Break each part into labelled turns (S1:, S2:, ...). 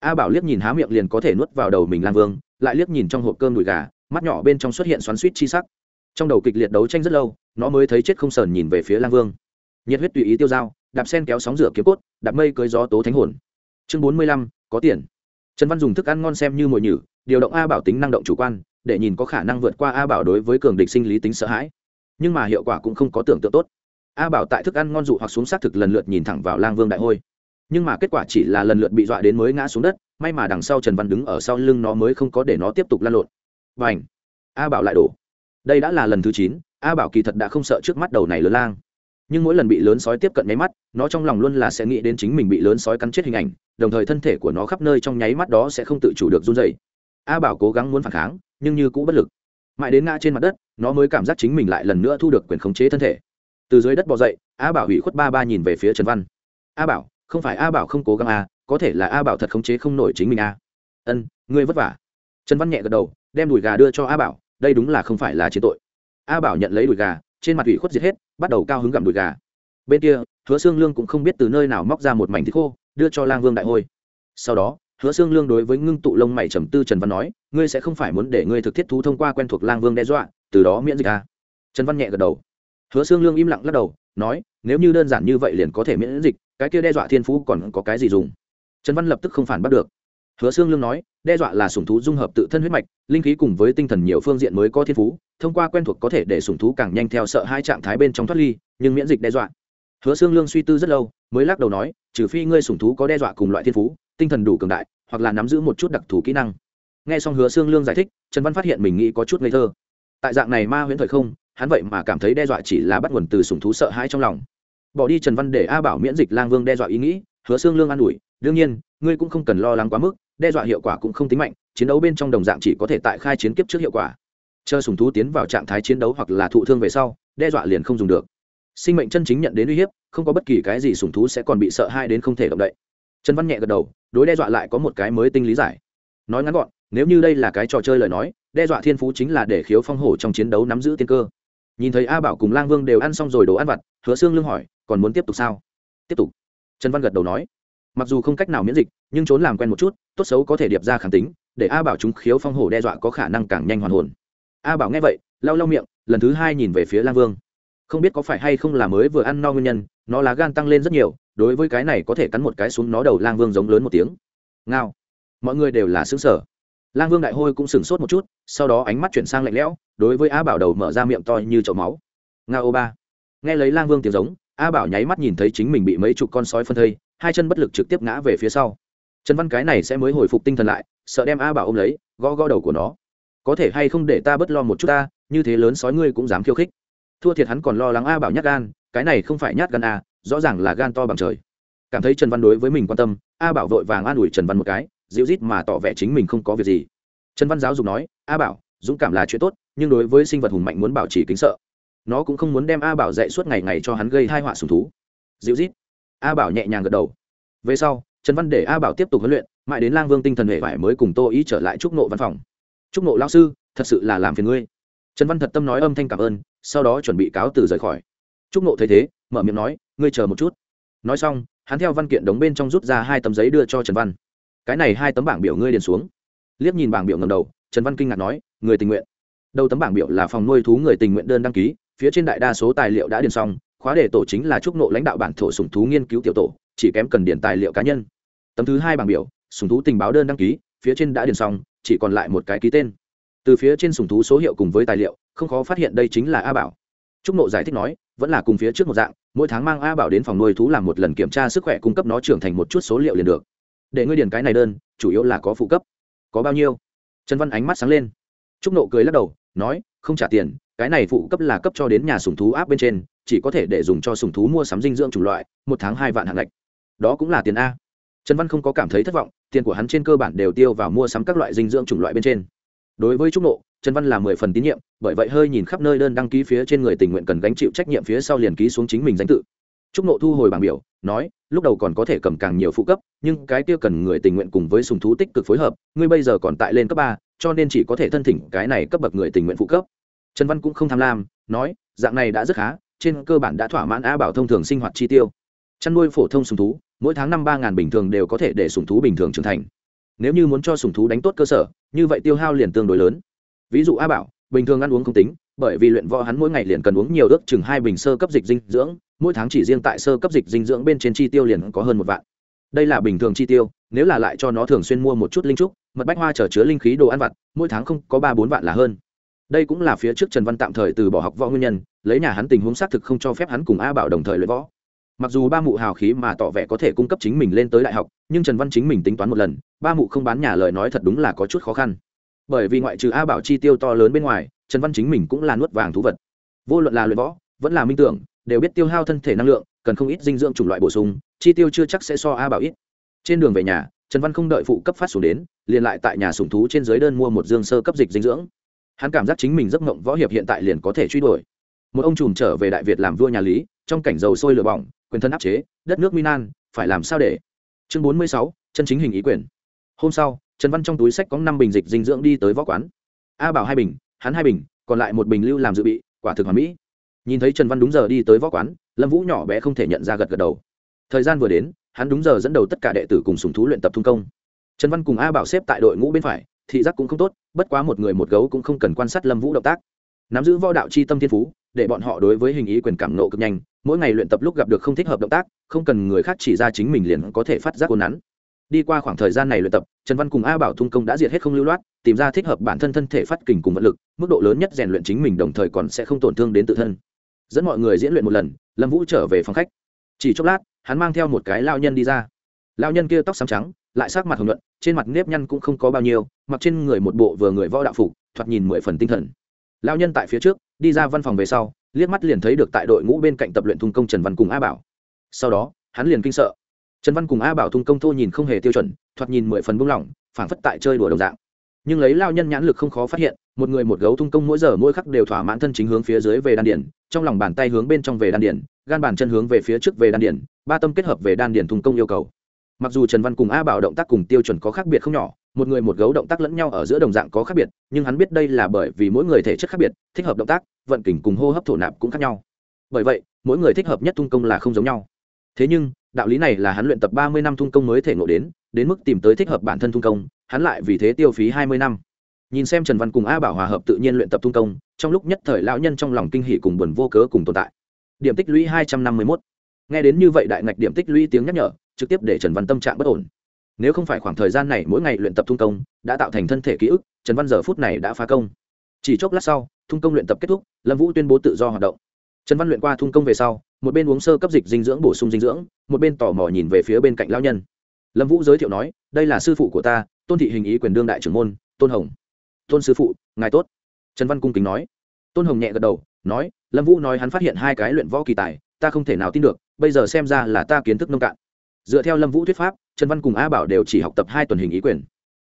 S1: a bảo liếc nhìn há miệng liền có thể nuốt vào đầu mình lang vương lại liếc nhìn trong hộp cơm đùi gà mắt nhỏ bên trong xuất hiện xoắn suýt chi sắc trong đầu kịch liệt đấu tranh rất lâu nó mới thấy chết không sờn nhìn về phía lang vương nhiệt huyết tùy ý tiêu dao đạp sen kéo sóng rửa kiếm cốt đạp mây cưới gió tố thánh hồn chương bốn mươi lăm có tiền trần văn dùng thức ăn ngon xem như mồi nhử điều động a bảo tính năng động chủ quan để nhìn có khả năng vượt qua a bảo đối với cường địch sinh lý tính sợ hãi nhưng mà hiệu quả cũng không có tưởng tượng tốt a bảo tại thức ăn ngon dụ hoặc xuống xác thực lần lượt nhìn thẳng vào lang vương đại hôi nhưng mà kết quả chỉ là lần lượt bị dọa đến mới ngã xuống đất may mà đằng sau trần văn đứng ở sau lưng nó mới không có để nó tiếp tục lan lộn và ảnh a bảo lại đổ đây đã là lần thứ chín a bảo kỳ thật đã không sợ trước mắt đầu này lớn lang nhưng mỗi lần bị lớn sói tiếp cận nháy mắt nó trong lòng luôn là sẽ nghĩ đến chính mình bị lớn sói cắn chết hình ảnh đồng thời thân thể của nó khắp nơi trong nháy mắt đó sẽ không tự chủ được run dày a bảo cố gắng muốn phản kháng nhưng như cũ bất lực mãi đến ngã trên mặt đất nó mới cảm giác chính mình lại lần nữa thu được quyền khống chế thân thể từ dưới đất bỏ dậy a bảo hủy khuất ba ba nhìn về phía trần văn a bảo không phải a bảo không cố gắng a à, có thể là a bảo thật khống chế không nổi chính mình a à. ân ngươi vất vả trần văn nhẹ gật đầu đem đùi gà đưa cho a bảo đây đúng là không phải là chế tội a bảo nhận lấy đùi gà trên mặt ủy khuất diệt hết bắt đầu cao hứng gặm đùi gà bên kia hứa xương lương cũng không biết từ nơi nào móc ra một mảnh thịt khô đưa cho lang vương đại hôi sau đó hứa xương lương đối với ngưng tụ lông mày trầm tư trần văn nói ngươi sẽ không phải muốn để ngươi thực thiết thú thông qua quen thuộc lang vương đe dọa từ đó miễn dịch à? trần văn nhẹ gật đầu hứa xương lương im lặng lắc đầu nói nếu như đơn giản như vậy liền có thể miễn dịch cái kia đe dọa thiên phú còn có cái gì dùng trần văn lập tức không phản bắt được hứa xương lương nói đe dọa là sùng thú dung hợp tự thân huyết mạch linh khí cùng với tinh thần nhiều phương diện mới có thiên phú thông qua quen thuộc có thể để sùng thú càng nhanh theo sợ hai trạng thái bên trong thoát ly nhưng miễn dịch đe dọa hứa xương lương suy tư rất lâu mới lắc đầu nói trừ phi ngươi sùng thú có đe dọa cùng loại thiên phú tinh thần đủ cường đại hoặc là nắm giữ một chút đặc thù kỹ năng nghe xong hứa xương lương giải thích trần văn phát hiện mình nghĩ có chút ngây thơ tại dạng này ma huyễn thời không hắn vậy mà cảm thấy đe dọa chỉ là bắt nguồn từ sùng thú sợ hãi trong lòng bỏ đi trần văn để a bảo miễn dịch lang vương đe dọa ý nghĩ hứa xương lương an ủi đương nhiên ngươi cũng không cần lo lắng quá mức đe dọa hiệu quả cũng không tính mạnh chiến đấu bên trong đồng dạng chỉ có thể tại khai chiến kiếp trước hiệu quả chờ sùng thú tiến vào trạng thái chiến đấu hoặc là thụ thương về sau đe dọa liền không dùng được sinh mệnh chân chính nhận đến uy hiếp không có bất kỳ cái gì sùng thú sẽ còn bị sợ hai đến không thể động đậy trần văn nhẹ gật đầu đối đe dọa lại có một cái mới tinh lý giải nói ngắn gọn nếu như đây là cái trò chơi lời nói đe dọa thiên phú chính là để khiếu phong hổ trong chiến đấu nắm giữ tiên cơ nhìn thấy a bảo cùng lang vương đều ăn xong rồi đồ ăn vặt hứa xương lương hỏi còn muốn tiếp tục sao tiếp tục trần văn gật đầu nói mặc dù không cách nào miễn dịch nhưng trốn làm quen một chút tốt xấu có thể điệp ra khẳng tính để a bảo chúng khiếu phong hổ đe dọa có khả năng càng nhanh hoàn hồn a bảo nghe vậy lau lau miệng lần thứ hai nhìn về phía lang vương không biết có phải hay không là mới vừa ăn no nguyên nhân nó lá gan tăng lên rất nhiều đối với cái này có thể cắn một cái xuống nó đầu lang vương giống lớn một tiếng ngao mọi người đều là xứng sở lang vương đại hôi cũng sửng sốt một chút sau đó ánh mắt chuyển sang lạnh lẽo đối với a bảo đầu mở ra miệng to như chậu máu ngao ô ba nghe lấy lang vương tiếng giống a bảo nháy mắt nhìn thấy chính mình bị mấy chục con sói phân thây hai chân bất lực trực tiếp ngã về phía sau trần văn cái này sẽ mới hồi phục tinh thần lại sợ đem a bảo ôm lấy gõ gõ đầu của nó có thể hay không để ta bớt lo một chút ta như thế lớn sói ngươi cũng dám khiêu khích thua thiệt hắn còn lo lắng a bảo nhát gan cái này không phải nhát gan a à, rõ ràng là gan to bằng trời cảm thấy trần văn đối với mình quan tâm a bảo vội vàng an ủi trần văn một cái dịu rít mà tỏ vẻ chính mình không có việc gì trần văn giáo dục nói a bảo dũng cảm là chuyện tốt nhưng đối với sinh vật hùng mạnh muốn bảo trì kính sợ nó cũng không muốn đem a bảo dạy suốt ngày ngày cho hắn gây hai họa sùng thú dịu rít a bảo nhẹ nhàng gật đầu về sau trần văn để a bảo tiếp tục huấn luyện mãi đến lang vương tinh thần hệ vải mới cùng tô ý trở lại trúc nộ văn phòng trúc nộ lao sư thật sự là làm phiền ngươi trần văn thật tâm nói âm thanh cảm ơn sau đó chuẩn bị cáo từ rời khỏi trúc nộ thấy thế mở miệng nói ngươi chờ một chút nói xong hắn theo văn kiện đóng bên trong rút ra hai tấm giấy đưa cho trần văn cái này hai tấm bảng biểu ngươi điền xuống liếc nhìn bảng biểu ngầm đầu trần văn kinh ngạc nói người tình nguyện đầu tấm bảng biểu là phòng nuôi thú người tình nguyện đơn đăng ký phía trên đại đa số tài liệu đã điền xong khóa đề tổ chính là trúc nộ lãnh đạo bản thổ sùng thú nghiên cứu tiểu tổ chỉ kém cần điền tài liệu cá nhân tấm thứ hai bảng biểu sùng thú tình báo đơn đăng ký phía trên đã điền xong chỉ còn lại một cái ký tên từ phía trên sùng thú số hiệu cùng với tài liệu không khó phát hiện đây chính là a bảo trúc nộ giải thích nói vẫn là cùng phía trước một dạng mỗi tháng mang a bảo đến phòng nuôi thú làm một lần kiểm tra sức khỏe cung cấp nó trưởng thành một chút số liệu liền được để ngươi điền cái này đơn chủ yếu là có phụ cấp có bao nhiêu trần văn ánh mắt sáng lên trúc nộ cười lắc đầu nói không trả tiền cái này phụ cấp là cấp cho đến nhà sùng thú áp bên trên chỉ có thể để dùng cho sùng thú mua sắm dinh dưỡng chủng loại một tháng hai vạn hạng lệch đó cũng là tiền a trần văn không có cảm thấy thất vọng tiền của hắn trên cơ bản đều tiêu vào mua sắm các loại dinh dưỡng chủng loại bên trên đối với trúc nộ trần văn là mười phần tín nhiệm bởi vậy hơi nhìn khắp nơi đơn đăng ký phía trên người tình nguyện cần gánh chịu trách nhiệm phía sau liền ký xuống chính mình danh tự trúc nộ thu hồi bảng biểu nói lúc đầu còn có thể cầm càng nhiều phụ cấp nhưng cái tiêu cần người tình nguyện cùng với sùng thú tích cực phối hợp ngươi bây giờ còn tại lên cấp ba cho nên chỉ có thể thân thỉnh cái này cấp bậc người tình nguyện phụ cấp trần văn cũng không tham lam nói dạng này đã rất khá trên cơ bản đã thỏa mãn a bảo thông thường sinh hoạt chi tiêu chăn nuôi phổ thông sùng thú mỗi tháng năm ba ngàn bình thường đều có thể để sùng thú bình thường trưởng thành nếu như muốn cho sùng thú đánh tốt cơ sở như vậy tiêu hao liền tương đối lớn ví dụ a bảo bình thường ăn uống không tính bởi vì luyện võ hắn mỗi ngày liền cần uống nhiều ước chừng hai bình sơ cấp dịch dinh dưỡng mỗi tháng chỉ riêng tại sơ cấp dịch dinh dưỡng bên trên chi tiêu liền có hơn một vạn đây là bình thường chi tiêu nếu là lại cho nó thường xuyên mua một chút linh trúc mật bách hoa trở chứa linh khí đồ ăn vặt mỗi tháng không có ba bốn vạn là hơn đây cũng là phía trước trần văn tạm thời từ bỏ học võ nguyên nhân lấy nhà hắn tình huống xác thực không cho phép hắn cùng a bảo đồng thời luyện võ mặc dù ba mụ hào khí mà tỏ vẻ có thể cung cấp chính mình lên tới đại học nhưng trần văn chính mình tính toán một lần ba mụ không bán nhà lời nói thật đúng là có chút khó khăn bởi vì ngoại trừ a bảo chi tiêu to lớn bên ngoài trần văn chính mình cũng là nuốt vàng thú vật vô luận là luyện võ vẫn là minh tưởng đều biết tiêu hao thân thể năng lượng cần không ít dinh dưỡng chủng loại bổ sung chi tiêu chưa chắc sẽ so a bảo ít trên đường về nhà trần văn không đợi phụ cấp phát xuống đến liền lại tại nhà sùng thú trên dưới đơn mua một dương sơ cấp dịch dinh dưỡng hắn cảm giác chính mình giấc mộng võ hiệp hiện tại liền có thể truy đuổi một ông trùm trở về đại việt làm vua nhà lý trong cảnh dầu sôi lửa bỏng quyền thân áp chế đất nước minan phải làm sao để chương bốn mươi sáu chân chính hình ý quyền hôm sau trần văn trong túi sách có năm bình dịch dinh dưỡng đi tới võ quán a bảo hai bình hắn hai bình còn lại một bình lưu làm dự bị quả thực hoàn mỹ nhìn thấy trần văn đúng giờ đi tới võ quán lâm vũ nhỏ bé không thể nhận ra gật gật đầu thời gian vừa đến hắn đúng giờ dẫn đầu tất cả đệ tử cùng sùng thú luyện tập thung công trần văn cùng a bảo xếp tại đội ngũ bên phải thị giác cũng không tốt bất quá một người một gấu cũng không cần quan sát lâm vũ động tác nắm giữ võ đạo c h i tâm thiên phú để bọn họ đối với hình ý quyền cảm nộ cực nhanh mỗi ngày luyện tập lúc gặp được không thích hợp động tác không cần người khác chỉ ra chính mình liền có thể phát giác cồn nắn đi qua khoảng thời gian này luyện tập trần văn cùng a bảo thung công đã diệt hết không lưu loát tìm ra thích hợp bản thân thân thể phát kình cùng vật lực mức độ lớn nhất rèn luyện chính mình đồng thời còn sẽ không tổn thương đến tự thân dẫn mọi người diễn luyện một lần lâm vũ trở về phòng khách chỉ chốc lát hắn mang theo một cái lao nhân đi ra lao nhân kia tóc xám trắng lại sắc mặt hồng luận, trên mặt nếp nhăn cũng không có bao nhiêu mặc trên người một bộ vừa người võ đạo phục thoạt nhìn mười phần tinh thần lao nhân tại phía trước đi ra văn phòng về sau liếc mắt liền thấy được tại đội ngũ bên cạnh tập luyện thung công trần văn cùng a bảo sau đó hắn liền kinh sợ trần văn cùng a bảo thung công thô nhìn không hề tiêu chuẩn thoạt nhìn mười phần buông lỏng phảng phất tại chơi đùa đồng dạng nhưng lấy lao nhân nhãn lực không khó phát hiện một người một gấu thung công mỗi giờ mỗi khắc đều thỏa mãn thân chính hướng phía dưới về đan điển trong lòng bàn tay hướng bên trong về đan điển gan bàn chân hướng về phía trước về đan điển ba tâm kết hợp về đan điển thung công yêu cầu mặc dù trần văn cùng a bảo động tác cùng tiêu chuẩn có khác biệt không nhỏ một người một gấu động tác lẫn nhau ở giữa đồng dạng có khác biệt nhưng hắn biết đây là bởi vì mỗi người thể chất khác biệt thích hợp động tác vận kỉnh cùng hô hấp thổ nạp cũng khác nhau bởi vậy mỗi người thích hợp nhất tung công là không giống nhau thế nhưng đạo lý này là hắn luyện tập ba mươi năm tung công mới thể ngộ đến đến mức tìm tới thích hợp bản thân tung công hắn lại vì thế tiêu phí hai mươi năm nhìn xem trần văn cùng a bảo hòa hợp tự nhiên luyện tập tung công trong lúc nhất thời lão nhân trong lòng kinh hỷ cùng buồn vô cớ cùng tồn tại điểm tích lũy hai trăm năm mươi mốt nghe đến như vậy đại ngạch điểm tích lũy tiếng nhắc nhở trực tiếp để trần văn tâm trạng bất ổn nếu không phải khoảng thời gian này mỗi ngày luyện tập thung công đã tạo thành thân thể ký ức trần văn giờ phút này đã phá công chỉ chốc lát sau thung công luyện tập kết thúc lâm vũ tuyên bố tự do hoạt động trần văn luyện qua thung công về sau một bên uống sơ cấp dịch dinh dưỡng bổ sung dinh dưỡng một bên tò mò nhìn về phía bên cạnh lao nhân lâm vũ giới thiệu nói đây là sư phụ của ta tôn thị hình ý quyền đương đại trưởng môn tôn hồng tôn sư phụ ngài tốt trần văn cung kính nói tôn hồng nhẹ gật đầu nói lâm vũ nói hắn phát hiện hai cái luyện võ kỳ tài ta không thể nào tin được bây giờ xem ra là ta kiến thức nông cạn dựa theo lâm vũ thuyết pháp trần văn cùng a bảo đều chỉ học tập hai tuần hình ý quyền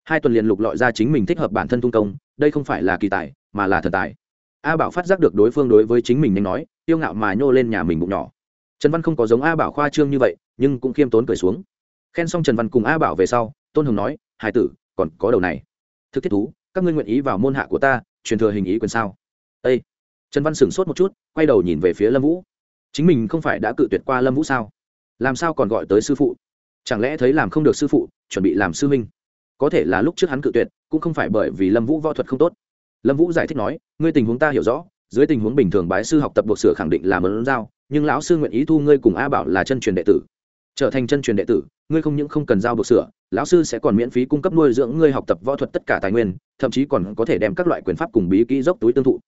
S1: hai tuần liền lục lọi ra chính mình thích hợp bản thân tung công đây không phải là kỳ tài mà là thần tài a bảo phát giác được đối phương đối với chính mình nhanh nói tiêu ngạo mà nhô lên nhà mình bụng nhỏ trần văn không có giống a bảo khoa trương như vậy nhưng cũng khiêm tốn cười xuống khen xong trần văn cùng a bảo về sau tôn hồng nói hai tử còn có đầu này thực thiết thú các ngươi nguyện ý vào môn hạ của ta truyền thừa hình ý quyền sao â trần văn sửng sốt một chút quay đầu nhìn về phía lâm vũ chính mình không phải đã cự tuyệt qua lâm vũ sao làm sao còn gọi tới sư phụ chẳng lẽ thấy làm không được sư phụ chuẩn bị làm sư minh có thể là lúc trước hắn cự tuyệt cũng không phải bởi vì lâm vũ võ thuật không tốt lâm vũ giải thích nói ngươi tình huống ta hiểu rõ dưới tình huống bình thường bái sư học tập buộc sửa khẳng định là lớn giao nhưng lão sư nguyện ý thu ngươi cùng a bảo là chân truyền đệ tử trở thành chân truyền đệ tử ngươi không những không cần giao buộc sửa lão sư sẽ còn miễn phí cung cấp nuôi dưỡng ngươi học tập võ thuật tất cả tài nguyên thậm chí còn có thể đem các loại quyền pháp cùng bí kỹ dốc túi tương thụ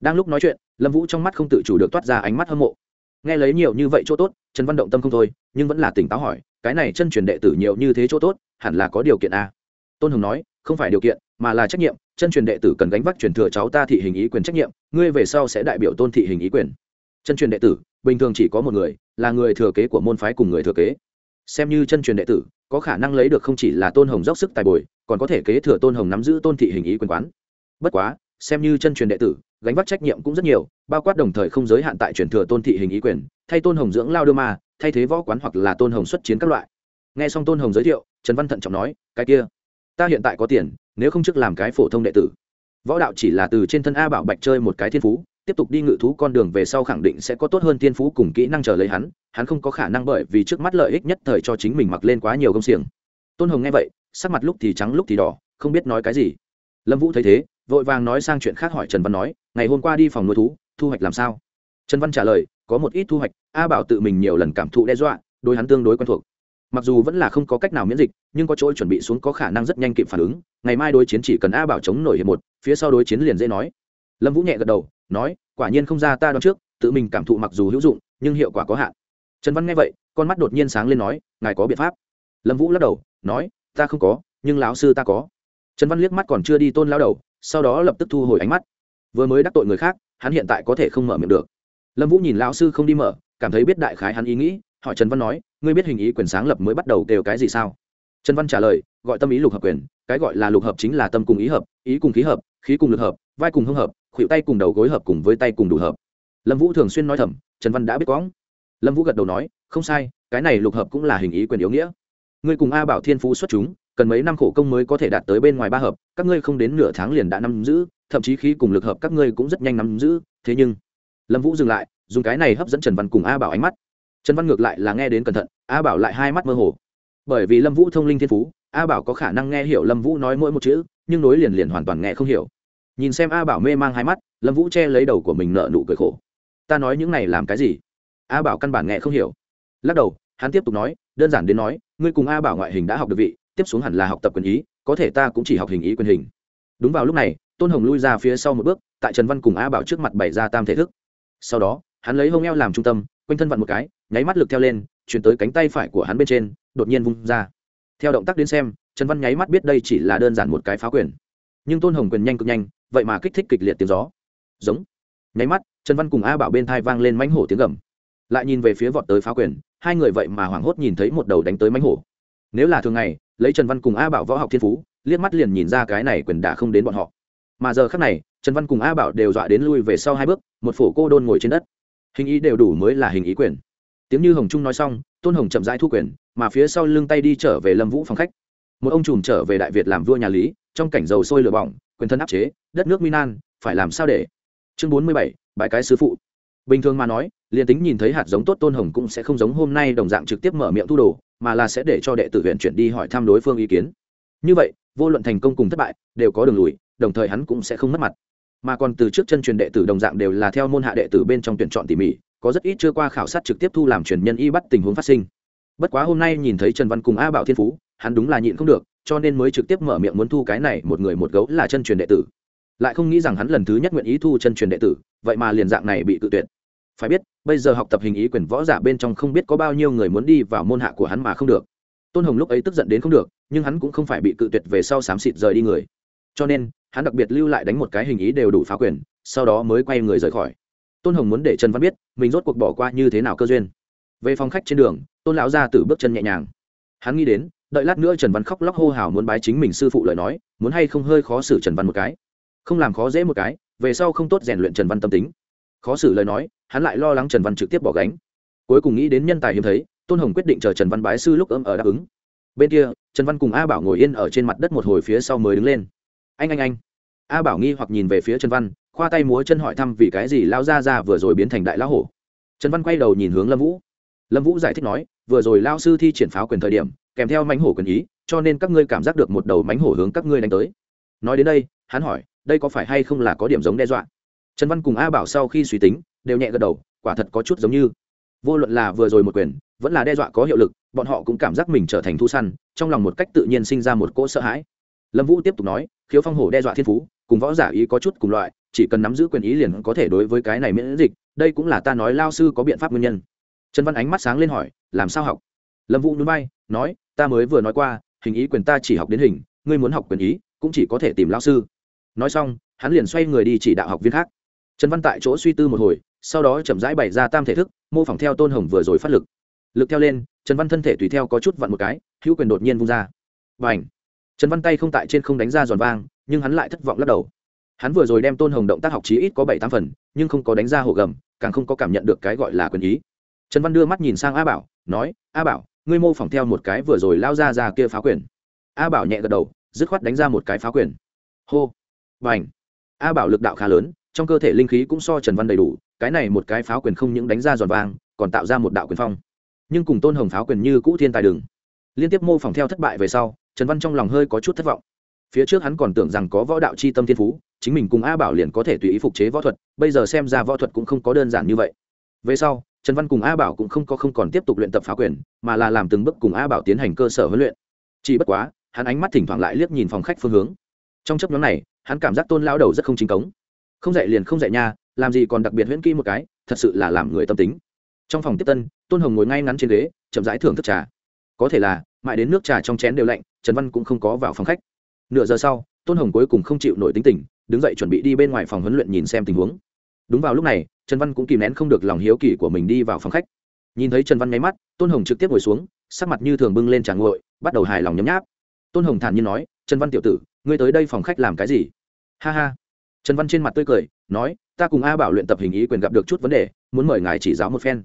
S1: đang lúc nói chuyện lâm vũ trong mắt không tự chủ được toát ra ánh mắt hâm mộ nghe lấy nhiều như vậy chỗ tốt trần văn động tâm không thôi nhưng vẫn là tỉnh táo hỏi cái này chân truyền đệ tử nhiều như thế chỗ tốt hẳn là có điều kiện a à? tôn hồng nói không phải điều kiện mà là trách nhiệm chân truyền đệ tử cần gánh vác truyền thừa cháu ta thị hình ý quyền trách nhiệm ngươi về sau sẽ đại biểu tôn thị hình ý quyền chân truyền đệ tử bình thường chỉ có một người là người thừa kế của môn phái cùng người thừa kế xem như chân truyền đệ tử có khả năng lấy được không chỉ là tôn hồng dốc sức tài bồi còn có thể kế thừa tôn hồng nắm giữ tôn thị hình ý quyền quán bất quá xem như chân truyền đệ tử gánh vác trách nhiệm cũng rất nhiều bao quát đồng thời không giới hạn tại truyền thừa tôn thị hình ý quyền thay tôn hồng dưỡng lao đưa ma thay thế võ quán hoặc là tôn hồng xuất chiến các loại nghe xong tôn hồng giới thiệu trần văn thận trọng nói cái kia ta hiện tại có tiền nếu không trước làm cái phổ thông đệ tử võ đạo chỉ là từ trên thân a bảo bạch chơi một cái thiên phú tiếp tục đi ngự thú con đường về sau khẳng định sẽ có tốt hơn thiên phú cùng kỹ năng chờ lấy hắn hắn không có khả năng bởi vì trước mắt lợi ích nhất thời cho chính mình mặc lên quá nhiều công xiềng tôn hồng nghe vậy sắc mặt lúc thì trắng lúc thì đỏ không biết nói cái gì lâm vũ thấy thế vội vàng nói sang chuyện khác hỏi trần văn nói ngày hôm qua đi phòng nuôi thú thu hoạch làm sao trần văn trả lời có một ít thu hoạch a bảo tự mình nhiều lần cảm thụ đe dọa đối hắn tương đối quen thuộc mặc dù vẫn là không có cách nào miễn dịch nhưng có chỗ chuẩn bị xuống có khả năng rất nhanh kịp phản ứng ngày mai đối chiến chỉ cần a bảo chống nổi hiệp một phía sau đối chiến liền dễ nói lâm vũ nhẹ gật đầu nói quả nhiên không ra ta đoán trước tự mình cảm thụ mặc dù hữu dụng nhưng hiệu quả có hạn trần văn nghe vậy con mắt đột nhiên sáng lên nói ngài có biện pháp lâm vũ lắc đầu nói ta không có nhưng lão sư ta có trần văn liếc mắt còn chưa đi tôn lao đầu sau đó lập tức thu hồi ánh mắt vừa mới đắc tội người khác hắn hiện tại có thể không mở miệng được lâm vũ nhìn lão sư không đi mở cảm thấy biết đại khái hắn ý nghĩ hỏi trần văn nói ngươi biết hình ý quyền sáng lập mới bắt đầu đều cái gì sao trần văn trả lời gọi tâm ý lục hợp quyền cái gọi là lục hợp chính là tâm cùng ý hợp ý cùng khí hợp khí cùng lực hợp vai cùng hưng hợp khuỵu tay cùng đầu gối hợp cùng với tay cùng đủ hợp lâm vũ thường xuyên nói thầm trần văn đã biết quõng lâm vũ gật đầu nói không sai cái này lục hợp cũng là hình ý quyền yếu nghĩa ngươi cùng a bảo thiên phú xuất chúng cần mấy năm khổ công mới có thể đạt tới bên ngoài ba hợp các ngươi không đến nửa tháng liền đã nắm giữ thậm chí khi cùng lực hợp các ngươi cũng rất nhanh nắm giữ thế nhưng lâm vũ dừng lại dùng cái này hấp dẫn trần văn cùng a bảo ánh mắt trần văn ngược lại là nghe đến cẩn thận a bảo lại hai mắt mơ hồ bởi vì lâm vũ thông linh thiên phú a bảo có khả năng nghe hiểu lâm vũ nói mỗi một chữ nhưng nối liền liền hoàn toàn nghe không hiểu nhìn xem a bảo mê mang hai mắt lâm vũ che lấy đầu của mình nợ nụ cười khổ ta nói những này làm cái gì a bảo căn bản nghe không hiểu lắc đầu hắn tiếp tục nói đơn giản đến nói ngươi cùng a bảo ngoại hình đã học được vị tiếp xuống hẳn là học tập quyền ý có thể ta cũng chỉ học hình ý quyền hình đúng vào lúc này tôn hồng lui ra phía sau một bước tại trần văn cùng a bảo trước mặt bày ra tam thể thức sau đó hắn lấy hông eo làm trung tâm quanh thân vặn một cái nháy mắt lực theo lên chuyển tới cánh tay phải của hắn bên trên đột nhiên vung ra theo động tác đến xem trần văn nháy mắt biết đây chỉ là đơn giản một cái phá quyền nhưng tôn hồng quyền nhanh cực nhanh vậy mà kích thích kịch liệt tiếng gió giống nháy mắt trần văn cùng a bảo bên thai vang lên mánh hổ tiếng gầm lại nhìn về phía vọt tới phá quyền hai người vậy mà hoảng hốt nhìn thấy một đầu đánh tới mánh hổ nếu là thường ngày lấy trần văn cùng a bảo võ học thiên phú liếc mắt liền nhìn ra cái này quyền đả không đến bọn họ mà giờ khác này trần văn cùng a bảo đều dọa đến lui về sau hai bước một phổ cô đôn ngồi trên đất hình ý đều đủ mới là hình ý quyền tiếng như hồng trung nói xong tôn hồng chậm rãi thu quyền mà phía sau lưng tay đi trở về lâm vũ phòng khách một ông trùm trở về đại việt làm vua nhà lý trong cảnh dầu sôi lửa bỏng quyền thân áp chế đất nước minan phải làm sao để chương bốn mươi bảy bãi cái sứ phụ bình thường mà nói liền tính nhìn thấy hạt giống tốt tôn hồng cũng sẽ không giống hôm nay đồng dạng trực tiếp mở miệng thu đồ mà là sẽ để cho đệ tử huyện chuyển đi hỏi thăm đối phương ý kiến như vậy vô luận thành công cùng thất bại đều có đường lùi đồng thời hắn cũng sẽ không mất mặt mà còn từ trước chân truyền đệ tử đồng dạng đều là theo môn hạ đệ tử bên trong tuyển chọn tỉ mỉ có rất ít chưa qua khảo sát trực tiếp thu làm truyền nhân y bắt tình huống phát sinh bất quá hôm nay nhìn thấy trần văn cùng a bảo thiên phú hắn đúng là nhịn không được cho nên mới trực tiếp mở miệng muốn thu cái này một người một gấu là chân truyền đệ tử lại không nghĩ rằng hắn lần thứ nhất nguyện ý thu chân truyền đệ tử vậy mà liền dạng này bị tự tuyệt phải biết bây giờ học tập hình ý quyền võ giả bên trong không biết có bao nhiêu người muốn đi vào môn hạ của hắn mà không được tôn hồng lúc ấy tức giận đến không được nhưng hắn cũng không phải bị cự tuyệt về sau xám xịt rời đi người cho nên hắn đặc biệt lưu lại đánh một cái hình ý đều đủ phá quyền sau đó mới quay người rời khỏi tôn hồng muốn để trần văn biết mình rốt cuộc bỏ qua như thế nào cơ duyên về phòng khách trên đường tôn lão ra từ bước chân nhẹ nhàng hắn nghĩ đến đợi lát nữa trần văn khóc lóc hô hào muốn bái chính mình sư phụ lời nói muốn hay không hơi khó xử trần văn một cái không làm khó dễ một cái về sau không tốt rèn luyện trần văn tâm tính khó xử lời nói hắn lại lo lắng trần văn trực tiếp bỏ gánh cuối cùng nghĩ đến nhân tài hiếm thấy tôn hồng quyết định chờ trần văn bái sư lúc ấm ở đáp ứng bên kia trần văn cùng a bảo ngồi yên ở trên mặt đất một hồi phía sau mới đứng lên anh anh anh a bảo nghi hoặc nhìn về phía trần văn khoa tay múa chân hỏi thăm vì cái gì lao ra ra vừa rồi biến thành đại lão hổ trần văn quay đầu nhìn hướng lâm vũ lâm vũ giải thích nói vừa rồi lao sư thi triển pháo quyền thời điểm kèm theo mánh hổ quyền ý cho nên các ngươi cảm giác được một đầu mánh hổ hướng các ngươi đánh tới nói đến đây hắn hỏi đây có phải hay không là có điểm giống đe dọa trần văn cùng a bảo sau khi suy tính đều nhẹ gật đầu quả thật có chút giống như vô luận là vừa rồi một quyền vẫn là đe dọa có hiệu lực bọn họ cũng cảm giác mình trở thành thu săn trong lòng một cách tự nhiên sinh ra một cỗ sợ hãi lâm vũ tiếp tục nói khiếu phong hổ đe dọa thiên phú cùng võ giả ý có chút cùng loại chỉ cần nắm giữ quyền ý liền có thể đối với cái này miễn dịch đây cũng là ta nói lao sư có biện pháp nguyên nhân trần văn ánh mắt sáng lên hỏi làm sao học lâm vũ núi bay nói ta mới vừa nói qua hình ý quyền ta chỉ học đến hình ngươi muốn học quyền ý cũng chỉ có thể tìm lao sư nói xong hắn liền xoay người đi chỉ đạo học viên khác trần văn tại chỗ suy tư một hồi sau đó chậm rãi bày ra tam thể thức mô phỏng theo tôn hồng vừa rồi phát lực lực theo lên trần văn thân thể tùy theo có chút vặn một cái hữu quyền đột nhiên vung ra và ảnh trần văn tay không tại trên không đánh ra giòn vang nhưng hắn lại thất vọng lắc đầu hắn vừa rồi đem tôn hồng động tác học trí ít có bảy tám phần nhưng không có đánh ra hồ gầm càng không có cảm nhận được cái gọi là quyền ý trần văn đưa mắt nhìn sang a bảo nói a bảo ngươi mô phỏng theo một cái vừa rồi lao ra ra kia phá quyền a bảo nhẹ gật đầu dứt khoát đánh ra một cái phá quyền hô và ảnh a bảo lực đạo khá lớn trong cơ thể linh khí cũng so trần văn đầy đủ cái này một cái pháo quyền không những đánh ra giòn vang còn tạo ra một đạo quyền phong nhưng cùng tôn hồng pháo quyền như cũ thiên tài đường liên tiếp mô phỏng theo thất bại về sau trần văn trong lòng hơi có chút thất vọng phía trước hắn còn tưởng rằng có võ đạo chi tâm thiên phú chính mình cùng a bảo liền có thể tùy ý phục chế võ thuật bây giờ xem ra võ thuật cũng không có đơn giản như vậy về sau trần văn cùng a bảo cũng không có không còn tiếp tục luyện tập pháo quyền mà là làm từng bước cùng a bảo tiến hành cơ sở huấn luyện chỉ bất quá hắn ánh mắt thỉnh thoảng lại liếc nhìn phòng khách phương hướng trong chấp nhóm này hắn cảm giác tôn lão đầu rất không chính cống không dạy liền không dạy nha làm gì còn đặc biệt huyễn kỹ một cái thật sự là làm người tâm tính trong phòng tiếp tân tôn hồng ngồi ngay ngắn trên ghế chậm rãi thưởng thức trà có thể là mãi đến nước trà trong chén đều lạnh trần văn cũng không có vào phòng khách nửa giờ sau tôn hồng cuối cùng không chịu nổi tính tình đứng dậy chuẩn bị đi bên ngoài phòng huấn luyện nhìn xem tình huống đúng vào lúc này trần văn cũng kìm nén không được lòng hiếu kỳ của mình đi vào phòng khách nhìn thấy trần văn nháy mắt tôn hồng trực tiếp ngồi xuống sắc mặt như thường bưng lên trà nguội bắt đầu hài lòng nhấm nháp tôn hồng thản nhiên nói trần văn tiểu tử ngươi tới đây phòng khách làm cái gì ha ha trần văn trên mặt tươi cười nói ta cùng a bảo luyện tập hình ý quyền gặp được chút vấn đề muốn mời ngài chỉ giáo một phen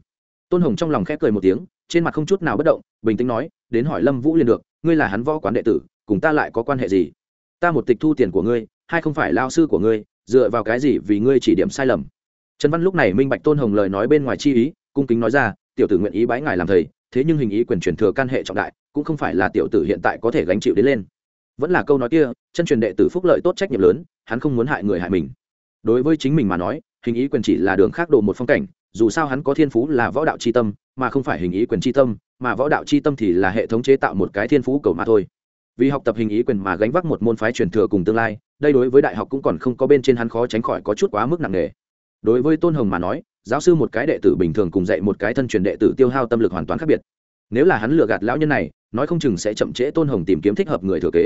S1: tôn hồng trong lòng khép cười một tiếng trên mặt không chút nào bất động bình tĩnh nói đến hỏi lâm vũ liền được ngươi là hắn võ quán đệ tử cùng ta lại có quan hệ gì ta một tịch thu tiền của ngươi hay không phải lao sư của ngươi dựa vào cái gì vì ngươi chỉ điểm sai lầm trần văn lúc này minh bạch tôn hồng lời nói bên ngoài chi ý cung kính nói ra tiểu tử nguyện ý bãi ngài làm thầy thế nhưng hình ý quyền truyền thừa can hệ trọng đại cũng không phải là tiểu tử hiện tại có thể gánh chịu đến lên vẫn là câu nói kia chân truyền đệ tử phúc lợi tốt trách nhiệm lớn hắn không muốn hại người hại mình đối với chính mình mà nói hình ý quyền chỉ là đường khác đồ một phong cảnh dù sao hắn có thiên phú là võ đạo c h i tâm mà không phải hình ý quyền c h i tâm mà võ đạo c h i tâm thì là hệ thống chế tạo một cái thiên phú cầu mà thôi vì học tập hình ý quyền mà gánh vác một môn phái truyền thừa cùng tương lai đây đối với đại học cũng còn không có bên trên hắn khó tránh khỏi có chút quá mức nặng nề đối với tôn hồng mà nói giáo sư một cái đệ tử bình thường cùng dạy một cái thân truyền đệ tử tiêu hao tâm lực hoàn toàn khác biệt nếu là hắn lừa gạt lão nhân này nói không chừng sẽ chậm trễ tôn hồng tìm kiếm thích hợp người thừa kế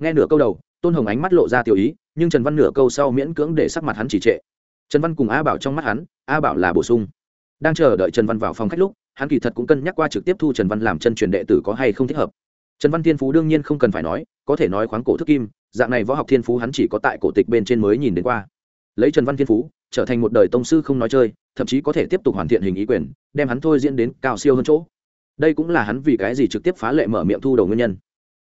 S1: nghe nửa câu đầu tôn hồng ánh mắt lộ ra tiểu ý nhưng trần văn nửa câu sau miễn cưỡng để sắc mặt hắn chỉ trệ trần văn cùng a bảo trong mắt hắn a bảo là bổ sung đang chờ đợi trần văn vào phòng khách lúc hắn kỳ thật cũng cân nhắc qua trực tiếp thu trần văn làm chân truyền đệ tử có hay không thích hợp trần văn thiên phú đương nhiên không cần phải nói có thể nói khoáng cổ thức kim dạng này võ học thiên phú hắn chỉ có tại cổ tịch bên trên mới nhìn đến qua lấy trần văn thiên phú trở thành một đời tông sư không nói chơi thậm chí có thể tiếp tục hoàn thiện hình ý quyền đem hắn thôi diễn đến cao siêu hơn chỗ đây cũng là hắn vì cái gì trực tiếp phá lệ mở miệng thu đầu nguyên nhân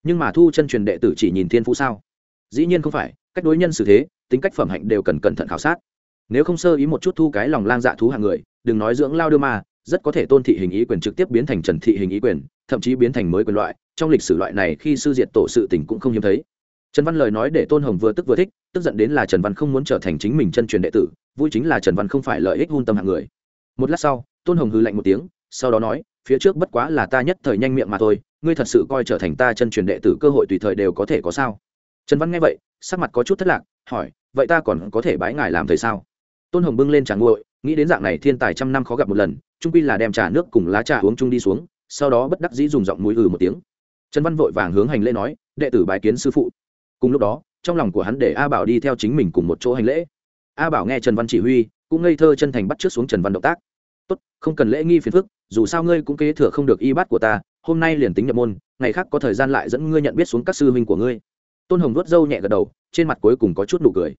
S1: nhưng mà thu chân truyền đệ tử chỉ nhìn thiên phú sao dĩ nhiên không phải cách đối nhân xử thế tính cách phẩm hạnh đều cần cẩn thận khảo sát nếu không sơ ý một chút thu cái lòng lang dạ thú hạng người đừng nói dưỡng lao đưa ma rất có thể tôn thị hình ý quyền trực tiếp biến thành trần thị hình ý quyền thậm chí biến thành mới quyền loại trong lịch sử loại này khi sư diệt tổ sự tình cũng không hiếm thấy trần văn lời nói để tôn hồng vừa tức vừa thích tức giận đến là trần văn không muốn trở thành chính mình chân truyền đệ tử vui chính là trần văn không phải lợi ích hôn tâm hạng người một lát sau tôn hồng hư lạnh một tiếng sau đó nói phía trước bất quá là ta nhất thời nhanh miệng mà thôi ngươi thật sự coi trở thành ta chân truyền đệ tử cơ hội tùy thời đều có thể có sao trần văn nghe vậy sắc mặt có chút thất lạc hỏi vậy ta còn có thể bái ngài làm thầy sao tôn hồng bưng lên trà nguội nghĩ đến dạng này thiên tài trăm năm khó gặp một lần trung pi là đem trà nước cùng lá trà uống chung đi xuống sau đó bất đắc dĩ dùng giọng mũi ừ một tiếng trần văn vội vàng hướng hành lễ nói đệ tử bái kiến sư phụ cùng lúc đó trong lòng của hắn để a bảo đi theo chính mình cùng một chỗ hành lễ a bảo nghe trần văn chỉ huy cũng ngây thơ chân thành bắt trước xuống trần văn động tác tốt không cần lễ nghi phiền phức dù sao ngươi cũng kế thừa không được y bát của ta hôm nay liền tính nhập môn ngày khác có thời gian lại dẫn ngươi nhận biết xuống các sư huynh của ngươi tôn hồng nuốt dâu nhẹ gật đầu trên mặt cuối cùng có chút nụ cười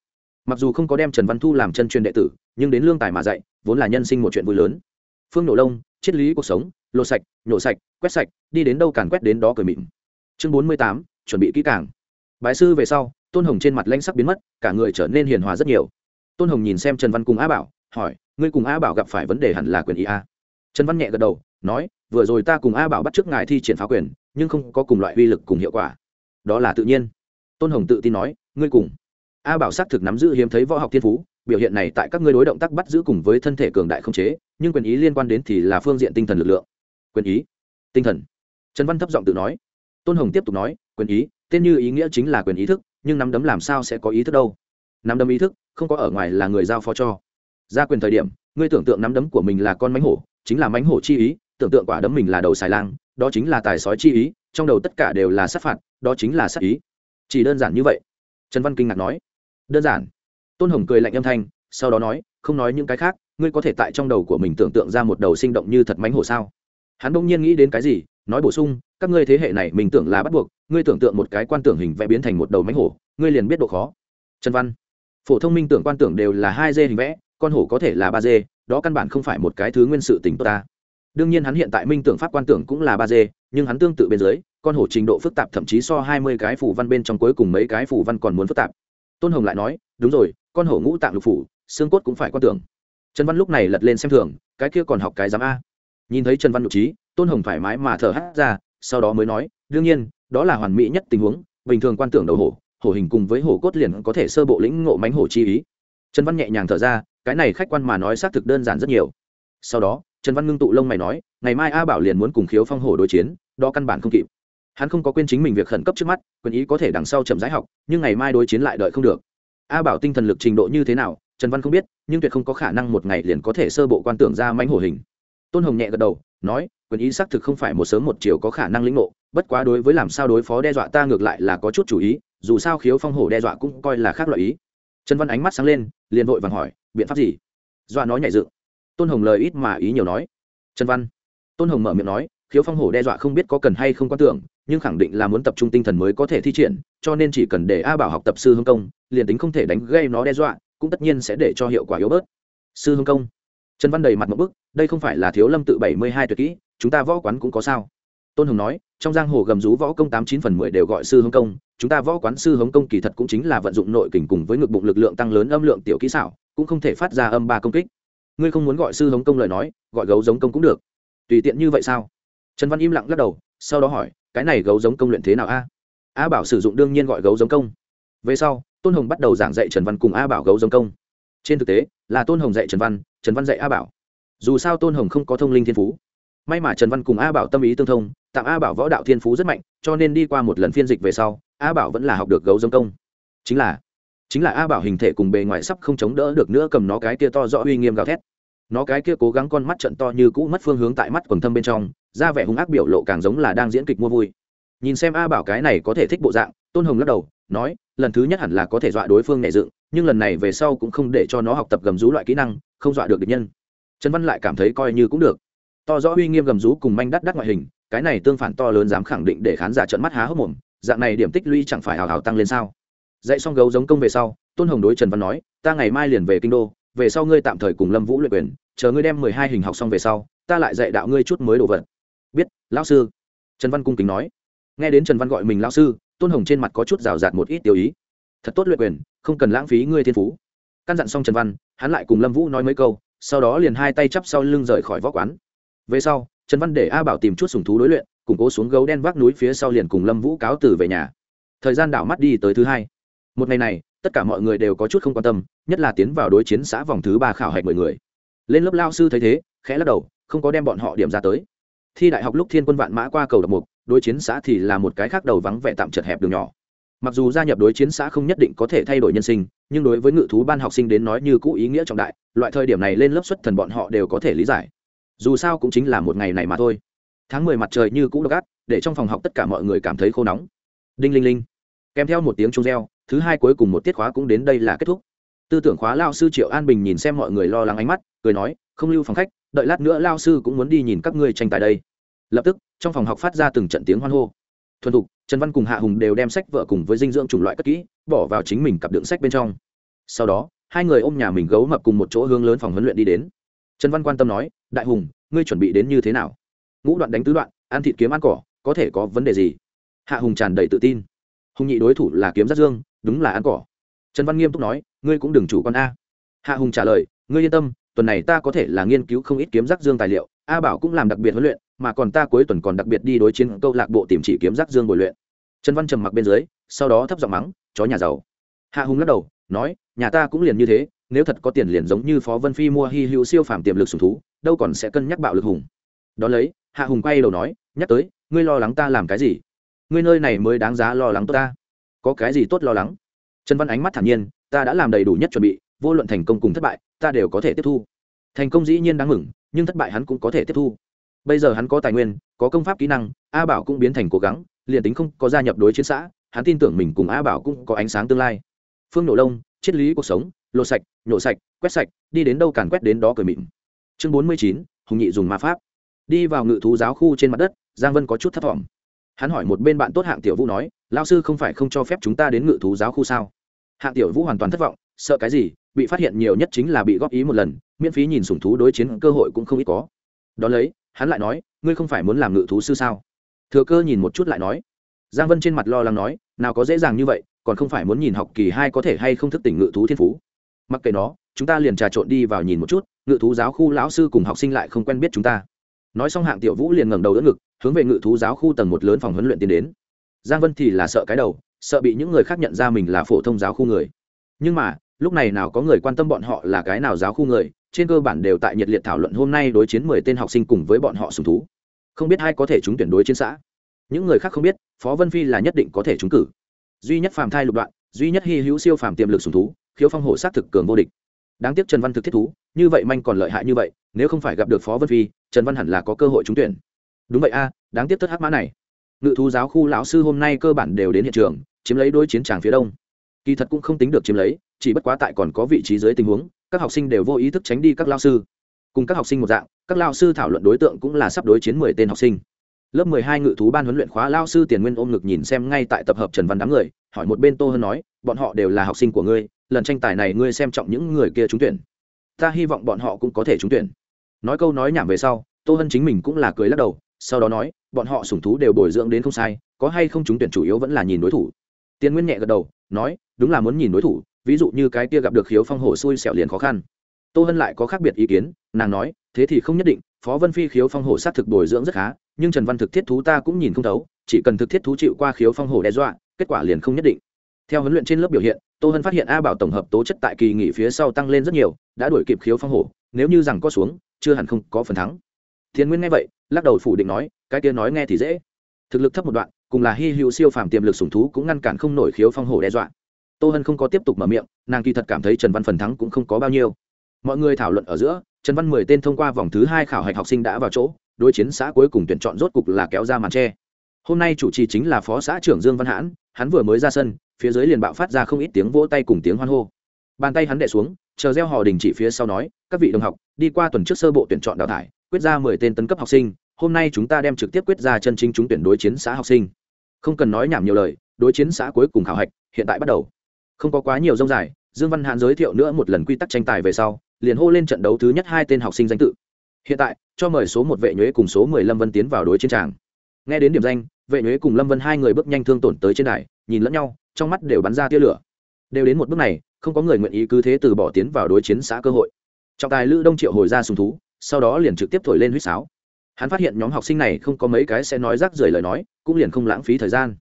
S1: mặc dù không có đem trần văn thu làm chân truyền đệ tử nhưng đến lương tài mà dạy vốn là nhân sinh một chuyện vui lớn phương nổ lông triết lý cuộc sống lột sạch nhổ sạch quét sạch đi đến đâu càng quét đến đó cười mịn chương bốn mươi tám chuẩn bị kỹ càng bái sư về sau tôn hồng trên mặt lanh sắc biến mất cả người trở nên hiền hòa rất nhiều tôn hồng nhìn xem trần văn cùng á bảo hỏi ngươi cùng á bảo gặp phải vấn đề hẳn là quyền ý a trần văn nhẹ gật đầu nói vừa rồi ta cùng a bảo bắt trước ngài thi triển phá quyền nhưng không có cùng loại uy lực cùng hiệu quả đó là tự nhiên tôn hồng tự tin nói ngươi cùng a bảo xác thực nắm giữ hiếm thấy võ học thiên phú biểu hiện này tại các ngươi đối động tác bắt giữ cùng với thân thể cường đại không chế nhưng quyền ý liên quan đến thì là phương diện tinh thần lực lượng quyền ý tinh thần trần văn thấp giọng tự nói tôn hồng tiếp tục nói quyền ý tên như ý nghĩa chính là quyền ý thức nhưng nắm đấm làm sao sẽ có ý thức đâu nắm đấm ý thức không có ở ngoài là người giao phó cho ra quyền thời điểm ngươi tưởng tượng nắm đấm của mình là con mánh hổ chính là mánh hổ chi ý tưởng tượng quả đấm mình là đầu xài lang đó chính là tài sói chi ý trong đầu tất cả đều là sát phạt đó chính là sát ý chỉ đơn giản như vậy trần văn kinh ngạc nói đơn giản tôn hồng cười lạnh âm thanh sau đó nói không nói những cái khác ngươi có thể tại trong đầu của mình tưởng tượng ra một đầu sinh động như thật mánh hổ sao hắn bỗng nhiên nghĩ đến cái gì nói bổ sung các ngươi thế hệ này mình tưởng là bắt buộc ngươi tưởng tượng một cái quan tưởng hình vẽ biến thành một đầu mánh hổ ngươi liền biết độ khó trần văn phổ thông minh tưởng quan tưởng đều là hai d hình vẽ con hổ có thể là ba d đó căn bản không phải một cái thứ nguyên sự tình ta đương nhiên hắn hiện tại minh tưởng pháp quan tưởng cũng là ba d nhưng hắn tương tự bên dưới con hổ trình độ phức tạp thậm chí so hai mươi cái phủ văn bên trong cuối cùng mấy cái phủ văn còn muốn phức tạp tôn hồng lại nói đúng rồi con hổ ngũ tạng lục phủ xương cốt cũng phải quan tưởng trần văn lúc này lật lên xem thường cái kia còn học cái giám a nhìn thấy trần văn nhục trí tôn hồng thoải mái mà thở hắt ra sau đó mới nói đương nhiên đó là hoàn mỹ nhất tình huống bình thường quan tưởng đầu hổ hổ hình cùng với hổ cốt liền có thể sơ bộ lĩnh ngộ mánh hổ chi ý trần văn nhẹ nhàng thở ra cái này khách quan mà nói xác thực đơn giản rất nhiều sau đó trần văn ngưng tụ lông mày nói ngày mai a bảo liền muốn cùng khiếu phong hổ đối chiến đó căn bản không kịp hắn không có quên chính mình việc khẩn cấp trước mắt quyền ý có thể đằng sau chậm rãi học nhưng ngày mai đối chiến lại đợi không được a bảo tinh thần lực trình độ như thế nào trần văn không biết nhưng tuyệt không có khả năng một ngày liền có thể sơ bộ quan tưởng ra mãnh hổ hình tôn hồng nhẹ gật đầu nói quyền ý xác thực không phải một sớm một chiều có khả năng lĩnh ngộ bất quá đối với làm sao đối phó đe dọa ta ngược lại là có chút chủ ý dù sao khiếu phong hổ đe dọa cũng coi là khác loại ý trần văn ánh mắt sáng lên liền vội vàng hỏi biện pháp gì doa nói nhảy dựng tôn hồng lời ít mà ý nhiều nói trần văn tôn hồng mở miệng nói khiếu phong hổ đe dọa không biết có cần hay không quan tưởng nhưng khẳng định là muốn tập trung tinh thần mới có thể thi triển cho nên chỉ cần để a bảo học tập sư hương công liền tính không thể đánh gây nó đe dọa cũng tất nhiên sẽ để cho hiệu quả yếu bớt sư hương công trần văn đầy mặt một bức đây không phải là thiếu lâm tự bảy mươi hai tuyệt kỹ chúng ta võ quán cũng có sao tôn hồng nói trong giang hồ gầm rú võ công tám chín phần mười đều gọi sư hương công chúng ta võ quán sư hống công kỳ thật cũng chính là vận dụng nội kình cùng với ngực bụng lực lượng tăng lớn âm lượng tiểu kỹ xảo cũng không thể phát ra âm ba công kích ngươi không muốn gọi sư hống công lời nói gọi gấu giống công cũng được tùy tiện như vậy sao trần văn im lặng lắc đầu sau đó hỏi cái này gấu giống công luyện thế nào a a bảo sử dụng đương nhiên gọi gấu giống công về sau tôn hồng bắt đầu giảng dạy trần văn cùng a bảo gấu giống công trên thực tế là tôn hồng dạy trần văn trần văn dạy a bảo dù sao tôn hồng không có thông linh thiên phú may mà trần văn cùng a bảo tâm ý tương thông tặng a bảo võ đạo thiên phú rất mạnh cho nên đi qua một lần phiên dịch về sau a bảo vẫn là học được gấu giống công chính là chính là a bảo hình thể cùng bề ngoài sắp không chống đỡ được nữa cầm nó cái kia to rõ uy nghiêm gào thét nó cái kia cố gắng con mắt trận to như cũ mất phương hướng tại mắt quần thâm bên trong ra vẻ hung ác biểu lộ càng giống là đang diễn kịch mua vui nhìn xem a bảo cái này có thể thích bộ dạng tôn hồng lắc đầu nói lần thứ nhất hẳn là có thể dọa đối phương nhẹ dựng nhưng lần này về sau cũng không để cho nó học tập gầm rú loại kỹ năng không dọa được địch nhân trần văn lại cảm thấy coi như cũng được to rõ uy nghiêm gầm rú cùng manh đắt đắt ngoại hình cái này tương phản to lớn dám khẳng định để khán giả trận mắt há hốc mồm dạng này điểm tích lũy chẳng phải hào hào tăng lên sao dạy xong gấu giống công về sau tôn hồng đối trần văn nói ta ngày mai liền về kinh đô về sau ngươi tạm thời cùng lâm vũ luyện quyền chờ ngươi đem mười hai hình học xong về sau ta lại dạy đạo ngươi chút mới đồ vật biết lão sư trần văn cung kính nói nghe đến trần văn gọi mình lão sư tôn hồng trên mặt có chút rào rạt một ít tiêu ý thật tốt luyện quyền không cần lãng phí ngươi thiên phú căn dặn xong trần văn hắn lại cùng lâm vũ nói mấy câu sau đó liền hai tay chắp sau lưng rời khỏi võ quán về sau trần văn để a bảo tìm chút sùng thú đối luyện củng cố xuống gấu đen vác núi phía sau liền cùng lâm vũ cáo từ về nhà thời gian đảo mắt đi tới thứ hai một ngày này tất cả mọi người đều có chút không quan tâm nhất là tiến vào đối chiến xã vòng thứ ba khảo hạch mười người lên lớp lao sư thấy thế khẽ lắc đầu không có đem bọn họ điểm ra tới thi đại học lúc thiên quân vạn mã qua cầu độc mục đối chiến xã thì là một cái khác đầu vắng vẻ tạm chật hẹp đường nhỏ mặc dù gia nhập đối chiến xã không nhất định có thể thay đổi nhân sinh nhưng đối với ngự thú ban học sinh đến nói như cũ ý nghĩa trọng đại loại thời điểm này lên lớp xuất thần bọn họ đều có thể lý giải dù sao cũng chính là một ngày này mà thôi tháng mười mặt trời như cũ đ ộ c gắt để trong phòng học tất cả mọi người cảm thấy khô nóng đinh linh linh kèm theo một tiếng chung reo thứ hai cuối cùng một tiết khóa cũng đến đây là kết thúc tư tưởng khóa lao sư triệu an bình nhìn xem mọi người lo lắng ánh mắt cười nói không lưu phòng khách đợi lát nữa lao sư cũng muốn đi nhìn các ngươi tranh tài đây lập tức trong phòng học phát ra từng trận tiếng hoan hô thuần thục trần văn cùng hạ hùng đều đem sách vợ cùng với dinh dưỡng chủng loại cất kỹ bỏ vào chính mình cặp đựng sách bên trong sau đó hai người ôm nhà mình gấu mập cùng một chỗ hướng lớn phòng huấn luyện đi đến trần văn quan tâm nói đại hùng ngươi chuẩn bị đến như thế nào ngũ đoạn đánh tứ đoạn ăn thịt kiếm ăn cỏ có thể có vấn đề gì hạ hùng tràn đầy tự tin hùng nhị đối thủ là kiếm giác dương đúng là ăn cỏ trần văn nghiêm túc nói ngươi cũng đừng chủ con a hạ hùng trả lời ngươi yên tâm tuần này ta có thể là nghiên cứu không ít kiếm giác dương tài liệu a bảo cũng làm đặc biệt huấn luyện mà còn ta cuối tuần còn đặc biệt đi đối chiến câu lạc bộ tìm chỉ kiếm giác dương bồi luyện trần văn trầm mặc bên dưới sau đó thấp giọng mắng chó nhà giàu hạ hùng lắc đầu nói nhà ta cũng liền như thế nếu thật có tiền liền giống như phó vân phi mua hy hữu siêu phàm tiềm lực sùng thú đâu còn sẽ cân nhắc bạo lực hùng đón lấy hạ hùng quay đầu nói nhắc tới ngươi lo lắng ta làm cái gì ngươi nơi này mới đáng giá lo lắng tốt ta có cái gì tốt lo lắng trần văn ánh mắt thản nhiên ta đã làm đầy đủ nhất chuẩn bị vô luận thành công cùng thất bại ta đều có thể tiếp thu thành công dĩ nhiên đáng mừng nhưng thất bại hắn cũng có thể tiếp thu bây giờ hắn có tài nguyên có công pháp kỹ năng a bảo cũng biến thành cố gắng liền tính không có gia nhập đối chiến xã hắn tin tưởng mình cùng a bảo cũng có ánh sáng tương lai phương nổ lông triết lý cuộc sống lột sạch nhổ sạch quét sạch đi đến đâu càn quét đến đó cười mịn chương bốn mươi chín hùng nhị dùng ma pháp đi vào ngự thú giáo khu trên mặt đất giang vân có chút thấp t hắn hỏi một bên bạn tốt hạng tiểu vũ nói lao sư không phải không cho phép chúng ta đến ngự thú giáo khu sao hạng tiểu vũ hoàn toàn thất vọng sợ cái gì bị phát hiện nhiều nhất chính là bị góp ý một lần miễn phí nhìn sủng thú đối chiến cơ hội cũng không ít có đón lấy hắn lại nói ngươi không phải muốn làm ngự thú sư sao thừa cơ nhìn một chút lại nói giang vân trên mặt lo lắng nói nào có dễ dàng như vậy còn không phải muốn nhìn học kỳ hai có thể hay không thức tỉnh ngự thú thiên phú mặc kệ nó chúng ta liền trà trộn đi vào nhìn một chút ngự thú giáo khu lão sư cùng học sinh lại không quen biết chúng ta nói xong hạng tiểu vũ liền ngẩng đầu đỡ ngực hướng về ngự thú giáo khu tầng một lớn phòng huấn luyện tiến đến giang vân thì là sợ cái đầu sợ bị những người khác nhận ra mình là phổ thông giáo khu người nhưng mà lúc này nào có người quan tâm bọn họ là cái nào giáo khu người trên cơ bản đều tại nhiệt liệt thảo luận hôm nay đối chiến mười tên học sinh cùng với bọn họ sùng thú không biết ai có thể trúng tuyển đối chiến xã những người khác không biết phó vân phi là nhất định có thể trúng cử duy nhất phàm thai lục đoạn duy nhất hy hữu siêu phàm tiềm lực sùng thú khiếu phong hổ s á t thực cường vô địch đáng tiếc trần văn thực thiết thú như vậy manh còn lợi hại như vậy nếu không phải gặp được phó vân phi trần văn hẳn là có cơ hội trúng tuyển đúng vậy a đáng tiếc thất hắc mã này ngự thú giáo khu lão sư hôm nay cơ bản đều đến hiện trường chiếm lấy đôi chiến tràng phía đông kỳ thật cũng không tính được chiếm lấy chỉ bất quá tại còn có vị trí dưới tình huống các học sinh đều vô ý thức tránh đi các lao sư cùng các học sinh một dạng các lao sư thảo luận đối tượng cũng là sắp đối chiến mười tên học sinh lớp mười hai ngự thú ban huấn luyện khóa lao sư tiền nguyên ôm ngực nhìn xem ngay tại tập hợp trần văn đám người hỏi một bên tô hơn nói bọn họ đều là học sinh của ngươi lần tranh tài này ngươi xem trọng những người kia trúng tuyển ta hy vọng bọn họ cũng có thể trúng tuyển nói câu nói nhảm về sau tô hân chính mình cũng là cười lắc đầu sau đó nói bọn họ sủng thú đều bồi dưỡng đến không sai có hay không chúng tuyển chủ yếu vẫn là nhìn đối thủ tiên nguyên nhẹ gật đầu nói đúng là muốn nhìn đối thủ ví dụ như cái kia gặp được khiếu phong hổ xui xẻo liền khó khăn tô hân lại có khác biệt ý kiến nàng nói thế thì không nhất định phó vân phi khiếu phong hổ s á t thực bồi dưỡng rất khá nhưng trần văn thực thiết thú ta cũng nhìn không thấu chỉ cần thực thiết thú chịu qua khiếu phong hổ đe dọa kết quả liền không nhất định theo huấn luyện trên lớp biểu hiện tô hân phát hiện a bảo tổng hợp tố chất tại kỳ nghỉ phía sau tăng lên rất nhiều đã đuổi kịp khiếu phong hổ nếu như rằng có xuống chưa hẳn không có phần thắng thiên nguyên nghe vậy lắc đầu phủ định nói cái kia nói nghe thì dễ thực lực thấp một đoạn cùng là hy hữu siêu phàm tiềm lực sủng thú cũng ngăn cản không nổi khiếu phong hổ đe dọa tô hân không có tiếp tục mở miệng nàng kỳ thật cảm thấy trần văn phần thắng cũng không có bao nhiêu mọi người thảo luận ở giữa trần văn mười tên thông qua vòng thứ hai khảo hạch học sinh đã vào chỗ đối chiến xã cuối cùng tuyển chọn rốt cục là kéo ra màn tre hôm nay chủ trì chính là phó xã trưởng dương văn hãn hắn vừa mới ra sân phía dưới liền bạo phát ra không ít tiếng vỗ tay cùng tiếng hoan hô bàn tay hắn đệ xuống chờ gieo họ đình chỉ phía sau nói các vị đồng học đi qua tuần trước sơ bộ tuyển chọn đào thải quyết ra mười tên tấn cấp học sinh hôm nay chúng ta đem trực tiếp quyết ra chân chính chúng tuyển đối chiến xã học sinh không cần nói nhảm nhiều lời đối chiến xã cuối cùng khảo hạch hiện tại bắt đầu không có quá nhiều rông dài dương văn hãn giới thiệu nữa một lần quy tắc tranh tài về sau liền hô lên trận đấu thứ nhất hai tên học sinh danh tự hiện tại cho mời số một vệ nhuế cùng số mười lâm vân tiến vào đối chiến tràng nghe đến điểm danh vệ nhuế cùng lâm vân hai người bước nhanh thương tổn tới trên đài nhìn lẫn nhau trong mắt đều bắn ra tia lửa đều đến một bước này không có người nguyện ý cứ thế từ bỏ tiến vào đối chiến xã cơ hội trọng tài lữ đông triệu hồi ra sùng thú sau đó liền trực tiếp thổi lên huýt sáo hắn phát hiện nhóm học sinh này không có mấy cái sẽ nói rác rưởi lời nói cũng liền không lãng phí thời gian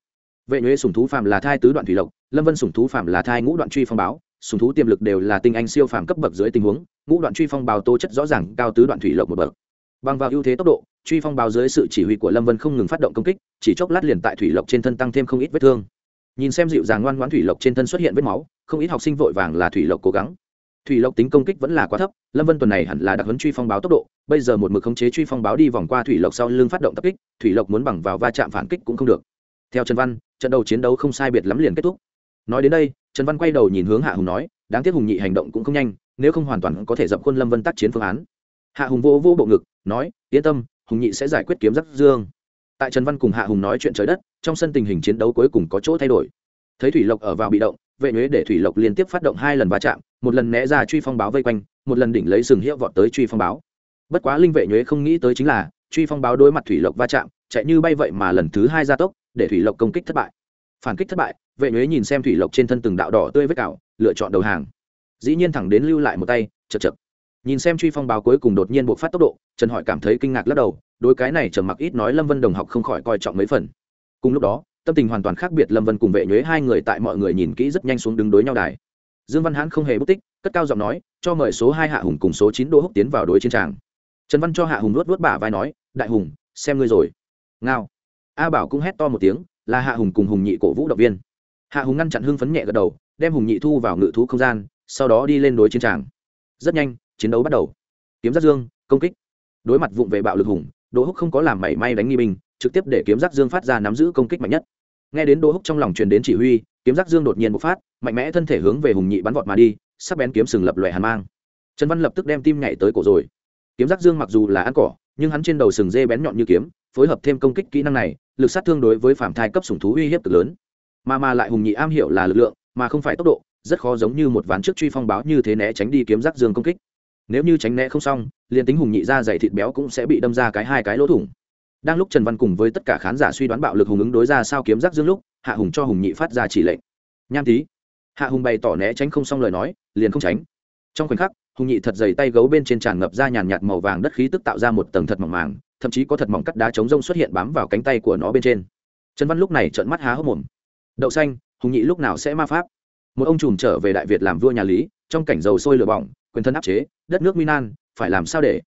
S1: vệ nhuế sùng thú phạm là thai tứ đoạn thủy lộc lâm vân sùng thú phạm là thai ngũ đoạn truy phong báo sùng thú tiềm lực đều là tinh anh siêu phàm cấp bậc dưới tình huống ngũ đoạn truy phong bào tố chất rõ ràng cao tứ đoạn thủy lộc một bậc bằng vào ưu thế tốc độ truy phong bào dưới sự chỉ huy của lâm vân không ngừng phát động công kích chỉ chốc lát liền tại thủy lộc trên thân tăng thêm không ít vết thương nhìn xem dịu dàng ngoan ngoãn thủy lộc trên thân xuất hiện vết máu không ít học sinh vội vàng là thủy lộc cố gắng thủy lộc tính công kích vẫn là quá thấp lâm vân tuần này hẳn là đặc huấn truy phong báo tốc độ bây giờ một mực khống chế truy phong báo đi vòng qua thủy lộc sau lưng phát động tập kích thủy lộc muốn bằng vào va chạm phản kích cũng không được theo trần văn trận đầu chiến đấu không sai biệt lắm liền kết thúc nói đến đây trần văn quay đầu nhìn hướng hạ hùng nói đáng tiếc hùng nhị hành động cũng không nhanh nếu không hoàn toàn có thể dập khuôn lâm vân tác chiến phương án hạ hùng vô vô bộ ngực nói yên tâm hùng nhị sẽ giải quyết kiếm giáp dương tại trần văn cùng hạ hùng nói chuyện trời đất trong sân tình hình chiến đấu cuối cùng có chỗ thay đổi thấy thủy lộc ở vào bị động vệ nhuế để thủy lộc liên tiếp phát động hai lần va chạm một lần né ra truy phong báo vây quanh một lần đỉnh lấy sừng hiệu vọt tới truy phong báo bất quá linh vệ nhuế không nghĩ tới chính là truy phong báo đối mặt thủy lộc va chạm chạy như bay vậy mà lần thứ hai gia tốc để thủy lộc công kích thất bại phản kích thất bại vệ nhuế nhìn xem thủy lộc trên thân từng đạo đỏ tươi vết cào lựa chọn đầu hàng dĩ nhiên thẳng đến lưu lại một tay chật chật nhìn xem truy phong báo cuối cùng đột nhiên buộc phát tốc độ trần hỏi cảm thấy kinh ngạc lắc đầu đôi cái này trầm mặc ít nói lâm vân đồng học không khỏi coi trọng mấy phần cùng lúc đó tâm tình hoàn toàn khác biệt lâm vân cùng vệ nhuế hai người tại mọi người nhìn kỹ rất nhanh xuống đứng đối nhau đài dương văn hãn không hề bất tích cất cao giọng nói cho mời số hai hạ hùng cùng số chín đô húc tiến vào đối chiến tràng trần văn cho hạ hùng luốt luốt bả vai nói đại hùng xem ngươi rồi ngao a bảo cũng hét to một tiếng là hạ hùng cùng hùng nhị cổ vũ động viên hạ hùng ngăn chặn hưng phấn nhẹ gật đầu đem hùng nhị thu vào ngự thú không gian sau đó đi lên đối chiến tràng rất nhanh chiến đấu bắt đầu kiếm giác dương công kích đối mặt vụng về bạo lực hùng đỗ húc không có làm mảy may đánh nghi binh trực tiếp để kiếm giác dương phát ra nắm giữ công kích mạnh nhất nghe đến đỗ húc trong lòng truyền đến chỉ huy kiếm giác dương đột nhiên bộc phát mạnh mẽ thân thể hướng về hùng nhị bắn vọt mà đi sắc bén kiếm sừng lập lòe hàn mang trần văn lập tức đem tim nhảy tới cổ rồi kiếm giác dương mặc dù là ăn cỏ nhưng hắn trên đầu sừng dê bén nhọn như kiếm phối hợp thêm công kích kỹ năng này lực sát thương đối với phạm thai cấp sủng thú uy hiếp cực lớn mà mà lại hùng nhị am hiểu là lực lượng mà không phải tốc độ rất khó giống như một ván trước truy phong báo như thế né tránh đi kiếm giác dương công kích nếu như tránh né không xong liền tính hùng nhị ra dày thịt béo cũng sẽ bị đâm ra cái hai cái lỗ thủng đang lúc trần văn cùng với tất cả khán giả suy đoán bạo lực hùng ứng đối ra sao kiếm giác dương lúc hạ hùng cho hùng nhị phát ra chỉ lệnh nham tý hạ hùng bày tỏ né tránh không xong lời nói liền không tránh trong khoảnh khắc hùng nhị thật dày tay gấu bên trên tràn ngập ra nhàn nhạt màu vàng đất khí tức tạo ra một tầng thật mỏng màng thậm chí có thật mỏng cắt đá chống rông xuất hiện bám vào cánh tay của nó bên trên trần văn lúc này trợn mắt há hốc mồm đậu xanh hùng nhị lúc nào sẽ ma pháp một ông trùm trở về đại việt làm vua nhà lý trong cảnh dầu sôi lửa bỏng quyền thân áp chế đất nước minan phải làm sao để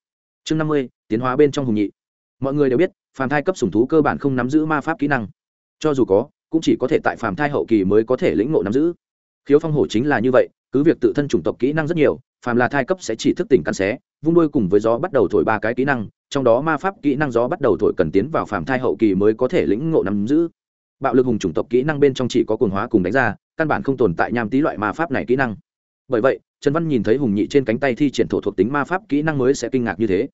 S1: chương năm mươi tiến hóa bên trong hùng nhị mọi người đều biết phàm thai cấp sủng thú cơ bản không nắm giữ ma pháp kỹ năng cho dù có cũng chỉ có thể tại phàm thai hậu kỳ mới có thể lĩnh ngộ nắm giữ khiếu phong hổ chính là như vậy cứ việc tự thân chủng tộc kỹ năng rất nhiều phàm là thai cấp sẽ chỉ thức tỉnh căn xé vung đôi cùng với gió bắt đầu thổi ba cái kỹ năng trong đó ma pháp kỹ năng gió bắt đầu thổi cần tiến vào phàm thai hậu kỳ mới có thể lĩnh ngộ nắm giữ bạo lực hùng chủng tộc kỹ năng bên trong chỉ có cuồng hóa cùng đánh ra căn bản không tồn tại nham tí loại ma pháp này kỹ năng bởi vậy trần văn nhìn thấy hùng nhị trên cánh tay thi triển thổ thuộc tính ma pháp kỹ năng mới sẽ kinh ngạc như thế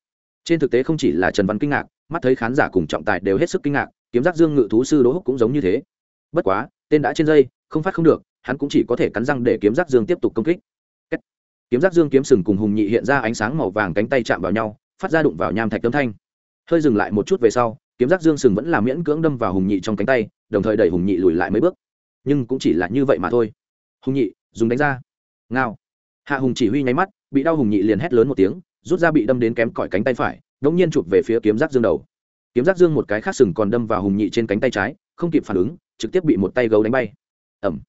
S1: trên thực tế không chỉ là trần văn kinh ngạc mắt thấy khán giả cùng trọng tài đều hết sức kinh ngạc kiếm giác dương ngự thú sư đỗ húc cũng giống như thế bất quá tên đã trên dây không phát không được hắn cũng chỉ có thể cắn răng để kiếm giác dương tiếp tục công kích kiếm giác dương kiếm sừng cùng hùng nhị hiện ra ánh sáng màu vàng cánh tay chạm vào nhau phát ra đụng vào nham thạch tấm thanh hơi dừng lại một chút về sau kiếm giác dương sừng vẫn là miễn cưỡng đâm vào hùng nhị trong cánh tay đồng thời đẩy hùng nhị lùi lại mấy bước nhưng cũng chỉ là như vậy mà thôi hùng nhị dùng đánh ra ngao hạ hùng chỉ huy nháy mắt bị đau hùng nhị liền hét lớn một tiếng rút ra bị đâm đến kém cỏi cánh tay phải đống nhiên chụp về phía kiếm giác dương đầu kiếm giác dương một cái khác sừng còn đâm vào hùng nhị trên cánh tay trái không kịp phản ứng trực tiếp bị một tay gấu đánh bay ẩm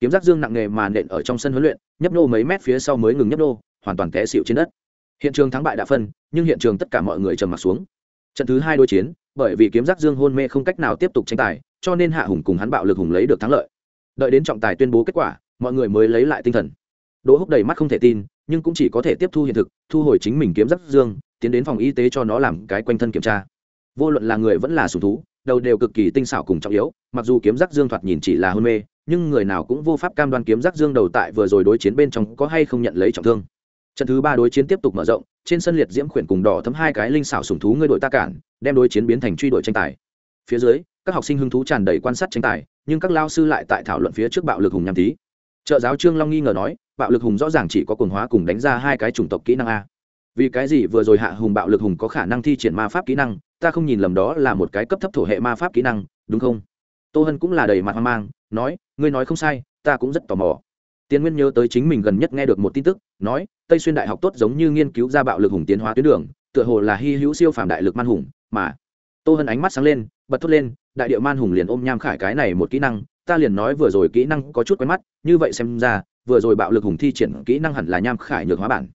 S1: kiếm giác dương nặng nghề mà nện ở trong sân huấn luyện nhấp nô mấy mét phía sau mới ngừng nhấp nô hoàn toàn té xịu trên đất hiện trường thắng bại đã phân nhưng hiện trường tất cả mọi người trầm mặt xuống trận thứ hai đôi chiến bởi vì kiếm giác dương hôn mê không cách nào tiếp tục tranh tài cho nên hạ hùng cùng hắn bạo lực hùng lấy được thắng lợi đợi đến trọng tài tuyên bố kết quả mọi người mới lấy lại tinh thần đỗ húc đầy mắt không thể tin nhưng cũng chỉ có thể tiếp thu hiện thực thu hồi chính mình kiếm rắc dương tiến đến phòng y tế cho nó làm cái quanh thân kiểm tra vô luận là người vẫn là sùng thú đầu đều cực kỳ tinh xảo cùng trọng yếu mặc dù kiếm rắc dương thoạt nhìn chỉ là hôn mê nhưng người nào cũng vô pháp cam đoan kiếm rắc dương đầu tại vừa rồi đối chiến bên trong có hay không nhận lấy trọng thương trận thứ ba đối chiến tiếp tục mở rộng trên sân liệt diễm khuyển cùng đỏ thấm hai cái linh xảo sùng thú ngươi đội ta cản đem đối chiến biến thành truy đuổi tranh tài phía dưới các học sinh hứng thú tràn đầy quan sát tranh tài nhưng các lao sư lại tại thảo luận phía trước bạo lực hùng nhằm tí trợ giáo trương long nghi ngờ nói bạo lực hùng rõ ràng chỉ có cồn hóa cùng đánh ra hai cái chủng tộc kỹ năng a vì cái gì vừa rồi hạ hùng bạo lực hùng có khả năng thi triển ma pháp kỹ năng ta không nhìn lầm đó là một cái cấp thấp thổ hệ ma pháp kỹ năng đúng không tô hân cũng là đầy mặt hoang mang nói ngươi nói không sai ta cũng rất tò mò tiến nguyên nhớ tới chính mình gần nhất nghe được một tin tức nói tây xuyên đại học tốt giống như nghiên cứu ra bạo lực hùng tiến hóa tuyến đường tựa hồ là hy hữu siêu phàm đại lực man hùng mà tô hân ánh mắt sáng lên bật thốt lên đại điệu man hùng liền ôm nham khải cái này một kỹ năng ta liền nói vừa rồi kỹ năng có chút quen mắt như vậy xem ra vừa rồi bạo lực hùng thi triển kỹ năng hẳn là nham khải nhược hóa bản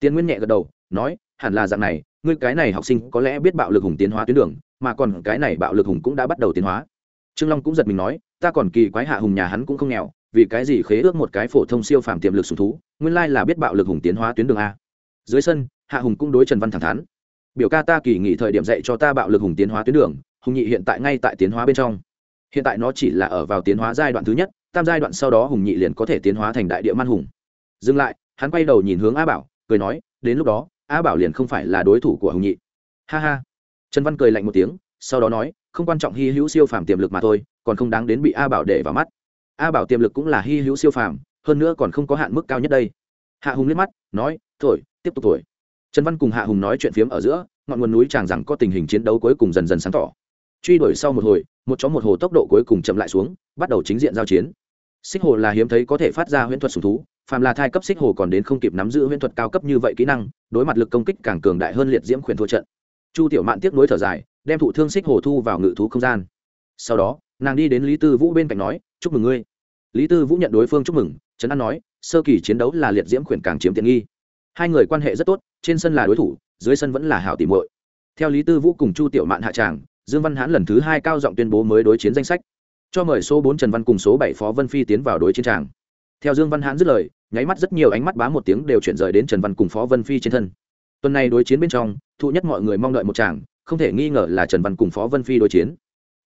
S1: tiến nguyên nhẹ gật đầu nói hẳn là dạng này ngươi cái này học sinh có lẽ biết bạo lực hùng tiến hóa tuyến đường mà còn cái này bạo lực hùng cũng đã bắt đầu tiến hóa trương long cũng giật mình nói ta còn kỳ quái hạ hùng nhà hắn cũng không nghèo vì cái gì khế ước một cái phổ thông siêu phàm tiềm lực sùng thú nguyên lai là biết bạo lực hùng tiến hóa tuyến đường a dưới sân hạ hùng cũng đối trần văn thẳng thắn biểu ca ta kỳ nghỉ thời điểm dạy cho ta bạo lực hùng tiến hóa tuyến đường hùng nhị hiện tại ngay tại tiến hóa bên trong hiện tại nó chỉ là ở vào tiến hóa giai đoạn thứ nhất tam giai đoạn sau đó hùng nhị liền có thể tiến hóa thành đại địa man hùng dừng lại hắn quay đầu nhìn hướng a bảo cười nói đến lúc đó a bảo liền không phải là đối thủ của hùng nhị ha ha trần văn cười lạnh một tiếng sau đó nói không quan trọng hy hữu siêu phàm tiềm lực mà thôi còn không đáng đến bị a bảo để vào mắt a bảo tiềm lực cũng là hy hữu siêu phàm hơn nữa còn không có hạn mức cao nhất đây hạ hùng liếc mắt nói thổi tiếp tục thổi trần văn cùng hạ hùng nói chuyện phiếm ở giữa ngọn nguồn núi chàng rằng có tình hình chiến đấu cuối cùng dần dần sáng tỏ truy đuổi sau một hồi một chó một hồ tốc độ cuối cùng chậm lại xuống bắt đầu chính diện giao chiến xích hồ là hiếm thấy có thể phát ra huyễn thuật sùng thú phàm là thai cấp xích hồ còn đến không kịp nắm giữ huyễn thuật cao cấp như vậy kỹ năng đối mặt lực công kích càng cường đại hơn liệt diễm khuyển thua trận chu tiểu mạn tiếp nối thở dài đem thụ thương xích hồ thu vào ngự thú không gian sau đó nàng đi đến lý tư vũ bên cạnh nói chúc mừng ngươi lý tư vũ nhận đối phương chúc mừng trấn an nói sơ kỳ chiến đấu là liệt diễm khuyển càng chiếm tiện nghi hai người quan hệ rất tốt trên sân là đối thủ dưới sân vẫn là hảo tìm muội theo lý tư vũ cùng chu tiểu mạn hạ tràng dương văn hãn lần thứ hai cao giọng tuyên bố mới đối chiến danh sách cho mời số bốn trần văn cùng số bảy phó vân phi tiến vào đối chiến tràng theo dương văn hãn dứt lời nháy mắt rất nhiều ánh mắt bá một tiếng đều chuyển rời đến trần văn cùng phó vân phi trên thân tuần này đối chiến bên trong thụ nhất mọi người mong đợi một chàng không thể nghi ngờ là trần văn cùng phó vân phi đối chiến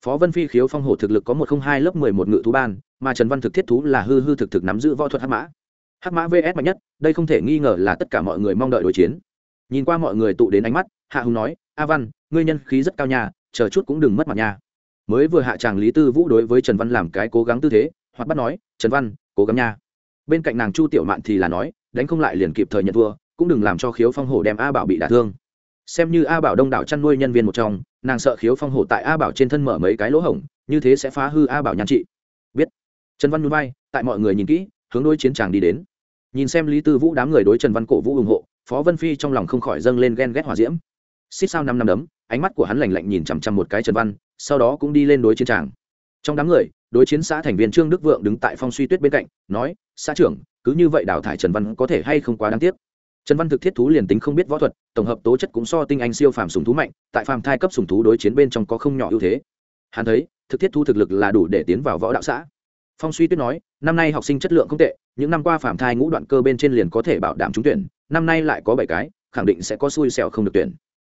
S1: phó vân phi khiếu phong hổ thực lực có một không hai lớp mười một ngự thú ban mà trần văn thực thiết thú là hư hư thực thực nắm giữ võ thuật hắc mã hắc mã vs mạnh nhất đây không thể nghi ngờ là tất cả mọi người mong đợi đối chiến nhìn qua mọi người tụ đến ánh mắt hạ hùng nói a văn ngươi nhân khí rất cao nhà chờ chút cũng đừng mất mặt nha mới vừa hạ tràng lý tư vũ đối với trần văn làm cái cố gắng tư thế hoặc bắt nói trần văn cố gắng nha bên cạnh nàng chu tiểu mạn thì là nói đánh không lại liền kịp thời nhận thua cũng đừng làm cho khiếu phong hổ đem a bảo bị đả thương xem như a bảo đông đảo chăn nuôi nhân viên một trong nàng sợ khiếu phong hổ tại a bảo trên thân mở mấy cái lỗ hổng như thế sẽ phá hư a bảo nhan trị biết trần văn núi bay tại mọi người nhìn kỹ hướng đối chiến tràng đi đến nhìn xem lý tư vũ đám người đối trần văn cổ vũ ủng hộ phó vân phi trong lòng không khỏi dâng lên ghen ghét hòa diễm xích sao năm năm đấm ánh mắt của hắn lạnh lạnh nhìn chằm chằm một cái trần văn sau đó cũng đi lên đối chiến tràng trong đám người đối chiến xã thành viên trương đức vượng đứng tại phong suy tuyết bên cạnh nói xã trưởng cứ như vậy đào thải trần văn có thể hay không quá đáng tiếc trần văn thực thiết thú liền tính không biết võ thuật tổng hợp tố chất cũng so tinh anh siêu phàm sùng thú mạnh tại phàm thai cấp sùng thú đối chiến bên trong có không nhỏ ưu thế hắn thấy thực thiết thú thực lực là đủ để tiến vào võ đạo xã phong suy tuyết nói năm nay học sinh chất lượng không tệ những năm qua phàm thai ngũ đoạn cơ bên trên liền có thể bảo đảm trúng tuyển năm nay lại có bảy cái khẳng định sẽ có xui xẻo không được tuyển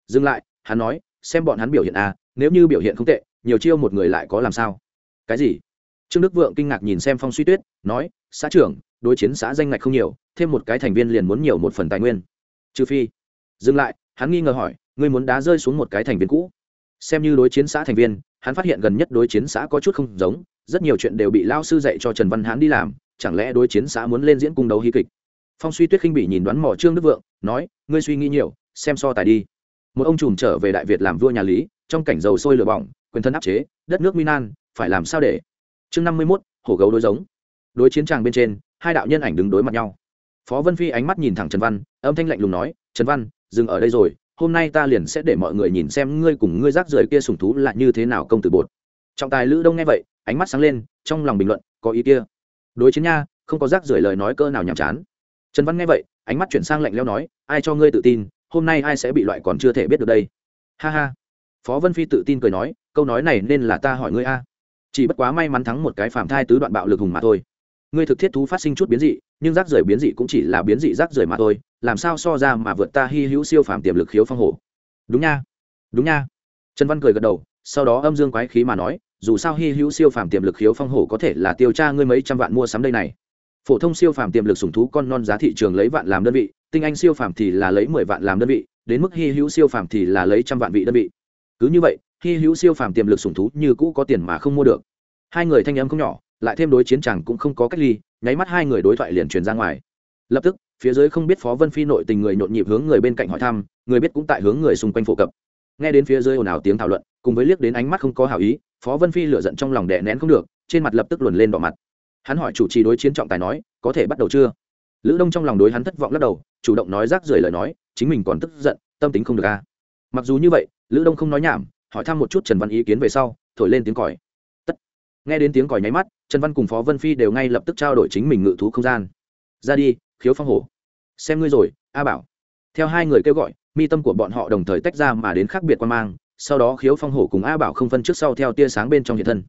S1: dừng lại hắn nói xem bọn hắn biểu hiện à nếu như biểu hiện không tệ nhiều chiêu một người lại có làm sao cái gì trương đức vượng kinh ngạc nhìn xem phong suy tuyết nói xã trưởng đối chiến xã danh ngạch không nhiều thêm một cái thành viên liền muốn nhiều một phần tài nguyên trừ phi dừng lại hắn nghi ngờ hỏi ngươi muốn đá rơi xuống một cái thành viên cũ xem như đối chiến xã thành viên hắn phát hiện gần nhất đối chiến xã có chút không giống rất nhiều chuyện đều bị lao sư dạy cho trần văn hán đi làm chẳng lẽ đối chiến xã muốn lên diễn cung đấu hí kịch phong suy tuyết khinh bỉ nhìn đoán mò trương đức vượng nói ngươi suy nghĩ nhiều xem so tài đi một ông trùm trở về đại việt làm vua nhà lý trong cảnh dầu sôi lửa bỏng quyền thân áp chế đất nước minan phải làm sao để chương năm mươi mốt hổ gấu đối giống đối chiến tràng bên trên hai đạo nhân ảnh đứng đối mặt nhau phó vân phi ánh mắt nhìn thẳng trần văn âm thanh lạnh lùng nói trần văn dừng ở đây rồi hôm nay ta liền sẽ để mọi người nhìn xem ngươi cùng ngươi rác rưởi kia sùng thú lại như thế nào công tử bột trọng tài lữ đông nghe vậy ánh mắt sáng lên trong lòng bình luận có ý kia đối chiến nha không có rác rưởi lời nói cỡ nào nhàm chán trần văn nghe vậy ánh mắt chuyển sang lạnh leo nói ai cho ngươi tự tin hôm nay ai sẽ bị loại còn chưa thể biết được đây ha ha phó vân phi tự tin cười nói câu nói này nên là ta hỏi ngươi a chỉ bất quá may mắn thắng một cái phạm thai tứ đoạn bạo lực hùng mà thôi ngươi thực thiết thú phát sinh chút biến dị nhưng rác rưởi biến dị cũng chỉ là biến dị rác rưởi mà thôi làm sao so ra mà vượt ta hy hữu siêu phàm tiềm lực khiếu phong hổ đúng nha đúng nha trần văn cười gật đầu sau đó âm dương quái khí mà nói dù sao hy hữu siêu phàm tiềm lực khiếu phong hổ có thể là tiêu tra ngươi mấy trăm vạn mua sắm đây này phổ thông siêu phàm tiềm lực sủng thú con non giá thị trường lấy vạn làm đơn vị tinh anh siêu phàm thì là lấy mười vạn làm đơn vị đến mức hy hữu siêu phàm thì là lấy trăm vạn vị đơn vị cứ như vậy hy hữu siêu phàm tiềm lực sủng thú như cũ có tiền mà không mua được hai người thanh âm không nhỏ lại thêm đối chiến chẳng cũng không có cách ly nháy mắt hai người đối thoại liền truyền ra ngoài lập tức phía dưới không biết phó vân phi nội tình người nhộn nhịp hướng người bên cạnh hỏi thăm người biết cũng tại hướng người xung quanh phổ cập nghe đến phía dưới ồn ào tiếng thảo luận cùng với liếc đến ánh mắt không có hảo ý phó vân phi lửa giận trong lòng đè nén không được trên mặt lập tức luồn lên đỏ mặt hắn hỏi chủ trì đối chiến trọng tài nói có thể bắt đầu chưa lữ đông trong lòng đối hắn thất vọng lắc đầu chủ động nói rác rưởi lời nói chính mình còn tức giận tâm tính không được a mặc dù như vậy lữ đông không nói nhảm hỏi thăm một chút trần văn ý kiến về sau thổi lên tiếng còi tất nghe đến tiếng còi nháy mắt trần văn cùng phó vân phi đều ngay lập tức trao đổi chính mình ngự thú không gian ra đi khiếu phong hổ xem ngươi rồi a bảo theo hai người kêu gọi mi tâm của bọn họ đồng thời tách ra mà đến khác biệt quan mang sau đó khiếu phong hổ cùng a bảo không phân trước sau theo tia sáng bên trong hiện thân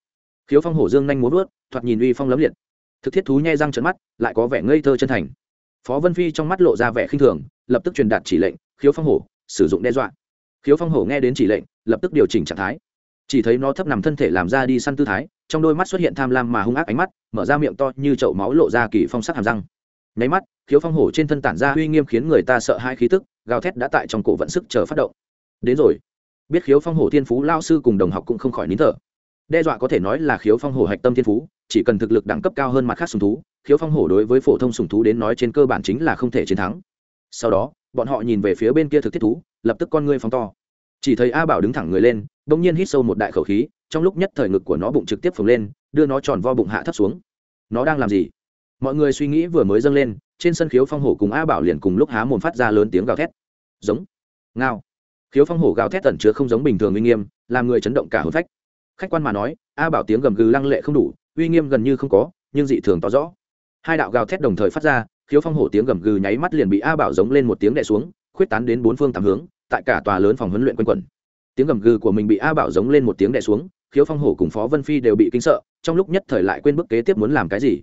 S1: khiếu phong hổ dương nhanh muốn vớt thoạt nhìn uy phong lấm liệt thực thiết thú nhai răng trận mắt lại có vẻ ngây thơ chân thành phó vân phi trong mắt lộ ra vẻ khinh thường lập tức truyền đạt chỉ lệnh khiếu phong hổ sử dụng đe dọa khiếu phong hổ nghe đến chỉ lệnh lập tức điều chỉnh trạng thái chỉ thấy nó thấp nằm thân thể làm ra đi săn tư thái trong đôi mắt xuất hiện tham lam mà hung ác ánh mắt mở ra miệng to như chậu máu lộ ra kỳ phong sắc hàm răng nháy mắt khiếu phong hổ trên thân tản ra uy nghiêm khiến người ta sợ hai khí tức gào thét đã tại trong cổ vận sức chờ phát động đến rồi biết khiếu phong hổ thiên phú lao sư cùng đồng học cũng không khỏi nín thở đe dọa có thể nói là khiếu phong hổ hạch tâm thiên phú chỉ cần thực lực đẳng cấp cao hơn mặt khác sùng thú khiếu phong hổ đối với phổ thông sùng thú đến nói trên cơ bản chính là không thể chiến thắng sau đó bọn họ nhìn về phía bên kia thực thiết thú lập tức con ngươi phóng to chỉ thấy a bảo đứng thẳng người lên đ ỗ n g nhiên hít sâu một đại khẩu khí trong lúc nhất thời ngực của nó bụng trực tiếp phồng lên đưa nó tròn vo bụng hạ thấp xuống nó đang làm gì mọi người suy nghĩ vừa mới dâng lên trên sân khiếu phong hổ cùng a bảo liền cùng lúc há mồm phát ra lớn tiếng gào thét giống ngao khiếu phong hổ gào thét tẩn chứa không giống bình thường uy nghiêm làm người chấn động cả hồn phách khách quan mà nói a bảo tiếng gầm gừ lăng lệ không đủ uy nghiêm gần như không có nhưng dị thường to rõ hai đạo gào thét đồng thời phát ra khiếu phong hổ tiếng gầm gừ nháy mắt liền bị a bảo giống lên một tiếng đè xuống khuyết tán đến bốn phương tám hướng tại cả tòa lớn phòng huấn luyện quanh quẩn tiếng gầm gừ của mình bị a bảo giống lên một tiếng đè xuống khiếu phong hổ cùng phó vân phi đều bị kinh sợ trong lúc nhất thời lại quên bước kế tiếp muốn làm cái gì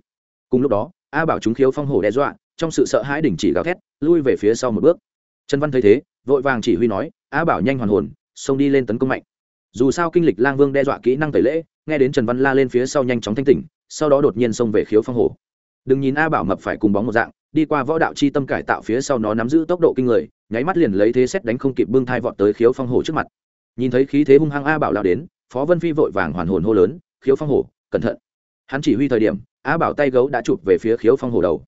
S1: cùng lúc đó a bảo chúng khiếu phong hổ đe dọa trong sự sợ hãi đình chỉ gào thét lui về phía sau một bước trần văn thấy thế vội vàng chỉ huy nói a bảo nhanh hoàn hồn xông đi lên tấn công mạnh dù sao kinh lịch lang vương đe dọa kỹ năng tẩy lễ nghe đến trần văn la lên phía sau nhanh chóng thanh tỉnh sau đó đột nhiên xông về khiếu phong hổ đừng nhìn a bảo mập phải cùng bóng một dạng đi qua võ đạo chi tâm cải tạo phía sau nó nắm giữ tốc độ kinh người nháy mắt liền lấy thế xét đánh không kịp bưng thai vọt tới khiếu phong hổ trước mặt nhìn thấy khí thế hung hăng a bảo lao đến phó vân phi vội vàng hoàn hồn hô lớn khiếu phong hổ cẩn thận hắn chỉ huy thời điểm a bảo tay gấu đã chụp về phía khiếu phong hổ đầu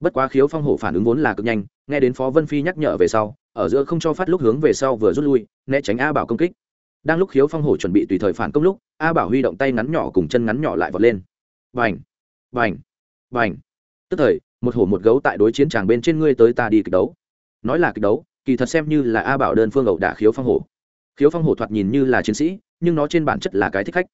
S1: bất quá khiếu phong hổ phản ứng vốn là cực nhanh nghe đến phó vân phi nhắc nhở về sau ở giữa không cho phát lúc hướng về sau vừa rút lui né tránh a bảo công kích đang lúc khiếu phong hổ chuẩn bị tùy thời phản công lúc a bảo huy động tay ngắn nhỏ cùng chân ngắn nhỏ lại vọt lên vành vành b tức thời một hổ một gấu tại đối chiến tràng bên trên ngươi tới ta đi kịch đấu nói là kịch đấu kỳ thật xem như là a bảo đơn phương ẩu đả khiếu phong hổ khiếu phong hổ thoạt nhìn như là chiến sĩ nhưng nó trên bản chất là cái thích khách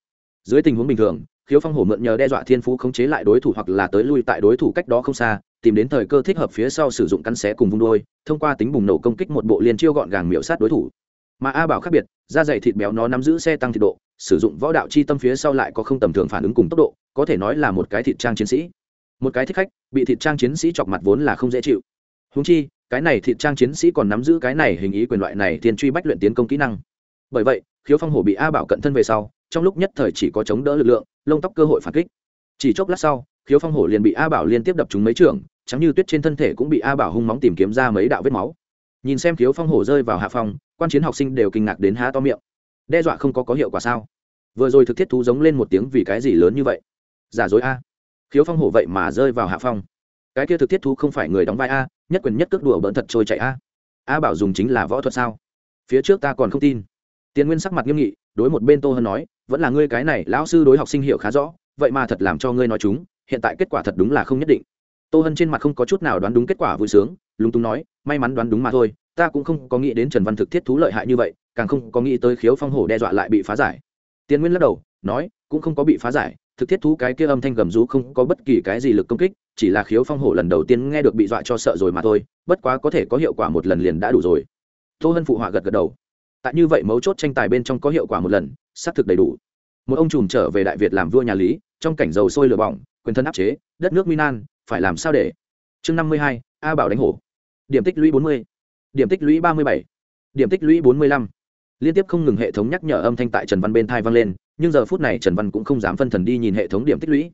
S1: dưới tình huống bình thường khiếu phong hổ mượn nhờ đe dọa thiên phú khống chế lại đối thủ hoặc là tới lui tại đối thủ cách đó không xa tìm đến thời cơ thích hợp phía sau sử dụng cắn xé cùng vung đôi thông qua tính bùng nổ công kích một bộ liền chiêu gọn gàng miễu sát đối thủ mà a bảo khác biệt da dày thịt béo nó nắm giữ xe tăng thịt độ sử dụng võ đạo chi tâm phía sau lại có không tầm thường phản ứng cùng tốc độ có thể nói là một cái thịt trang chiến sĩ một cái thích khách bị thịt trang chiến sĩ chọc mặt vốn là không dễ chịu húng chi cái này thịt trang chiến sĩ còn nắm giữ cái này hình ý quyền loại này tiền truy bách luyện tiến công kỹ năng bởi vậy khiếu phong hổ bị a bảo cận thân về sau trong lúc nhất thời chỉ có chống đỡ lực lượng lông tóc cơ hội phản kích chỉ chốc lát sau khiếu phong hổ liền bị a bảo liên tiếp đập trúng mấy trường trắng như tuyết trên thân thể cũng bị a bảo hung móng tìm kiếm ra mấy đạo vết máu nhìn xem khiếu phong hổ rơi vào hạ phòng quan chiến học sinh đều kinh ngạc đến há to miệng đe dọa không có có hiệu quả sao vừa rồi thực thiết thú giống lên một tiếng vì cái gì lớn như vậy giả dối a khiếu phong hổ vậy mà rơi vào hạ phong cái kia thực thiết thú không phải người đóng vai a nhất quyền nhất cước đùa bỡn thật trôi chạy a a bảo dùng chính là võ thuật sao phía trước ta còn không tin tiền nguyên sắc mặt nghiêm nghị đối một bên tô hơn nói vẫn là ngươi cái này lão sư đối học sinh hiểu khá rõ vậy mà thật làm cho ngươi nói chúng hiện tại kết quả thật đúng là không nhất định tô hân trên mặt không có chút nào đoán đúng kết quả vui sướng lúng túng nói may mắn đoán đúng mà thôi ta cũng không có nghĩ đến trần văn thực thiết thú lợi hại như vậy càng không có nghĩ tới khiếu phong hổ đe dọa lại bị phá giải tiên nguyên lắc đầu nói cũng không có bị phá giải thực thiết thú cái kia âm thanh gầm rú không có bất kỳ cái gì lực công kích chỉ là khiếu phong hổ lần đầu tiên nghe được bị dọa cho sợ rồi mà thôi bất quá có thể có hiệu quả một lần liền đã đủ rồi tô hân phụ họa gật gật đầu tại như vậy mấu chốt tranh tài bên trong có hiệu quả một lần xác thực đầy đủ một ông trùm trở về đại việt làm vua nhà lý trong cảnh dầu sôi lửa bỏng quyền thân áp chế đất nước minan phải làm sao để chương năm mươi hai a bảo đánh hổ điểm tích lũy bốn mươi điểm tích lũy ba mươi bảy điểm tích lũy bốn mươi lăm liên tiếp không ngừng hệ thống nhắc nhở âm thanh tại trần văn bên thai vang lên nhưng giờ phút này trần văn cũng không dám phân thần đi nhìn hệ thống điểm tích lũy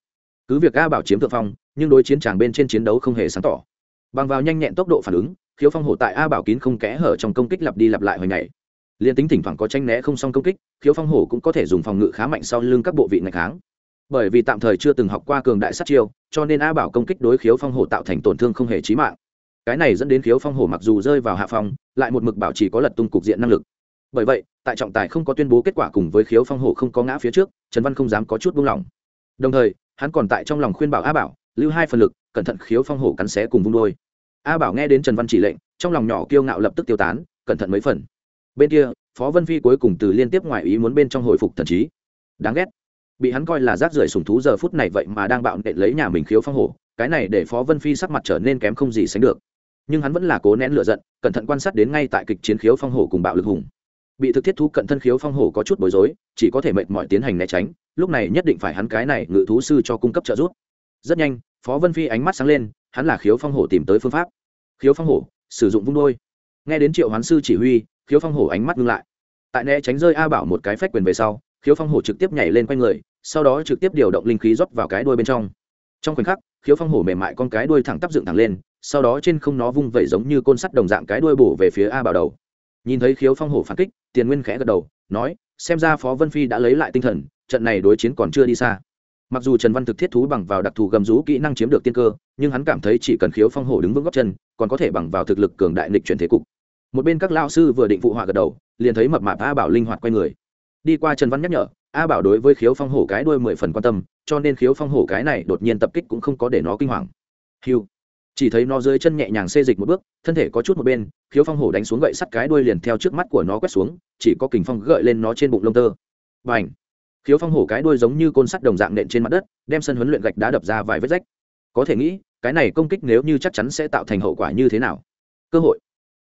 S1: cứ việc a bảo chiếm thượng phong nhưng đối chiến tràng bên trên chiến đấu không hề sáng tỏ bằng vào nhanh nhẹn tốc độ phản ứng khiếu phong hổ tại a bảo kín không kẽ hở trong công kích lặp đi lặp lại hồi ngày liên tính thỉnh thoảng có tranh né không xong công kích khiếu phong hổ cũng có thể dùng phòng ngự khá mạnh sau lưng các bộ vị ngày kháng bởi vì tạm thời chưa từng học qua cường đại sát chiêu cho nên a bảo công kích đối khiếu phong hổ tạo thành tổn thương không hề trí mạng cái này dẫn đến khiếu phong hổ mặc dù rơi vào hạ phong lại một mực bảo chỉ có lật tung cục diện năng lực bởi vậy tại trọng tài không có tuyên bố kết quả cùng với khiếu phong hổ không có ngã phía trước trần văn không dám có chút buông lỏng đồng thời hắn còn tại trong lòng khuyên bảo a bảo lưu hai phần lực cẩn thận khiếu phong hổ cắn xé cùng vung đôi a bảo nghe đến trần văn chỉ lệnh trong lòng nhỏ kiêu ngạo lập tức tiêu tán cẩn thận mấy phần bên kia phó vân phi cuối cùng từ liên tiếp ngoài ý muốn bên trong hồi phục thần trí đáng ghét bị hắn coi là rác rưởi sùng thú giờ phút này vậy mà đang bạo nện lấy nhà mình khiếu phong hổ cái này để phó vân phi sắc mặt trở nên kém không gì sánh được nhưng hắn vẫn là cố nén lựa giận cẩn thận quan sát đến ngay tại kịch chiến khiếu phong hổ cùng bạo lực hùng bị thực thiết thú cận thân khiếu phong hổ có chút bối rối chỉ có thể mệt mỏi tiến hành né tránh lúc này nhất định phải hắn cái này ngự thú sư cho cung cấp trợ giúp rất nhanh phó vân phi ánh mắt sáng lên hắn là khiếu phong hổ tìm tới phương pháp khiếu phong hổ sử dụng vung đôi nghe đến triệu hoán sư chỉ huy khiếu phong hổ ánh mắt ngưng lại tại né tránh rơi a bảo một cái phách quyền về sau khiếu phong hổ trực tiếp nhảy lên quanh người sau đó trực tiếp điều động linh khí rót vào cái đuôi bên trong trong khoảnh khắc khiếu phong hổ mềm mại con cái đuôi thẳng tắp dựng thẳng lên sau đó trên không nó vung vẩy giống như côn sắt đồng dạng cái đuôi bổ về phía a bảo đầu nhìn thấy khiếu phong hổ phản kích tiền nguyên khẽ gật đầu nói xem ra phó vân phi đã lấy lại tinh thần trận này đối chiến còn chưa đi xa mặc dù trần văn thực thiết thú bằng vào đặc thù gầm rú kỹ năng chiếm được tiên cơ nhưng hắn cảm thấy chỉ cần khiếu phong hổ đứng vững góc chân còn có thể bằng vào thực lực cường đại nịch chuyển thế cục một bên các lao sư vừa định phụ họa gật đầu liền thấy mập mạp a bảo linh hoạt quay người đi qua trần văn nhắc nhở a bảo đối với khiếu phong hổ cái đuôi mười phần quan tâm cho nên khiếu phong hổ cái này đột nhiên tập kích cũng không có để nó kinh hoàng hiu chỉ thấy nó dưới chân nhẹ nhàng xê dịch một bước thân thể có chút một bên khiếu phong hổ đánh xuống gậy sắt cái đuôi liền theo trước mắt của nó quét xuống chỉ có kình phong gợi lên nó trên bụng lông tơ b à n h khiếu phong hổ cái đuôi giống như côn sắt đồng dạng nện trên mặt đất đem sân huấn luyện gạch đá đập ra vài vết rách có thể nghĩ cái này công kích nếu như chắc chắn sẽ tạo thành hậu quả như thế nào cơ hội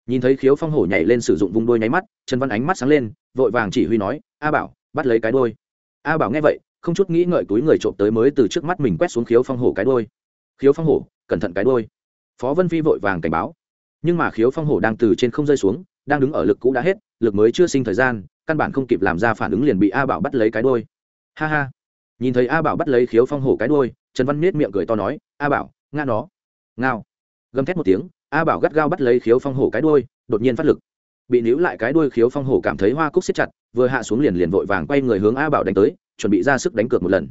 S1: nhìn thấy khiếu phong hổ nhảy lên sử dụng vung đôi nháy mắt trần văn ánh mắt sáng lên vội vàng chỉ huy nói a bảo bắt lấy cái đôi a bảo nghe vậy không chút nghĩ ngợi túi người trộm tới mới từ trước mắt mình quét xuống khiếu phong hổ cái đôi khiếu phong hổ cẩn thận cái đôi phó vân phi vội vàng cảnh báo nhưng mà khiếu phong hổ đang từ trên không rơi xuống đang đứng ở lực cũ đã hết lực mới chưa sinh thời gian căn bản không kịp làm ra phản ứng liền bị a bảo bắt lấy cái đôi ha ha nhìn thấy a bảo bắt lấy khiếu phong hổ cái đôi trần văn nết miệng cười to nói a bảo nga nó ngao gầm thét một tiếng a bảo gắt gao bắt lấy khiếu phong hổ cái đôi đột nhiên phát lực bị níu lại cái đuôi khiếu phong hổ cảm thấy hoa cúc siết chặt vừa hạ xuống liền liền vội vàng quay người hướng a bảo đánh tới chuẩn bị ra sức đánh cược một lần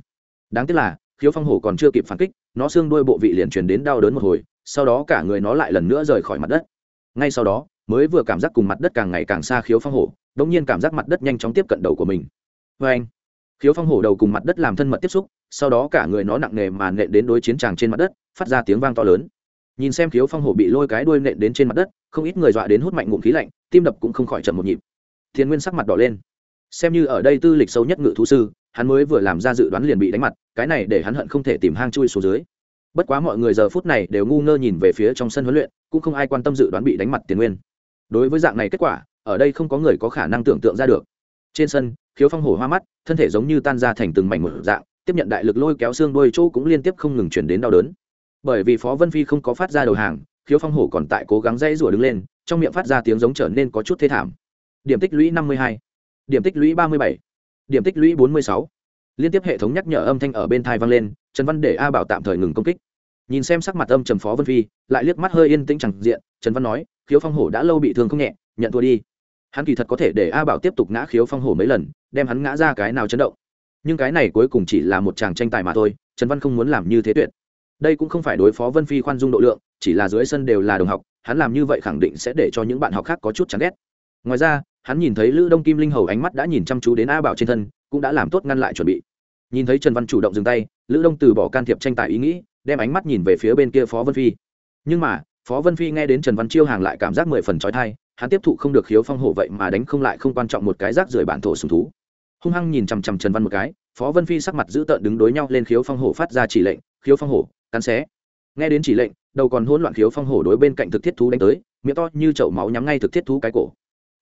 S1: đáng tiếc là khiếu phong hổ còn chưa kịp phản kích nó xương đuôi bộ vị liền truyền đến đau đớn một hồi sau đó cả người nó lại lần nữa rời khỏi mặt đất ngay sau đó mới vừa cảm giác cùng mặt đất càng ngày càng xa khiếu phong hổ đ ỗ n g nhiên cảm giác mặt đất nhanh chóng tiếp cận đầu của mình vê anh khiếu phong hổ đầu cùng mặt đất làm thân mật tiếp xúc sau đó cả người nó nặng nề mà nện đến đối chiến tràng trên mặt đất phát ra tiếng vang to lớn nhìn xem khiếu phong hổ bị lôi cái đuôi nện đến trên mặt đất không ít người dọa đến hút mạnh ngụm khí lạnh tim đập cũng không khỏi chậm một nhịp thiên nguyên sắc mặt đỏ lên xem như ở đây tư lịch sâu nhất ngự thú sư hắn mới vừa làm ra dự đoán liền bị đánh mặt cái này để hắn hận không thể tìm hang chui xuống dưới bất quá mọi người giờ phút này đều ngu ngơ nhìn về phía trong sân huấn luyện cũng không ai quan tâm dự đoán bị đánh mặt tiền nguyên đối với dạng này kết quả ở đây không có người có khả năng tưởng tượng ra được trên sân khiếu phong hổ hoa mắt thân thể giống như tan ra thành từng mảnh một dạng tiếp nhận đại lực lôi kéo xương đôi chỗ cũng liên tiếp không ngừng chuyển đến đau đớn bởi vì phó vân phi không có phát ra đầu hàng khiếu phong hổ còn tại cố gắng dây rủa đứng lên trong miệng phát ra tiếng giống trở nên có chút thê thảm điểm tích lũy năm mươi hai điểm tích lũy ba mươi bảy điểm tích lũy bốn mươi sáu liên tiếp hệ thống nhắc nhở âm thanh ở bên thai vang lên trần văn để a bảo tạm thời ngừng công kích nhìn xem sắc mặt âm trầm phó vân phi lại liếc mắt hơi yên tĩnh chẳng diện trần văn nói khiếu phong hổ đã lâu bị thương không nhẹ nhận thua đi hắn kỳ thật có thể để a bảo tiếp tục ngã khiếu phong hổ mấy lần đem hắn ngã ra cái nào chấn động nhưng cái này cuối cùng chỉ là một chàng tranh tài mà thôi trần văn không muốn làm như thế tuyệt đây cũng không phải đối phó vân phi khoan dung độ lượng chỉ là dưới sân đều là đồng học hắn làm như vậy khẳng định sẽ để cho những bạn học khác có chút chán ghét ngoài ra hắn nhìn thấy lữ đông kim linh hầu ánh mắt đã nhìn chăm chú đến a bảo trên thân cũng đã làm tốt ngăn lại chuẩn bị nhìn thấy trần văn chủ động dừng tay lữ đông từ bỏ can thiệp tranh tài ý nghĩ đem ánh mắt nhìn về phía bên kia phó vân phi nhưng mà phó vân phi nghe đến trần văn chiêu hàng lại cảm giác mười phần trói thai hắn tiếp thụ không được khiếu phong hổ vậy mà đánh không lại không quan trọng một cái rác rưởi bản thổ sùng thú hung hăng nhìn chằm chằm trần văn một cái phó vân phi sắc mặt dữ tợn đứng đối nhau lên khiếu phong hổ phát ra chỉ lệnh khiếu phong hổ cắn xé nghe đến chỉ lệnh đầu còn hỗn loạn khiếu phong hổ đối bên cạnh thực thiết thú đánh tới miệng to như chậu máu nhắm ngay thực thiết thú cái cổ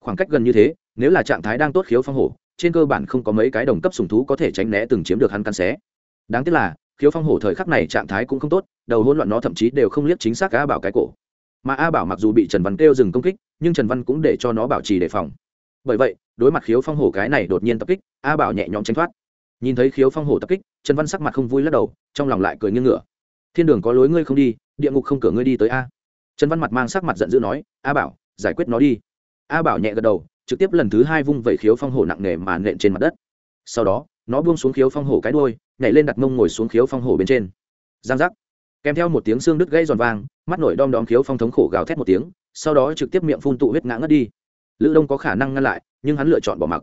S1: khoảng cách gần như thế nếu là trạng thái đang tốt khiếu phong hổ trên cơ bản không có mấy cái đồng cấp sùng thú có thể tránh né từng chiếm được hắn cắn xé đáng tiếc là khiếu phong hổ thời khắc này trạng thái cũng không tốt đầu hỗn loạn nó thậm chí đều không liếc chính xác a bảo cái cổ mà a bảo mặc dù bị trần văn kêu dừng công kích nhưng trần văn cũng để cho nó bảo trì đề phòng bởi vậy đối mặt khiếu phong hổ cái này đột nhiên tập kích a bảo nhẹ nhõm tranh thoát nhìn thấy khiếu phong hổ tập kích trần văn sắc mặt không vui lắc đầu trong lòng lại cười nghiêng ngửa thiên đường có lối ngươi không đi địa ngục không cửa ngươi đi tới a trần văn mặt mang sắc mặt giận dữ nói a bảo giải quyết nó đi a bảo nhẹ gật đầu trực tiếp lần thứ hai vung vẩy khiếu phong hổ nặng nề mà nện trên mặt đất sau đó nó buông xuống khiếu phong hổ cái đôi nhảy lên đặt mông ngồi xuống khiếu phong hổ bên trên giang giác kèm theo một tiếng xương đứt gây giòn vang mắt nổi đom đóm khiếu phong thống khổ gào thét một tiếng sau đó trực tiếp miệng phun tụ huyết ngã ngất đi lữ đông có khả năng ngăn lại nhưng hắn lựa chọn bỏ mặc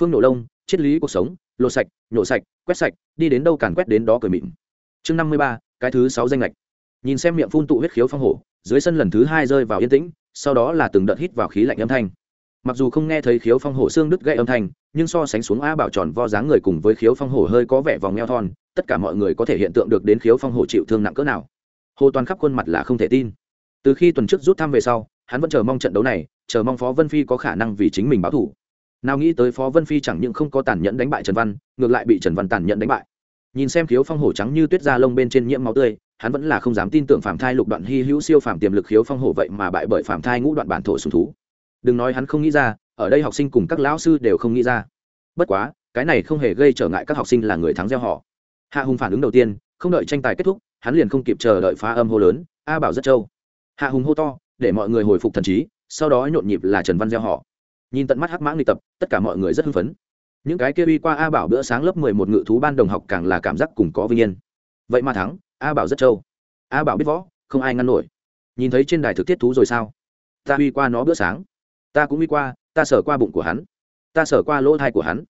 S1: phương nổ đông triết lý cuộc sống lột sạch nhổ sạch quét sạch đi đến đâu càn quét đến đó cười mịn chương năm mươi ba cái thứ sáu danh lệch nhìn xem miệng phun tụ huyết khiếu phong hổ dưới sân lần thứ hai rơi vào yên tĩnh sau đó là từng đợt hít vào khí lạnh âm thanh mặc dù không nghe thấy khiếu phong hổ xương đứt gãy âm thanh nhưng so sánh xuống a bảo tròn vo dáng người cùng với khiếu phong hổ hơi có vẻ vòng eo thon tất cả mọi người có thể hiện tượng được đến khiếu phong hổ chịu thương nặng cỡ nào hồ toàn khắp khuôn mặt là không thể tin từ khi tuần trước rút thăm về sau hắn vẫn chờ mong trận đấu này chờ mong phó vân phi có khả năng vì chính mình báo thủ nào nghĩ tới phó vân phi chẳng những không có tàn nhẫn đánh bại trần văn ngược lại bị trần văn tàn nhẫn đánh bại nhìn xem khiếu phong hổ trắng như tuyết da lông bên trên nhiễm máu tươi hắn vẫn là không dám tin tưởng phạm thai lục đoạn hy hữu siêu phạm tiềm lực khiếu phong hổ vậy mà bại bởi phạm thai ngũ đoạn bản thổ sùng thú đừng nói hắn không nghĩ ra ở đây học sinh cùng các lão sư đều không nghĩ ra bất quá cái này không hề gây trở ngại các học sinh là người thắng gieo họ hạ hùng phản ứng đầu tiên không đợi tranh tài kết thúc hắn liền không kịp chờ đợi phá âm hô lớn a bảo rất trâu hạ hùng hô to để mọi người hồi phục thần trí sau đó nhộn nhịp là trần văn gieo họ nhìn tận mắt hắc mãng luyện tập tất cả mọi người rất hưng phấn những cái kia uy qua a bảo bữa sáng lớp mười một ngự thú ban đồng học càng là cảm giác cùng có vinh yên vậy mà thắng a bảo rất trâu a bảo biết võ không ai ngăn nổi nhìn thấy trên đài thực tiết thú rồi sao ta uy qua nó bữa sáng ta cũng đi qua ta sờ qua bụng của hắn ta sờ qua lỗ thai của hắn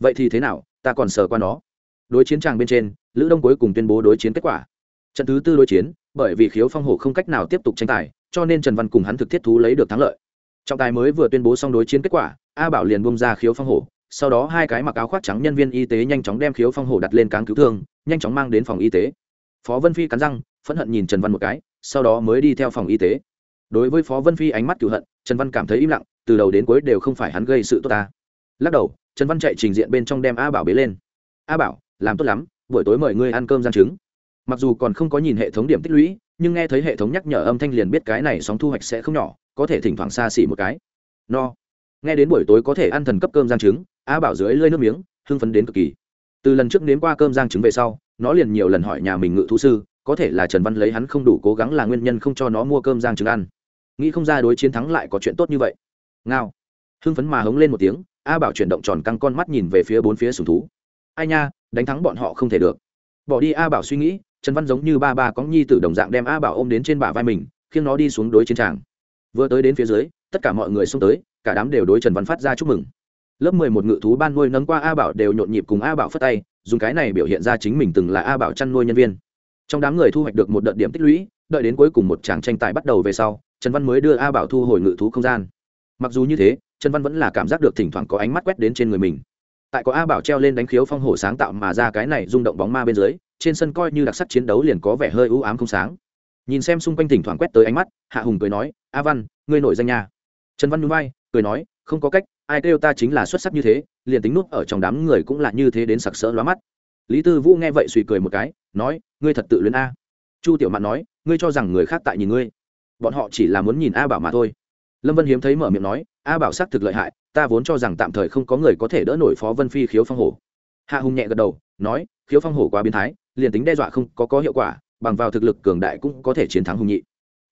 S1: vậy thì thế nào ta còn sờ qua nó đối chiến tràng bên trên lữ đông cuối cùng tuyên bố đối chiến kết quả trận thứ tư đối chiến bởi vì khiếu phong hổ không cách nào tiếp tục tranh tài cho nên trần văn cùng hắn thực thiết thú lấy được thắng lợi trọng tài mới vừa tuyên bố xong đối chiến kết quả a bảo liền bông ra khiếu phong hổ sau đó hai cái mặc áo khoác trắng nhân viên y tế nhanh chóng đem khiếu phong hổ đặt lên cáng cứu thương nhanh chóng mang đến phòng y tế phó vân phi cắn răng phẫn hận nhìn trần văn một cái sau đó mới đi theo phòng y tế đối với phó vân phi ánh mắt cựu hận trần văn cảm thấy im lặng từ đầu đến cuối đều không phải hắn gây sự tốt ta lắc đầu trần văn chạy trình diện bên trong đem a bảo bế lên a bảo làm tốt lắm buổi tối mời ngươi ăn cơm gian trứng mặc dù còn không có nhìn hệ thống điểm tích lũy nhưng nghe thấy hệ thống nhắc nhở âm thanh liền biết cái này sóng thu hoạch sẽ không nhỏ có thể thỉnh thoảng xa xỉ một cái no nghe đến buổi tối có thể ăn thần cấp cơm giang trứng a bảo dưới lơi nước miếng hưng phấn đến cực kỳ từ lần trước nếm qua cơm giang trứng về sau nó liền nhiều lần hỏi nhà mình ngự thú sư có thể là trần văn lấy hắn không đủ cố gắng là nguyên nhân không cho nó mua cơm giang trứng ăn nghĩ không ra đối chiến thắng lại có chuyện tốt như vậy ngao hưng phấn mà hống lên một tiếng a bảo chuyển động tròn căng con mắt nhìn về phía bốn phía sùng thú ai nha đánh thắng bọn họ không thể được bỏ đi a bảo suy nghĩ trần văn giống như ba ba cóng nhi t đồng dạng đem a bảo ôm đến trên bả vai mình khiêng nó đi xuống đối chiến tràng vừa tới đến phía dưới tất cả mọi người xông tới cả đám đều đối trần văn phát ra chúc mừng lớp mười một ngự thú ban nuôi nâng qua a bảo đều nhộn nhịp cùng a bảo phất tay dùng cái này biểu hiện ra chính mình từng là a bảo chăn nuôi nhân viên trong đám người thu hoạch được một đợt điểm tích lũy đợi đến cuối cùng một tràng tranh tài bắt đầu về sau trần văn mới đưa a bảo thu hồi ngự thú không gian mặc dù như thế trần văn vẫn là cảm giác được thỉnh thoảng có ánh mắt quét đến trên người mình tại có a bảo treo lên đánh khiếu phong hổ sáng tạo mà ra cái này rung động bóng ma bên dưới trên sân coi như đặc sắc chiến đấu liền có vẻ hơi ưu ám không sáng nhìn xem xung quanh thỉnh thoảng quét tới ánh mắt hạ hùng cười nói a văn ngươi nổi danh nhà. trần văn núi vai, cười nói không có cách ai kêu ta chính là xuất sắc như thế liền tính nút ở trong đám người cũng là như thế đến sặc sỡ lóa mắt lý tư vũ nghe vậy suy cười một cái nói ngươi thật tự luyến a chu tiểu mạn nói ngươi cho rằng người khác tại nhìn ngươi bọn họ chỉ là muốn nhìn a bảo mà thôi lâm vân hiếm thấy mở miệng nói a bảo xác thực lợi hại ta vốn cho rằng tạm thời không có người có thể đỡ nổi phó vân phi khiếu phong hổ hạ hùng nhẹ gật đầu nói khiếu phong hổ quá biến thái liền tính đe dọa không có có hiệu quả bằng vào thực lực cường đại cũng có thể chiến thắng hùng nhị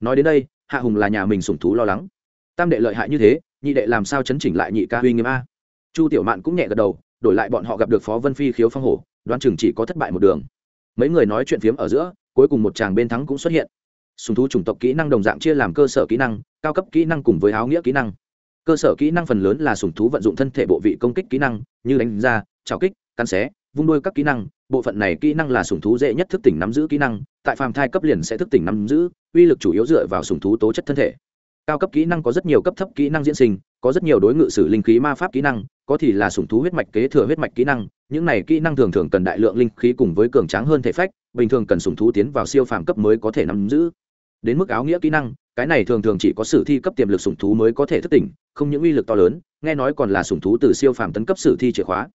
S1: nói đến đây hạ hùng là nhà mình sủng thú lo lắng tam đệ lợi hại như thế nhị đệ làm sao chấn chỉnh lại nhị ca huy nghiêm a chu tiểu mạn cũng nhẹ gật đầu đổi lại bọn họ gặp được phó vân phi khiếu phong hổ đoán chừng chỉ có thất bại một đường mấy người nói chuyện phiếm ở giữa cuối cùng một chàng bên thắng cũng xuất hiện sùng thú chủng tộc kỹ năng đồng dạng chia làm cơ sở kỹ năng cao cấp kỹ năng cùng với áo nghĩa kỹ năng cơ sở kỹ năng phần lớn là sùng thú vận dụng thân thể bộ vị công kích kỹ năng như đánh ra trào kích cắn xé vung đôi các kỹ năng bộ phận này kỹ năng là sùng thú dễ nhất thức tỉnh nắm giữ kỹ năng tại phàm thai cấp liền sẽ thức tỉnh nắm giữ uy lực chủ yếu dựa vào sùng thú tố chất thân thể cao cấp kỹ năng có rất nhiều cấp thấp kỹ năng diễn sinh có rất nhiều đối ngự sử linh khí ma pháp kỹ năng có thì là sùng thú huyết mạch kế thừa huyết mạch kỹ năng những này kỹ năng thường thường cần đại lượng linh khí cùng với cường tráng hơn thể phách bình thường cần sùng thú tiến vào siêu phàm cấp mới có thể nắm giữ đến mức áo nghĩa kỹ năng cái này thường thường chỉ có sử thi cấp tiềm lực sủng thú mới có thể thức tỉnh không những uy lực to lớn nghe nói còn là sủng thú từ siêu phàm tấn cấp sử thi chìa khóa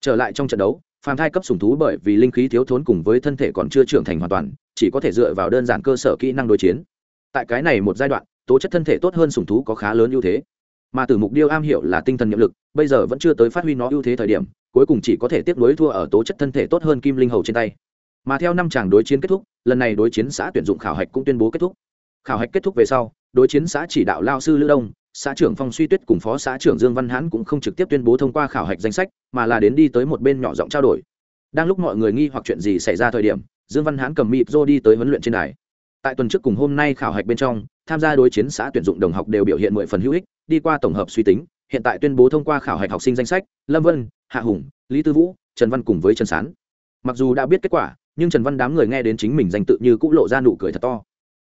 S1: trở lại trong trận đấu phàm thai cấp sủng thú bởi vì linh khí thiếu thốn cùng với thân thể còn chưa trưởng thành hoàn toàn chỉ có thể dựa vào đơn giản cơ sở kỹ năng đối chiến tại cái này một giai đoạn tố chất thân thể tốt hơn sủng thú có khá lớn ưu thế mà từ mục điêu am hiểu là tinh thần nhiệm lực bây giờ vẫn chưa tới phát huy nó ưu thế thời điểm cuối cùng chỉ có thể tiếp nối thua ở tố chất thân thể tốt hơn kim linh hầu trên tay mà theo năm chàng đối chiến kết thúc lần này đối chiến xã tuyển dụng khảo hạch cũng tuyên bố kết thúc khảo hạch kết thúc về sau đối chiến xã chỉ đạo lao sư lữ đông xã trưởng phong suy tuyết cùng phó xã trưởng dương văn hãn cũng không trực tiếp tuyên bố thông qua khảo hạch danh sách mà là đến đi tới một bên nhỏ giọng trao đổi đang lúc mọi người nghi hoặc chuyện gì xảy ra thời điểm dương văn hãn cầm mịp rô đi tới huấn luyện trên đài tại tuần trước cùng hôm nay khảo hạch bên trong tham gia đối chiến xã tuyển dụng đồng học đều biểu hiện mười phần hữu ích đi qua tổng hợp suy tính hiện tại tuyên bố thông qua khảo hạch học sinh danh sách lâm vân hạ hùng lý tư vũ trần văn cùng với trần sán mặc dù đã biết kết quả nhưng trần văn đám người nghe đến chính mình danh tự như cũng lộ ra nụ cười thật to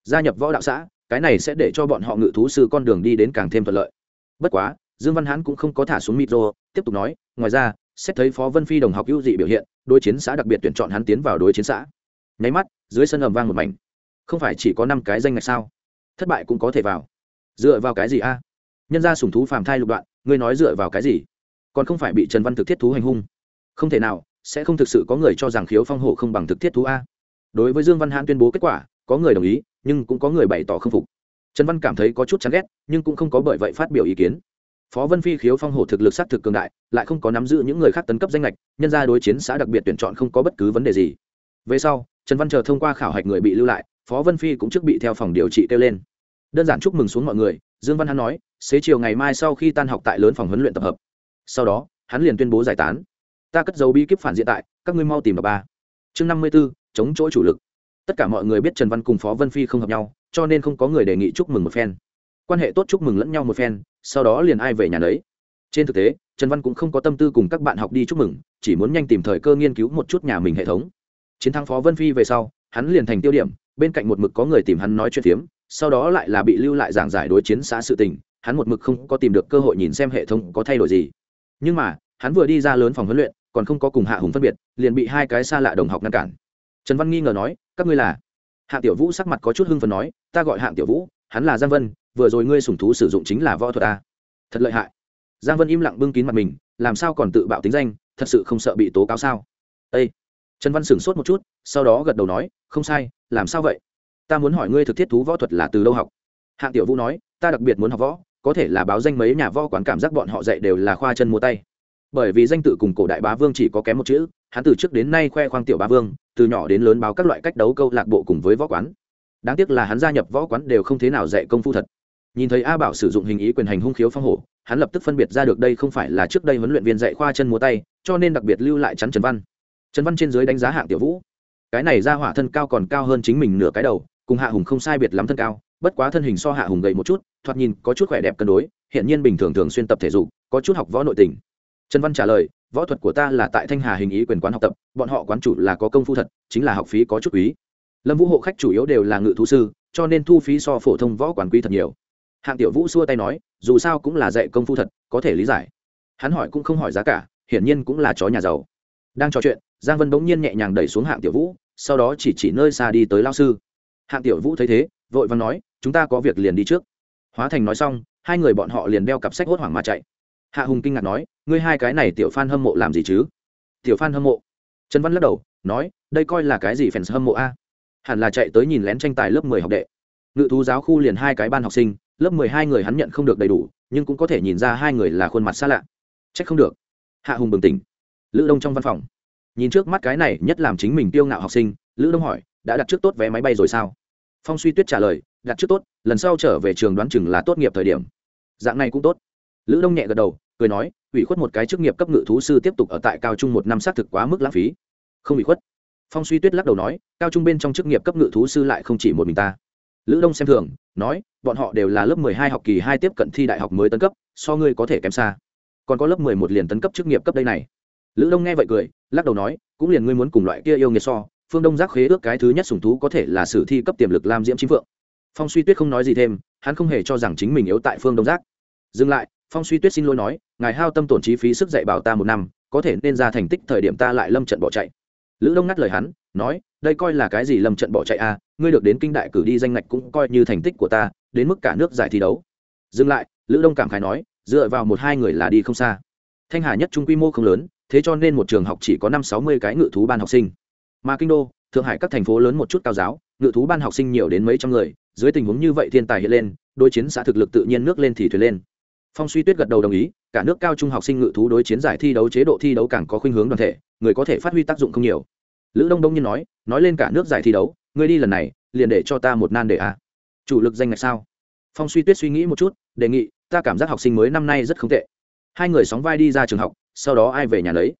S1: gia nhập võ đạo xã cái này sẽ để cho bọn họ ngự thú sư con đường đi đến càng thêm thuận lợi bất quá dương văn hán cũng không có thả xuống micro tiếp tục nói ngoài ra xét thấy phó vân phi đồng học ưu dị biểu hiện đối chiến xã đặc biệt tuyển chọn hắn tiến vào đối chiến xã nháy mắt dưới sân ầm vang một mảnh không phải chỉ có năm cái danh ngạch sao thất bại cũng có thể vào dựa vào cái gì a nhân ra sùng thú phàm thai lục đoạn ngươi nói dựa vào cái gì còn không phải bị trần văn thực thiết thú hành hung không thể nào sẽ không thực sự có người cho rằng khiếu phong hổ không bằng thực thiết thú a đối với dương văn hãn tuyên bố kết quả có người đồng ý nhưng cũng có người bày tỏ k phục trần văn cảm thấy có chút chán ghét nhưng cũng không có bởi vậy phát biểu ý kiến phó vân phi khiếu phong hổ thực lực s á t thực cường đại lại không có nắm giữ những người khác tấn cấp danh lệch nhân ra đối chiến xã đặc biệt tuyển chọn không có bất cứ vấn đề gì về sau trần văn chờ thông qua khảo hạch người bị lưu lại phó vân phi cũng trước bị theo phòng điều trị kêu lên đơn giản chúc mừng xuống mọi người dương văn hắn nói xế chiều ngày mai sau khi tan học tại lớn phòng huấn luyện tập hợp sau đó hắn liền tuyên bố giải tán ta cất dấu bí kíp phản diện tại các ngươi mau tìm vào ba chương năm mươi b ố chống chỗ chủ lực tất cả mọi người biết trần văn cùng phó vân phi không hợp nhau cho nên không có người đề nghị chúc mừng một phen quan hệ tốt chúc mừng lẫn nhau một phen sau đó liền ai về nhà đấy trên thực tế trần văn cũng không có tâm tư cùng các bạn học đi chúc mừng chỉ muốn nhanh tìm thời cơ nghiên cứu một chút nhà mình hệ thống chiến thắng phó vân phi về sau hắn liền thành tiêu điểm bên cạnh một mực có người tìm hắn nói chuyện phiếm sau đó lại là bị lưu lại giảng giải đối chiến xã sự tình hắn một mực không có tìm được cơ hội nhìn xem hệ thống có thay đổi gì nhưng mà hắn vừa đi ra lớn phòng huấn luyện còn không có cùng hạ hùng phân biệt liền bị hai cái xa lạ đồng học ngăn cản trần văn nghi ngờ nói các ngươi là hạ tiểu vũ sắc mặt có chút hưng phần nói ta gọi hạ tiểu vũ hắn là giang vân vừa rồi ngươi sùng thú sử dụng chính là võ thuật ta thật lợi hại giang vân im lặng bưng kín mặt mình làm sao còn tự bạo tính danh thật sự không sợ bị tố cáo sao ây trần văn sửng sốt một chút sau đó gật đầu nói không sai làm sao vậy ta muốn hỏi ngươi thực thiết thú võ thuật là từ đâu học hạng tiểu vũ nói ta đặc biệt muốn học võ có thể là báo danh mấy nhà võ quán cảm giác bọn họ dạy đều là khoa chân mua tay bởi vì danh tự cùng cổ đại bá vương chỉ có kém một chữ hắn từ trước đến nay khoe khoang tiểu bá vương từ nhỏ đến lớn báo các loại cách đấu câu lạc bộ cùng với võ quán đáng tiếc là hắn gia nhập võ quán đều không thế nào dạy công phu thật nhìn thấy a bảo sử dụng hình ý quyền hành hung khiếu phong hổ hắn lập tức phân biệt ra được đây không phải là trước đây huấn luyện viên dạy khoa chân múa tay cho nên đặc biệt lưu lại chắn trần văn trần văn trên dưới đánh giá hạng tiểu vũ cái này ra hỏa thân cao còn cao hơn chính mình nửa cái đầu cùng hạ hùng không sai biệt lắm thân cao bất quá thân hình so hạ hùng gầy một chút thoạt nhìn có chút khỏe đẹp cân đối hiện nhiên bình thường thường xuyên tập thể dục có chút học võ nội tình trần văn trả lời võ thuật của ta là tại thanh hà hình ý quyền quán học tập bọn họ quán chủ là có công phu thật chính là học phí có chút quý lâm vũ hộ khách chủ yếu đều là ngự thú sư cho nên thu phí so phổ thông võ quản quý thật nhiều hạng tiểu vũ xua tay nói dù sao cũng là dạy công phu thật có thể lý giải hắn hỏi cũng không hỏi giá cả hiển nhiên cũng là chó nhà giàu đang trò chuyện giang vân bỗng nhiên nhẹ nhàng đẩy xuống hạng tiểu vũ sau đó chỉ chỉ nơi xa đi tới lao sư hạng tiểu vũ thấy thế vội và nói chúng ta có việc liền đi trước hóa thành nói xong hai người bọn họ liền đeo cặp sách hốt hoảng mà chạy hạ hùng kinh ngạc nói ngươi hai cái này tiểu phan hâm mộ làm gì chứ tiểu phan hâm mộ trần văn lắc đầu nói đây coi là cái gì fans hâm mộ a à? hẳn là chạy tới nhìn lén tranh tài lớp mười học đệ ngự thú giáo khu liền hai cái ban học sinh lớp mười hai người hắn nhận không được đầy đủ nhưng cũng có thể nhìn ra hai người là khuôn mặt xa lạ c h ắ c không được hạ hùng bừng tỉnh lữ đông trong văn phòng nhìn trước mắt cái này nhất làm chính mình tiêu ngạo học sinh lữ đông hỏi đã đặt trước tốt vé máy bay rồi sao phong suy tuyết trả lời đặt trước tốt lần sau trở về trường đoán chừng là tốt nghiệp thời điểm dạng này cũng tốt lữ đông nhẹ gật đầu cười nói ủy khuất một cái chức nghiệp cấp ngự thú sư tiếp tục ở tại cao trung một năm xác thực quá mức lãng phí không ủy khuất phong suy tuyết lắc đầu nói cao trung bên trong chức nghiệp cấp ngự thú sư lại không chỉ một mình ta lữ đông xem thường nói bọn họ đều là lớp mười hai học kỳ hai tiếp cận thi đại học mới tấn cấp so ngươi có thể kém xa còn có lớp mười một liền tấn cấp chức nghiệp cấp đây này lữ đông nghe vậy cười lắc đầu nói cũng liền ngươi muốn cùng loại kia yêu nghiệt so phương đông giác khế ước cái thứ nhất sùng thú có thể là sử thi cấp tiềm lực lam diễm chính phượng phong suy tuyết không nói gì thêm hắn không hề cho rằng chính mình yếu tại phương đông giác dừng lại phong suy tuyết xin lỗi nói ngài hao tâm tổn chi phí sức dạy bảo ta một năm có thể nên ra thành tích thời điểm ta lại lâm trận bỏ chạy lữ đông ngắt lời hắn nói đây coi là cái gì lâm trận bỏ chạy à ngươi được đến kinh đại cử đi danh ngạch cũng coi như thành tích của ta đến mức cả nước giải thi đấu dừng lại lữ đông cảm khai nói dựa vào một hai người là đi không xa thanh hà nhất trung quy mô không lớn thế cho nên một trường học chỉ có năm sáu mươi cái ngự thú ban học sinh mà kinh đô thượng hải các thành phố lớn một chút cao giáo ngự thú ban học sinh nhiều đến mấy trăm người dưới tình huống như vậy thiên tài hiện lên đôi chiến xã thực lực tự nhiên nước lên thì thuyền lên phong suy tuyết gật đầu đồng ý cả nước cao trung học sinh ngự thú đối chiến giải thi đấu chế độ thi đấu càng có khuynh hướng đoàn thể người có thể phát huy tác dụng không nhiều lữ đông đông nhiên nói nói lên cả nước giải thi đấu ngươi đi lần này liền để cho ta một nan đề à. chủ lực danh ngạch sao phong suy tuyết suy nghĩ một chút đề nghị ta cảm giác học sinh mới năm nay rất không tệ hai người sóng vai đi ra trường học sau đó ai về nhà lấy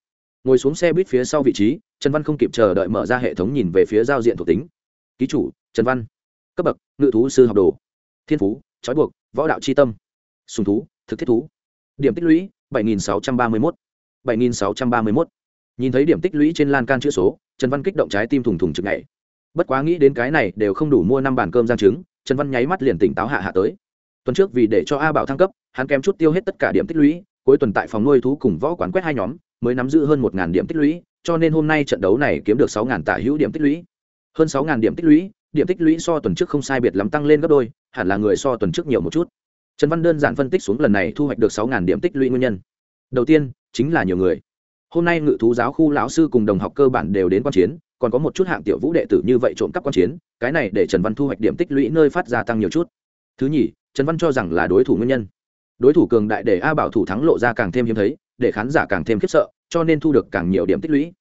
S1: ngồi xuống xe buýt phía sau vị trí trần văn không kịp chờ đợi mở ra hệ thống nhìn về phía giao diện thuộc tính ký chủ trần văn cấp bậc ngự thú sư học đồ thiên phú trói buộc võ đạo c tâm sùng thú thực thiết thú điểm tích lũy 7.631. 7.631. nhìn thấy điểm tích lũy trên lan can chữ số trần văn kích động trái tim thùng thùng trực này bất quá nghĩ đến cái này đều không đủ mua năm bàn cơm giang trứng trần văn nháy mắt liền tỉnh táo hạ hạ tới tuần trước vì để cho a bảo thăng cấp hắn kém chút tiêu hết tất cả điểm tích lũy cuối tuần tại phòng nuôi thú cùng võ quán quét hai nhóm mới nắm giữ hơn một điểm tích lũy cho nên hôm nay trận đấu này kiếm được sáu tả hữu điểm tích lũy hơn sáu điểm tích lũy điểm tích lũy so tuần trước không sai biệt lắm tăng lên gấp đôi hẳn là người so tuần trước nhiều một chút trần văn đơn giản phân tích xuống lần này thu hoạch được sáu điểm tích lũy nguyên nhân đầu tiên chính là nhiều người hôm nay ngự thú giáo khu lão sư cùng đồng học cơ bản đều đến quan chiến còn có một chút hạng tiểu vũ đệ tử như vậy trộm cắp quan chiến cái này để trần văn thu hoạch điểm tích lũy nơi phát gia tăng nhiều chút thứ nhì trần văn cho rằng là đối thủ nguyên nhân đối thủ cường đại để a bảo thủ thắng lộ ra càng thêm hiếm thấy để khán giả càng thêm khiếp sợ cho nên thu được càng nhiều điểm tích lũy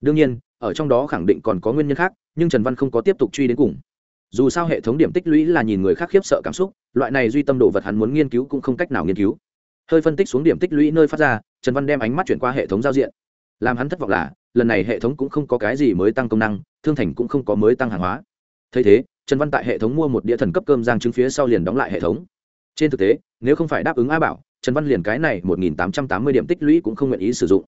S1: đương nhiên ở trong đó khẳng định còn có nguyên nhân khác nhưng trần văn không có tiếp tục truy đến cùng dù sao hệ thống điểm tích lũy là nhìn người khác khiếp sợ cảm xúc loại này duy tâm đồ vật hắn muốn nghiên cứu cũng không cách nào nghiên cứu hơi phân tích xuống điểm tích lũy nơi phát ra trần văn đem ánh mắt chuyển qua hệ thống giao diện làm hắn thất vọng là lần này hệ thống cũng không có cái gì mới tăng công năng thương thành cũng không có mới tăng hàng hóa thấy thế trần văn tại hệ thống mua một đĩa thần cấp cơm giang trứng phía sau liền đóng lại hệ thống trên thực tế nếu không phải đáp ứng a bảo trần văn liền cái này một nghìn tám trăm tám mươi điểm tích lũy cũng không nguyện ý sử dụng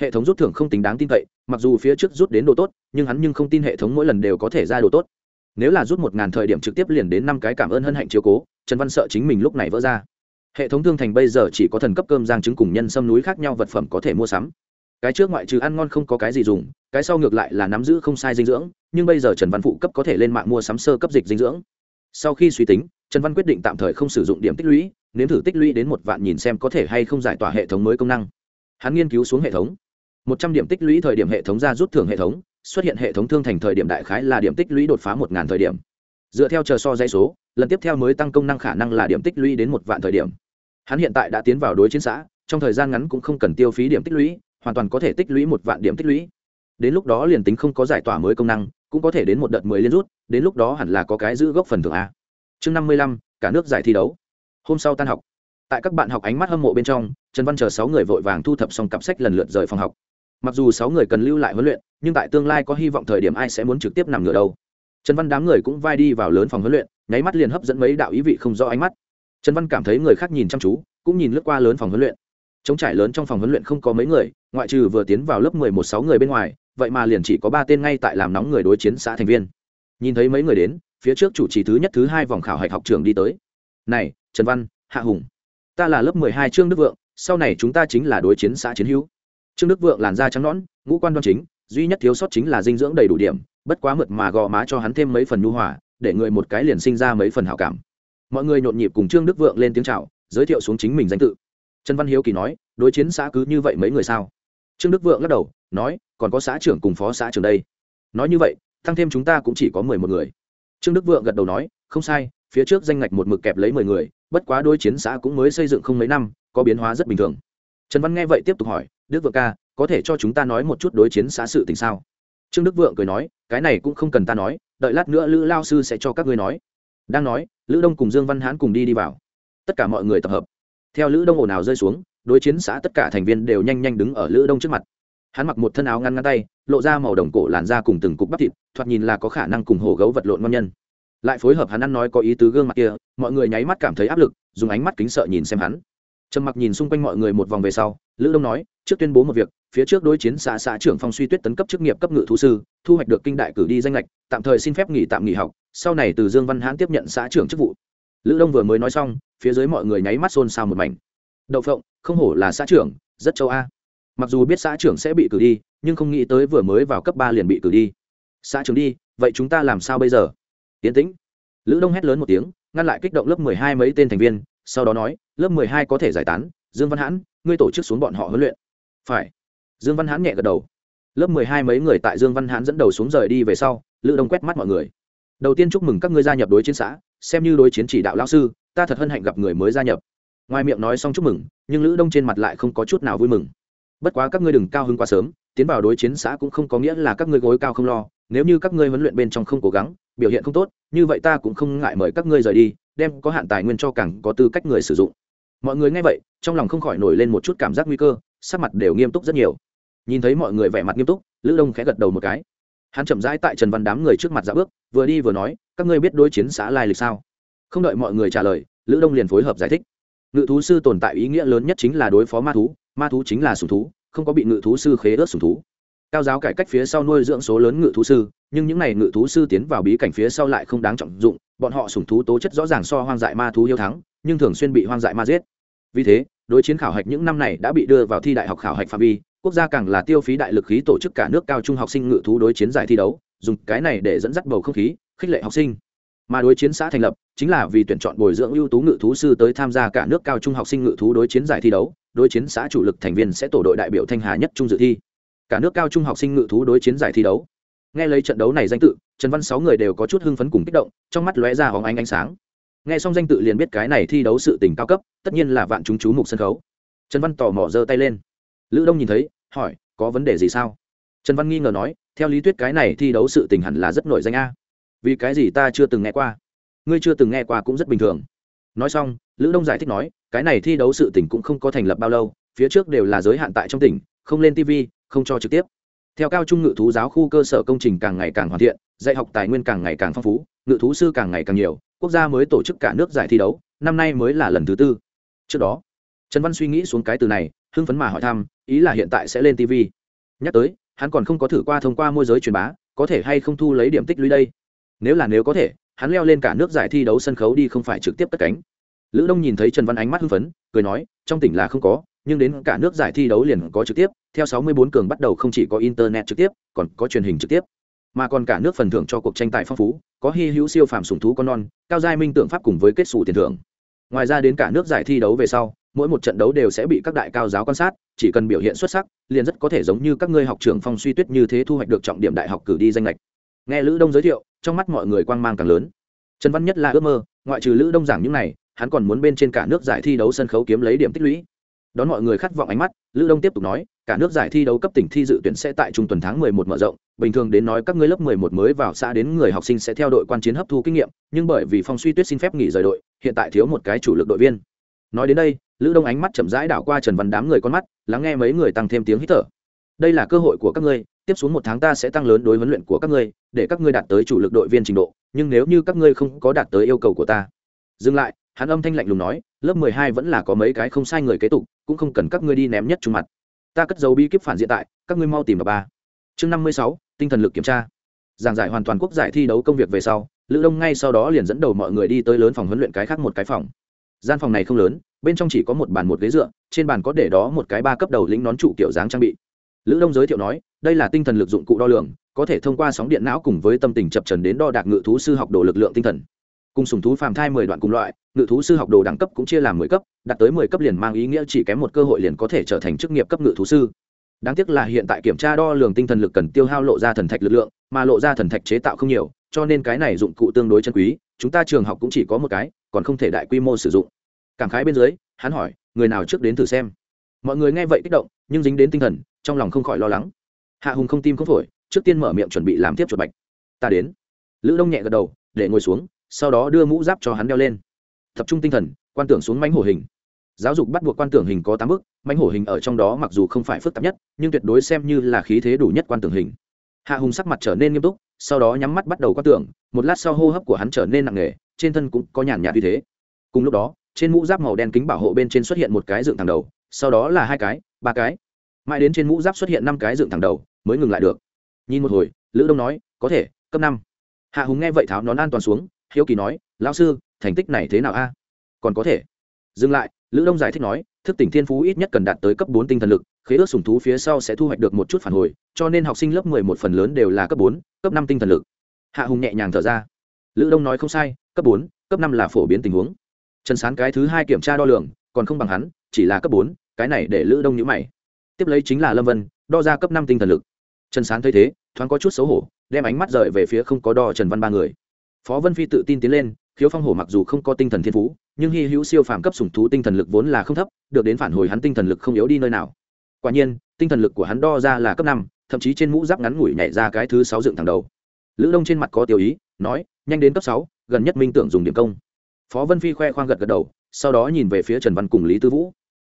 S1: hệ thống rút thưởng không tính đáng tin cậy mặc dù phía trước rút đến đồ tốt nhưng hắn nhưng không tin hệ thống mỗi lần đều có thể ra đồ tốt nếu là rút một ngàn thời điểm trực tiếp liền đến năm cái cảm ơn hân hạnh chiếu cố trần văn sợ chính mình lúc này vỡ ra hệ thống thương thành bây giờ chỉ có thần cấp cơm giang trứng cùng nhân sâm núi khác nhau vật phẩm có thể mua sắm cái trước ngoại trừ ăn ngon không có cái gì dùng cái sau ngược lại là nắm giữ không sai dinh dưỡng nhưng bây giờ trần văn phụ cấp có thể lên mạng mua sắm sơ cấp dịch dinh dưỡng sau khi suy tính trần văn quyết định tạm thời không sử dụng điểm tích lũy nếm thử tích lũy đến một vạn nhìn xem có thể hay không giải tỏa hệ thống mới công năng hắn nghiên cứu xuống hệ thống một trăm điểm tích lũy thời điểm hệ thống ra rút thưởng hệ thống xuất hiện hệ thống thương thành thời điểm đại khái là điểm tích lũy đột phá một ngàn thời điểm dựa theo chờ so dãy số lần tiếp theo mới tăng công năng khả năng là điểm tích lũy đến một vạn thời điểm hắn hiện tại đã tiến vào đối chiến xã trong thời gian ngắn cũng không cần tiêu phí điểm tích lũy hoàn toàn có thể tích lũy một vạn điểm tích lũy đến lúc đó liền tính không có giải tỏa mới công năng cũng có thể đến một đợt mới liên rút đến lúc đó hẳn là có cái giữ gốc phần thưởng a chương năm mươi lăm cả nước giải thi đấu hôm sau tan học tại các bạn học ánh mắt hâm mộ bên trong trần văn chờ sáu người vội vàng thu thập xong cặp sách lần lượt rời phòng học mặc dù sáu người cần lưu lại huấn luyện nhưng tại tương lai có hy vọng thời điểm ai sẽ muốn trực tiếp nằm ngửa đâu trần văn đám người cũng vai đi vào lớn phòng huấn luyện nháy mắt liền hấp dẫn mấy đạo ý vị không rõ ánh mắt trần văn cảm thấy người khác nhìn chăm chú cũng nhìn lướt qua lớn phòng huấn luyện Trống trải lớn trong phòng huấn luyện không có mấy người ngoại trừ vừa tiến vào lớp mười một sáu người bên ngoài vậy mà liền chỉ có ba tên ngay tại làm nóng người đối chiến xã thành viên nhìn thấy mấy người đến phía trước chủ trì thứ nhất thứ hai vòng khảo hạch học trường đi tới này trần văn hạ hùng ta là lớp mười hai trương đức vượng sau này chúng ta chính là đối chiến xã chiến hữu trương đức vượng làn da trắng nõn ngũ quan đoan chính duy nhất thiếu sót chính là dinh dưỡng đầy đủ điểm bất quá mượt mà gò má cho hắn thêm mấy phần nhu hòa để người một cái liền sinh ra mấy phần hảo cảm mọi người nhộn nhịp cùng trương đức vượng lên tiếng chào giới thiệu xuống chính mình danh tự trần văn hiếu kỳ nói đối chiến xã cứ như vậy mấy người sao trương đức vượng lắc đầu nói còn có xã trưởng cùng phó xã trưởng đây nói như vậy tăng thêm chúng ta cũng chỉ có mười một người trương đức vượng gật đầu nói không sai phía trước danh ngạch một mực kẹp lấy mười người bất quá đôi chiến xã cũng mới xây dựng không mấy năm có biến hóa rất bình thường trần văn nghe vậy tiếp tục hỏi đức vượng ca có thể cho chúng ta nói một chút đối chiến xã sự tình sao trương đức vượng cười nói cái này cũng không cần ta nói đợi lát nữa lữ lao sư sẽ cho các ngươi nói đang nói lữ đông cùng dương văn hãn cùng đi đi vào tất cả mọi người tập hợp theo lữ đông ồn ào rơi xuống đối chiến xã tất cả thành viên đều nhanh nhanh đứng ở lữ đông trước mặt hắn mặc một thân áo ngăn ngăn tay lộ ra màu đồng cổ làn da cùng từng cục bắp thịt thoạt nhìn là có khả năng cùng hồ gấu vật lộn ngon nhân lại phối hợp hắn ăn nói có ý tứ gương mặt kia mọi người nháy mắt cảm thấy áp lực dùng ánh mắt kính sợ nhìn xem hắn trầm mặc nhìn xung quanh mọi người một vòng về sau lữ đông nói trước tuyên bố một việc phía trước đối chiến xã xã trưởng phong suy tuyết tấn cấp chức nghiệp cấp ngự thú sư thu hoạch được kinh đại cử đi danh lệch tạm thời xin phép nghỉ tạm nghỉ học sau này từ dương văn hãn tiếp nhận xã trưởng chức vụ lữ đông vừa mới nói xong phía dưới mọi người nháy mắt xôn xao một mảnh đậu phộng không hổ là xã trưởng rất châu a mặc dù biết xã trưởng sẽ bị cử đi nhưng không nghĩ tới vừa mới vào cấp ba liền bị cử đi xã trưởng đi vậy chúng ta làm sao bây giờ tiến tĩnh lữ đông hét lớn một tiếng ngăn lại kích động lớp mười hai mấy tên thành viên sau đó nói lớp mười hai có thể giải tán dương văn hãn ngươi tổ chức xuống bọn họ huấn luyện phải dương văn hãn nhẹ gật đầu lớp mười hai mấy người tại dương văn hãn dẫn đầu xuống rời đi về sau lữ đông quét mắt mọi người đầu tiên chúc mừng các ngươi gia nhập đối chiến xã xem như đối chiến chỉ đạo lao sư ta thật hân hạnh gặp người mới gia nhập ngoài miệng nói xong chúc mừng nhưng lữ đông trên mặt lại không có chút nào vui mừng bất quá các ngươi đừng cao hứng quá sớm tiến vào đối chiến xã cũng không có nghĩa là các ngươi gối cao không lo nếu như các ngươi huấn luyện bên trong không cố gắng biểu hiện không tốt như vậy ta cũng không ngại mời các ngươi rời đi đem có hạn tài nguyên cho càng có tư cách người sử dụng mọi người nghe vậy trong lòng không khỏi nổi lên một chút cảm giác nguy cơ sắc mặt đều nghiêm túc rất nhiều nhìn thấy mọi người vẻ mặt nghiêm túc lữ đông khẽ gật đầu một cái hắn chậm rãi tại trần văn đám người trước mặt dạ bước vừa đi vừa nói các ngươi biết đối chiến xã lai lịch sao không đợi mọi người trả lời lữ đông liền phối hợp giải thích ngự thú sư tồn tại ý nghĩa lớn nhất chính là đối phó ma thú ma thú chính là sùng thú không có bị ngự thú sư khế ớt sùng thú cao giáo cải cách phía sau nuôi dưỡng số lớn ngự thú sư nhưng những này ngự thú sư tiến vào bí cảnh phía sau lại không đáng trọng dụng bọn họ sùng thú tố chất rõ ràng so hoang dại ma thú hiếu thắng nhưng thường xuyên bị hoang dại ma giết vì thế đối chiến khảo hạch những năm này đã bị đưa vào thi đại học khảo hạch phạm vi quốc gia càng là tiêu phí đại lực khí tổ chức cả nước cao trung học sinh ngự thú đối chiến giải thi đấu dùng cái này để dẫn dắt bầu không khí khích lệ học sinh mà đối chiến xã thành lập chính là vì tuyển chọn bồi dưỡng ưu tú ngự thú sư tới tham gia cả nước cao trung học sinh ngự thú đối chiến giải thi đấu đối chiến xã chủ lực thành viên sẽ tổ đội đại biểu thanh hà nhất trung dự thi cả nước cao trung học sinh ngự thú đối chiến giải thi đấu nghe lấy trận đấu này danh tự trần văn sáu người đều có chút hưng phấn cùng kích động trong mắt lóe ra hóng ánh ánh sáng nghe xong danh tự liền biết cái này thi đấu sự tình cao cấp tất nhiên là vạn chúng chú mục sân khấu trần văn tò mò giơ tay lên lữ đông nhìn thấy hỏi có vấn đề gì sao trần văn nghi ngờ nói theo lý thuyết cái này thi đấu sự tình hẳn là rất nổi danh a vì cái gì ta chưa từng nghe qua ngươi chưa từng nghe qua cũng rất bình thường nói xong lữ đông giải thích nói cái này thi đấu sự tình cũng không có thành lập bao lâu phía trước đều là giới hạn tại trong tỉnh không lên tv không cho trực tiếp theo cao trung ngự thú giáo khu cơ sở công trình càng ngày càng hoàn thiện dạy học tài nguyên càng ngày càng phong phú ngự thú sư càng ngày càng nhiều quốc gia mới tổ chức cả nước giải thi đấu năm nay mới là lần thứ tư trước đó trần văn suy nghĩ xuống cái từ này hưng phấn mà hỏi thăm ý là hiện tại sẽ lên tv nhắc tới hắn còn không có thử qua thông qua môi giới truyền bá có thể hay không thu lấy điểm tích lũy đây nếu là nếu có thể hắn leo lên cả nước giải thi đấu sân khấu đi không phải trực tiếp tất cánh lữ đông nhìn thấy trần văn ánh mắt hưng phấn cười nói trong tỉnh là không có nhưng đến cả nước giải thi đấu liền có trực tiếp theo 64 cường bắt đầu không chỉ có internet trực tiếp còn có truyền hình trực tiếp mà còn cả nước phần thưởng cho cuộc tranh tài phong phú có hy hữu siêu phàm sùng thú con non cao giai minh tượng pháp cùng với kết xù tiền thưởng ngoài ra đến cả nước giải thi đấu về sau mỗi một trận đấu đều sẽ bị các đại cao giáo quan sát chỉ cần biểu hiện xuất sắc liền rất có thể giống như các ngươi học trường phong suy tuyết như thế thu hoạch được trọng điểm đại học cử đi danh lệch nghe lữ đông giới thiệu trong mắt mọi người quang mang càng lớn trần văn nhất là ước mơ ngoại trừ lữ đông giảng những này hắn còn muốn bên trên cả nước giải thi đấu sân khấu kiếm lấy điểm tích lũy đón mọi người khát vọng ánh mắt lữ đông tiếp tục nói cả nước giải thi đấu cấp tỉnh thi dự tuyển sẽ tại trung tuần tháng 11 mở rộng, bình thường đến nói các ngươi lớp 11 mới vào xã đến người học sinh sẽ theo đội quan chiến hấp thu kinh nghiệm, nhưng bởi vì Phong Suy Tuyết xin phép nghỉ rời đội, hiện tại thiếu một cái chủ lực đội viên. Nói đến đây, Lữ Đông ánh mắt chậm rãi đảo qua Trần Văn đám người con mắt, lắng nghe mấy người tăng thêm tiếng hít thở. Đây là cơ hội của các ngươi, tiếp xuống một tháng ta sẽ tăng lớn đối huấn luyện của các ngươi, để các ngươi đạt tới chủ lực đội viên trình độ, nhưng nếu như các ngươi không có đạt tới yêu cầu của ta. Dừng lại, hắn âm thanh lạnh lùng nói, lớp 12 vẫn là có mấy cái không sai người kế tục, cũng không cần các ngươi đi ném nhất chung mặt ta cất dấu bí kíp phản diện tại các ngươi mau tìm đọc ba chương năm mươi sáu tinh thần lực kiểm tra giảng giải hoàn toàn quốc giải thi đấu công việc về sau lữ đông ngay sau đó liền dẫn đầu mọi người đi tới lớn phòng huấn luyện cái khác một cái phòng gian phòng này không lớn bên trong chỉ có một bàn một ghế dựa trên bàn có để đó một cái ba cấp đầu lĩnh nón trụ kiểu dáng trang bị lữ đông giới thiệu nói đây là tinh thần lực dụng cụ đo lường có thể thông qua sóng điện não cùng với tâm tình chập trần đến đo đạc ngự thú sư học đồ lực lượng tinh thần cùng sùng thú phàm thai mười đoạn cùng loại ngự thú sư học đồ đẳng cấp cũng chia làm mười cấp đạt tới mười cấp liền mang ý nghĩa chỉ kém một cơ hội liền có thể trở thành chức nghiệp cấp ngự thú sư đáng tiếc là hiện tại kiểm tra đo lường tinh thần lực cần tiêu hao lộ ra thần thạch lực lượng mà lộ ra thần thạch chế tạo không nhiều cho nên cái này dụng cụ tương đối chân quý chúng ta trường học cũng chỉ có một cái còn không thể đại quy mô sử dụng cảm khái bên dưới hắn hỏi người nào trước đến thử xem mọi người nghe vậy kích động nhưng dính đến tinh thần trong lòng không khỏi lo lắng hạ hùng không tim không phổi trước tiên mở miệng chuẩn bị làm tiếp chuột bạch ta đến lữ đông nhẹ gật đầu để ngồi xuống sau đó đưa mũ giáp cho hắn đeo lên tập trung tinh thần quan tưởng xuống mánh hổ hình giáo dục bắt buộc quan tưởng hình có tám bước mánh hổ hình ở trong đó mặc dù không phải phức tạp nhất nhưng tuyệt đối xem như là khí thế đủ nhất quan tưởng hình hạ hùng sắc mặt trở nên nghiêm túc sau đó nhắm mắt bắt đầu quan tưởng một lát sau hô hấp của hắn trở nên nặng nề trên thân cũng có nhàn nhạt như thế cùng lúc đó trên mũ giáp màu đen kính bảo hộ bên trên xuất hiện một cái dựng thẳng đầu sau đó là hai cái ba cái mãi đến trên mũ giáp xuất hiện năm cái dựng thẳng đầu mới ngừng lại được nhìn một hồi lữ đông nói có thể cấp năm hạ hùng nghe vậy tháo nón an toàn xuống hiếu kỳ nói lão sư thành tích này thế nào a còn có thể dừng lại lữ đông giải thích nói thức tỉnh thiên phú ít nhất cần đạt tới cấp bốn tinh thần lực khế ước sùng thú phía sau sẽ thu hoạch được một chút phản hồi cho nên học sinh lớp mười một phần lớn đều là cấp bốn cấp năm tinh thần lực hạ hùng nhẹ nhàng thở ra lữ đông nói không sai cấp bốn cấp năm là phổ biến tình huống trần sán cái thứ hai kiểm tra đo lường còn không bằng hắn chỉ là cấp bốn cái này để lữ đông nhữ mày tiếp lấy chính là lâm vân đo ra cấp năm tinh thần lực trần sán thấy thế thoáng có chút xấu hổ đem ánh mắt rời về phía không có đo trần văn ba người phó vân phi tự tin tiến lên khiếu phong hổ mặc dù không có tinh thần thiên phú nhưng Hi hữu siêu phàm cấp sủng thú tinh thần lực vốn là không thấp được đến phản hồi hắn tinh thần lực không yếu đi nơi nào quả nhiên tinh thần lực của hắn đo ra là cấp năm thậm chí trên mũ giáp ngắn ngủi nhảy ra cái thứ sáu dựng thẳng đầu lữ đông trên mặt có tiêu ý nói nhanh đến cấp sáu gần nhất minh tưởng dùng điểm công phó vân phi khoe khoang gật gật đầu sau đó nhìn về phía trần văn cùng lý tư vũ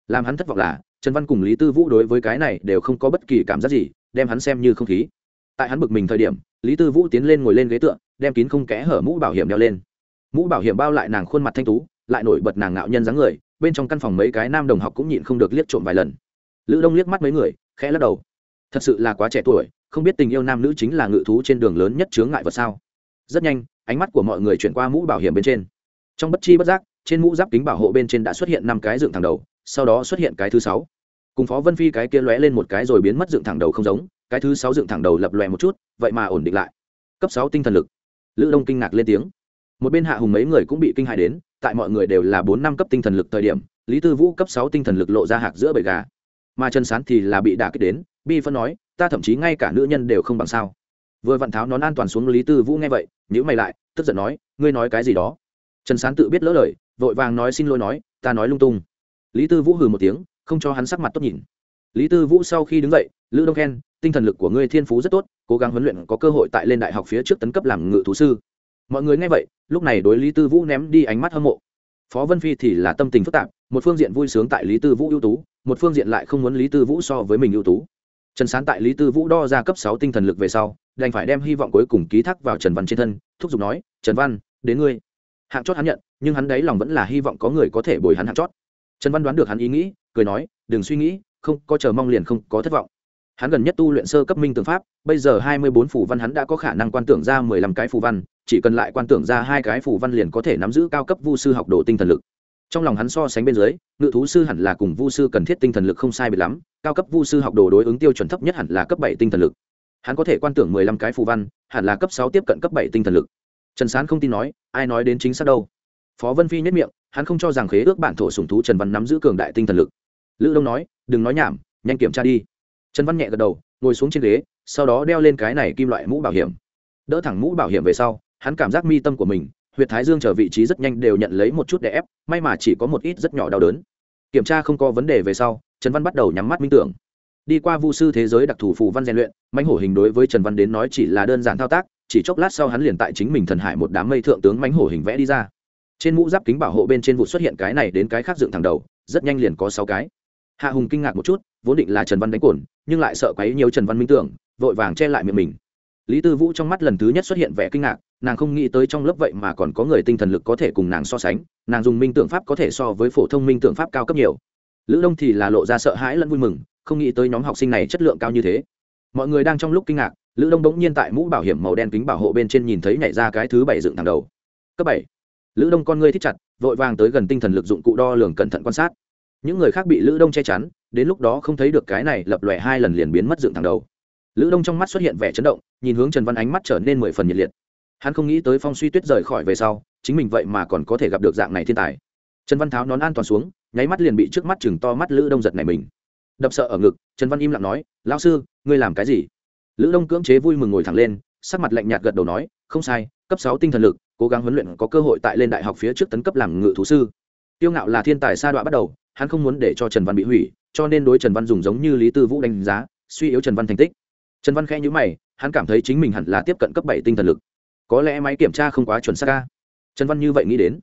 S1: làm hắn thất vọng là trần văn cùng lý tư vũ đối với cái này đều không có bất kỳ cảm giác gì đem hắn xem như không khí tại hắn bực mình thời điểm lý tư vũ tiến lên ngồi lên ghế tựa đem kín không kẽ hở mũ bảo hiểm đeo lên mũ bảo hiểm bao lại nàng khuôn mặt thanh tú lại nổi bật nàng ngạo nhân dáng người bên trong căn phòng mấy cái nam đồng học cũng nhịn không được liếc trộm vài lần lữ đông liếc mắt mấy người khẽ lắc đầu thật sự là quá trẻ tuổi không biết tình yêu nam nữ chính là ngự thú trên đường lớn nhất chướng ngại vật sao rất nhanh ánh mắt của mọi người chuyển qua mũ bảo hiểm bên trên trong bất chi bất giác trên mũ giáp kính bảo hộ bên trên đã xuất hiện năm cái dựng thẳng đầu sau đó xuất hiện cái thứ sáu cùng phó vân phi cái kia lóe lên một cái rồi biến mất dựng thẳng đầu không giống cái thứ sáu dựng thẳng đầu lập lòe một chút vậy mà ổn định lại cấp sáu tinh thần lực lữ đông kinh ngạc lên tiếng một bên hạ hùng mấy người cũng bị kinh hại đến tại mọi người đều là bốn năm cấp tinh thần lực thời điểm lý tư vũ cấp sáu tinh thần lực lộ ra hạc giữa bầy gà mà trần sán thì là bị đả kích đến bi phân nói ta thậm chí ngay cả nữ nhân đều không bằng sao vừa vặn tháo nón an toàn xuống lý tư vũ nghe vậy nhữ mày lại tức giận nói ngươi nói cái gì đó trần sán tự biết lỡ lời vội vàng nói xin lỗi nói ta nói lung tung lý tư vũ hừ một tiếng không cho hắn sắc mặt tốt nhìn lý tư vũ sau khi đứng dậy lữ đông khen tinh thần lực của ngươi thiên phú rất tốt cố gắng huấn luyện có cơ hội tại lên đại học phía trước tấn cấp làm ngự thú sư mọi người nghe vậy lúc này đối lý tư vũ ném đi ánh mắt hâm mộ phó vân phi thì là tâm tình phức tạp một phương diện vui sướng tại lý tư vũ ưu tú một phương diện lại không muốn lý tư vũ so với mình ưu tú trần sán tại lý tư vũ đo ra cấp sáu tinh thần lực về sau đành phải đem hy vọng cuối cùng ký thác vào trần văn trên thân thúc giục nói trần văn đến ngươi hạng chót hắn nhận nhưng hắn đấy lòng vẫn là hy vọng có người có thể bồi hắn hạng chót trần văn đoán được hắn ý nghĩ cười nói đừng suy nghĩ không có chờ mong liền không có thất vọng hắn gần nhất tu luyện sơ cấp minh tường pháp bây giờ hai mươi bốn phủ văn hắn đã có khả năng quan tưởng ra mười lăm cái phủ văn chỉ cần lại quan tưởng ra hai cái phủ văn liền có thể nắm giữ cao cấp vu sư học đồ tinh thần lực trong lòng hắn so sánh bên dưới ngự thú sư hẳn là cùng vu sư cần thiết tinh thần lực không sai biệt lắm cao cấp vu sư học đồ đối ứng tiêu chuẩn thấp nhất hẳn là cấp bảy tinh thần lực hắn có thể quan tưởng mười lăm cái phù văn hẳn là cấp sáu tiếp cận cấp bảy tinh thần lực trần sán không tin nói ai nói đến chính xác đâu phó vân phi nhất miệng hắn không cho rằng khế ước bản thổ sùng thú trần văn nắm giữ cường đại tinh thần lực lữ đông nói đừng nói nhảm nhanh kiểm tra đi trần văn nhẹ gật đầu ngồi xuống trên ghế sau đó đeo lên cái này kim loại mũ bảo hiểm đỡ thẳng mũ bảo hiểm về sau hắn cảm giác mi tâm của mình huyệt thái dương chờ vị trí rất nhanh đều nhận lấy một chút đè ép may mà chỉ có một ít rất nhỏ đau đớn kiểm tra không có vấn đề về sau trần văn bắt đầu nhắm mắt minh tưởng đi qua vu sư thế giới đặc thù phù văn rèn luyện mãnh hổ hình đối với trần văn đến nói chỉ là đơn giản thao tác chỉ chốc lát sau hắn liền tại chính mình thần hại một đám mây thượng tướng mãnh hổ hình vẽ đi ra trên mũ giáp kính bảo hộ bên trên vụ xuất hiện cái này đến cái khác dựng thẳng đầu rất nhanh liền có sáu cái hạ hùng kinh ngạc một chút vốn định là trần văn đánh cổn nhưng lại sợ quấy nhiều trần văn minh tưởng vội vàng che lại miệng mình lý tư vũ trong mắt lần thứ nhất xuất hiện vẻ kinh ngạc nàng không nghĩ tới trong lớp vậy mà còn có người tinh thần lực có thể cùng nàng so sánh nàng dùng minh Tưởng pháp có thể so với phổ thông minh Tưởng pháp cao cấp nhiều lữ đông thì là lộ ra sợ hãi lẫn vui mừng không nghĩ tới nhóm học sinh này chất lượng cao như thế mọi người đang trong lúc kinh ngạc lữ đông đống nhiên tại mũ bảo hiểm màu đen kính bảo hộ bên trên nhìn thấy nhảy ra cái thứ bảy dựng thẳng đầu cấp bảy lữ đông con ngươi thích chặt vội vàng tới gần tinh thần lực dụng cụ đo lường cẩn thận quan sát những người khác bị lữ đông che chắn đến lúc đó không thấy được cái này lập lòe hai lần liền biến mất dựng thẳng đầu lữ đông trong mắt xuất hiện vẻ chấn động nhìn hướng trần văn ánh mắt trở nên mười phần nhiệt liệt hắn không nghĩ tới phong suy tuyết rời khỏi về sau chính mình vậy mà còn có thể gặp được dạng này thiên tài trần văn tháo nón an toàn xuống nháy mắt liền bị trước mắt chừng to mắt lữ đông giật này mình đập sợ ở ngực trần văn im lặng nói lao sư ngươi làm cái gì lữ đông cưỡng chế vui mừng ngồi thẳng lên sắc mặt lạnh nhạt gật đầu nói không sai cấp sáu tinh thần lực cố gắng huấn luyện có cơ hội tại lên đại học phía trước tấn cấp làm ngự thú sư tiêu ngạo là thiên tài sa đọa bắt đầu hắn không muốn để cho trần văn bị hủy cho nên đối trần văn dùng giống như lý tư vũ đánh giá suy yếu trần văn thành tích trần văn khẽ nhữ mày hắn cảm thấy chính mình hẳn là tiếp cận cấp bảy tinh thần lực có lẽ máy kiểm tra không quá chuẩn xác ca trần văn như vậy nghĩ đến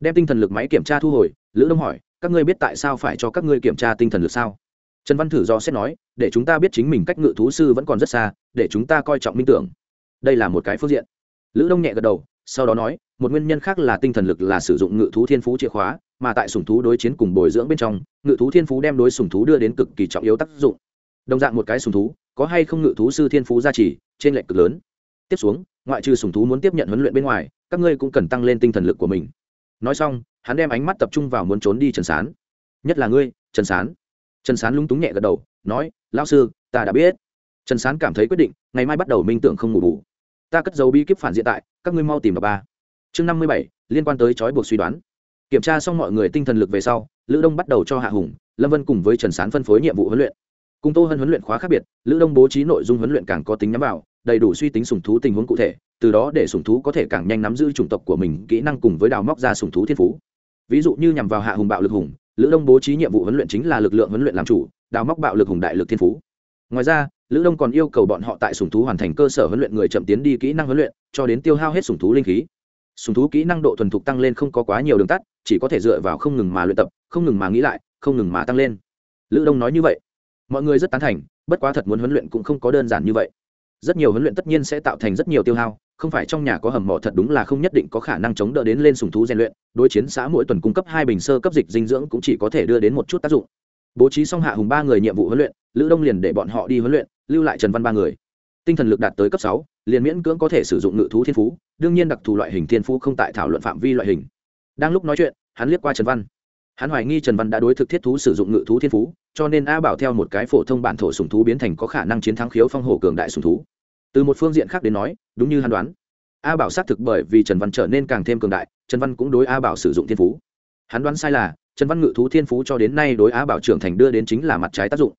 S1: đem tinh thần lực máy kiểm tra thu hồi lữ đông hỏi các ngươi biết tại sao phải cho các ngươi kiểm tra tinh thần lực sao trần văn thử do xét nói để chúng ta biết chính mình cách ngự thú sư vẫn còn rất xa để chúng ta coi trọng minh tưởng đây là một cái phương diện lữ đông nhẹ gật đầu sau đó nói một nguyên nhân khác là tinh thần lực là sử dụng ngự thú thiên phú chìa khóa mà tại sùng thú đối chiến cùng bồi dưỡng bên trong ngự thú thiên phú đem đối sùng thú đưa đến cực kỳ trọng yếu tác dụng đồng dạng một cái sùng thú có hay không ngự thú sư thiên phú gia trì trên lệch cực lớn tiếp xuống ngoại trừ sùng thú muốn tiếp nhận huấn luyện bên ngoài các ngươi cũng cần tăng lên tinh thần lực của mình nói xong hắn đem ánh mắt tập trung vào muốn trốn đi trần sán nhất là ngươi trần sán trần sán lúng túng nhẹ gật đầu nói lão sư ta đã biết trần sán cảm thấy quyết định ngày mai bắt đầu minh tưởng không ngủ bù ta cất dấu bi kíp phản diện tại các ngươi mau tìm bà ba chương năm mươi bảy liên quan tới chói buộc suy đoán kiểm tra xong mọi người tinh thần lực về sau lữ đông bắt đầu cho hạ hùng lâm vân cùng với trần sán phân phối nhiệm vụ huấn luyện cùng tô hân huấn luyện khóa khác biệt lữ đông bố trí nội dung huấn luyện càng có tính nhắm vào đầy đủ suy tính sùng thú tình huống cụ thể từ đó để sùng thú có thể càng nhanh nắm giữ chủng tộc của mình kỹ năng cùng với đào móc ra sùng thú thiên phú ví dụ như nhằm vào hạ hùng bạo lực hùng lữ đông bố trí nhiệm vụ huấn luyện chính là lực lượng huấn luyện làm chủ đào móc bạo lực hùng đại lực thiên phú ngoài ra lữ đông còn yêu cầu bọn họ tại sùng thú hoàn thành cơ sở huấn luyện người chậm tiến đi kỹ năng huấn luyện cho đến tiêu hao hết sùng thú linh khí sùng thú kỹ năng độ thuần thục tăng lên không có quá nhiều đường tắt chỉ có thể dựa vào không ngừng mà luyện tập không ngừng mà nghĩ lại không ngừng mà tăng lên lữ đông nói như vậy mọi người rất tán thành bất quá thật muốn huấn luyện cũng không có đơn giản như vậy rất nhiều huấn luyện tất nhiên sẽ tạo thành rất nhiều tiêu hao không phải trong nhà có hầm mỏ thật đúng là không nhất định có khả năng chống đỡ đến lên sùng thú rèn luyện đối chiến xã mỗi tuần cung cấp hai bình sơ cấp dịch dinh dưỡng cũng chỉ có thể đưa đến một chút tác dụng bố trí xong hạ hùng ba người nhiệm vụ huấn luyện lữ đông liền để bọn họ đi huấn luyện lưu lại trần văn ba người tinh thần lực đạt tới cấp sáu liền miễn cưỡng có thể sử dụng ngự thú thiên phú đương nhiên đặc thù loại hình thiên phú không tại thảo luận phạm vi loại hình đang lúc nói chuyện hắn liếc qua trần văn hắn hoài nghi trần văn đã đối thực thiết thú sử dụng ngự thú thiên phú cho nên a bảo theo một cái phổ thông bản thổ sùng thú biến thành có khả năng chiến thắng khiếu phong hổ cường đại sùng thú từ một phương diện khác đến nói đúng như hắn đoán a bảo xác thực bởi vì trần văn trở nên càng thêm cường đại trần văn cũng đối a bảo sử dụng thiên phú hắn đoán sai là trần văn ngự thú thiên phú cho đến nay đối a bảo trưởng thành đưa đến chính là mặt trái tác dụng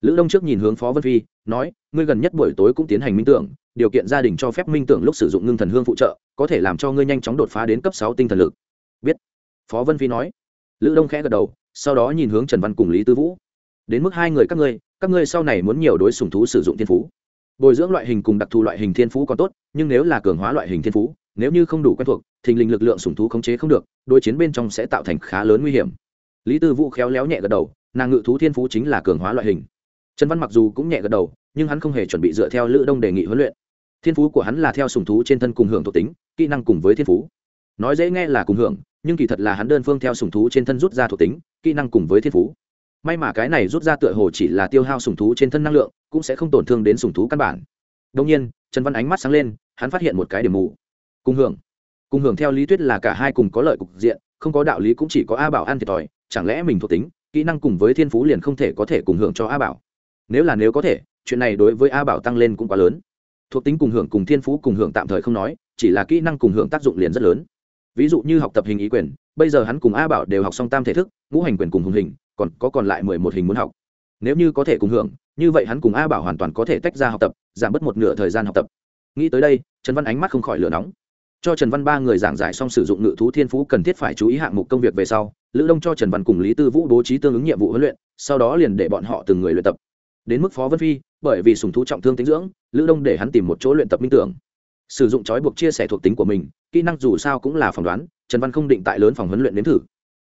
S1: lữ đông trước nhìn hướng phó vân phi nói ngươi gần nhất buổi tối cũng tiến hành minh tưởng điều kiện gia đình cho phép minh tưởng lúc sử dụng ngưng thần hương phụ trợ có thể làm cho ngươi nhanh chóng đột phá đến cấp sáu tinh thần lực biết phó vân phi nói lữ đông khẽ gật đầu sau đó nhìn hướng trần văn cùng lý tư vũ đến mức hai người các ngươi các ngươi sau này muốn nhiều đối sùng thú sử dụng thiên phú bồi dưỡng loại hình cùng đặc thù loại hình thiên phú còn tốt nhưng nếu là cường hóa loại hình thiên phú nếu như không đủ quen thuộc thình lình lực lượng sùng thú khống chế không được đôi chiến bên trong sẽ tạo thành khá lớn nguy hiểm lý tư vũ khéo léo nhẹ gật đầu nàng ngự thú thiên phú chính là cường hóa loại hình trần văn mặc dù cũng nhẹ gật đầu nhưng hắn không hề chuẩn bị dựa theo lữ đông đề nghị huấn luyện thiên phú của hắn là theo sủng thú trên thân cùng hưởng thuộc tính kỹ năng cùng với thiên phú nói dễ nghe là cùng hưởng nhưng kỳ thật là hắn đơn phương theo sủng thú trên thân rút ra thuộc tính kỹ năng cùng với thiên phú may mà cái này rút ra tựa hồ chỉ là tiêu hao sủng thú trên thân năng lượng cũng sẽ không tổn thương đến sủng thú căn bản đông nhiên trần văn ánh mắt sáng lên hắn phát hiện một cái điểm mù cùng hưởng cùng hưởng theo lý thuyết là cả hai cùng có lợi cục diện không có đạo lý cũng chỉ có a bảo ăn thiệt thòi chẳng lẽ mình thuộc tính kỹ năng cùng với thiên phú liền không thể có thể cùng hưởng cho a bảo nếu là nếu có thể chuyện này đối với a bảo tăng lên cũng quá lớn thuộc tính cùng hưởng cùng thiên phú cùng hưởng tạm thời không nói chỉ là kỹ năng cùng hưởng tác dụng liền rất lớn ví dụ như học tập hình ý quyền bây giờ hắn cùng a bảo đều học xong tam thể thức ngũ hành quyền cùng hùng hình còn có còn lại mười một hình muốn học nếu như có thể cùng hưởng như vậy hắn cùng a bảo hoàn toàn có thể tách ra học tập giảm bớt một nửa thời gian học tập nghĩ tới đây trần văn ánh mắt không khỏi lửa nóng cho trần văn ba người giảng giải xong sử dụng ngự thú thiên phú cần thiết phải chú ý hạng mục công việc về sau lữ đông cho trần văn cùng lý tư vũ bố trí tương ứng nhiệm vụ huấn luyện sau đó liền để bọn họ từng người luyện tập đến mức phó vân phi bởi vì sùng thú trọng thương tính dưỡng lữ đông để hắn tìm một chỗ luyện tập minh tưởng sử dụng trói buộc chia sẻ thuộc tính của mình kỹ năng dù sao cũng là phỏng đoán trần văn không định tại lớn phòng huấn luyện đến thử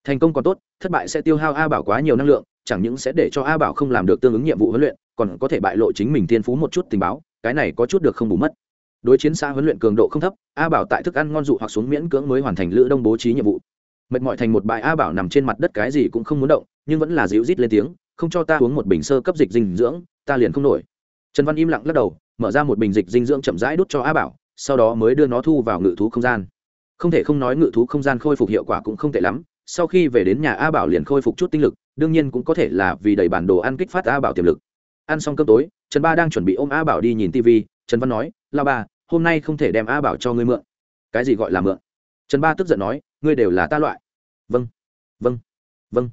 S1: thành công còn tốt thất bại sẽ tiêu hao a bảo quá nhiều năng lượng chẳng những sẽ để cho a bảo không làm được tương ứng nhiệm vụ huấn luyện còn có thể bại lộ chính mình thiên phú một chút tình báo cái này có chút được không bù mất đối chiến xa huấn luyện cường độ không thấp a bảo tại thức ăn ngon dụ hoặc xuống miễn cưỡng mới hoàn thành lữ đông bố trí nhiệm vụ mệt mỏi thành một bài a bảo nằm trên mặt đất cái gì cũng không muốn động nhưng vẫn là dịu rít lên tiếng không cho ta uống một bình sơ cấp dịch dinh dưỡng ta liền không nổi trần văn im lặng lắc đầu mở ra một bình dịch dinh dưỡng chậm rãi đút cho a bảo sau đó mới đưa nó thu vào ngự thú không gian không thể không nói ngự thú không gian khôi phục hiệu quả cũng không tệ lắm sau khi về đến nhà a bảo liền khôi phục chút tinh lực đương nhiên cũng có thể là vì đầy bản đồ ăn kích phát a bảo tiềm lực ăn xong cơm tối trần ba đang chuẩn bị ôm a bảo đi nhìn tv trần văn nói lao ba hôm nay không thể đem a bảo cho ngươi mượn cái gì gọi là mượn trần ba tức giận nói ngươi đều là ta loại vâng vâng vâng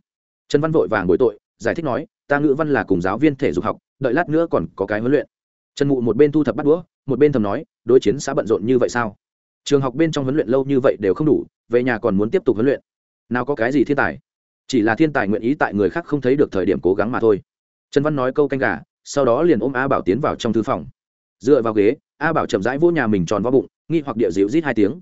S1: trần văn vội vàng bội tội giải thích nói ta ngữ văn là cùng giáo viên thể dục học đợi lát nữa còn có cái huấn luyện trần mụ một bên thu thập bắt đũa một bên thầm nói đối chiến xã bận rộn như vậy sao trường học bên trong huấn luyện lâu như vậy đều không đủ về nhà còn muốn tiếp tục huấn luyện nào có cái gì thiên tài chỉ là thiên tài nguyện ý tại người khác không thấy được thời điểm cố gắng mà thôi trần văn nói câu canh gà sau đó liền ôm a bảo tiến vào trong thư phòng dựa vào ghế a bảo chậm rãi vỗ nhà mình tròn vo bụng nghi hoặc địa dịu rít hai tiếng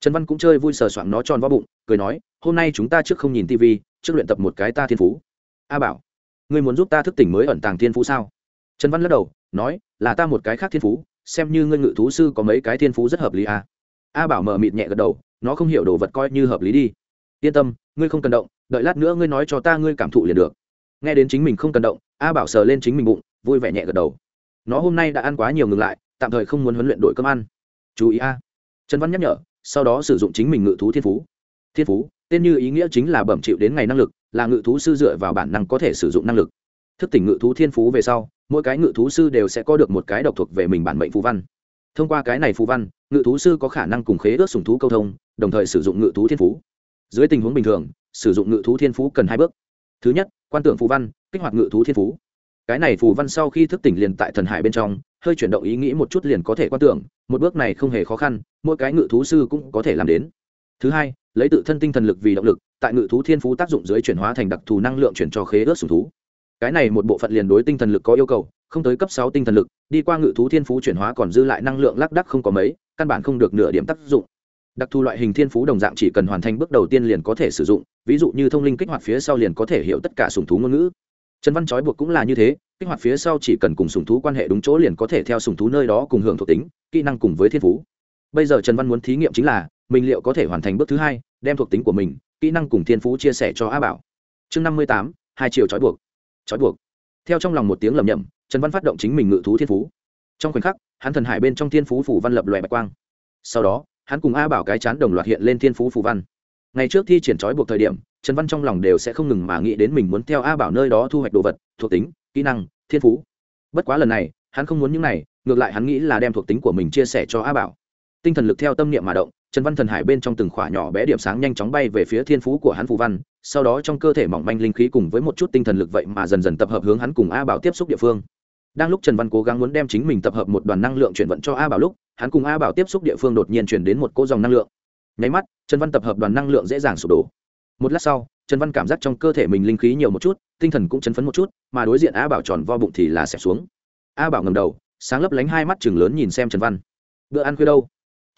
S1: trần văn cũng chơi vui sờ soạng nó tròn vo bụng cười nói hôm nay chúng ta trước không nhìn tv trước luyện tập một cái ta thiên phú a bảo ngươi muốn giúp ta thức tỉnh mới ẩn tàng thiên phú sao trần văn lắc đầu nói là ta một cái khác thiên phú xem như ngươi ngự thú sư có mấy cái thiên phú rất hợp lý à. a bảo mờ mịt nhẹ gật đầu nó không hiểu đồ vật coi như hợp lý đi yên tâm ngươi không cần động đợi lát nữa ngươi nói cho ta ngươi cảm thụ liền được nghe đến chính mình không cần động a bảo sờ lên chính mình bụng vui vẻ nhẹ gật đầu nó hôm nay đã ăn quá nhiều ngừng lại tạm thời không muốn huấn luyện đội cơm ăn chú ý a trần văn nhắc nhở sau đó sử dụng chính mình ngự thú thiên phú thiên phú tên như ý nghĩa chính là bẩm chịu đến ngày năng lực là ngự thú sư dựa vào bản năng có thể sử dụng năng lực thức tỉnh ngự thú thiên phú về sau mỗi cái ngự thú sư đều sẽ có được một cái độc thuộc về mình bản mệnh phú văn thông qua cái này phú văn ngự thú sư có khả năng cùng khế ước sùng thú câu thông đồng thời sử dụng ngự thú thiên phú dưới tình huống bình thường sử dụng ngự thú thiên phú cần hai bước thứ nhất quan tưởng phú văn kích hoạt ngự thú thiên phú cái này phù văn sau khi thức tỉnh liền tại thần hải bên trong hơi chuyển động ý nghĩ một chút liền có thể quan tưởng một bước này không hề khó khăn mỗi cái ngự thú sư cũng có thể làm đến thứ hai lấy tự thân tinh thần lực vì động lực tại ngự thú thiên phú tác dụng dưới chuyển hóa thành đặc thù năng lượng chuyển cho khế ớt sùng thú cái này một bộ phận liền đối tinh thần lực có yêu cầu không tới cấp sáu tinh thần lực đi qua ngự thú thiên phú chuyển hóa còn dư lại năng lượng lác đắc không có mấy căn bản không được nửa điểm tác dụng đặc thù loại hình thiên phú đồng dạng chỉ cần hoàn thành bước đầu tiên liền có thể sử dụng ví dụ như thông linh kích hoạt phía sau liền có thể hiểu tất cả sùng thú ngôn ngữ trần văn trói buộc cũng là như thế kích hoạt phía sau chỉ cần cùng sùng thú quan hệ đúng chỗ liền có thể theo sùng thú nơi đó cùng hưởng thuộc tính kỹ năng cùng với thiên phú bây giờ trần văn muốn thí nghiệm chính là mình liệu có thể hoàn thành bước thứ hai đem thuộc tính của mình kỹ năng cùng thiên phú chia sẻ cho a bảo chương năm mươi tám hai chiều trói buộc trói buộc theo trong lòng một tiếng lầm nhầm trần văn phát động chính mình ngự thú thiên phú trong khoảnh khắc hắn thần hải bên trong thiên phú phủ văn lập lòe bạch quang sau đó hắn cùng a bảo cái chán đồng loạt hiện lên thiên phú phủ văn ngày trước thi triển trói buộc thời điểm trần văn trong lòng đều sẽ không ngừng mà nghĩ đến mình muốn theo a bảo nơi đó thu hoạch đồ vật thuộc tính kỹ năng thiên phú bất quá lần này hắn không muốn những này ngược lại hắn nghĩ là đem thuộc tính của mình chia sẻ cho a bảo tinh thần lực theo tâm niệm mà động trần văn thần hải bên trong từng khỏa nhỏ bé điểm sáng nhanh chóng bay về phía thiên phú của hắn phù văn sau đó trong cơ thể mỏng manh linh khí cùng với một chút tinh thần lực vậy mà dần dần tập hợp hướng hắn cùng a bảo tiếp xúc địa phương đang lúc trần văn cố gắng muốn đem chính mình tập hợp một đoàn năng lượng chuyển vận cho a bảo lúc hắn cùng a bảo tiếp xúc địa phương đột nhiên chuyển đến một cô dòng năng lượng nháy mắt trần văn tập hợp đoàn năng lượng dễ dàng sụp đổ một lát sau trần văn cảm giác trong cơ thể mình linh khí nhiều một chút tinh thần cũng chấn phấn một chút mà đối diện a bảo tròn vo bụng thì là xẹp xuống a bảo ngầm đầu sáng lấp lánh hai mắt chừng lớn nhìn xem trần văn bữa ăn khuya đâu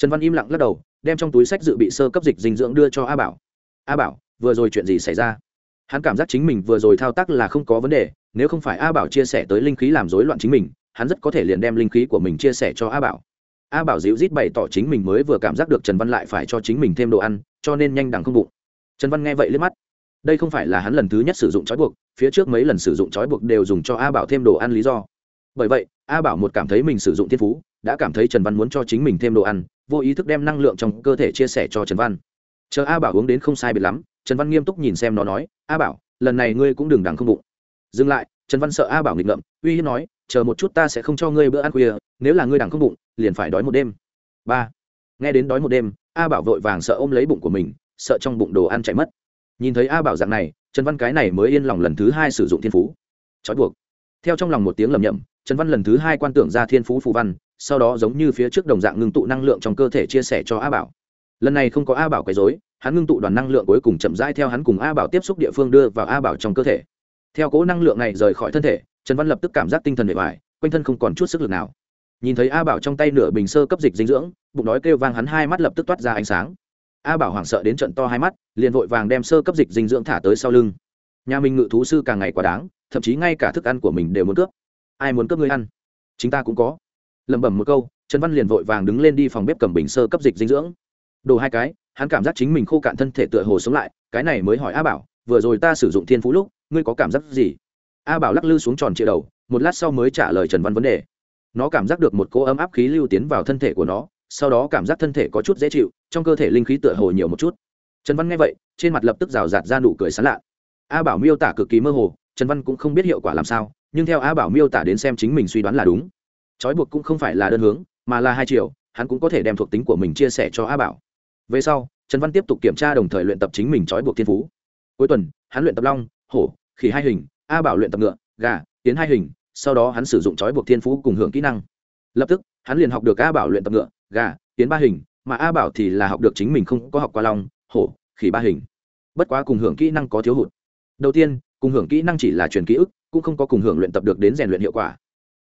S1: trần văn im lặng lắc đầu đem trong túi sách dự bị sơ cấp dịch dinh dưỡng đưa cho a bảo a bảo vừa rồi chuyện gì xảy ra hắn cảm giác chính mình vừa rồi thao tác là không có vấn đề nếu không phải a bảo chia sẻ tới linh khí làm rối loạn chính mình hắn rất có thể liền đem linh khí của mình chia sẻ cho a bảo a bảo dịu rít bày tỏ chính mình mới vừa cảm giác được trần văn lại phải cho chính mình thêm đồ ăn cho nên nhanh đằng không bụng trần văn nghe vậy liếc mắt đây không phải là hắn lần thứ nhất sử dụng trói buộc phía trước mấy lần sử dụng trói buộc đều dùng cho a bảo thêm đồ ăn lý do bởi vậy a bảo một cảm thấy mình sử dụng thiên phú đã cảm thấy trần văn muốn cho chính mình thêm đồ ăn vô ý thức đem năng lượng trong cơ thể chia sẻ cho trần văn chờ a bảo hướng đến không sai biệt lắm trần văn nghiêm túc nhìn xem nó nói a bảo lần này ngươi cũng đừng đằng không bụng dừng lại trần văn sợ a bảo nghịch ngợm uy hiếp nói chờ một chút ta sẽ không cho ngươi bữa ăn khuya nếu là ngươi đằng không bụng liền phải đói một đêm ba nghe đến đói một đêm a bảo vội vàng sợ ôm lấy bụng của mình sợ trong bụng đồ ăn chạy mất nhìn thấy a bảo dạng này trần văn cái này mới yên lòng lần thứ hai sử dụng thiên phú trói buộc theo trong lòng một tiếng lầm nhầm trần văn lần thứ hai quan tưởng ra thiên phú phù văn sau đó giống như phía trước đồng dạng ngưng tụ năng lượng trong cơ thể chia sẻ cho a bảo lần này không có a bảo quấy dối hắn ngưng tụ đoàn năng lượng cuối cùng chậm rãi theo hắn cùng a bảo tiếp xúc địa phương đưa vào a bảo trong cơ thể theo cố năng lượng này rời khỏi thân thể trần văn lập tức cảm giác tinh thần bề ngoài quanh thân không còn chút sức lực nào nhìn thấy a bảo trong tay nửa bình sơ cấp dịch dinh dưỡng bụng đói kêu vang hắn hai mắt lập tức toát ra ánh sáng a bảo hoảng sợ đến trận to hai mắt liền vội vàng đem sơ cấp dịch dinh dưỡng thả tới sau lưng nhà mình ngự thú sư càng ngày quá đáng thậm chí ngay cả thức ăn của mình đều muốn cướp ai muốn cướp ngươi ăn Chúng ta cũng có lẩm bẩm một câu trần văn liền vội vàng đứng lên đi phòng bếp cầm bình sơ cấp dịch dinh dưỡng đồ hai cái hắn cảm giác chính mình khô cạn thân thể tựa hồ sống lại cái này mới hỏi a bảo vừa rồi ta sử dụng thiên phú lúc ngươi có cảm giác gì a bảo lắc lư xuống tròn trịa đầu một lát sau mới trả lời trần văn vấn đề nó cảm giác được một cỗ ấm áp khí lưu tiến vào thân thể của nó sau đó cảm giác thân thể có chút dễ chịu trong cơ thể linh khí tựa hồ nhiều một chút trần văn nghe vậy trên mặt lập tức rào rạt ra nụ cười sán lạ a bảo miêu tả cực kỳ mơ hồ trần văn cũng không biết hiệu quả làm sao nhưng theo a bảo miêu tả đến xem chính mình suy đoán là đúng trói buộc cũng không phải là đơn hướng mà là hai chiều hắn cũng có thể đem thuộc tính của mình chia sẻ cho a bảo về sau trần văn tiếp tục kiểm tra đồng thời luyện tập chính mình trói buộc thiên phú cuối tuần hắn luyện tập long hổ khỉ hai hình a bảo luyện tập ngựa gà tiến hai hình sau đó hắn sử dụng trói buộc thiên phú cùng hưởng kỹ năng lập tức hắn liền học được a bảo luyện tập ngựa gà tiến ba hình mà a bảo thì là học được chính mình không có học qua long hổ khỉ ba hình bất quá cùng hưởng kỹ năng có thiếu hụt đầu tiên cùng hưởng kỹ năng chỉ là truyền ký ức cũng không có cùng hưởng luyện tập được đến rèn luyện hiệu quả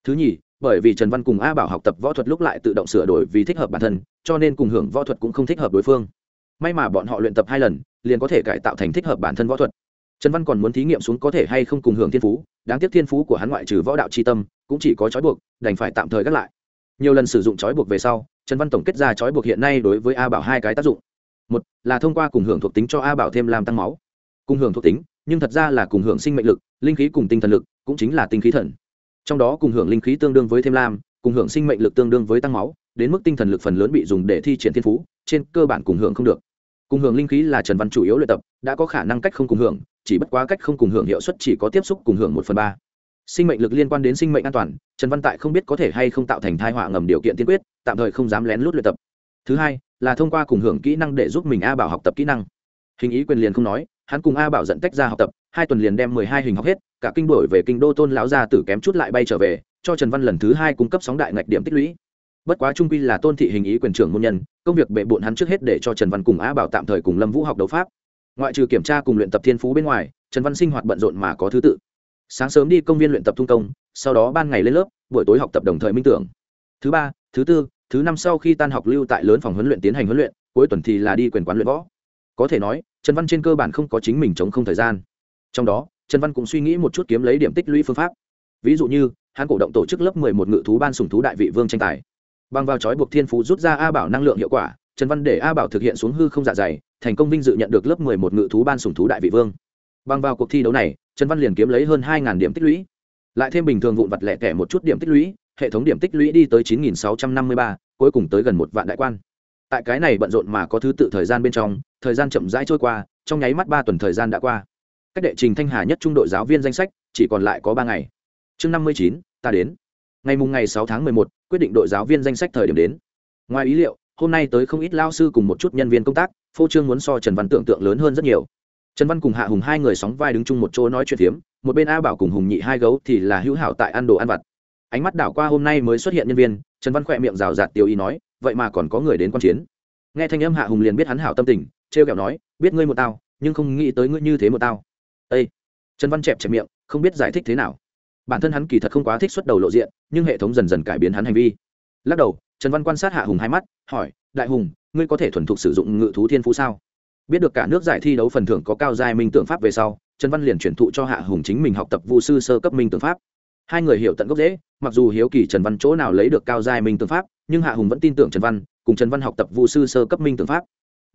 S1: thứ nhì bởi vì trần văn cùng a bảo học tập võ thuật lúc lại tự động sửa đổi vì thích hợp bản thân cho nên cùng hưởng võ thuật cũng không thích hợp đối phương may mà bọn họ luyện tập hai lần liền có thể cải tạo thành thích hợp bản thân võ thuật trần văn còn muốn thí nghiệm xuống có thể hay không cùng hưởng thiên phú đáng tiếc thiên phú của hắn ngoại trừ võ đạo tri tâm cũng chỉ có trói buộc đành phải tạm thời gác lại nhiều lần sử dụng trói buộc về sau trần văn tổng kết ra trói buộc hiện nay đối với a bảo hai cái tác dụng một là thông qua cùng hưởng thuộc tính cho a bảo thêm làm tăng máu cùng hưởng thuộc tính nhưng thật ra là cùng hưởng sinh mệnh lực linh khí cùng tinh thần lực cũng chính là tinh khí thần trong đó cùng hưởng linh khí tương đương với thêm lam cùng hưởng sinh mệnh lực tương đương với tăng máu đến mức tinh thần lực phần lớn bị dùng để thi triển thiên phú trên cơ bản cùng hưởng không được cùng hưởng linh khí là trần văn chủ yếu luyện tập đã có khả năng cách không cùng hưởng chỉ bất quá cách không cùng hưởng hiệu suất chỉ có tiếp xúc cùng hưởng một phần ba sinh mệnh lực liên quan đến sinh mệnh an toàn trần văn tại không biết có thể hay không tạo thành thai họa ngầm điều kiện tiên quyết tạm thời không dám lén lút luyện tập thứ hai là thông qua cùng hưởng kỹ năng để giúp mình a bảo học tập kỹ năng hình ý quyền liền không nói hắn cùng a bảo dẫn cách ra học tập hai tuần liền đem mười hai hình học hết cả kinh đổi về kinh đô tôn lão gia tử kém chút lại bay trở về cho trần văn lần thứ hai cung cấp sóng đại ngạch điểm tích lũy bất quá trung quy là tôn thị hình ý quyền trưởng môn nhân công việc bệ bộn hắn trước hết để cho trần văn cùng á bảo tạm thời cùng lâm vũ học đấu pháp ngoại trừ kiểm tra cùng luyện tập thiên phú bên ngoài trần văn sinh hoạt bận rộn mà có thứ tự sáng sớm đi công viên luyện tập thung công sau đó ban ngày lên lớp buổi tối học tập đồng thời minh tưởng thứ ba thứ tư thứ năm sau khi tan học lưu tại lớn phòng huấn luyện tiến hành huấn luyện cuối tuần thì là đi quyền quán luyện võ có thể nói trần văn trên cơ bản không có chính mình chống không thời gian trong đó trần văn cũng suy nghĩ một chút kiếm lấy điểm tích lũy phương pháp ví dụ như hắn cổ động tổ chức lớp mười một ngự thú ban sùng thú đại vị vương tranh tài bằng vào trói buộc thiên phú rút ra a bảo năng lượng hiệu quả trần văn để a bảo thực hiện xuống hư không dạ dày thành công vinh dự nhận được lớp mười một ngự thú ban sùng thú đại vị vương bằng vào cuộc thi đấu này trần văn liền kiếm lấy hơn hai điểm tích lũy lại thêm bình thường vụn vặt lẻ tẻ một chút điểm tích lũy hệ thống điểm tích lũy đi tới chín nghìn sáu trăm năm mươi ba cuối cùng tới gần một vạn đại quan tại cái này bận rộn mà có thứ tự thời gian bên trong thời gian chậm rãi trôi qua trong nháy mắt ba tuần thời gian đã qua cách đệ trình thanh hà nhất trung đội giáo viên danh sách chỉ còn lại có ba ngày chương năm mươi chín ta đến ngày mùng ngày sáu tháng một quyết định đội giáo viên danh sách thời điểm đến ngoài ý liệu hôm nay tới không ít lao sư cùng một chút nhân viên công tác phô trương muốn so trần văn tưởng tượng lớn hơn rất nhiều trần văn cùng hạ hùng hai người sóng vai đứng chung một chỗ nói chuyện phiếm một bên a bảo cùng hùng nhị hai gấu thì là hữu hảo tại ăn đồ ăn vặt ánh mắt đảo qua hôm nay mới xuất hiện nhân viên trần văn khỏe miệng rào rạt tiêu ý nói vậy mà còn có người đến quan chiến nghe thanh âm hạ hùng liền biết hắn hảo tâm tình trêu kẹo nói biết ngươi một tao nhưng không nghĩ tới ngươi như thế một tao Ê! trần văn chẹp chẹp miệng không biết giải thích thế nào bản thân hắn kỳ thật không quá thích xuất đầu lộ diện nhưng hệ thống dần dần cải biến hắn hành vi lắc đầu trần văn quan sát hạ hùng hai mắt hỏi đại hùng ngươi có thể thuần thục sử dụng ngự thú thiên phú sao biết được cả nước giải thi đấu phần thưởng có cao giai minh tượng pháp về sau trần văn liền chuyển thụ cho hạ hùng chính mình học tập vu sư sơ cấp minh tượng pháp hai người hiểu tận gốc dễ mặc dù hiếu kỳ trần văn chỗ nào lấy được cao giai minh tượng pháp nhưng hạ hùng vẫn tin tưởng trần văn cùng trần văn học tập vu sư sơ cấp minh tượng pháp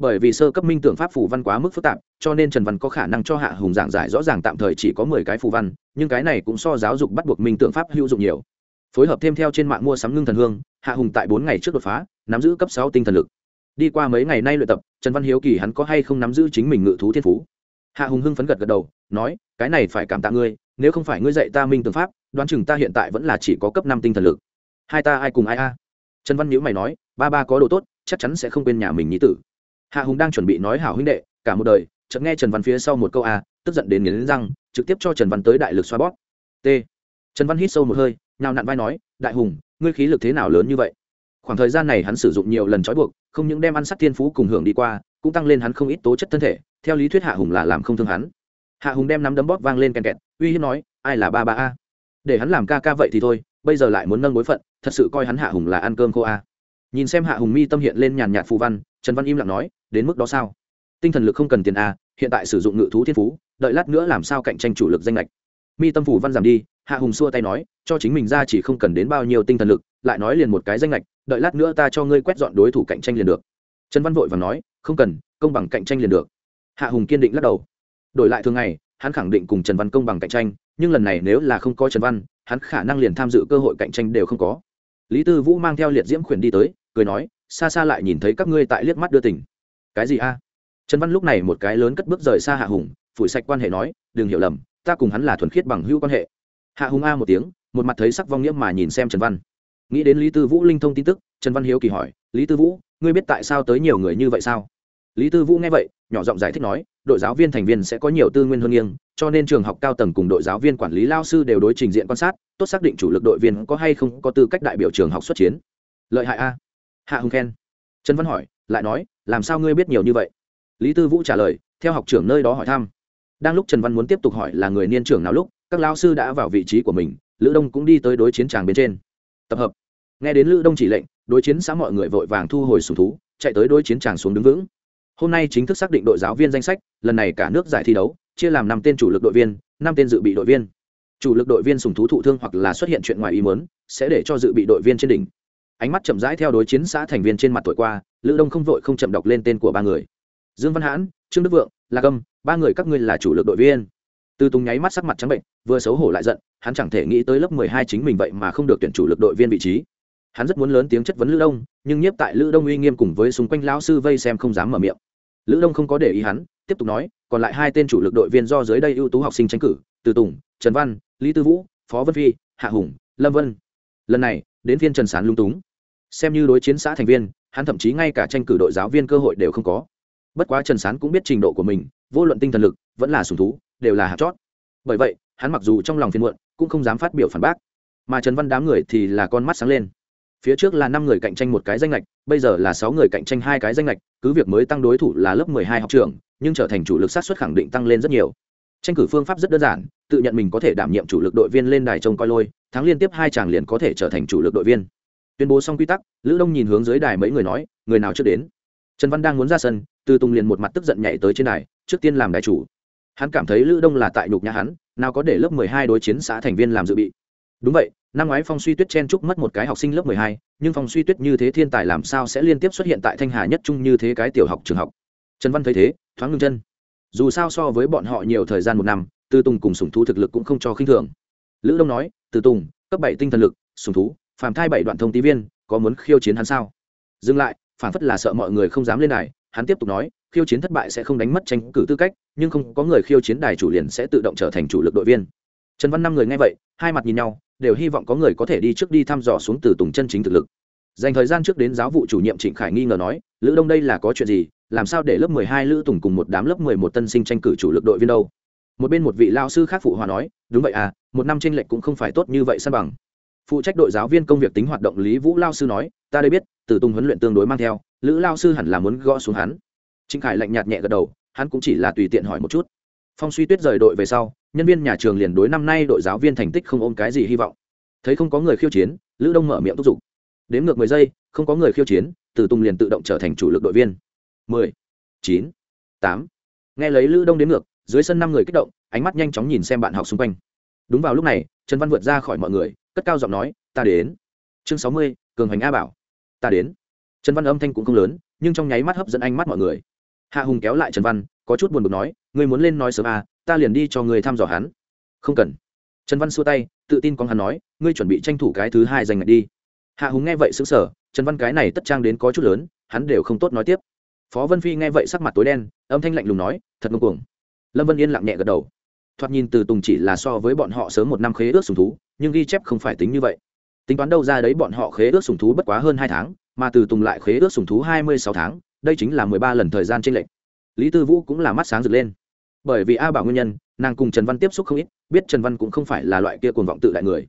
S1: bởi vì sơ cấp minh tưởng pháp phù văn quá mức phức tạp cho nên trần văn có khả năng cho hạ hùng giảng giải rõ ràng tạm thời chỉ có mười cái phù văn nhưng cái này cũng so giáo dục bắt buộc minh tượng pháp hữu dụng nhiều phối hợp thêm theo trên mạng mua sắm ngưng thần hương hạ hùng tại bốn ngày trước đột phá nắm giữ cấp sáu tinh thần lực đi qua mấy ngày nay luyện tập trần văn hiếu kỳ hắn có hay không nắm giữ chính mình ngự thú thiên phú hạ hùng hưng phấn gật gật đầu nói cái này phải cảm tạ ngươi nếu không phải ngươi dạy ta minh tượng pháp đoán chừng ta hiện tại vẫn là chỉ có cấp năm tinh thần lực hai ta ai cùng ai a trần văn nhữ mày nói ba ba có đồ tốt chắc chắn sẽ không quên nhà mình nhí tử hạ hùng đang chuẩn bị nói hảo huynh đệ cả một đời chợt nghe trần văn phía sau một câu a à, tức giận đến nghiến răng trực tiếp cho trần văn tới đại lực xoa bóp t trần văn hít sâu một hơi nhào nặn vai nói đại hùng ngươi khí lực thế nào lớn như vậy khoảng thời gian này hắn sử dụng nhiều lần trói buộc không những đem ăn sắt thiên phú cùng hưởng đi qua cũng tăng lên hắn không ít tố chất thân thể theo lý thuyết hạ hùng là làm không thương hắn hạ hùng đem nắm đấm bóp vang lên ken kẹt uy hiếp nói ai là ba ba a để hắn làm ca ca vậy thì thôi bây giờ lại muốn nâng mối phận thật sự coi hắn hạ hùng là ăn cơm cô a nhìn xem hạ hùng mi tâm hiện lên nhàn nhạt phù văn trần văn im lặng nói đến mức đó sao tinh thần lực không cần tiền à? hiện tại sử dụng ngự thú thiên phú đợi lát nữa làm sao cạnh tranh chủ lực danh lệch mi tâm phủ văn giảm đi hạ hùng xua tay nói cho chính mình ra chỉ không cần đến bao nhiêu tinh thần lực lại nói liền một cái danh lệch đợi lát nữa ta cho ngươi quét dọn đối thủ cạnh tranh liền được trần văn vội và nói không cần công bằng cạnh tranh liền được hạ hùng kiên định lắc đầu đổi lại thường ngày hắn khẳng định cùng trần văn công bằng cạnh tranh nhưng lần này nếu là không có trần văn hắn khả năng liền tham dự cơ hội cạnh tranh đều không có lý tư vũ mang theo liệt diễm khuyển đi tới cười nói xa xa lại nhìn thấy các ngươi tại liếc mắt đưa tỉnh cái gì a trần văn lúc này một cái lớn cất bước rời xa hạ hùng phủi sạch quan hệ nói đừng hiểu lầm ta cùng hắn là thuần khiết bằng hữu quan hệ hạ hùng a một tiếng một mặt thấy sắc vong nghĩa mà nhìn xem trần văn nghĩ đến lý tư vũ linh thông tin tức trần văn hiếu kỳ hỏi lý tư vũ ngươi biết tại sao tới nhiều người như vậy sao lý tư vũ nghe vậy nhỏ giọng giải thích nói đội giáo viên thành viên sẽ có nhiều tư nguyên hơn nghiêng cho nên trường học cao tầng cùng đội giáo viên quản lý lao sư đều đối trình diện quan sát tốt xác định chủ lực đội viên có hay không có tư cách đại biểu trường học xuất chiến lợi hại a hạ hùng khen trần văn hỏi lại nói làm sao ngươi biết nhiều như vậy lý tư vũ trả lời theo học trưởng nơi đó hỏi thăm đang lúc trần văn muốn tiếp tục hỏi là người niên trưởng nào lúc các lao sư đã vào vị trí của mình lữ đông cũng đi tới đối chiến tràng bên trên tập hợp nghe đến lữ đông chỉ lệnh đối chiến xã mọi người vội vàng thu hồi sùng thú chạy tới đối chiến tràng xuống đứng vững hôm nay chính thức xác định đội giáo viên danh sách lần này cả nước giải thi đấu chia làm năm tên chủ lực đội viên năm tên dự bị đội viên chủ lực đội viên sùng thú thụ thương hoặc là xuất hiện chuyện ngoài ý muốn sẽ để cho dự bị đội viên trên đỉnh ánh mắt chậm rãi theo đối chiến xã thành viên trên mặt tuổi qua lữ đông không vội không chậm đọc lên tên của ba người dương văn hãn trương đức vượng la cầm ba người các ngươi là chủ lực đội viên Từ Tùng nháy mắt sắc mặt trắng bệnh, vừa xấu hổ lại giận, hắn chẳng thể nghĩ tới lớp mười hai chính mình vậy mà không được tuyển chủ lực đội viên vị trí. Hắn rất muốn lớn tiếng chất vấn Lữ Đông, nhưng nhiếp tại Lữ Đông uy nghiêm cùng với xung quanh lão sư vây xem không dám mở miệng. Lữ Đông không có để ý hắn, tiếp tục nói, còn lại hai tên chủ lực đội viên do dưới đây ưu tú học sinh tranh cử, Từ Tùng, Trần Văn, Lý Tư Vũ, Phó Vân Phi, Hạ Hùng, Lâm Vân. Lần này, đến phiên trần sán lung túng xem như đối chiến xã thành viên hắn thậm chí ngay cả tranh cử đội giáo viên cơ hội đều không có bất quá trần sán cũng biết trình độ của mình vô luận tinh thần lực vẫn là sùng thú đều là hạt chót bởi vậy hắn mặc dù trong lòng phiên muộn cũng không dám phát biểu phản bác mà trần văn đám người thì là con mắt sáng lên phía trước là năm người cạnh tranh một cái danh lệch bây giờ là sáu người cạnh tranh hai cái danh lệch cứ việc mới tăng đối thủ là lớp mười hai học trường nhưng trở thành chủ lực sát xuất khẳng định tăng lên rất nhiều tranh cử phương pháp rất đơn giản tự nhận mình có thể đảm nhiệm chủ lực đội viên lên đài trông coi lôi thắng liên tiếp hai chàng liền có thể trở thành chủ lực đội viên tuyên bố xong quy tắc lữ đông nhìn hướng dưới đài mấy người nói người nào chưa đến trần văn đang muốn ra sân từ tùng liền một mặt tức giận nhảy tới trên đài trước tiên làm đài chủ hắn cảm thấy lữ đông là tại nhục nhà hắn nào có để lớp mười hai đối chiến xã thành viên làm dự bị đúng vậy năm ngoái phong suy tuyết chen trúc mất một cái học sinh lớp mười hai nhưng phong suy tuyết như thế thiên tài làm sao sẽ liên tiếp xuất hiện tại thanh hà nhất trung như thế cái tiểu học trường học trần văn thấy thế thoáng ngưng chân dù sao so với bọn họ nhiều thời gian một năm tư tùng cùng sùng thú thực lực cũng không cho khinh thường lữ đông nói tư tùng cấp bảy tinh thần lực sùng thú phàm thai bảy đoạn thông tí viên có muốn khiêu chiến hắn sao dừng lại phản phất là sợ mọi người không dám lên đài hắn tiếp tục nói khiêu chiến thất bại sẽ không đánh mất tranh cử tư cách nhưng không có người khiêu chiến đài chủ liền sẽ tự động trở thành chủ lực đội viên trần văn năm người nghe vậy hai mặt nhìn nhau đều hy vọng có người có thể đi trước đi thăm dò xuống từ tùng chân chính thực lực dành thời gian trước đến giáo vụ chủ nhiệm trịnh khải nghi ngờ nói lữ đông đây là có chuyện gì làm sao để lớp mười hai lữ tùng cùng một đám lớp mười một tân sinh tranh cử chủ lực đội viên đâu một bên một vị lao sư khác phụ hòa nói đúng vậy à một năm tranh lệch cũng không phải tốt như vậy san bằng phụ trách đội giáo viên công việc tính hoạt động lý vũ lao sư nói ta đây biết từ tùng huấn luyện tương đối mang theo lữ lao sư hẳn là muốn gõ xuống hắn trịnh khải lạnh nhạt nhẹ gật đầu hắn cũng chỉ là tùy tiện hỏi một chút phong suy tuyết rời đội về sau nhân viên nhà trường liền đối năm nay đội giáo viên thành tích không ôm cái gì hy vọng thấy không có người khiêu chiến lữ đông mở miệng thúc giục Đến ngược mười giây, không có người khiêu chiến, Từ Tùng liền tự động trở thành chủ lực đội viên. mười chín tám Nghe lấy Lữ Đông đến ngược, dưới sân năm người kích động, ánh mắt nhanh chóng nhìn xem bạn học xung quanh. Đúng vào lúc này, Trần Văn vượt ra khỏi mọi người, cất cao giọng nói, "Ta đến." Chương sáu mươi cường hành a bảo. "Ta đến." Trần Văn âm thanh cũng không lớn, nhưng trong nháy mắt hấp dẫn ánh mắt mọi người. Hạ Hùng kéo lại Trần Văn, có chút buồn bực nói, "Ngươi muốn lên nói sớm à, ta liền đi cho người thăm dò hắn." "Không cần." Trần Văn xua tay, tự tin con hắn nói, "Ngươi chuẩn bị tranh thủ cái thứ hai giành ngạch đi." hạ hùng nghe vậy xứng sở trần văn cái này tất trang đến có chút lớn hắn đều không tốt nói tiếp phó vân phi nghe vậy sắc mặt tối đen âm thanh lạnh lùng nói thật ngông cuồng lâm vân yên lặng nhẹ gật đầu thoạt nhìn từ tùng chỉ là so với bọn họ sớm một năm khế ước sùng thú nhưng ghi chép không phải tính như vậy tính toán đâu ra đấy bọn họ khế ước sùng thú bất quá hơn hai tháng mà từ tùng lại khế ước sùng thú hai mươi sáu tháng đây chính là mười ba lần thời gian t r ê n lệch lý tư vũ cũng là mắt sáng rực lên bởi vì a bảo nguyên nhân nàng cùng trần văn tiếp xúc không ít biết trần văn cũng không phải là loại kia cuồng vọng tự đại người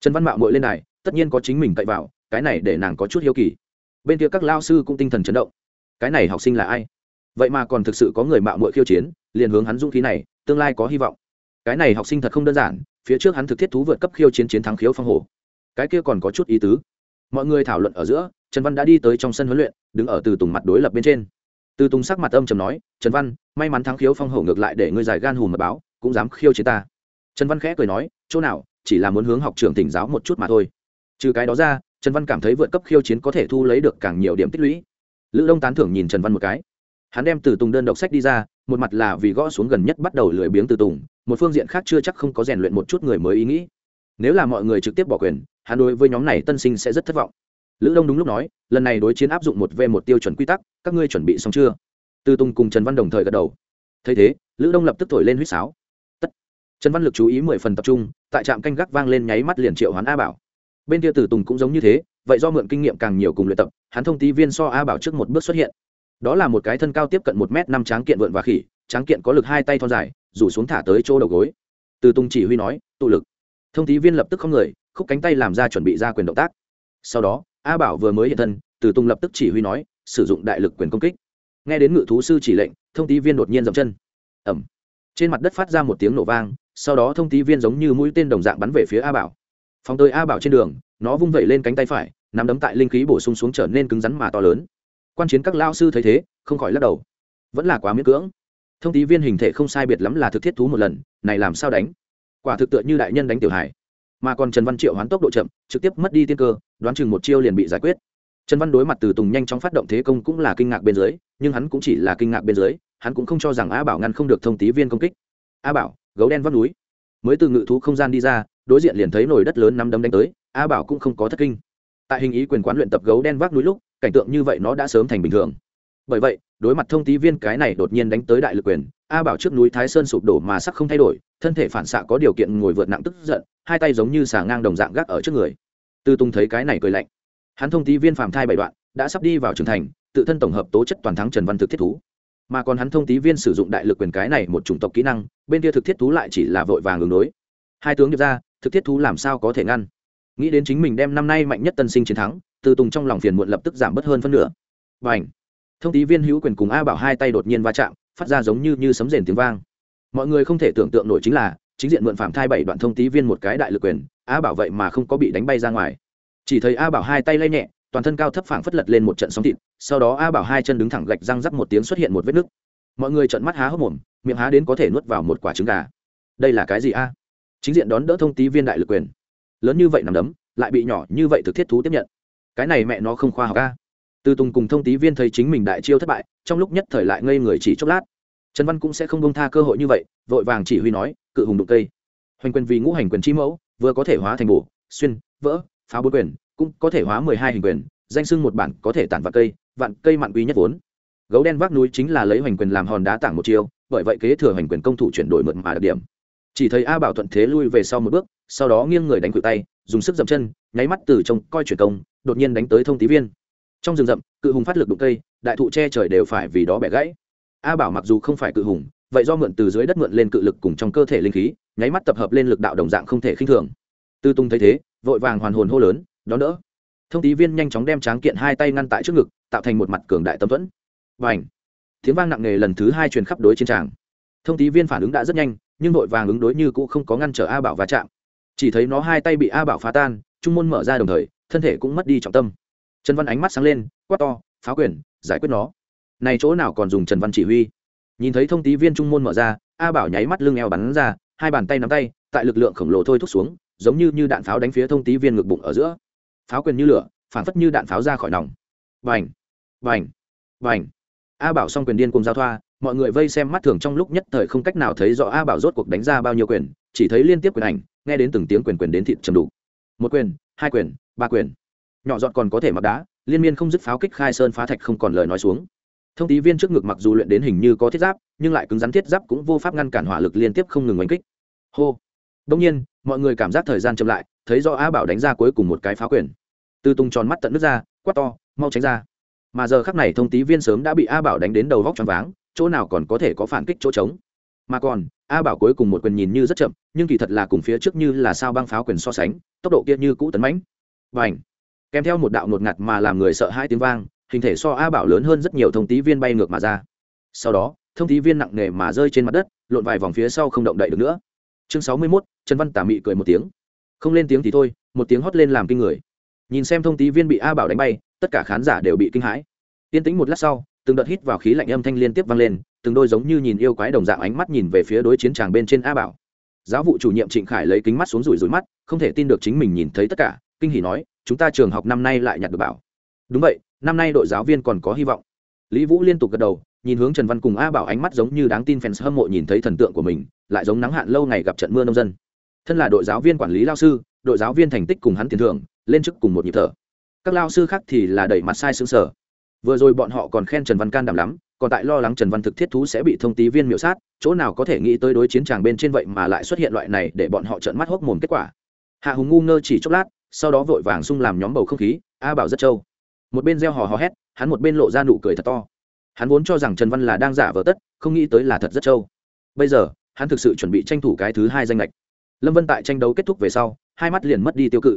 S1: trần văn mạo mội lên này tất nhiên có chính mình cậy vào cái này để nàng có chút hiếu kỳ bên kia các lao sư cũng tinh thần chấn động cái này học sinh là ai vậy mà còn thực sự có người mạo muội khiêu chiến liền hướng hắn dũng khí này tương lai có hy vọng cái này học sinh thật không đơn giản phía trước hắn thực thiết thú vượt cấp khiêu chiến chiến thắng khiếu phong hồ cái kia còn có chút ý tứ mọi người thảo luận ở giữa trần văn đã đi tới trong sân huấn luyện đứng ở từ tùng mặt đối lập bên trên từ tùng sắc mặt âm trầm nói trần văn may mắn thắng khiếu phong hổ ngược lại để ngươi giải gan hùm mật báo cũng dám khiêu chiến ta trần văn khẽ cười nói chỗ nào chỉ là muốn hướng học trường tỉnh giáo một chút mà thôi trừ cái đó ra trần văn cảm thấy vượt cấp khiêu chiến có thể thu lấy được càng nhiều điểm tích lũy lữ đông tán thưởng nhìn trần văn một cái hắn đem từ tùng đơn độc sách đi ra một mặt là vì gõ xuống gần nhất bắt đầu lười biếng từ tùng một phương diện khác chưa chắc không có rèn luyện một chút người mới ý nghĩ nếu là mọi người trực tiếp bỏ quyền hắn đối với nhóm này tân sinh sẽ rất thất vọng lữ đông đúng lúc nói lần này đối chiến áp dụng một v một tiêu chuẩn quy tắc các ngươi chuẩn bị xong chưa từ tùng cùng trần văn đồng thời gật đầu thấy thế lữ đông lập tức thổi lên huýt sáo tất trần văn lực chú ý mười phần tập trung tại trạm canh gác vang lên nháy mắt liền triệu hoán a bảo bên kia tử tùng cũng giống như thế vậy do mượn kinh nghiệm càng nhiều cùng luyện tập hắn thông tí viên so a bảo trước một bước xuất hiện đó là một cái thân cao tiếp cận một m năm tráng kiện vượn và khỉ tráng kiện có lực hai tay thon dài rủ xuống thả tới chỗ đầu gối từ tùng chỉ huy nói tụ lực thông tí viên lập tức không người khúc cánh tay làm ra chuẩn bị ra quyền động tác sau đó a bảo vừa mới hiện thân từ tùng lập tức chỉ huy nói sử dụng đại lực quyền công kích nghe đến ngự thú sư chỉ lệnh thông tí viên đột nhiên dậm chân ẩm trên mặt đất phát ra một tiếng nổ vang sau đó thông tí viên giống như mũi tên đồng dạng bắn về phía a bảo phóng tới a bảo trên đường nó vung vẩy lên cánh tay phải nắm đấm tại linh khí bổ sung xuống trở nên cứng rắn mà to lớn quan chiến các lao sư thấy thế không khỏi lắc đầu vẫn là quá miễn cưỡng thông tí viên hình thể không sai biệt lắm là thực thiết thú một lần này làm sao đánh quả thực tựa như đại nhân đánh tiểu hải mà còn trần văn triệu hoán tốc độ chậm trực tiếp mất đi tiên cơ đoán chừng một chiêu liền bị giải quyết trần văn đối mặt từ tùng nhanh chóng phát động thế công cũng là kinh ngạc bên dưới nhưng hắn cũng chỉ là kinh ngạc bên dưới hắn cũng không cho rằng a bảo ngăn không được thông tí viên công kích a bảo gấu đen vắt núi mới từ ngự thú không gian đi ra đối diện liền thấy nồi đất lớn năm đấm đánh tới a bảo cũng không có thất kinh tại hình ý quyền quán luyện tập gấu đen vác núi lúc cảnh tượng như vậy nó đã sớm thành bình thường bởi vậy đối mặt thông tí viên cái này đột nhiên đánh tới đại lực quyền a bảo trước núi thái sơn sụp đổ mà sắc không thay đổi thân thể phản xạ có điều kiện ngồi vượt nặng tức giận hai tay giống như xà ngang đồng dạng gác ở trước người tư tung thấy cái này cười lạnh hắn thông tí viên phàm thai bảy đoạn đã sắp đi vào trưởng thành tự thân tổng hợp tố chất toàn thắng trần văn thực thiết thú mà còn hắn thông tí viên sử dụng đại lực quyền cái này một chủng tộc kỹ năng bên kia thực thiết thú lại chỉ là vội vàng ứng đối hai tướng điệp ra thực thiết thú làm sao có thể ngăn nghĩ đến chính mình đem năm nay mạnh nhất tân sinh chiến thắng từ tùng trong lòng phiền muộn lập tức giảm bớt hơn phân nửa và ảnh thông tí viên hữu quyền cùng a bảo hai tay đột nhiên va chạm phát ra giống như như sấm rền tiếng vang mọi người không thể tưởng tượng nổi chính là chính diện mượn phạm thai bảy đoạn thông tí viên một cái đại lực quyền a bảo vậy mà không có bị đánh bay ra ngoài chỉ thấy a bảo hai tay lay nhẹ toàn thân cao thấp phảng phất lật lên một trận sóng thịt sau đó a bảo hai chân đứng thẳng gạch răng rắc một tiếng xuất hiện một vết nứt mọi người trợn mắt há hốc mồm miệng há đến có thể nuốt vào một quả trứng gà đây là cái gì a chính diện đón đỡ thông tí viên đại lực quyền lớn như vậy nằm đấm lại bị nhỏ như vậy thực thiết thú tiếp nhận cái này mẹ nó không khoa học ca từ tùng cùng thông tí viên thấy chính mình đại chiêu thất bại trong lúc nhất thời lại ngây người chỉ chốc lát trần văn cũng sẽ không bông tha cơ hội như vậy vội vàng chỉ huy nói cự hùng đục cây hoành quyền vì ngũ hành quyền chi mẫu vừa có thể hóa thành bổ xuyên vỡ phá bốn quyền cũng có thể hóa mười hai hình quyền danh sưng một bản có thể tản vạn cây vạn cây mặn quý nhất vốn gấu đen vác núi chính là lấy hoành quyền làm hòn đá tảng một chiêu bởi vậy kế thừa hoành quyền công thủ chuyển đổi mượt mà đặc điểm chỉ thấy a bảo thuận thế lui về sau một bước sau đó nghiêng người đánh cự tay dùng sức dậm chân nháy mắt từ trông coi chuyển công đột nhiên đánh tới thông tí viên trong rừng rậm cự hùng phát lực đụng cây đại thụ che trời đều phải vì đó bẻ gãy a bảo mặc dù không phải cự hùng vậy do mượn từ dưới đất mượn lên cự lực cùng trong cơ thể linh khí nháy mắt tập hợp lên lực đạo đồng dạng không thể khinh thường tư tung thấy thế vội vàng hoàn hồn hô lớn đón đỡ thông tí viên nhanh chóng đem tráng kiện hai tay ngăn tại trước ngực tạo thành một mặt cường đại tâm thuẫn và n tiếng vang nặng nề lần thứ hai truyền khắp đối chiến tràng thông tí viên phản ứng đã rất nhanh nhưng vội vàng ứng đối như cũ không có ngăn trở a bảo va chạm chỉ thấy nó hai tay bị a bảo phá tan trung môn mở ra đồng thời thân thể cũng mất đi trọng tâm trần văn ánh mắt sáng lên quát to phá quyền giải quyết nó này chỗ nào còn dùng trần văn chỉ huy nhìn thấy thông tí viên trung môn mở ra a bảo nháy mắt lưng eo bắn ra hai bàn tay nắm tay tại lực lượng khổng lồ thôi thúc xuống giống như như đạn pháo đánh phía thông tí viên ngực bụng ở giữa pháo quyền như lửa phản phất như đạn pháo ra khỏi nòng vành vành vành a bảo Song quyền điên cuồng giao thoa mọi người vây xem mắt thường trong lúc nhất thời không cách nào thấy rõ a bảo rốt cuộc đánh ra bao nhiêu quyền chỉ thấy liên tiếp quyền ảnh nghe đến từng tiếng quyền quyền đến thịt trầm đủ một quyền hai quyền ba quyền nhỏ dọn còn có thể mặc đá liên miên không dứt pháo kích khai sơn phá thạch không còn lời nói xuống thông tí viên trước ngực mặc dù luyện đến hình như có thiết giáp nhưng lại cứng rắn thiết giáp cũng vô pháp ngăn cản hỏa lực liên tiếp không ngừng oanh kích hô đông nhiên mọi người cảm giác thời gian chậm lại thấy rõ a bảo đánh ra cuối cùng một cái phá quyền tư tung tròn mắt tận nước ra quát to mau tránh ra mà giờ khắc này thông tí viên sớm đã bị a bảo đánh đến đầu vóc choáng váng chỗ nào còn có thể có phản kích chỗ trống mà còn a bảo cuối cùng một quyền nhìn như rất chậm nhưng kỳ thật là cùng phía trước như là sao băng pháo quyền so sánh tốc độ kia như cũ tấn mãnh và ảnh kèm theo một đạo nột ngạt mà làm người sợ hai tiếng vang hình thể so a bảo lớn hơn rất nhiều thông tí viên bay ngược mà ra sau đó thông tí viên nặng nề mà rơi trên mặt đất lộn vài vòng phía sau không động đậy được nữa chương sáu mươi mốt trần văn tà mị cười một tiếng không lên tiếng thì thôi một tiếng hót lên làm kinh người nhìn xem thông tí viên bị a bảo đánh bay tất cả khán giả đều bị kinh hãi yên tĩnh một lát sau từng đợt hít vào khí lạnh âm thanh liên tiếp vang lên từng đôi giống như nhìn yêu quái đồng dạng ánh mắt nhìn về phía đối chiến tràng bên trên a bảo giáo vụ chủ nhiệm trịnh khải lấy kính mắt xuống rủi rủi mắt không thể tin được chính mình nhìn thấy tất cả kinh hỉ nói chúng ta trường học năm nay lại nhặt được bảo đúng vậy năm nay đội giáo viên còn có hy vọng lý vũ liên tục gật đầu nhìn hướng trần văn cùng a bảo ánh mắt giống như đáng tin fans hâm mộ nhìn thấy thần tượng của mình lại giống nắng hạn lâu ngày gặp trận mưa nông dân thân là đội giáo viên quản lý lao sư đội giáo viên thành tích cùng hắn tiền thưởng lên chức cùng một nhịp thở các lao sư khác thì là đẩy mặt sai xứng sở vừa rồi bọn họ còn khen trần văn can đảm lắm còn tại lo lắng trần văn thực thiết thú sẽ bị thông tí viên miểu sát chỗ nào có thể nghĩ tới đối chiến tràng bên trên vậy mà lại xuất hiện loại này để bọn họ trợn mắt hốc mồm kết quả hạ hùng ngu ngơ chỉ chốc lát sau đó vội vàng xung làm nhóm bầu không khí a bảo rất trâu một bên reo hò hò hét hắn một bên lộ ra nụ cười thật to hắn vốn cho rằng trần văn là đang giả vờ tất không nghĩ tới là thật rất trâu bây giờ hắn thực sự chuẩn bị tranh thủ cái thứ hai danh lệch lâm vân tại tranh đấu kết thúc về sau hai mắt liền mất đi tiêu cự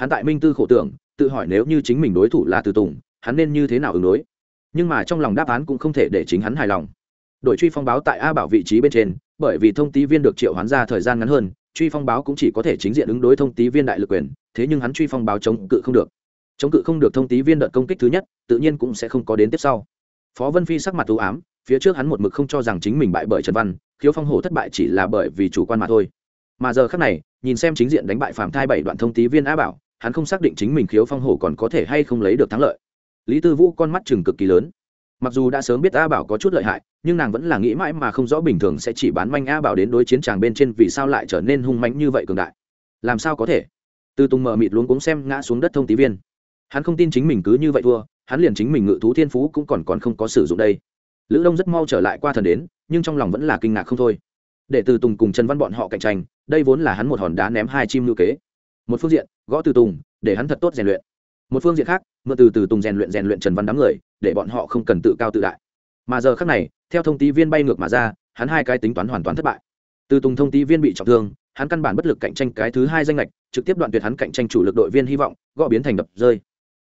S1: hắn tại minh tư khổ tưởng tự hỏi nếu như chính mình đối thủ là từ tùng hắn nên như thế nào ứng đối nhưng mà trong lòng đáp án cũng không thể để chính hắn hài lòng đội truy phong báo tại a bảo vị trí bên trên bởi vì thông tí viên được triệu hoán ra thời gian ngắn hơn truy phong báo cũng chỉ có thể chính diện ứng đối thông tí viên đại lực quyền thế nhưng hắn truy phong báo chống cự không được chống cự không được thông tí viên đợt công kích thứ nhất tự nhiên cũng sẽ không có đến tiếp sau phó vân phi sắc mặt ưu ám phía trước hắn một mực không cho rằng chính mình bại bởi trần văn khiếu phong hổ thất bại chỉ là bởi vì chủ quan mà thôi mà giờ khác này nhìn xem chính diện đánh bại phạm thai bảy đoạn thông tí viên a bảo hắn không xác định chính mình khiếu phong hổ còn có thể hay không lấy được thắng lợi lý tư vũ con mắt chừng cực kỳ lớn mặc dù đã sớm biết a bảo có chút lợi hại nhưng nàng vẫn là nghĩ mãi mà không rõ bình thường sẽ chỉ bán manh a bảo đến đối chiến tràng bên trên vì sao lại trở nên hung mạnh như vậy cường đại làm sao có thể từ tùng mờ mịt luống cũng xem ngã xuống đất thông tí viên hắn không tin chính mình cứ như vậy thua hắn liền chính mình ngự thú thiên phú cũng còn còn không có sử dụng đây lữ đông rất mau trở lại qua thần đến nhưng trong lòng vẫn là kinh ngạc không thôi để từ tùng cùng trần văn bọn họ cạnh tranh đây vốn là hắn một hòn đá ném hai chim ngữ kế một phương diện gõ từ tùng để hắn thật tốt rèn luyện một phương diện khác mượn từ từ tùng rèn luyện rèn luyện trần văn đám người để bọn họ không cần tự cao tự đại mà giờ khác này theo thông tí viên bay ngược mà ra hắn hai cái tính toán hoàn toàn thất bại từ tùng thông tí viên bị trọng thương hắn căn bản bất lực cạnh tranh cái thứ hai danh lệch trực tiếp đoạn tuyệt hắn cạnh tranh chủ lực đội viên hy vọng gõ biến thành đập rơi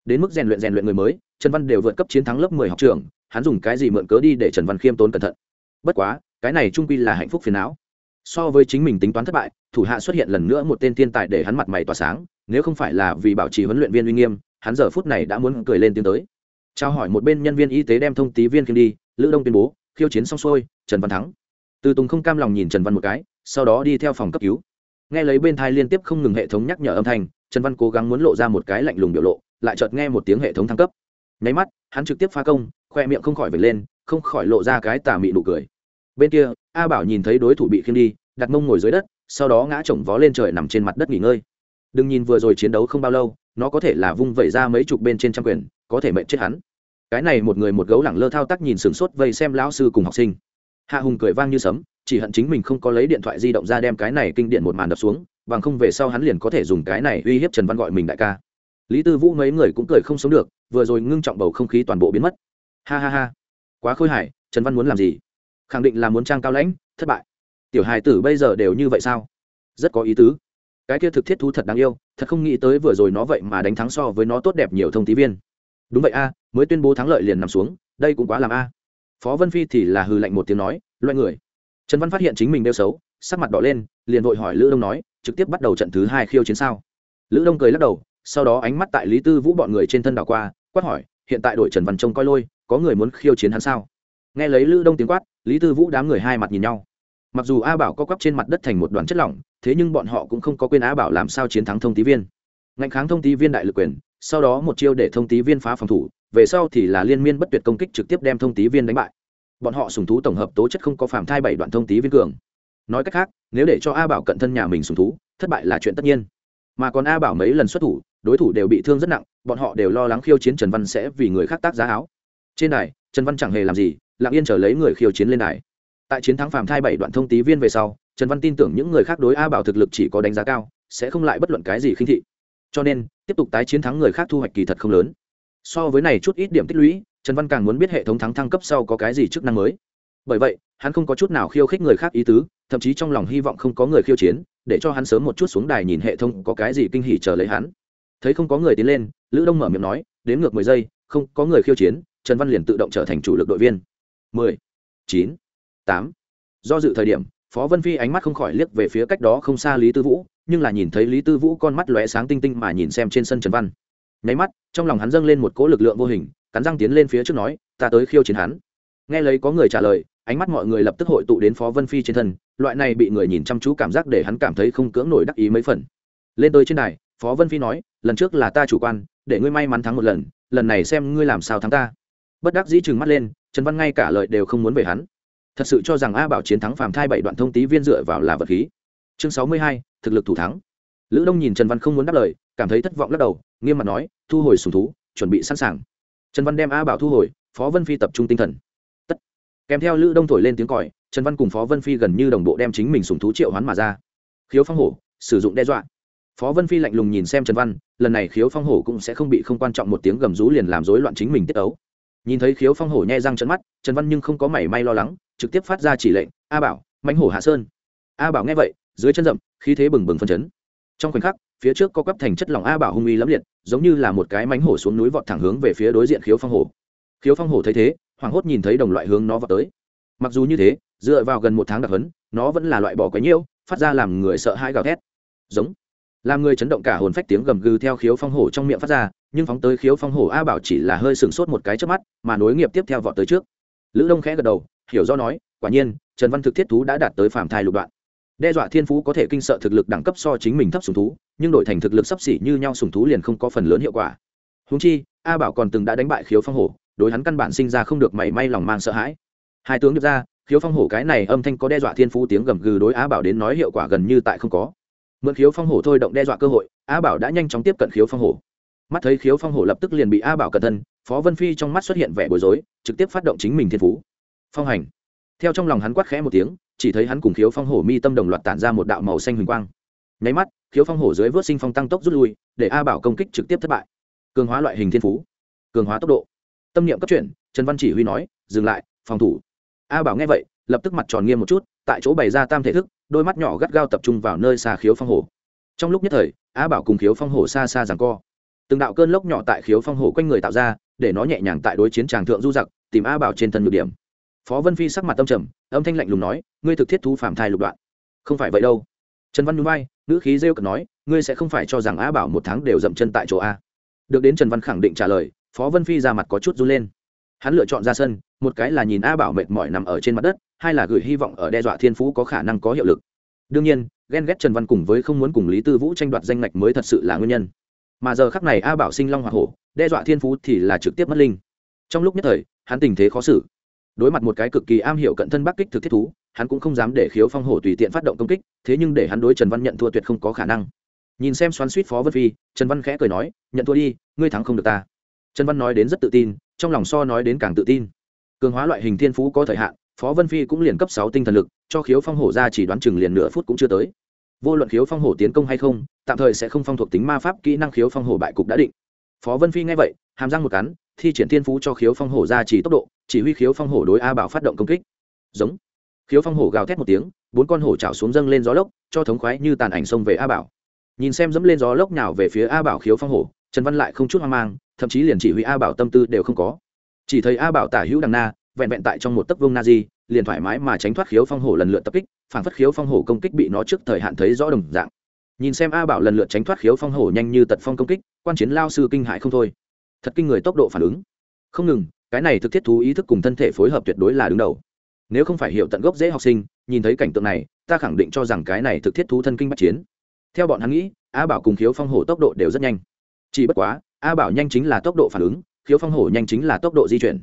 S1: đến mức rèn luyện rèn luyện người mới trần văn đều vượt cấp chiến thắng lớp mười học trường hắn dùng cái gì mượn cớ đi để trần văn khiêm tốn cẩn thận bất quá cái này trung quy là hạnh phúc phiền não so với chính mình tính toán thất bại thủ hạ xuất hiện lần nữa một tên thiên tài để hắn mặt mày tỏa sáng nếu không phải là vì bảo trì huấn luyện viên uy nghiêm hắn giờ phút này đã muốn cười lên tiến tới trao hỏi một bên nhân viên y tế đem thông tí viên khiêm đi lữ đông tuyên bố khiêu chiến xong xuôi trần văn thắng từ tùng không cam lòng nhìn trần văn một cái sau đó đi theo phòng cấp cứu nghe lấy bên thai liên tiếp không ngừng hệ thống nhắc nhở âm thanh trần văn cố gắng muốn lộ ra một cái lạnh lùng biểu lộ lại chợt nghe một tiếng hệ thống thăng cấp nháy mắt hắn trực tiếp phá công khoe miệng không khỏi vệt lên không khỏi lộ ra cái tà mị nụ cười bên kia a bảo nhìn thấy đối thủ bị khiêm đi đặt mông ngồi dưới đất sau đó ngã chồng vó lên trời nằm trên mặt đất nghỉ ngơi đừng nhìn vừa rồi chiến đấu không bao lâu nó có thể là vung vẩy ra mấy chục bên trên trăm quyền có thể mệnh chết hắn cái này một người một gấu lẳng lơ thao tác nhìn sửng sốt vây xem lão sư cùng học sinh hạ hùng cười vang như sấm chỉ hận chính mình không có lấy điện thoại di động ra đem cái này kinh điện một màn đập xuống bằng không về sau hắn liền có thể dùng cái này uy hiếp trần văn gọi mình đại ca lý tư vũ mấy người cũng cười không sống được vừa rồi ngưng trọng bầu không khí toàn bộ biến mất ha ha ha quá khôi hài trần văn muốn làm gì khẳng định là muốn trang cao lãnh thất bại tiểu hài tử bây giờ đều như vậy sao rất có ý tứ cái kia thực thiết thú thật đáng yêu thật không nghĩ tới vừa rồi nó vậy mà đánh thắng so với nó tốt đẹp nhiều thông tí viên đúng vậy a mới tuyên bố thắng lợi liền nằm xuống đây cũng quá làm a phó vân phi thì là hư lạnh một tiếng nói loại người trần văn phát hiện chính mình đeo xấu sắc mặt đỏ lên liền vội hỏi lữ đông nói trực tiếp bắt đầu trận thứ hai khiêu chiến sao lữ đông cười lắc đầu sau đó ánh mắt tại lý tư vũ bọn người trên thân đảo qua quát hỏi hiện tại đội trần văn trông coi lôi có người muốn khiêu chiến hắn sao nghe lấy lữ đông tiếng quát lý tư vũ đám người hai mặt nhìn nhau mặc dù a bảo co quắp trên mặt đất thành một đoàn chất lỏng thế nhưng bọn họ cũng không có quên a bảo làm sao chiến thắng thông tí viên ngạnh kháng thông tí viên đại lực quyền sau đó một chiêu để thông tí viên phá phòng thủ về sau thì là liên miên bất tuyệt công kích trực tiếp đem thông tí viên đánh bại bọn họ sùng thú tổng hợp tố chất không có phàm thai bảy đoạn thông tí viên cường nói cách khác nếu để cho a bảo cận thân nhà mình sùng thú thất bại là chuyện tất nhiên mà còn a bảo mấy lần xuất thủ đối thủ đều bị thương rất nặng bọn họ đều lo lắng khiêu chiến trần văn sẽ vì người khác tác giá áo trên này trần văn chẳng hề làm gì lặng yên trở lấy người khiêu chiến lên này tại chiến thắng phàm thai bảy đoạn thông tí viên về sau trần văn tin tưởng những người khác đối a bảo thực lực chỉ có đánh giá cao sẽ không lại bất luận cái gì khinh thị cho nên tiếp tục tái chiến thắng người khác thu hoạch kỳ thật không lớn so với này chút ít điểm tích lũy trần văn càng muốn biết hệ thống thắng thăng cấp sau có cái gì chức năng mới bởi vậy hắn không có chút nào khiêu khích người khác ý tứ thậm chí trong lòng hy vọng không có người khiêu chiến để cho hắn sớm một chút xuống đài nhìn hệ thống có cái gì kinh hỉ chờ lấy hắn thấy không có người tiến lên lữ đông mở miệng nói đến ngược mười giây không có người khiêu chiến trần văn liền tự động trở thành chủ lực đội viên mười chín tám do dự thời điểm phó vân phi ánh mắt không khỏi liếc về phía cách đó không xa lý tư vũ nhưng là nhìn thấy lý tư vũ con mắt lóe sáng tinh tinh mà nhìn xem trên sân trần văn nháy mắt trong lòng hắn dâng lên một cỗ lực lượng vô hình cắn răng tiến lên phía trước nói ta tới khiêu chiến hắn nghe lấy có người trả lời ánh mắt mọi người lập tức hội tụ đến phó vân phi trên thân loại này bị người nhìn chăm chú cảm giác để hắn cảm thấy không cưỡng nổi đắc ý mấy phần lên tới trên này phó vân phi nói lần trước là ta chủ quan để ngươi may mắn thắng một lần lần này xem ngươi làm sao thắng ta bất đắc dĩ trừng mắt lên trần văn ngay cả lời đều không muốn về hắn thật sự cho rằng a bảo chiến thắng phàm thai bảy đoạn thông tí viên dựa vào là vật khí chương sáu mươi hai thực lực thủ thắng lữ đông nhìn trần văn không muốn đáp lời cảm thấy thất vọng lắc đầu nghiêm mặt nói thu hồi sùng thú chuẩn bị sẵn sàng trần văn đem a bảo thu hồi phó vân phi tập trung tinh thần tất kèm theo lữ đông thổi lên tiếng còi trần văn cùng phó vân phi gần như đồng bộ đem chính mình sùng thú triệu hoán mà ra khiếu phong hổ sử dụng đe dọa phó vân phi lạnh lùng nhìn xem trần văn lần này khiếu phong hổ cũng sẽ không bị không quan trọng một tiếng gầm rú liền làm rối loạn chính mình tiết ấu nhìn thấy khiếu phong hổ nhai răng trận mắt trần văn nhưng không có mảy may lo lắng trực tiếp phát ra chỉ lệnh a bảo mãnh hổ hạ sơn a bảo nghe vậy dưới chân rậm khí thế bừng bừng phân chấn trong khoảnh khắc phía trước có quắp thành chất lỏng a bảo hung uy lắm liệt giống như là một cái mánh hổ xuống núi vọt thẳng hướng về phía đối diện khiếu phong hổ khiếu phong hổ thấy thế hoảng hốt nhìn thấy đồng loại hướng nó vọt tới mặc dù như thế dựa vào gần một tháng đặc hấn nó vẫn là loại bỏ quấy nhiễu phát ra làm người sợ hãi gào thét giống làm người chấn động cả hồn phách tiếng gầm gừ theo khiếu phong hổ trong miệng phát ra nhưng phóng tới khiếu phong hổ a bảo chỉ là hơi sừng sốt một cái trước mắt mà nối nghiệp tiếp theo vọt tới trước lữ đông khẽ gật đầu hiểu do nói quả nhiên trần văn thực thiết thú đã đạt tới phạm thai lục đoạn đe dọa thiên phú có thể kinh sợ thực lực đẳng cấp so chính mình thấp sùng thú nhưng đổi thành thực lực sắp xỉ như nhau sùng thú liền không có phần lớn hiệu quả húng chi a bảo còn từng đã đánh bại khiếu phong hổ đối hắn căn bản sinh ra không được mảy may lòng mang sợ hãi hai tướng được ra khiếu phong hổ cái này âm thanh có đe dọa thiên phú tiếng gầm gừ đối a bảo đến nói hiệu quả gần như tại không có mượn khiếu phong hổ thôi động đe dọa cơ hội a bảo đã nhanh chóng tiếp cận khiếu phong hổ mắt thấy khiếu phong hổ lập tức liền bị a bảo cẩn thân phó vân phi trong mắt xuất hiện vẻ bối rối trực tiếp phát động chính mình thiên phú phong hành theo trong lòng hắn quát khẽ một tiếng chỉ thấy hắn cùng khiếu phong hổ mi tâm đồng loạt tản ra một đạo màu xanh huỳnh quang nháy mắt khiếu phong hổ dưới vớt sinh phong tăng tốc rút lui để a bảo công kích trực tiếp thất bại cường hóa loại hình thiên phú cường hóa tốc độ tâm niệm cấp chuyển trần văn chỉ huy nói dừng lại phòng thủ a bảo nghe vậy lập tức mặt tròn nghiêm một chút tại chỗ bày ra tam thể thức đôi mắt nhỏ gắt gao tập trung vào nơi xa khiếu phong hổ trong lúc nhất thời a bảo cùng khiếu phong hổ xa xa rằng co từng đạo cơn lốc nhỏ tại khiếu phong hổ quanh người tạo ra để nó nhẹ nhàng tại đối chiến tràng thượng du giặc tìm a bảo trên thân ngược điểm phó vân phi sắc mặt tâm trầm âm thanh lạnh lùng nói ngươi thực thiết thu phạm thai lục đoạn không phải vậy đâu trần văn núi bay ngữ khí rêu cận nói ngươi sẽ không phải cho rằng Á bảo một tháng đều dậm chân tại chỗ a được đến trần văn khẳng định trả lời phó vân phi ra mặt có chút run lên hắn lựa chọn ra sân một cái là nhìn a bảo mệt mỏi nằm ở trên mặt đất hai là gửi hy vọng ở đe dọa thiên phú có khả năng có hiệu lực đương nhiên ghen ghét trần văn cùng với không muốn cùng lý tư vũ tranh đoạt danh ngạch mới thật sự là nguyên nhân mà giờ khắc này a bảo sinh long hoa hổ đe dọa thiên phú thì là trực tiếp mất linh trong lúc nhất thời hắn tình thế khó xử đối mặt một cái cực kỳ am hiểu cận thân bắc kích thực thiết thú hắn cũng không dám để khiếu phong hổ tùy tiện phát động công kích thế nhưng để hắn đối trần văn nhận thua tuyệt không có khả năng nhìn xem xoắn suýt phó vân phi trần văn khẽ cười nói nhận thua đi ngươi thắng không được ta trần văn nói đến rất tự tin trong lòng so nói đến càng tự tin cường hóa loại hình thiên phú có thời hạn phó vân phi cũng liền cấp sáu tinh thần lực cho khiếu phong hổ ra chỉ đoán chừng liền nửa phút cũng chưa tới vô luận khiếu phong hổ tiến công hay không tạm thời sẽ không phong thuộc tính ma pháp kỹ năng khiếu phong hổ bại cục đã định phó vân phi nghe vậy hàm răng một cắn thi triển thiên phú cho khiếu phong hổ ra chỉ tốc độ chỉ huy khiếu phong hổ đối a bảo phát động công kích giống khiếu phong hổ gào thét một tiếng bốn con hổ trào xuống dâng lên gió lốc cho thống khoái như tàn ảnh xông về a bảo nhìn xem dẫm lên gió lốc nào về phía a bảo khiếu phong hổ trần văn lại không chút hoang mang thậm chí liền chỉ huy a bảo tâm tư đều không có chỉ thấy a bảo tả hữu đằng na vẹn vẹn tại trong một tấc vương na di liền thoải mái mà tránh thoát khiếu phong hổ lần lượt tập kích phản phất khiếu phong hổ công kích bị nó trước thời hạn thấy rõ đồng dạng nhìn xem a bảo lần lượt tránh thoát khiếu phong hổ nhanh như tật phong công kích quan chiến lao sư kinh hại không thôi thật kinh người tốc độ phản ứng không ngừng cái này thực thiết thú ý thức cùng thân thể phối hợp tuyệt đối là đứng đầu nếu không phải hiểu tận gốc dễ học sinh nhìn thấy cảnh tượng này ta khẳng định cho rằng cái này thực thiết thú thân kinh bắt chiến theo bọn hắn nghĩ a bảo cùng khiếu phong hổ tốc độ đều rất nhanh chỉ bất quá a bảo nhanh chính là tốc độ phản ứng khiếu phong hổ nhanh chính là tốc độ di chuyển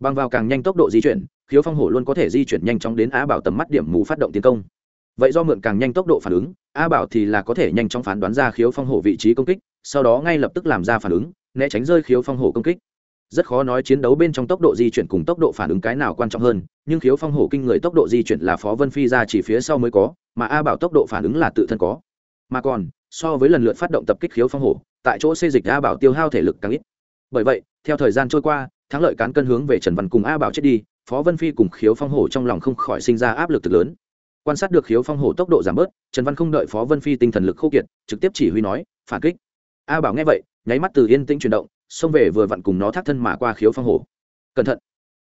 S1: bằng vào càng nhanh tốc độ di chuyển khiếu phong hổ luôn có thể di chuyển nhanh chóng đến a bảo tầm mắt điểm mù phát động tiến công vậy do mượn càng nhanh tốc độ phản ứng a bảo thì là có thể nhanh chóng phán đoán ra khiếu phong hổ vị trí công kích sau đó ngay lập tức làm ra phản ứng né tránh rơi khiếu phong hổ công kích rất khó nói chiến đấu bên trong tốc độ di chuyển cùng tốc độ phản ứng cái nào quan trọng hơn nhưng khiếu phong hổ kinh người tốc độ di chuyển là phó vân phi ra chỉ phía sau mới có mà a bảo tốc độ phản ứng là tự thân có mà còn so với lần lượt phát động tập kích khiếu phong hổ tại chỗ xây dịch a bảo tiêu hao thể lực càng ít bởi vậy theo thời gian trôi qua thắng lợi cán cân hướng về trần văn cùng a bảo chết đi phó vân phi cùng khiếu phong hổ trong lòng không khỏi sinh ra áp lực thực lớn quan sát được khiếu phong hổ tốc độ giảm bớt trần văn không đợi phó vân phi tinh thần lực khô kiệt trực tiếp chỉ huy nói phản kích a bảo nghe vậy nháy mắt từ yên tĩnh chuyển động xông về vừa vặn cùng nó thác thân mà qua khiếu phong hổ cẩn thận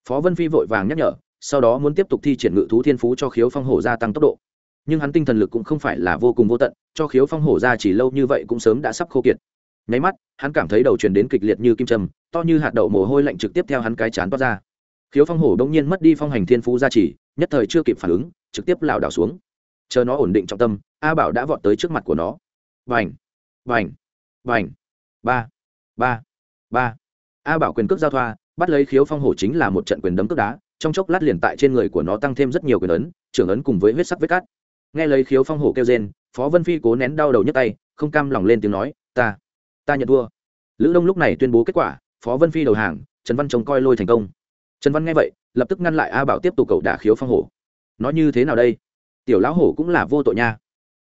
S1: phó vân phi vội vàng nhắc nhở sau đó muốn tiếp tục thi triển ngự thú thiên phú cho khiếu phong hổ gia tăng tốc độ nhưng hắn tinh thần lực cũng không phải là vô cùng vô tận cho khiếu phong hổ ra chỉ lâu như vậy cũng sớm đã sắp khô kiệt nháy mắt hắn cảm thấy đầu truyền đến kịch liệt như kim trầm to như hạt đậu mồ hôi lạnh trực tiếp theo hắn cái chán toát ra khiếu phong hổ đông nhiên mất đi phong hành thiên phú gia chỉ nhất thời chưa kịp phản ứng trực tiếp lảo đảo xuống chờ nó ổn định trọng tâm a bảo đã vọt tới trước mặt của nó vành vành vành ba ba ba a bảo quyền cước giao thoa bắt lấy khiếu phong hổ chính là một trận quyền đấm cước đá trong chốc lát liền tại trên người của nó tăng thêm rất nhiều quyền ấn trưởng ấn cùng với huyết sắc vết cát nghe lấy khiếu phong hổ kêu rên phó vân phi cố nén đau đầu nhấc tay không cam lòng lên tiếng nói ta ta nhận thua lữ đông lúc này tuyên bố kết quả phó vân phi đầu hàng trần văn trông coi lôi thành công trần văn nghe vậy lập tức ngăn lại a bảo tiếp tục cầu đả khiếu phong hổ nói như thế nào đây tiểu lão hổ cũng là vô tội nha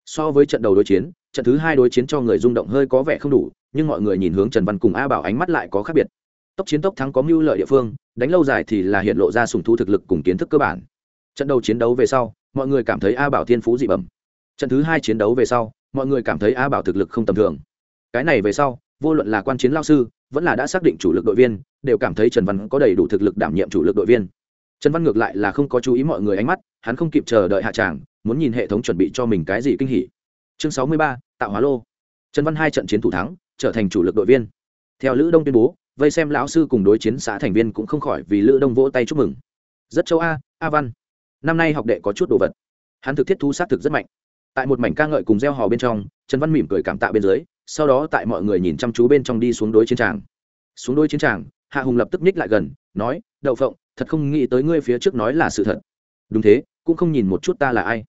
S1: so với trận đầu đối chiến trận thứ hai đối chiến cho người rung động hơi có vẻ không đủ nhưng mọi người nhìn hướng trần văn cùng a bảo ánh mắt lại có khác biệt tốc chiến tốc thắng có mưu lợi địa phương đánh lâu dài thì là hiện lộ ra sùng thu thực lực cùng kiến thức cơ bản trận đầu chiến đấu về sau mọi người cảm thấy a bảo thiên phú dị bẩm trận thứ hai chiến đấu về sau mọi người cảm thấy a bảo thực lực không tầm thường cái này về sau vô luận là quan chiến lao sư vẫn là đã xác định chủ lực đội viên đều cảm thấy trần văn có đầy đủ thực lực đảm nhiệm chủ lực đội viên trần văn ngược lại là không có chú ý mọi người ánh mắt hắn không kịp chờ đợi hạ tràng muốn nhìn hệ thống chuẩn bị cho mình cái gì kinh hỉ chương sáu mươi ba tạo hóa lô trần văn hai trận chiến thủ thắng trở thành chủ lực đội viên theo lữ đông tuyên bố vây xem lão sư cùng đối chiến xã thành viên cũng không khỏi vì lữ đông vỗ tay chúc mừng rất châu a a văn năm nay học đệ có chút đồ vật hắn thực thiết thu xác thực rất mạnh tại một mảnh ca ngợi cùng gieo hò bên trong trần văn mỉm cười cảm tạ bên dưới sau đó tại mọi người nhìn chăm chú bên trong đi xuống đối chiến tràng xuống đối chiến tràng hạ hùng lập tức ních lại gần nói đậu phộng thật không nghĩ tới ngươi phía trước nói là sự thật đúng thế cũng không nhìn một chút ta là ai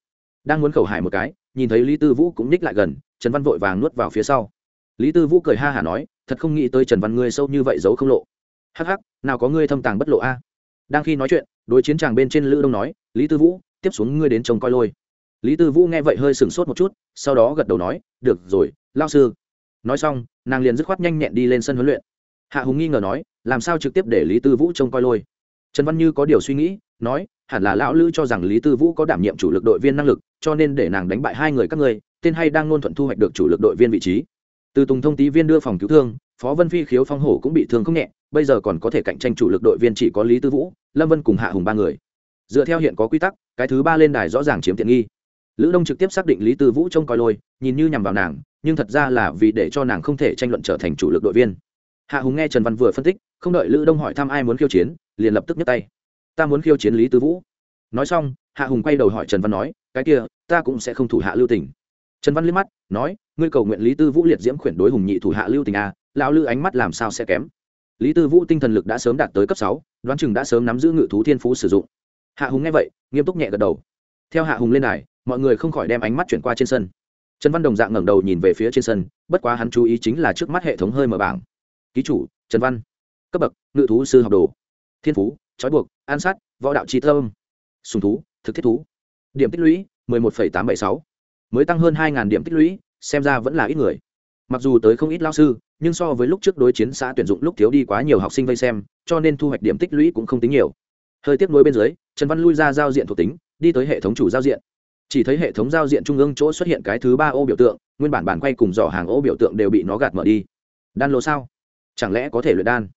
S1: đang muốn khẩu hải một cái nhìn thấy lý tư vũ cũng ních lại gần trần văn vội vàng nuốt vào phía sau lý tư vũ cười ha hả nói thật không nghĩ tới trần văn ngươi sâu như vậy giấu không lộ hắc hắc nào có ngươi thâm tàng bất lộ a đang khi nói chuyện đối chiến tràng bên trên lữ đông nói lý tư vũ tiếp xuống ngươi đến trông coi lôi lý tư vũ nghe vậy hơi sửng sốt một chút sau đó gật đầu nói được rồi lao sư nói xong nàng liền dứt khoát nhanh nhẹn đi lên sân huấn luyện hạ hùng nghi ngờ nói làm sao trực tiếp để lý tư vũ trông coi lôi trần văn như có điều suy nghĩ nói hẳn là lão lữ cho rằng lý tư vũ có đảm nhiệm chủ lực đội viên năng lực cho nên để nàng đánh bại hai người các ngươi tên hay đang ngôn thuận thu hoạch được chủ lực đội viên vị trí từ tùng thông tí viên đưa phòng cứu thương phó vân phi khiếu phong hổ cũng bị thương không nhẹ bây giờ còn có thể cạnh tranh chủ lực đội viên chỉ có lý tư vũ lâm vân cùng hạ hùng ba người dựa theo hiện có quy tắc cái thứ ba lên đài rõ ràng chiếm tiện nghi lữ đông trực tiếp xác định lý tư vũ trông coi lôi nhìn như nhằm vào nàng nhưng thật ra là vì để cho nàng không thể tranh luận trở thành chủ lực đội viên hạ hùng nghe trần văn vừa phân tích không đợi lữ đông hỏi thăm ai muốn khiêu chiến liền lập tức nhấc tay ta muốn khiêu chiến lý tư vũ nói xong hạ hùng quay đầu hỏi trần văn nói cái kia ta cũng sẽ không thủ hạ lưu tình trần văn liếc mắt nói ngươi cầu nguyện lý tư vũ liệt diễm khuyển đối hùng nhị thủ hạ lưu tình a à, lão lư ánh mắt làm sao sẽ kém lý tư vũ tinh thần lực đã sớm đạt tới cấp sáu đoán chừng đã sớm nắm giữ ngự thú thiên phú sử dụng hạ hùng nghe vậy nghiêm túc nhẹ gật đầu theo hạ hùng lên này mọi người không khỏi đem ánh mắt chuyển qua trên sân trần văn đồng dạng ngẩng đầu nhìn về phía trên sân bất quá hắn chú ý chính là trước mắt hệ thống hơi mở bảng ký chủ trần văn cấp bậc ngự thú sư học đồ thiên phú trói buộc an sát võ đạo trí thơm, sùng thú thực thiết thú điểm tích lũy 11,876. mới tăng hơn 2.000 điểm tích lũy xem ra vẫn là ít người mặc dù tới không ít lao sư nhưng so với lúc trước đối chiến xã tuyển dụng lúc thiếu đi quá nhiều học sinh vây xem cho nên thu hoạch điểm tích lũy cũng không tính nhiều hơi tiếp nối bên dưới trần văn lui ra giao diện thuộc tính đi tới hệ thống chủ giao diện chỉ thấy hệ thống giao diện trung ương chỗ xuất hiện cái thứ ba ô biểu tượng nguyên bản bản quay cùng giỏ hàng ô biểu tượng đều bị nó gạt mở đi đan lô sao chẳng lẽ có thể luyện đan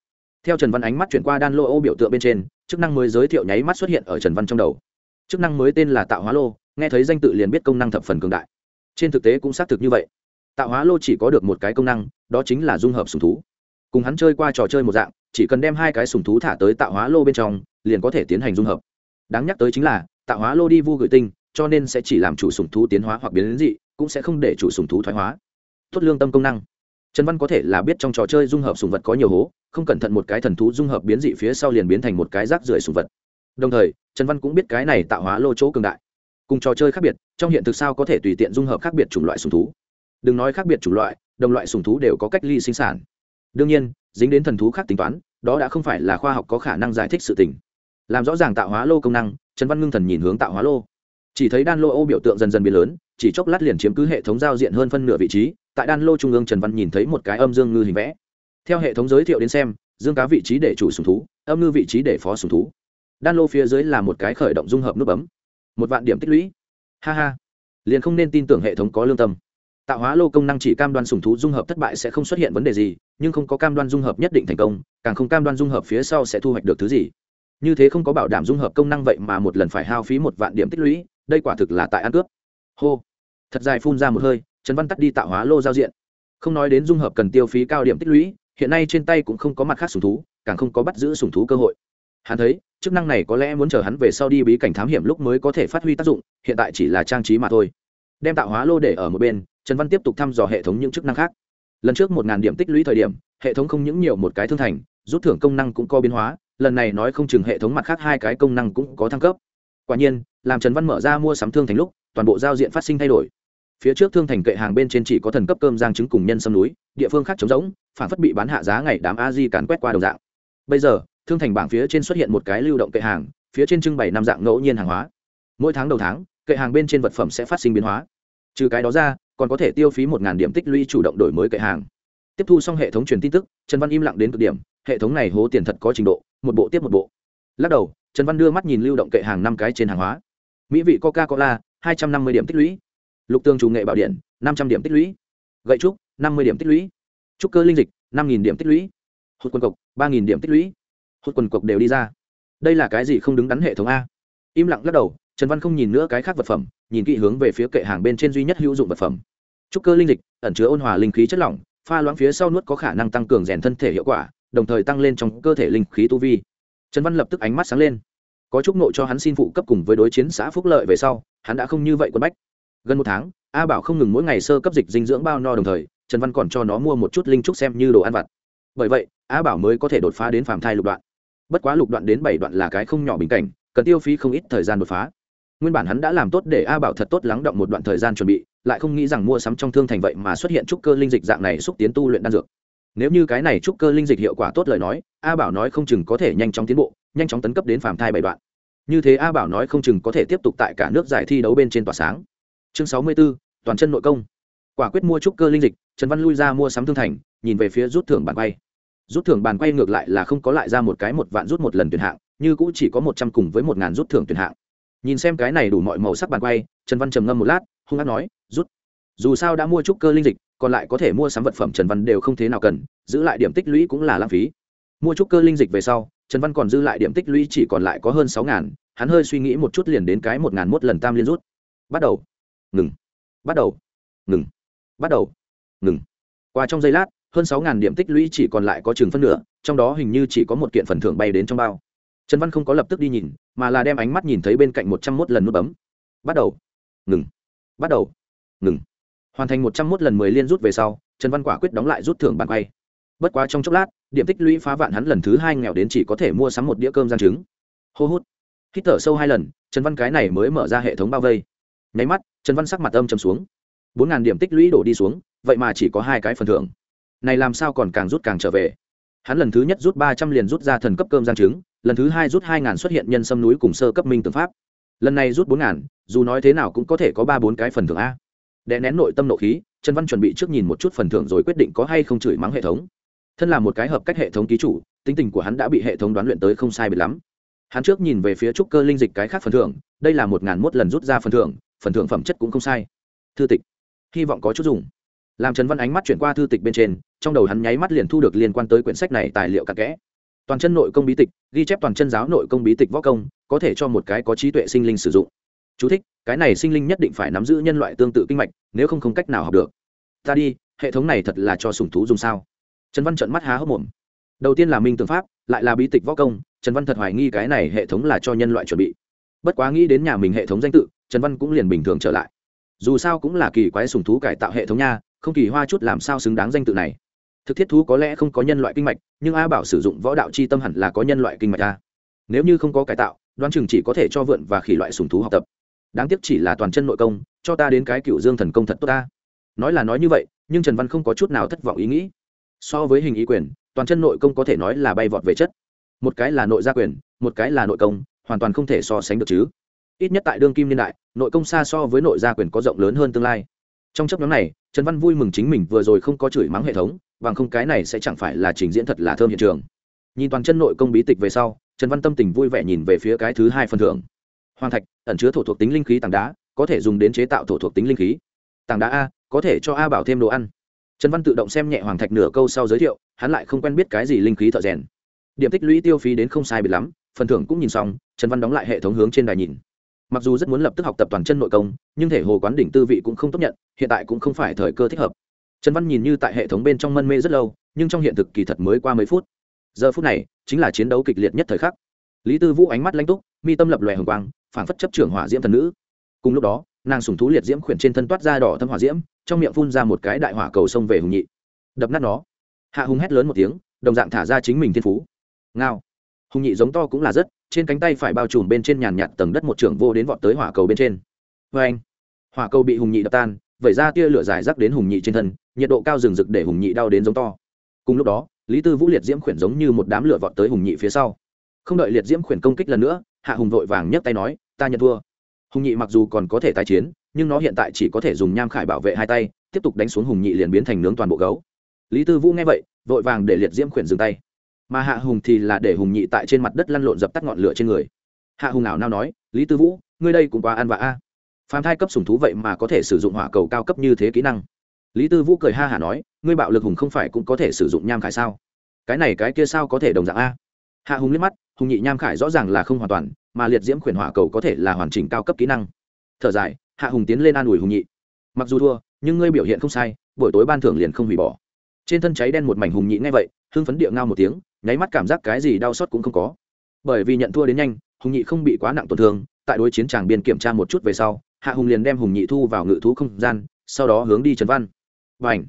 S1: theo trần văn ánh mắt chuyển qua đan lô ô biểu tượng bên trên chức năng mới giới thiệu nháy mắt xuất hiện ở trần văn trong đầu chức năng mới tên là tạo hóa lô nghe thấy danh tự liền biết công năng thập phần cường đại trên thực tế cũng xác thực như vậy tạo hóa lô chỉ có được một cái công năng đó chính là dung hợp sùng thú cùng hắn chơi qua trò chơi một dạng chỉ cần đem hai cái sùng thú thả tới tạo hóa lô bên trong liền có thể tiến hành dung hợp đáng nhắc tới chính là tạo hóa lô đi vu gửi tinh cho nên sẽ chỉ làm chủ sùng thú tiến hóa hoặc biến đến dị cũng sẽ không để chủ sùng thú thoái hóa tốt lương tâm công năng trần văn có thể là biết trong trò chơi dung hợp sùng vật có nhiều hố không cẩn thận một cái thần thú dung hợp biến dị phía sau liền biến thành một cái rác rưởi sùng vật đồng thời trần văn cũng biết cái này tạo hóa lô chỗ cường đại cùng trò chơi khác biệt trong hiện thực sao có thể tùy tiện dung hợp khác biệt chủng loại sùng thú đừng nói khác biệt chủng loại đồng loại sùng thú đều có cách ly sinh sản đương nhiên dính đến thần thú khác tính toán đó đã không phải là khoa học có khả năng giải thích sự tình làm rõ ràng tạo hóa lô công năng trần văn ngưng thần nhìn hướng tạo hóa lô chỉ thấy đan lô ô biểu tượng dần dần biến lớn chỉ chốc lát liền chiếm cứ hệ thống giao diện hơn phân nửa vị trí tại đan lô trung ương trần văn nhìn thấy một cái âm dương ngư hình vẽ theo hệ thống giới thiệu đến xem dương cá vị trí để chủ sùng thú âm ngư vị trí để phó sùng thú đan lô phía dưới là một cái khởi động dung hợp nút bấm một vạn điểm tích lũy ha ha liền không nên tin tưởng hệ thống có lương tâm tạo hóa lô công năng chỉ cam đoan sùng thú dung hợp thất bại sẽ không xuất hiện vấn đề gì nhưng không có cam đoan dung hợp nhất định thành công càng không cam đoan dung hợp phía sau sẽ thu hoạch được thứ gì như thế không có bảo đảm dung hợp công năng vậy mà một lần phải hao phí một vạn điểm tích lũy đây quả thực là tại ăn cướp hô thật dài phun ra một hơi trần văn tắt đi tạo hóa lô giao diện không nói đến dung hợp cần tiêu phí cao điểm tích lũy hiện nay trên tay cũng không có mặt khác sùng thú càng không có bắt giữ sùng thú cơ hội hắn thấy chức năng này có lẽ muốn chờ hắn về sau đi bí cảnh thám hiểm lúc mới có thể phát huy tác dụng hiện tại chỉ là trang trí mà thôi đem tạo hóa lô để ở một bên trần văn tiếp tục thăm dò hệ thống những chức năng khác lần trước một ngàn điểm tích lũy thời điểm hệ thống không những nhiều một cái thương thành rút thưởng công năng cũng có biến hóa lần này nói không chừng hệ thống mặt khác hai cái công năng cũng có thăng cấp quả nhiên làm trần văn mở ra mua sắm thương thành lúc toàn bộ giao diện phát sinh thay đổi phía trước thương thành kệ hàng bên trên chỉ có thần cấp cơm giang trứng cùng nhân sâm núi địa phương khác trống rỗng phản phất bị bán hạ giá ngày đám a di càn quét qua đồng dạng bây giờ thương thành bảng phía trên xuất hiện một cái lưu động kệ hàng phía trên trưng bày năm dạng ngẫu nhiên hàng hóa mỗi tháng đầu tháng kệ hàng bên trên vật phẩm sẽ phát sinh biến hóa trừ cái đó ra còn có thể tiêu phí một điểm tích lũy chủ động đổi mới kệ hàng tiếp thu xong hệ thống truyền tin tức trần văn im lặng đến cực điểm hệ thống này hố tiền thật có trình độ một bộ tiếp một bộ lắc đầu trần văn đưa mắt nhìn lưu động kệ hàng năm cái trên hàng hóa mỹ vị coca cola hai trăm năm mươi điểm tích lũy lục tương chủ nghệ bảo điện năm trăm điểm tích lũy gậy trúc năm mươi điểm tích lũy trúc cơ linh dịch năm nghìn điểm tích lũy hụt quần cộc ba nghìn điểm tích lũy hụt quần cộc đều đi ra đây là cái gì không đứng đắn hệ thống a im lặng lắc đầu trần văn không nhìn nữa cái khác vật phẩm nhìn kỹ hướng về phía kệ hàng bên trên duy nhất hữu dụng vật phẩm trúc cơ linh dịch ẩn chứa ôn hòa linh khí chất lỏng pha loãng phía sau nuốt có khả năng tăng cường rèn thân thể hiệu quả đồng thời tăng lên trong cơ thể linh khí tu vi trần văn lập tức ánh mắt sáng lên có chúc nộ cho hắn xin phụ cấp cùng với đối chiến xã phúc lợi về sau hắn đã không như vậy quân bách gần một tháng a bảo không ngừng mỗi ngày sơ cấp dịch dinh dưỡng bao no đồng thời trần văn còn cho nó mua một chút linh trúc xem như đồ ăn vặt bởi vậy a bảo mới có thể đột phá đến phạm thai lục đoạn bất quá lục đoạn đến bảy đoạn là cái không nhỏ bình cảnh cần tiêu phí không ít thời gian đột phá nguyên bản hắn đã làm tốt để a bảo thật tốt lắng động một đoạn thời gian chuẩn bị lại không nghĩ rằng mua sắm trong thương thành vậy mà xuất hiện trúc cơ linh dịch dạng này xúc tiến tu luyện đan dược nếu như cái này trúc cơ linh dịch hiệu quả tốt lời nói a bảo nói không chừng có thể nhanh chóng tiến bộ nhanh chóng tấn cấp đến phạm thai bảy đoạn như thế a bảo nói không chừng có thể tiếp tục tại cả nước giải thi đấu bên trên tỏa sáng chương sáu mươi b toàn chân nội công quả quyết mua trúc cơ linh dịch trần văn lui ra mua sắm thương thành nhìn về phía rút thưởng bàn quay rút thưởng bàn quay ngược lại là không có lại ra một cái một vạn rút một lần tuyển hạng như cũ chỉ có một trăm cùng với một ngàn rút thưởng tuyển hạng nhìn xem cái này đủ mọi màu sắc bàn quay trần văn trầm ngâm một lát hung hát nói rút dù sao đã mua trúc cơ linh dịch còn lại có thể mua sắm vật phẩm trần văn đều không thế nào cần giữ lại điểm tích lũy cũng là lãng phí mua trúc cơ linh dịch về sau trần văn còn dư lại điểm tích lũy chỉ còn lại có hơn sáu ngàn hắn hơi suy nghĩ một chút liền đến cái một ngàn một lần tam liên rút bắt đầu ngừng bắt đầu ngừng bắt đầu ngừng qua trong giây lát hơn sáu điểm tích lũy chỉ còn lại có chừng phân nửa trong đó hình như chỉ có một kiện phần thưởng bay đến trong bao trần văn không có lập tức đi nhìn mà là đem ánh mắt nhìn thấy bên cạnh một trăm một lần nút bấm bắt đầu ngừng bắt đầu ngừng hoàn thành một trăm một lần mười liên rút về sau trần văn quả quyết đóng lại rút thưởng bàn quay bất quá trong chốc lát điểm tích lũy phá vạn hắn lần thứ hai nghèo đến chỉ có thể mua sắm một đĩa cơm giang trứng hô hút hít thở sâu hai lần trần văn cái này mới mở ra hệ thống bao vây nháy mắt trần văn sắc mặt âm trầm xuống bốn ngàn điểm tích lũy đổ đi xuống vậy mà chỉ có hai cái phần thưởng này làm sao còn càng rút càng trở về hắn lần thứ nhất rút ba trăm liền rút ra thần cấp cơm giang trứng lần thứ hai rút hai ngàn xuất hiện nhân sâm núi cùng sơ cấp minh tướng pháp lần này rút bốn ngàn dù nói thế nào cũng có thể có ba bốn cái phần thưởng a Để nén nội tâm nộ khí trần văn chuẩn bị trước nhìn một chút phần thưởng rồi quyết định có hay không chửi mắng hệ thống thân là một cái hợp cách hệ thống ký chủ tính tình của hắn đã bị hệ thống đoán luyện tới không sai biệt lắm hắn trước nhìn về phía trúc cơ linh dịch cái khác phần thưởng đây là một ngàn mốt lần rút ra phần thưởng phần thưởng phẩm chất cũng không sai thư tịch hy vọng có chút dùng làm trần văn ánh mắt chuyển qua thư tịch bên trên trong đầu hắn nháy mắt liền thu được liên quan tới quyển sách này tài liệu cặn kẽ toàn chân nội công bí tịch ghi chép toàn chân giáo nội công bí tịch võ công có thể cho một cái có trí tuệ sinh linh sử dụng Chú thích, cái này sinh linh nhất định phải nắm giữ nhân loại tương tự kinh mạch nếu không không cách nào học được ta đi hệ thống này thật là cho sùng thú dùng sao trần văn trận mắt há hốc mồm đầu tiên là minh tương pháp lại là bí tịch võ công trần văn thật hoài nghi cái này hệ thống là cho nhân loại chuẩn bị bất quá nghĩ đến nhà mình hệ thống danh tự trần văn cũng liền bình thường trở lại dù sao cũng là kỳ quái sùng thú cải tạo hệ thống nha không kỳ hoa chút làm sao xứng đáng danh tự này thực thiết thú có lẽ không có nhân loại kinh mạch nhưng a bảo sử dụng võ đạo c h i tâm hẳn là có nhân loại kinh mạch a nếu như không có cải tạo đoán chừng chỉ có thể cho vượn và khỉ loại sùng thú học tập đáng tiếc chỉ là toàn chân nội công cho ta đến cái cựu dương thần công thật tốt ta nói là nói như vậy nhưng trần văn không có chút nào thất vọng ý nghĩ so với hình ý quyền toàn chân nội công có thể nói là bay vọt về chất một cái là nội gia quyền một cái là nội công hoàn toàn không thể so sánh được chứ ít nhất tại đương kim niên đại nội công xa so với nội gia quyền có rộng lớn hơn tương lai trong chấp nhóm này trần văn vui mừng chính mình vừa rồi không có chửi mắng hệ thống bằng không cái này sẽ chẳng phải là trình diễn thật là thơm hiện trường nhìn toàn chân nội công bí tịch về sau trần văn tâm tình vui vẻ nhìn về phía cái thứ hai phần thưởng hoàng thạch ẩn chứa thổ thuộc tính linh khí tảng đá có thể dùng đến chế tạo thổ thuộc tính linh khí tảng đá a có thể cho a bảo thêm đồ ăn trần văn tự động xem nhẹ hoàng thạch nửa câu sau giới thiệu hắn lại không quen biết cái gì linh khí thợ rèn điểm tích lũy tiêu phí đến không sai bị lắm phần thưởng cũng nhìn xong trần văn đóng lại hệ thống hướng trên đài nhìn mặc dù rất muốn lập tức học tập toàn chân nội công nhưng thể hồ quán đỉnh tư vị cũng không tốt nhận hiện tại cũng không phải thời cơ thích hợp trần văn nhìn như tại hệ thống bên trong mân mê rất lâu nhưng trong hiện thực kỳ thật mới qua mấy phút giờ phút này chính là chiến đấu kịch liệt nhất thời khắc lý tư vũ ánh mắt lãnh túc mi tâm lập lòe hồng quang phản phất chấp trưởng hỏa diễm thần nữ cùng lúc đó nàng sùng thú liệt diễm khuyển trên thân toát ra đỏ thâm hỏa diễm trong miệng phun ra một cái đại hỏa cầu sông về hùng nhị đập nát nó hạ hùng hét lớn một tiếng đồng dạng thả ra chính mình thiên phú ngao hùng nhị giống to cũng là rất trên cánh tay phải bao trùm bên trên nhàn nhạt tầng đất một trưởng vô đến vọt tới hỏa cầu bên trên vê anh hỏa cầu bị hùng nhị đập tan vậy ra tia lửa dài rắc đến hùng nhị trên thân nhiệt độ cao rừng rực để hùng nhị đau đến giống to cùng lúc đó lý tư vũ liệt diễm khuyển giống như một đám lửa vọt tới hùng nhị phía sau không đợi liệt diễm khuyển công kích lần nữa hạ hùng vội vàng nhấc tay nói ta nhận thua hùng nhị mặc dù còn có thể tái chiến nhưng nó hiện tại chỉ có thể dùng nham khải bảo vệ hai tay tiếp tục đánh xuống hùng nhị liền biến thành nướng toàn bộ gấu lý tư vũ nghe vậy vội vàng để liệt diễm khuyển dừng tay mà hạ hùng thì là để hùng nhị tại trên mặt đất lăn lộn dập tắt ngọn lửa trên người hạ hùng ảo nao nói lý tư vũ ngươi đây cũng quá ăn vạ a phàm thai cấp sủng thú vậy mà có thể sử dụng hỏa cầu cao cấp như thế kỹ năng lý tư vũ cười ha hả nói ngươi bạo lực hùng không phải cũng có thể sử dụng nham khải sao cái này cái kia sao có thể đồng dạng a hạ hùng liếc mắt hùng nhị nham khải rõ ràng là không hoàn toàn mà liệt diễm khuyển hỏa cầu có thể là hoàn chỉnh cao cấp kỹ năng thở dài hạ hùng tiến lên an ủi hùng nhị mặc dù thua nhưng ngươi biểu hiện không sai buổi tối ban thưởng liền không hủy bỏ trên thân cháy đen một mảnh hùng nhị ngay vậy hưng phấn địa ngao một tiếng nháy mắt cảm giác cái gì đau sót cũng không có bởi vì nhận thua đến nhanh hùng nhị không bị quá nặng tổn thương tại đối chiến tràng biên kiểm tra một chút về sau hạ hùng liền đem hùng nhị thu vào ngự thú không gian sau đó hướng đi trần văn và ảnh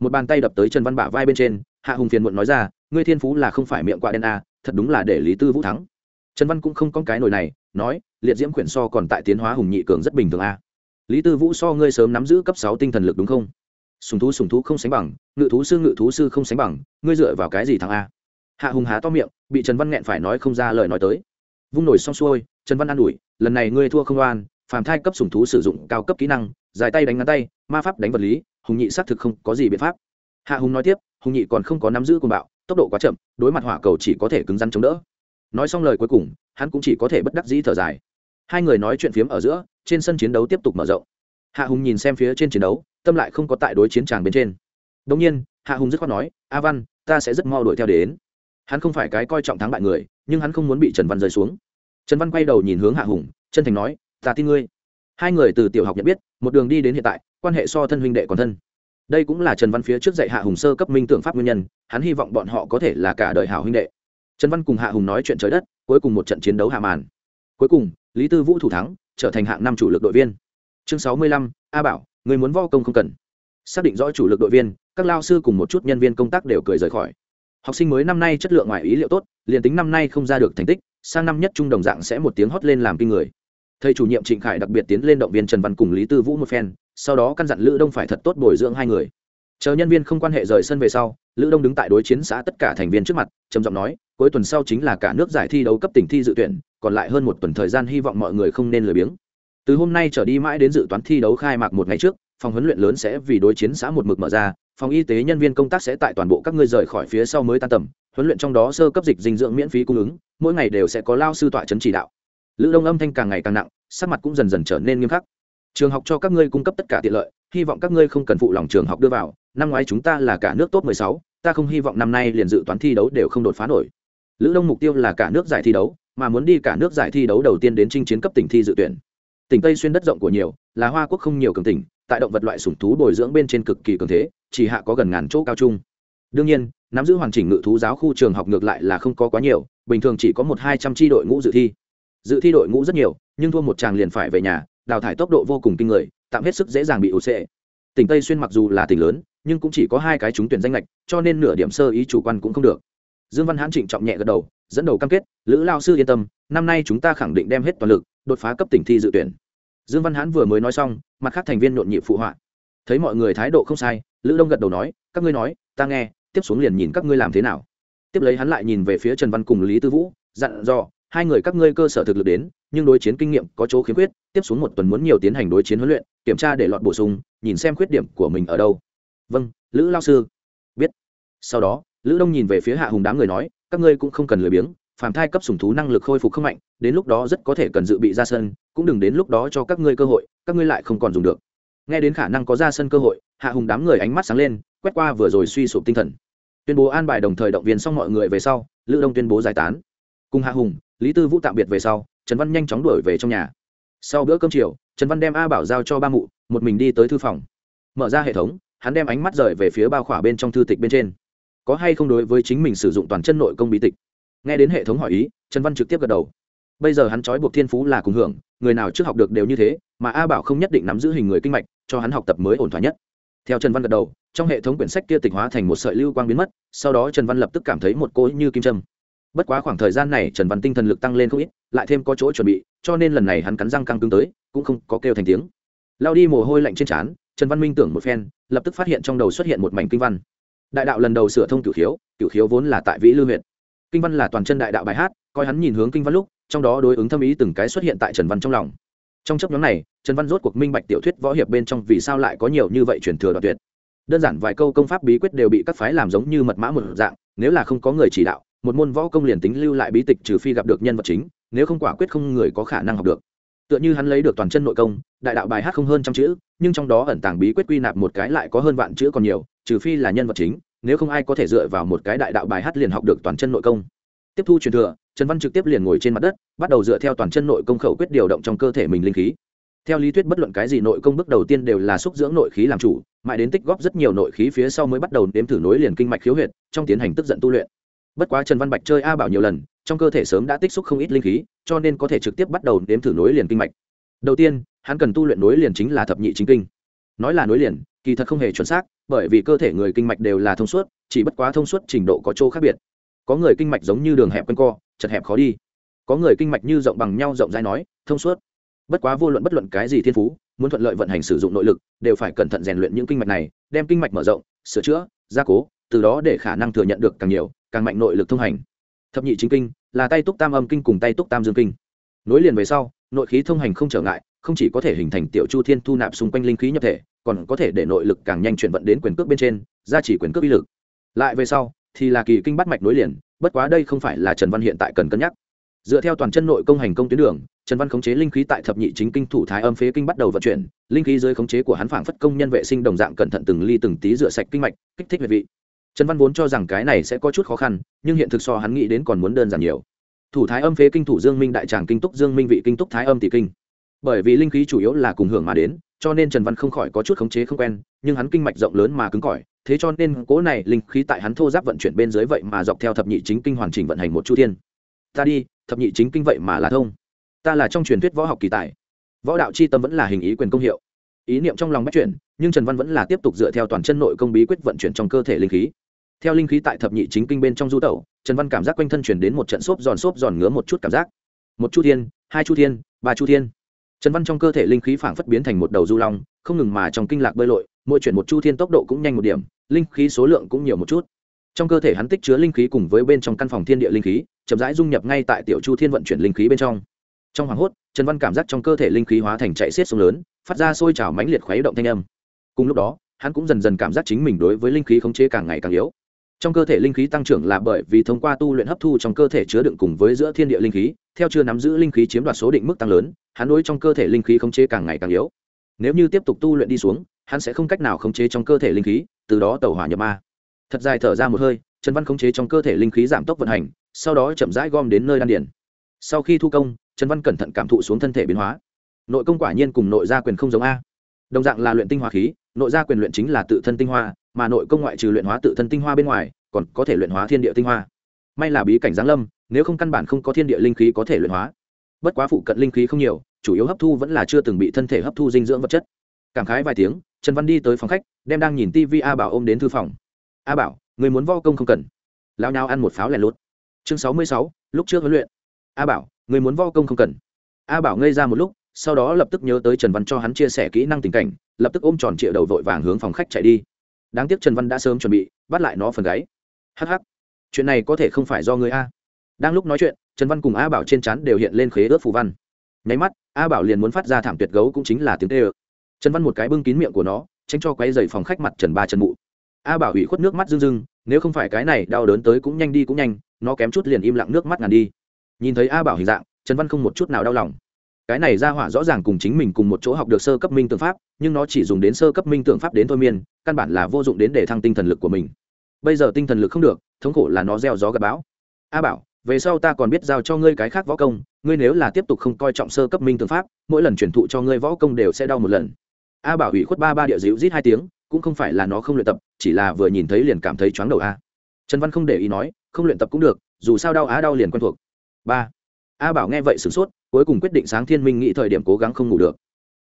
S1: một bàn tay đập tới trần văn bả vai bên trên hạ hùng phiền muộn nói ra ngươi thiên phú là không phải miệng quạ đen a thật đúng là để lý tư vũ thắng trần văn cũng không có cái nổi này nói liệt diễm quyển so còn tại tiến hóa hùng nhị cường rất bình thường a lý tư vũ so ngươi sớm nắm giữ cấp sáu tinh thần lực đúng không sùng thú sùng thú không sánh bằng ngự thú sư ngự thú sư không sánh bằng ngươi dựa vào cái gì thắng a hạ hùng há to miệng bị trần văn nghẹn phải nói không ra lời nói tới vung nổi xong xuôi trần văn an ủi lần này ngươi thua không oan phàm thai cấp sủng thú sử dụng cao cấp kỹ năng dài tay đánh ngắn tay ma pháp đánh vật lý hùng nhị xác thực không có gì biện pháp hạ hùng nói tiếp hùng nhị còn không có nắm giữ cùng bạo tốc độ quá chậm đối mặt hỏa cầu chỉ có thể cứng rắn chống đỡ nói xong lời cuối cùng hắn cũng chỉ có thể bất đắc dĩ thở dài hai người nói chuyện phiếm ở giữa trên sân chiến đấu tiếp tục mở rộng hạ hùng nhìn xem phía trên chiến đấu tâm lại không có tại đối chiến tràng bên trên đông nhiên hạ hùng dứt khoát nói a văn ta sẽ rất mau đuổi theo để đến hắn không phải cái coi trọng thắng bại người nhưng hắn không muốn bị trần văn rơi xuống trần văn quay đầu nhìn hướng hạ hùng chân thành nói ta tin ngươi hai người từ tiểu học nhận biết một đường đi đến hiện tại quan hệ so thân huynh đệ còn thân đây cũng là trần văn phía trước dạy hạ hùng sơ cấp minh tưởng pháp nguyên nhân hắn hy vọng bọn họ có thể là cả đời hảo huynh đệ trần văn cùng hạ hùng nói chuyện trời đất cuối cùng một trận chiến đấu hạ màn cuối cùng lý tư vũ thủ thắng trở thành hạng năm chủ lực đội viên chương sáu mươi lăm a bảo người muốn vo công không cần xác định rõ chủ lực đội viên các lao sư cùng một chút nhân viên công tác đều cười rời khỏi học sinh mới năm nay chất lượng ngoài ý liệu tốt liền tính năm nay không ra được thành tích sang năm nhất trung đồng dạng sẽ một tiếng hót lên làm kinh người thầy chủ nhiệm trịnh khải đặc biệt tiến lên động viên trần văn cùng lý tư vũ một phen sau đó căn dặn lữ đông phải thật tốt bồi dưỡng hai người chờ nhân viên không quan hệ rời sân về sau lữ đông đứng tại đối chiến xã tất cả thành viên trước mặt trầm giọng nói cuối tuần sau chính là cả nước giải thi đấu cấp tỉnh thi dự tuyển còn lại hơn một tuần thời gian hy vọng mọi người không nên lười biếng từ hôm nay trở đi mãi đến dự toán thi đấu khai mạc một ngày trước phòng huấn luyện lớn sẽ vì đối chiến xã một mực mở ra phòng y tế nhân viên công tác sẽ tại toàn bộ các ngươi rời khỏi phía sau mới tan tầm huấn luyện trong đó sơ cấp dịch dinh dưỡng miễn phí cung ứng mỗi ngày đều sẽ có lao sư tọa chấn chỉ đạo lữ đông âm thanh càng ngày càng nặng sắc mặt cũng dần dần trở nên nghiêm khắc trường học cho các ngươi cung cấp tất cả tiện lợi hy vọng các ngươi không cần phụ lòng trường học đưa vào năm ngoái chúng ta là cả nước top 16, ta không hy vọng năm nay liền dự toán thi đấu đều không đột phá nổi lữ đông mục tiêu là cả nước giải thi đấu mà muốn đi cả nước giải thi đấu đầu tiên đến chinh chiến cấp tỉnh thi dự tuyển tỉnh tây xuyên đất rộng của nhiều là hoa quốc không nhiều cường tỉnh tại động vật loại sủng thú bồi dưỡng bên trên cực kỳ cường thế chỉ hạ có gần ngàn chỗ cao trung đương nhiên nắm giữ hoàn chỉnh ngự thú giáo khu trường học ngược lại là không có quá nhiều bình thường chỉ có một hai trăm tri đội ngũ dự thi dự thi đội ngũ rất nhiều nhưng thua một chàng liền phải về nhà đào thải tốc độ vô cùng kinh người tạm hết sức dễ dàng bị ủ sệ tỉnh tây xuyên mặc dù là tỉnh lớn nhưng cũng chỉ có hai cái chúng tuyển danh lệch cho nên nửa điểm sơ ý chủ quan cũng không được dương văn Hán chỉnh trọng nhẹ gật đầu dẫn đầu cam kết lữ lao sư yên tâm năm nay chúng ta khẳng định đem hết toàn lực đột phá cấp tỉnh thi dự tuyển dương văn hãn vừa mới nói xong mặt khác thành viên nhộn nhịp phụ họa thấy mọi người thái độ không sai lữ đông gật đầu nói các ngươi nói ta nghe tiếp xuống liền nhìn các ngươi làm thế nào tiếp lấy hắn lại nhìn về phía trần văn cùng lý tư vũ dặn dò hai người các ngươi cơ sở thực lực đến nhưng đối chiến kinh nghiệm có chỗ khiếm khuyết tiếp xuống một tuần muốn nhiều tiến hành đối chiến huấn luyện kiểm tra để lọt bổ sung nhìn xem khuyết điểm của mình ở đâu vâng lữ lao sư biết sau đó lữ đông nhìn về phía hạ hùng đám người nói các ngươi cũng không cần lười biếng phàm thai cấp sủng thú năng lực khôi phục không mạnh đến lúc đó rất có thể cần dự bị ra sân cũng đừng đến lúc đó cho các ngươi cơ hội các ngươi lại không còn dùng được nghe đến khả năng có ra sân cơ hội hạ hùng đám người ánh mắt sáng lên quét qua vừa rồi suy sụp tinh thần tuyên bố an bài đồng thời động viên xong mọi người về sau lữ đông tuyên bố giải tán cùng hạ hùng lý tư vũ tạm biệt về sau trần văn nhanh chóng đuổi về trong nhà sau bữa cơm chiều trần văn đem a bảo giao cho ba mụ một mình đi tới thư phòng mở ra hệ thống hắn đem ánh mắt rời về phía bao khỏa bên trong thư tịch bên trên có hay không đối với chính mình sử dụng toàn chân nội công bí tịch nghe đến hệ thống hỏi ý trần văn trực tiếp gật đầu bây giờ hắn trói buộc thiên phú là cùng hưởng người nào trước học được đều như thế mà a bảo không nhất định nắm giữ hình người kinh mạch cho hắn học tập mới ổn thỏa nhất theo trần văn gật đầu trong hệ thống quyển sách kia tịch hóa thành một sợi lưu quang biến mất sau đó trần văn lập tức cảm thấy một cỗ như kim trâm bất quá khoảng thời gian này trần văn tinh thần lực tăng lên không ít lại thêm có chỗ chuẩn bị cho nên lần này hắn cắn răng căng cứng tới cũng không có kêu thành tiếng lao đi mồ hôi lạnh trên trán trần văn minh tưởng một phen lập tức phát hiện trong đầu xuất hiện một mảnh kinh văn đại đạo lần đầu sửa thông cửu khiếu cửu khiếu vốn là tại vĩ lưu huyện kinh văn là toàn chân đại đạo bài hát coi hắn nhìn hướng kinh văn lúc trong đó đối ứng thâm ý từng cái xuất hiện tại trần văn trong lòng trong chấp nhóm này trần văn rốt cuộc minh bạch tiểu thuyết võ hiệp bên trong vì sao lại có nhiều như vậy truyền thừa đoạn tuyệt đơn giản vài câu công pháp bí quyết đều bị các phái làm giống như mật mã một dạng nếu là không có người chỉ đạo một môn võ công liền tính lưu lại bí tịch trừ phi gặp được nhân vật chính nếu không quả quyết không người có khả năng học được tựa như hắn lấy được toàn chân nội công đại đạo bài hát không hơn trăm chữ nhưng trong đó ẩn tàng bí quyết quy nạp một cái lại có hơn vạn chữ còn nhiều trừ phi là nhân vật chính nếu không ai có thể dựa vào một cái đại đạo bài hát liền học được toàn chân nội công tiếp thu truyền thừa trần văn trực tiếp liền ngồi trên mặt đất bắt đầu dựa theo toàn chân nội công khẩu quyết điều động trong cơ thể mình linh khí theo lý thuyết bất luận cái gì nội công bước đầu tiên đều là xúc dưỡng nội khí làm chủ mãi đến tích góp rất nhiều nội khí phía sau mới bắt đầu nếm thử nối liền kinh mạch khiếu huyệt trong tiến hành tức giận tu luyện bất quá trần văn bạch chơi a bảo nhiều lần trong cơ thể sớm đã tích xúc không ít linh khí cho nên có thể trực tiếp bắt đầu nếm thử nối liền kinh mạch đầu tiên hắn cần tu luyện nối liền chính là thập nhị chính kinh nói là nối liền kỳ thật không hề chuẩn xác bởi vì cơ thể người kinh mạch đều là thông suốt chỉ bất quá thông suốt trình độ có chỗ khác biệt có người kinh mạch giống như đường hẹp quanh co chật hẹp khó đi có người kinh mạch như rộng bằng nhau rộng rãi nói thông suốt bất quá vô luận bất luận cái gì thiên phú muốn thuận lợi vận hành sử dụng nội lực đều phải cẩn thận rèn luyện những kinh mạch này đem kinh mạch mở rộng sửa chữa gia cố từ đó để khả năng thừa nhận được càng nhiều càng mạnh nội lực thông hành thập nhị chính kinh là tay túc tam âm kinh cùng tay túc tam dương kinh nối liền về sau nội khí thông hành không trở ngại không chỉ có thể hình thành tiểu chu thiên thu nạp xung quanh linh khí nhập thể còn có thể để nội lực càng nhanh chuyển vận đến quyền cước bên trên gia trì quyền cước uy lực lại về sau thì là kỳ kinh bắt mạch nối liền bất quá đây không phải là trần văn hiện tại cần cân nhắc dựa theo toàn chân nội công hành công tuyến đường trần văn khống chế linh khí tại thập nhị chính kinh thủ thái âm phế kinh bắt đầu vận chuyển linh khí dưới khống chế của hắn phảng phất công nhân vệ sinh đồng dạng cẩn thận từng ly từng tí rửa sạch kinh mạch kích thích huyệt vị trần văn vốn cho rằng cái này sẽ có chút khó khăn nhưng hiện thực so hắn nghĩ đến còn muốn đơn giản nhiều thủ thái âm phế kinh thủ dương minh đại tràng kinh túc dương minh vị kinh túc thái âm tỷ kinh bởi vì linh khí chủ yếu là cùng hưởng mà đến cho nên trần văn không khỏi có chút khống chế không quen nhưng hắn kinh mạch rộng lớn mà cứng cỏi thế cho nên cố này linh khí tại hắn thô giáp vận chuyển bên dưới vậy mà dọc theo thập nhị chính kinh hoàn chỉnh vận hành một chu thiên ta đi thập nhị chính kinh vậy mà là thông ta là trong truyền thuyết võ học kỳ tài võ đạo c h i tâm vẫn là hình ý quyền công hiệu ý niệm trong lòng bắt chuyển nhưng trần văn vẫn là tiếp tục dựa theo toàn chân nội công bí quyết vận chuyển trong cơ thể linh khí theo linh khí tại thập nhị chính kinh bên trong du tẩu trần văn cảm giác quanh thân chuyển đến một trận xốp giòn xốp giòn ngứa một chút cảm giác một chu thiên hai chu thiên ba chu thiên trần văn trong cơ thể linh khí phảng phất biến thành một đầu du long không ngừng mà trong kinh lạc bơi lội mỗi chuyển một chu thiên tốc độ cũng nhanh một điểm linh khí số lượng cũng nhiều một chút trong cơ thể hắn tích chứa linh khí cùng với bên trong căn phòng thiên địa linh khí chậm rãi dung nhập ngay tại tiểu chu thiên vận chuyển linh khí bên trong trong hoàng hốt trần văn cảm giác trong cơ thể linh khí hóa thành chạy xiết sông lớn phát ra sôi trào mãnh liệt khuấy động thanh âm cùng lúc đó hắn cũng dần dần cảm giác chính mình đối với linh khí khống chế càng ngày càng yếu trong cơ thể linh khí tăng trưởng là bởi vì thông qua tu luyện hấp thu trong cơ thể chứa đựng cùng với giữa thiên địa linh khí theo chưa nắm giữ linh khí chiếm đoạt số định mức tăng lớn hắn đối trong cơ thể linh khí khống chế càng ngày càng yếu nếu như tiếp tục tu luyện đi xuống hắn sẽ không cách nào khống chế trong cơ thể linh khí từ đó tẩu hỏa nhập ma thật dài thở ra một hơi trần văn khống chế trong cơ thể linh khí giảm tốc vận hành sau đó chậm rãi gom đến nơi đan điển sau khi thu công trần văn cẩn thận cảm thụ xuống thân thể biến hóa nội công quả nhiên cùng nội gia quyền không giống a đồng dạng là luyện tinh hoa khí nội gia quyền luyện chính là tự thân tinh hoa mà nội công ngoại trừ luyện hóa tự thân tinh hoa bên ngoài còn có thể luyện hóa thiên địa tinh hoa may là bí cảnh giáng lâm nếu không căn bản không có thiên địa linh khí có thể luyện hóa bất quá phụ cận linh khí không nhiều chủ yếu hấp thu vẫn là chưa từng bị thân thể hấp thu dinh dưỡng vật chất cảm khái vài tiếng trần văn đi tới phòng khách đem đang nhìn tv a bảo ôm đến thư phòng a bảo người muốn vo công không cần lao nhau ăn một pháo lẻ lút. chương sáu mươi sáu lúc trước huấn luyện a bảo người muốn vo công không cần a bảo ngây ra một lúc sau đó lập tức nhớ tới trần văn cho hắn chia sẻ kỹ năng tình cảnh lập tức ôm tròn triệu đầu vội vàng hướng phòng khách chạy đi đáng tiếc trần văn đã sớm chuẩn bị bắt lại nó phần gáy hh chuyện này có thể không phải do người a đang lúc nói chuyện trần văn cùng a bảo trên c đều hiện lên khế ớt phù văn nháy mắt a bảo liền muốn phát ra thảm tuyệt gấu cũng chính là tiếng tê ơ trần văn một cái bưng kín miệng của nó tránh cho quay dày phòng khách mặt trần ba trần mụ a bảo ủy khuất nước mắt rưng rưng nếu không phải cái này đau đớn tới cũng nhanh đi cũng nhanh nó kém chút liền im lặng nước mắt ngàn đi nhìn thấy a bảo hình dạng trần văn không một chút nào đau lòng cái này ra hỏa rõ ràng cùng chính mình cùng một chỗ học được sơ cấp minh tượng pháp nhưng nó chỉ dùng đến sơ cấp minh tượng pháp đến thôi miên căn bản là vô dụng đến để thăng tinh thần lực của mình bây giờ tinh thần lực không được thống khổ là nó gieo gió gặp bão a bảo về sau ta còn biết giao cho ngươi cái khác võ công ngươi nếu là tiếp tục không coi trọng sơ cấp minh tượng pháp mỗi lần chuyển thụ cho ngươi võ công đều sẽ đau một lần a bảo ủy khuất ba ba địa dịu rít hai tiếng cũng không phải là nó không luyện tập chỉ là vừa nhìn thấy liền cảm thấy chóng đầu a trần văn không để ý nói không luyện tập cũng được dù sao đau á đau liền quen thuộc ba a bảo nghe vậy sửng sốt cuối cùng quyết định sáng thiên minh nghĩ thời điểm cố gắng không ngủ được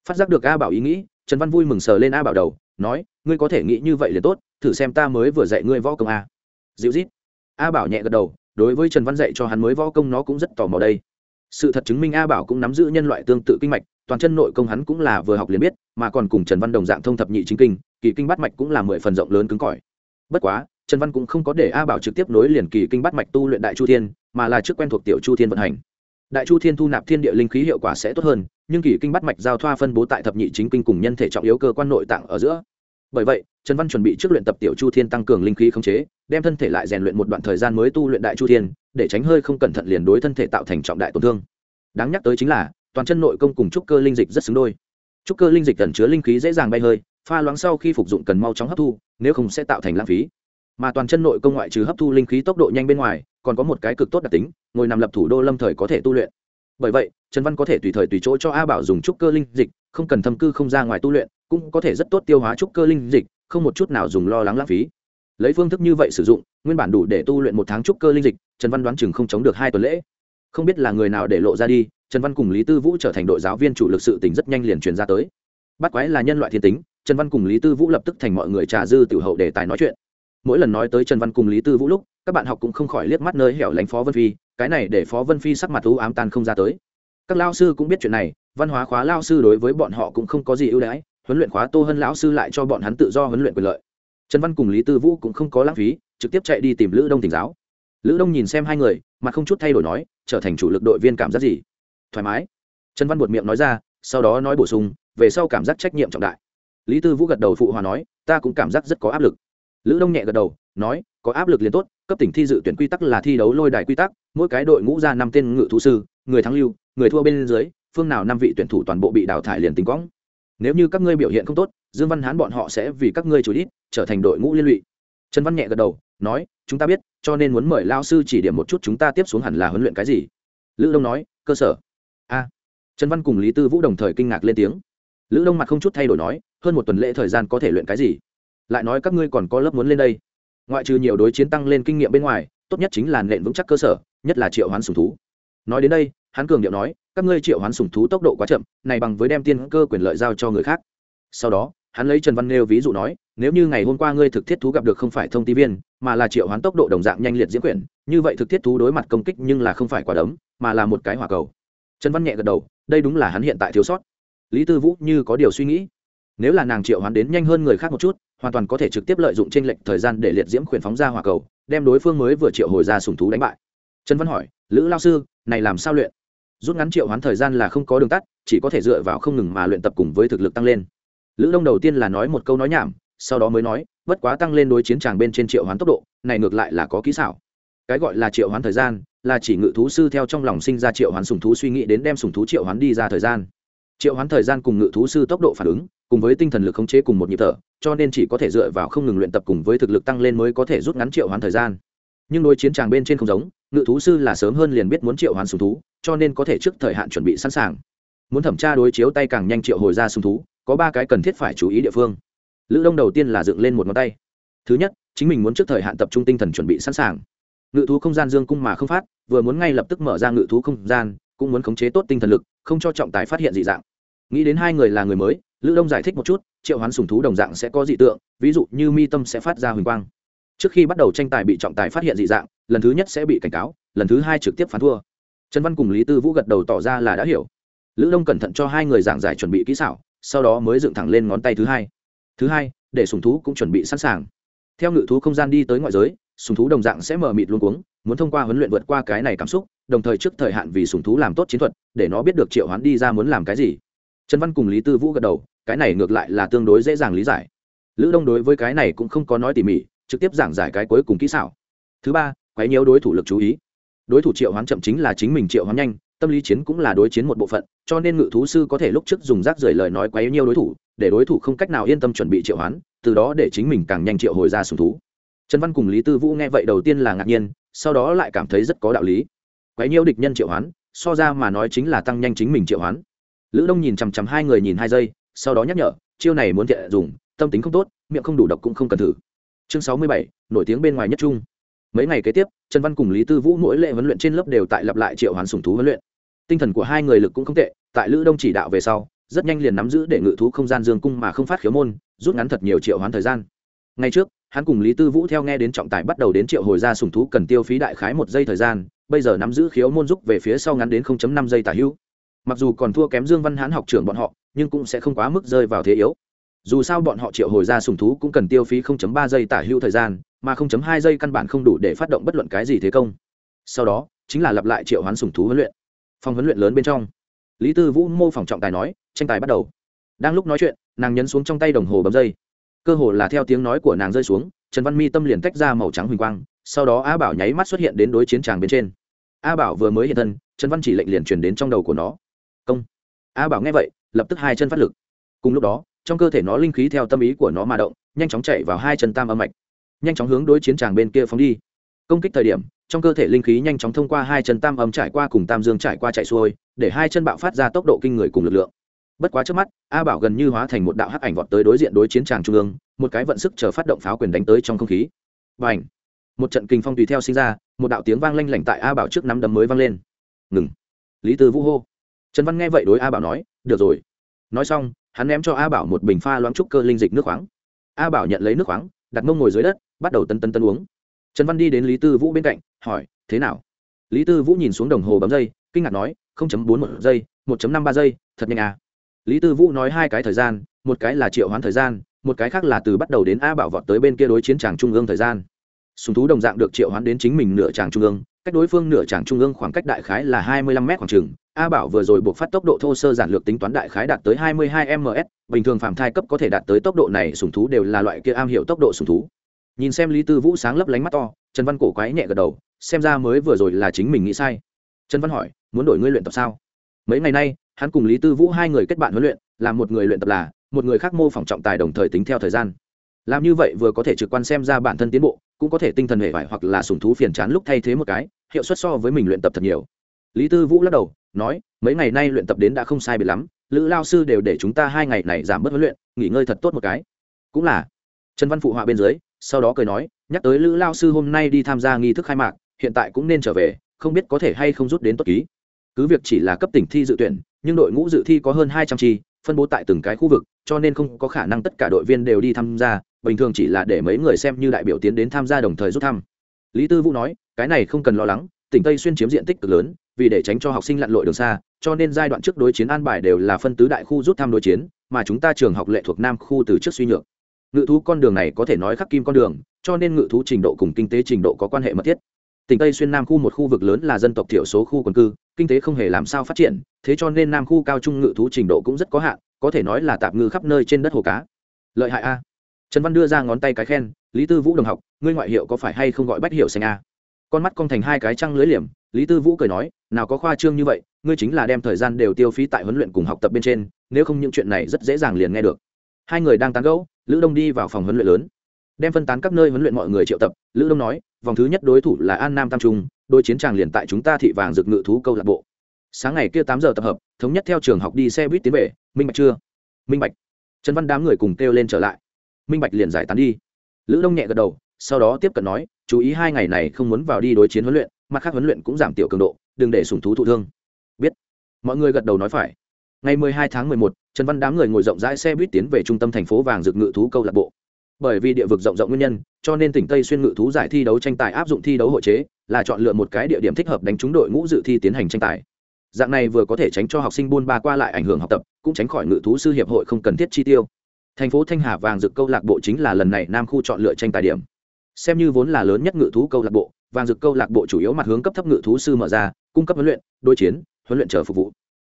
S1: phát giác được a bảo ý nghĩ trần văn vui mừng sờ lên a bảo đầu nói ngươi có thể nghĩ như vậy liền tốt thử xem ta mới vừa dạy ngươi võ công a dịu rít a bảo nhẹ gật đầu đối với trần văn dạy cho hắn mới võ công nó cũng rất tò mò đây sự thật chứng minh a bảo cũng nắm giữ nhân loại tương tự kinh mạch toàn chân nội công hắn cũng là vừa học liền biết mà còn cùng trần văn đồng dạng thông thập nhị chính kinh kỳ kinh bát mạch cũng là mười phần rộng lớn cứng cỏi bất quá trần văn cũng không có để a bảo trực tiếp nối liền kỳ kinh bát mạch tu luyện đại chu thiên mà là trước quen thuộc tiểu chu thiên vận hành đại chu thiên thu nạp thiên địa linh khí hiệu quả sẽ tốt hơn nhưng kỳ kinh bát mạch giao thoa phân bố tại thập nhị chính kinh cùng nhân thể trọng yếu cơ quan nội tạng ở giữa bởi vậy trần văn chuẩn bị trước luyện tập tiểu chu thiên tăng cường linh khí khống chế đem thân thể lại rèn luyện một đoạn thời gian mới tu luyện đại chu thiên để tránh hơi không cẩn thận liền đối thân thể tạo thành trọng đại tổn thương đáng nhắc tới chính là toàn chân nội công cùng trúc cơ linh dịch rất xứng đôi trúc cơ linh dịch cần chứa linh khí dễ dàng bay hơi pha loáng sau khi phục dụng cần mau chóng hấp thu nếu không sẽ tạo thành lãng phí mà toàn chân nội công ngoại trừ hấp thu linh khí tốc độ nhanh bên ngoài còn có một cái cực tốt đặc tính ngồi nằm lập thủ đô lâm thời có thể tu luyện bởi vậy trần văn có thể tùy thời tùy chỗ cho a bảo dùng trúc cơ linh dịch không cần thâm cư không ra ngoài tu luyện cũng có thể rất tốt tiêu hóa trúc cơ linh dịch không một chút nào dùng lo lắng lãng phí lấy phương thức như vậy sử dụng nguyên bản đủ để tu luyện một tháng trúc cơ linh dịch trần văn đoán chừng không chống được hai tuần lễ không biết là người nào để lộ ra đi trần văn cùng lý tư vũ trở thành đội giáo viên chủ lực sự tình rất nhanh liền truyền ra tới bắt quái là nhân loại thiên tính trần văn cùng lý tư vũ lập tức thành mọi người trà dư tiểu hậu để tài nói chuyện mỗi lần nói tới trần văn cùng lý tư vũ lúc các bạn học cũng không khỏi liếc mắt nơi hẻo lánh phó vân phi cái này để phó vân phi sắc mặt thú ám tan không ra tới các lao sư cũng biết chuyện này văn hóa khóa lao sư đối với bọn họ cũng không có gì ưu đãi huấn luyện khóa tô hơn lão sư lại cho bọn hắn tự do huấn luyện quyền lợi trần văn cùng lý tư vũ cũng không có lãng phí trực tiếp chạy đi tìm lữ đông tỉnh giáo lữ đông nhìn xem hai người mà không chút thay đổi nói trở thành chủ lực đội viên cảm giác gì thoải mái trần văn buột miệng nói ra sau đó nói bổ sung về sau cảm giác trách nhiệm trọng đại lý tư vũ gật đầu phụ hòa nói ta cũng cảm giác rất có áp lực lữ đông nhẹ gật đầu nói có áp lực liền tốt cấp tỉnh thi dự tuyển quy tắc là thi đấu lôi đài quy tắc mỗi cái đội ngũ ra năm tên ngự thú sư người thắng lưu người thua bên dưới phương nào năm vị tuyển thủ toàn bộ bị đào thải liền tính cõng nếu như các ngươi biểu hiện không tốt dương văn hán bọn họ sẽ vì các ngươi chủ đít trở thành đội ngũ liên lụy trần văn nhẹ gật đầu nói chúng ta biết cho nên muốn mời lao sư chỉ điểm một chút chúng ta tiếp xuống hẳn là huấn luyện cái gì lữ đông nói cơ sở trần văn cùng lý tư vũ đồng thời kinh ngạc lên tiếng lữ đông mặt không chút thay đổi nói hơn một tuần lễ thời gian có thể luyện cái gì lại nói các ngươi còn có lớp muốn lên đây ngoại trừ nhiều đối chiến tăng lên kinh nghiệm bên ngoài tốt nhất chính là nện vững chắc cơ sở nhất là triệu hoán sùng thú nói đến đây hắn cường điệu nói các ngươi triệu hoán sùng thú tốc độ quá chậm này bằng với đem tiên cơ quyền lợi giao cho người khác sau đó hắn lấy trần văn nêu ví dụ nói nếu như ngày hôm qua ngươi thực thiết thú gặp được không phải thông tin viên mà là triệu hoán tốc độ đồng dạng nhanh liệt diễn quyển như vậy thực thiết thú đối mặt công kích nhưng là không phải quả đấm mà là một cái hỏa cầu trần văn nhẹ gật đầu đây đúng là hắn hiện tại thiếu sót lý tư vũ như có điều suy nghĩ nếu là nàng triệu hoán đến nhanh hơn người khác một chút hoàn toàn có thể trực tiếp lợi dụng t r ê n lệch thời gian để liệt diễm khuyển phóng ra hòa cầu đem đối phương mới vừa triệu hồi ra sùng thú đánh bại trần văn hỏi lữ lao sư này làm sao luyện rút ngắn triệu hoán thời gian là không có đường tắt chỉ có thể dựa vào không ngừng mà luyện tập cùng với thực lực tăng lên lữ đông đầu tiên là nói một câu nói nhảm sau đó mới nói bất quá tăng lên đối chiến tràng bên trên triệu hoán tốc độ này ngược lại là có kỹ xảo cái gọi là triệu hoán thời gian là chỉ ngự thú sư theo trong lòng sinh ra triệu hoán sùng thú suy nghĩ đến đem sùng thú triệu hoán đi ra thời gian triệu hoán thời gian cùng ngự thú sư tốc độ phản ứng cùng với tinh thần lực khống chế cùng một nhịp thở cho nên chỉ có thể dựa vào không ngừng luyện tập cùng với thực lực tăng lên mới có thể rút ngắn triệu hoán thời gian nhưng đối chiến tràng bên trên không giống ngự thú sư là sớm hơn liền biết muốn triệu hoán sùng thú cho nên có thể trước thời hạn chuẩn bị sẵn sàng muốn thẩm tra đối chiếu tay càng nhanh triệu hồi ra sùng thú có ba cái cần thiết phải chú ý địa phương lữ đông đầu tiên là dựng lên một ngón tay thứ nhất chính mình muốn trước thời hạn tập trung tinh thần chuẩn bị sẵn sàng ngự thú không gian dương cung mà không phát vừa muốn ngay lập tức mở ra ngự thú không gian cũng muốn khống chế tốt tinh thần lực không cho trọng tài phát hiện dị dạng nghĩ đến hai người là người mới lữ đông giải thích một chút triệu hoán sùng thú đồng dạng sẽ có dị tượng ví dụ như mi tâm sẽ phát ra huỳnh quang trước khi bắt đầu tranh tài bị trọng tài phát hiện dị dạng lần thứ nhất sẽ bị cảnh cáo lần thứ hai trực tiếp phán thua trần văn cùng lý tư vũ gật đầu tỏ ra là đã hiểu lữ đông cẩn thận cho hai người giảng giải chuẩn bị kỹ xảo sau đó mới dựng thẳng lên ngón tay thứ hai thứ hai để sùng thú cũng chuẩn bị sẵn sàng theo ngự thú không gian đi tới ngoại giới sùng thú đồng dạng sẽ mờ mịt luôn cuống muốn thông qua huấn luyện vượt qua cái này cảm xúc đồng thời trước thời hạn vì sùng thú làm tốt chiến thuật để nó biết được triệu hoán đi ra muốn làm cái gì trần văn cùng lý tư vũ gật đầu cái này ngược lại là tương đối dễ dàng lý giải lữ đông đối với cái này cũng không có nói tỉ mỉ trực tiếp giảng giải cái cuối cùng kỹ xảo thứ ba quấy nhiều đối thủ lực chú ý đối thủ triệu hoán chậm chính là chính mình triệu hoán nhanh tâm lý chiến cũng là đối chiến một bộ phận cho nên ngự thú sư có thể lúc trước dùng rác rời lời nói quấy nhiều đối thủ để đối thủ không cách nào yên tâm chuẩn bị triệu hoán từ đó để chính mình càng nhanh triệu hồi ra sùng thú trần văn cùng lý tư vũ nghe vậy đầu tiên là ngạc nhiên sau đó lại cảm thấy rất có đạo lý Quá nhiều địch nhân triệu hoán so ra mà nói chính là tăng nhanh chính mình triệu hoán lữ đông nhìn chằm chằm hai người nhìn hai giây sau đó nhắc nhở chiêu này muốn thiện dùng tâm tính không tốt miệng không đủ độc cũng không cần thử chương sáu mươi bảy nổi tiếng bên ngoài nhất trung mấy ngày kế tiếp trần văn cùng lý tư vũ mỗi lễ huấn luyện trên lớp đều tại lặp lại triệu hoán sủng thú huấn luyện tinh thần của hai người lực cũng không tệ tại lữ đông chỉ đạo về sau rất nhanh liền nắm giữ để ngự thú không gian dương cung mà không phát khiếu môn rút ngắn thật nhiều triệu hoán thời gian ngay trước hắn cùng lý tư vũ theo nghe đến trọng tài bắt đầu đến triệu hồi ra sùng thú cần tiêu phí đại khái một giây thời gian bây giờ nắm giữ khiếu môn giúp về phía sau ngắn đến 0.5 giây tả hữu mặc dù còn thua kém dương văn hán học trưởng bọn họ nhưng cũng sẽ không quá mức rơi vào thế yếu dù sao bọn họ triệu hồi ra sùng thú cũng cần tiêu phí 0.3 giây tả hữu thời gian mà 0.2 giây căn bản không đủ để phát động bất luận cái gì thế công sau đó chính là lặp lại triệu hoán sùng thú huấn luyện phòng huấn luyện lớn bên trong lý tư vũ mô phỏng trọng tài nói tranh tài bắt đầu đang lúc nói chuyện nàng nhấn xuống trong tay đồng hồ bấm dây cơ hồ là theo tiếng nói của nàng rơi xuống trần văn mi tâm liền tách ra màu trắng huỳnh quang sau đó a bảo nháy mắt xuất hiện đến đối chiến tràng bên trên a bảo vừa mới hiện thân trần văn chỉ lệnh liền truyền đến trong đầu của nó công a bảo nghe vậy lập tức hai chân phát lực cùng lúc đó trong cơ thể nó linh khí theo tâm ý của nó mà động nhanh chóng chạy vào hai chân tam âm mạch nhanh chóng hướng đối chiến tràng bên kia phóng đi công kích thời điểm trong cơ thể linh khí nhanh chóng thông qua hai chân tam âm trải qua cùng tam dương trải qua chạy xuôi để hai chân bạo phát ra tốc độ kinh người cùng lực lượng bất quá trước mắt a bảo gần như hóa thành một đạo hắc ảnh vọt tới đối diện đối chiến tràng trung ương một cái vận sức chờ phát động pháo quyền đánh tới trong không khí và ảnh một trận kinh phong tùy theo sinh ra một đạo tiếng vang lanh lảnh tại a bảo trước nắm đấm mới vang lên ngừng lý tư vũ hô trần văn nghe vậy đối a bảo nói được rồi nói xong hắn ném cho a bảo một bình pha loãng trúc cơ linh dịch nước khoáng a bảo nhận lấy nước khoáng đặt mông ngồi dưới đất bắt đầu tân tân tân uống trần văn đi đến lý tư vũ bên cạnh hỏi thế nào lý tư vũ nhìn xuống đồng hồ bấm dây kinh ngạc nói bốn một giây một năm ba giây thật nhanh à lý tư vũ nói hai cái thời gian một cái là triệu hoán thời gian một cái khác là từ bắt đầu đến a bảo vọt tới bên kia đối chiến tràng trung ương thời gian sùng thú đồng dạng được triệu hoán đến chính mình nửa tràng trung ương cách đối phương nửa tràng trung ương khoảng cách đại khái là hai mươi lăm m khoảng trường a bảo vừa rồi buộc phát tốc độ thô sơ giản lược tính toán đại khái đạt tới hai mươi hai ms bình thường phạm thai cấp có thể đạt tới tốc độ này sùng thú đều là loại kia am hiểu tốc độ sùng thú nhìn xem lý tư vũ sáng lấp lánh mắt to trần văn cổ quái nhẹ gật đầu xem ra mới vừa rồi là chính mình nghĩ sai trần văn hỏi muốn đổi ngươi luyện tập sao mấy ngày nay hắn cùng lý tư vũ hai người kết bạn huấn luyện làm một người luyện tập là một người khác mô phỏng trọng tài đồng thời tính theo thời gian làm như vậy vừa có thể trực quan xem ra bản thân tiến bộ cũng có thể tinh thần hề vải hoặc là sùng thú phiền chán lúc thay thế một cái hiệu suất so với mình luyện tập thật nhiều lý tư vũ lắc đầu nói mấy ngày nay luyện tập đến đã không sai biệt lắm lữ lao sư đều để chúng ta hai ngày này giảm bớt huấn luyện nghỉ ngơi thật tốt một cái cũng là trần văn phụ họa bên dưới sau đó cười nói nhắc tới lữ lao sư hôm nay đi tham gia nghi thức khai mạc hiện tại cũng nên trở về không biết có thể hay không rút đến tốt ký cứ việc chỉ là cấp tỉnh thi dự tuyển nhưng đội ngũ dự thi có hơn 200 chi, phân bố tại từng cái khu vực cho nên không có khả năng tất cả đội viên đều đi tham gia bình thường chỉ là để mấy người xem như đại biểu tiến đến tham gia đồng thời rút thăm lý tư vũ nói cái này không cần lo lắng tỉnh tây xuyên chiếm diện tích cực lớn vì để tránh cho học sinh lặn lội đường xa cho nên giai đoạn trước đối chiến an bài đều là phân tứ đại khu rút thăm đối chiến mà chúng ta trường học lệ thuộc nam khu từ trước suy nhược ngự thú con đường này có thể nói khắc kim con đường cho nên ngự thú trình độ cùng kinh tế trình độ có quan hệ mật thiết tỉnh tây xuyên nam khu một khu vực lớn là dân tộc thiểu số khu quần cư kinh tế không hề làm sao phát triển thế cho nên nam khu cao trung ngự thú trình độ cũng rất có hạn có thể nói là tạp ngư khắp nơi trên đất hồ cá lợi hại a trần văn đưa ra ngón tay cái khen lý tư vũ đồng học ngươi ngoại hiệu có phải hay không gọi bách hiệu xanh a con mắt cong thành hai cái trăng lưới liềm lý tư vũ cười nói nào có khoa trương như vậy ngươi chính là đem thời gian đều tiêu phí tại huấn luyện cùng học tập bên trên nếu không những chuyện này rất dễ dàng liền nghe được hai người đang tán gẫu lữ đông đi vào phòng huấn luyện lớn đem phân tán các nơi huấn luyện mọi người triệu tập lữ đông nói vòng thứ nhất đối thủ là an nam tam trung đôi chiến tràng liền tại chúng ta thị vàng rực ngự thú câu lạc bộ sáng ngày kia tám giờ tập hợp thống nhất theo trường học đi xe buýt tiến về minh bạch chưa minh bạch trần văn đám người cùng kêu lên trở lại minh bạch liền giải tán đi lữ đông nhẹ gật đầu sau đó tiếp cận nói chú ý hai ngày này không muốn vào đi đối chiến huấn luyện mặt khác huấn luyện cũng giảm tiểu cường độ đừng để sủng thú thụ thương biết mọi người gật đầu nói phải ngày 12 tháng 11, Trần Văn đám người ngồi rộng rãi xe buýt tiến về trung tâm thành phố vàng rực ngự thú câu lạc bộ bởi vì địa vực rộng rộng nguyên nhân cho nên tỉnh tây xuyên ngự thú giải thi đấu tranh tài áp dụng thi đấu hội chế là chọn lựa một cái địa điểm thích hợp đánh trúng đội ngũ dự thi tiến hành tranh tài dạng này vừa có thể tránh cho học sinh buôn ba qua lại ảnh hưởng học tập cũng tránh khỏi ngự thú sư hiệp hội không cần thiết chi tiêu thành phố thanh hà vàng dực câu lạc bộ chính là lần này nam khu chọn lựa tranh tài điểm xem như vốn là lớn nhất ngự thú câu lạc bộ vàng dực câu lạc bộ chủ yếu mặt hướng cấp thấp ngự thú sư mở ra cung cấp huấn luyện đối chiến huấn luyện chờ phục vụ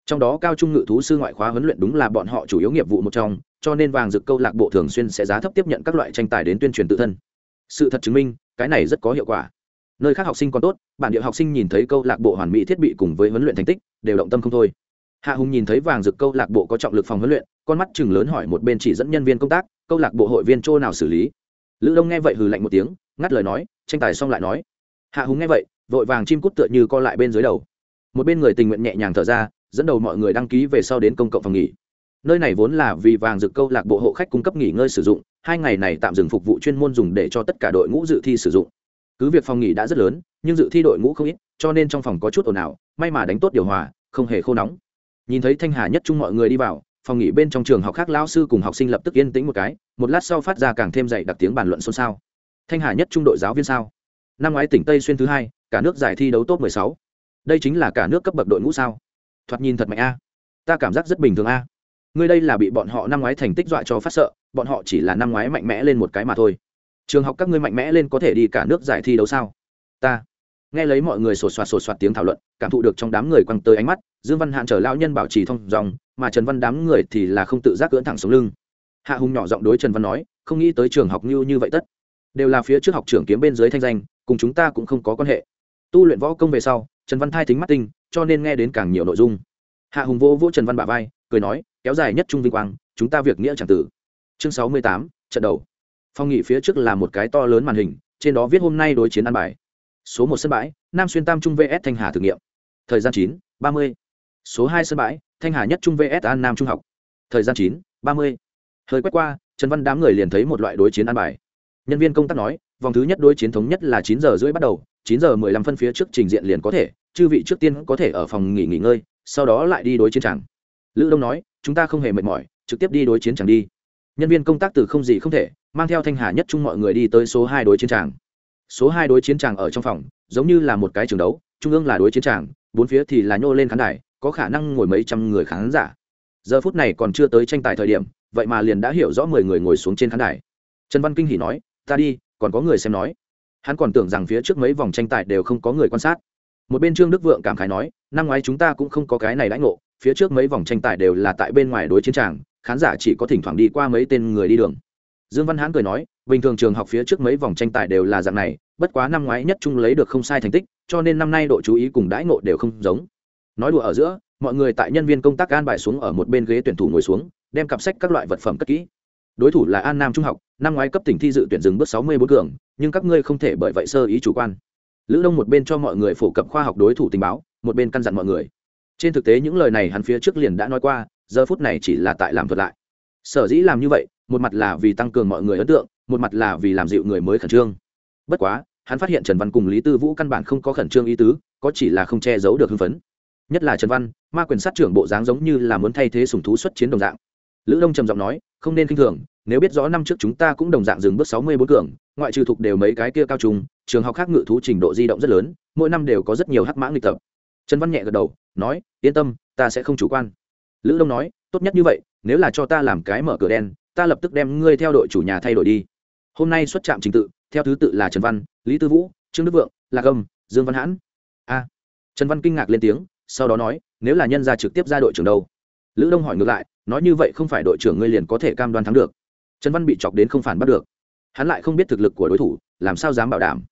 S1: trong đó cao trung ngự thú sư ngoại khóa huấn luyện đúng là bọn họ chủ yếu nghiệp vụ một trong cho nên vàng dực câu lạc bộ thường xuyên sẽ giá thấp tiếp nhận các loại tranh tài đến tuyên truyền tự thân sự thật chứng minh cái này rất có hiệu quả nơi khác học sinh còn tốt bản địa học sinh nhìn thấy câu lạc bộ hoàn mỹ thiết bị cùng với huấn luyện thành tích đều động tâm không thôi hạ hùng nhìn thấy vàng dực câu lạc bộ có trọng lực phòng huấn luyện con mắt chừng lớn hỏi một bên chỉ dẫn nhân viên công tác câu lạc bộ hội viên chỗ nào xử lý lữ đông nghe vậy hừ lạnh một tiếng ngắt lời nói tranh tài xong lại nói hạ hùng nghe vậy vội vàng chim cút tựa như co lại bên dưới đầu một bên người tình nguyện nhẹ nhàng thở ra dẫn đầu mọi người đăng ký về sau đến công cộng phòng nghỉ nơi này vốn là vì vàng dực câu lạc bộ hộ khách cung cấp nghỉ ngơi sử dụng hai ngày này tạm dừng phục vụ chuyên môn dùng để cho tất cả đội ngũ dự thi sử dụng cứ việc phòng nghỉ đã rất lớn nhưng dự thi đội ngũ không ít cho nên trong phòng có chút ồn ào may mà đánh tốt điều hòa không hề khô nóng nhìn thấy thanh hà nhất chung mọi người đi vào phòng nghỉ bên trong trường học khác lao sư cùng học sinh lập tức yên tĩnh một cái một lát sau phát ra càng thêm dày đặc tiếng bàn luận xôn xao thanh hà nhất trung đội giáo viên sao năm ngoái tỉnh tây xuyên thứ hai cả nước giải thi đấu top 16. đây chính là cả nước cấp bậc đội ngũ sao thoạt nhìn thật mạnh a ta cảm giác rất bình thường a à. ngươi đây là bị bọn họ năm ngoái thành tích dọa cho phát sợ bọn họ chỉ là năm ngoái mạnh mẽ lên một cái mà thôi trường học các ngươi mạnh mẽ lên có thể đi cả nước giải thi đấu sao ta nghe lấy mọi người sổ soạt sổ soạt tiếng thảo luận cảm thụ được trong đám người quăng tới ánh mắt dương văn hạn chở lão nhân bảo trì thông dòng mà trần văn đám người thì là không tự giác cưỡn thẳng xuống lưng hạ hùng nhỏ giọng đối trần văn nói không nghĩ tới trường học như như vậy tất đều là phía trước học trưởng kiếm bên dưới thanh danh cùng chúng ta cũng không có quan hệ tu luyện võ công về sau trần văn thai tính mắt tinh cho nên nghe đến càng nhiều nội dung hạ hùng vô vỗ trần văn bà vai cười nói kéo dài nhất trung vinh quang chúng ta việc nghĩa chẳng tử chương sáu mươi tám trận đầu phong nghị phía trước là một cái to lớn màn hình trên đó viết hôm nay đối chiến ăn bài số một sân bãi nam xuyên tam trung vs thanh hà thử nghiệm thời gian chín ba mươi số hai sân bãi thanh hà nhất trung vs an nam trung học thời gian chín ba mươi hơi quét qua trần văn đám người liền thấy một loại đối chiến ăn bài nhân viên công tác nói vòng thứ nhất đối chiến thống nhất là chín giờ rưỡi bắt đầu chín giờ mười lăm phân phía trước trình diện liền có thể chư vị trước tiên có thể ở phòng nghỉ nghỉ ngơi sau đó lại đi đối chiến chẳng lữ đông nói chúng ta không hề mệt mỏi trực tiếp đi đối chiến chẳng đi nhân viên công tác từ không gì không thể mang theo thanh hà nhất chung mọi người đi tới số hai đối chiến tràng số hai đối chiến tràng ở trong phòng giống như là một cái trường đấu trung ương là đối chiến tràng bốn phía thì là nhô lên khán đài có khả năng ngồi mấy trăm người khán giả giờ phút này còn chưa tới tranh tài thời điểm vậy mà liền đã hiểu rõ mười người ngồi xuống trên khán đài trần văn kinh hỉ nói ta đi còn có người xem nói hắn còn tưởng rằng phía trước mấy vòng tranh tài đều không có người quan sát một bên trương đức vượng cảm khái nói năm ngoái chúng ta cũng không có cái này đãi ngộ phía trước mấy vòng tranh tài đều là tại bên ngoài đối chiến tràng khán giả chỉ có thỉnh thoảng đi qua mấy tên người đi đường dương văn hãn cười nói bình thường trường học phía trước mấy vòng tranh tài đều là dạng này bất quá năm ngoái nhất trung lấy được không sai thành tích cho nên năm nay độ chú ý cùng đãi ngộ đều không giống nói đùa ở giữa mọi người tại nhân viên công tác an bài xuống ở một bên ghế tuyển thủ ngồi xuống đem cặp sách các loại vật phẩm cất kỹ đối thủ là an nam trung học năm ngoái cấp tỉnh thi dự tuyển dừng bước sáu bốn cường nhưng các ngươi không thể bởi vậy sơ ý chủ quan lữ đông một bên cho mọi người phổ cập khoa học đối thủ tình báo một bên căn dặn mọi người trên thực tế những lời này hắn phía trước liền đã nói qua giờ phút này chỉ là tại làm thuật lại sở dĩ làm như vậy một mặt là vì tăng cường mọi người ấn tượng một mặt là vì làm dịu người mới khẩn trương bất quá hắn phát hiện trần văn cùng lý tư vũ căn bản không có khẩn trương ý tứ có chỉ là không che giấu được hưng phấn nhất là trần văn ma quyền sát trưởng bộ dáng giống như là muốn thay thế sùng thú xuất chiến đồng dạng lữ đông trầm giọng nói không nên k i n h thường nếu biết rõ năm trước chúng ta cũng đồng dạng dừng bước sáu mươi bốn cường ngoại trừ thuộc đều mấy cái kia cao trung trường học khác ngự thú trình độ di động rất lớn mỗi năm đều có rất nhiều hắc mã nghịch tập trần văn nhẹ gật đầu nói yên tâm ta sẽ không chủ quan lữ đông nói tốt nhất như vậy nếu là cho ta làm cái mở cửa đen ta lập tức đem ngươi theo đội chủ nhà thay đổi đi hôm nay xuất trạm trình tự theo thứ tự là trần văn lý tư vũ trương đức vượng lạc âm dương văn hãn a trần văn kinh ngạc lên tiếng sau đó nói nếu là nhân ra trực tiếp ra đội trưởng đâu lữ đông hỏi ngược lại nói như vậy không phải đội trưởng ngươi liền có thể cam đoan thắng được trần văn bị chọc đến không phản bắt được hắn lại không biết thực lực của đối thủ làm sao dám bảo đảm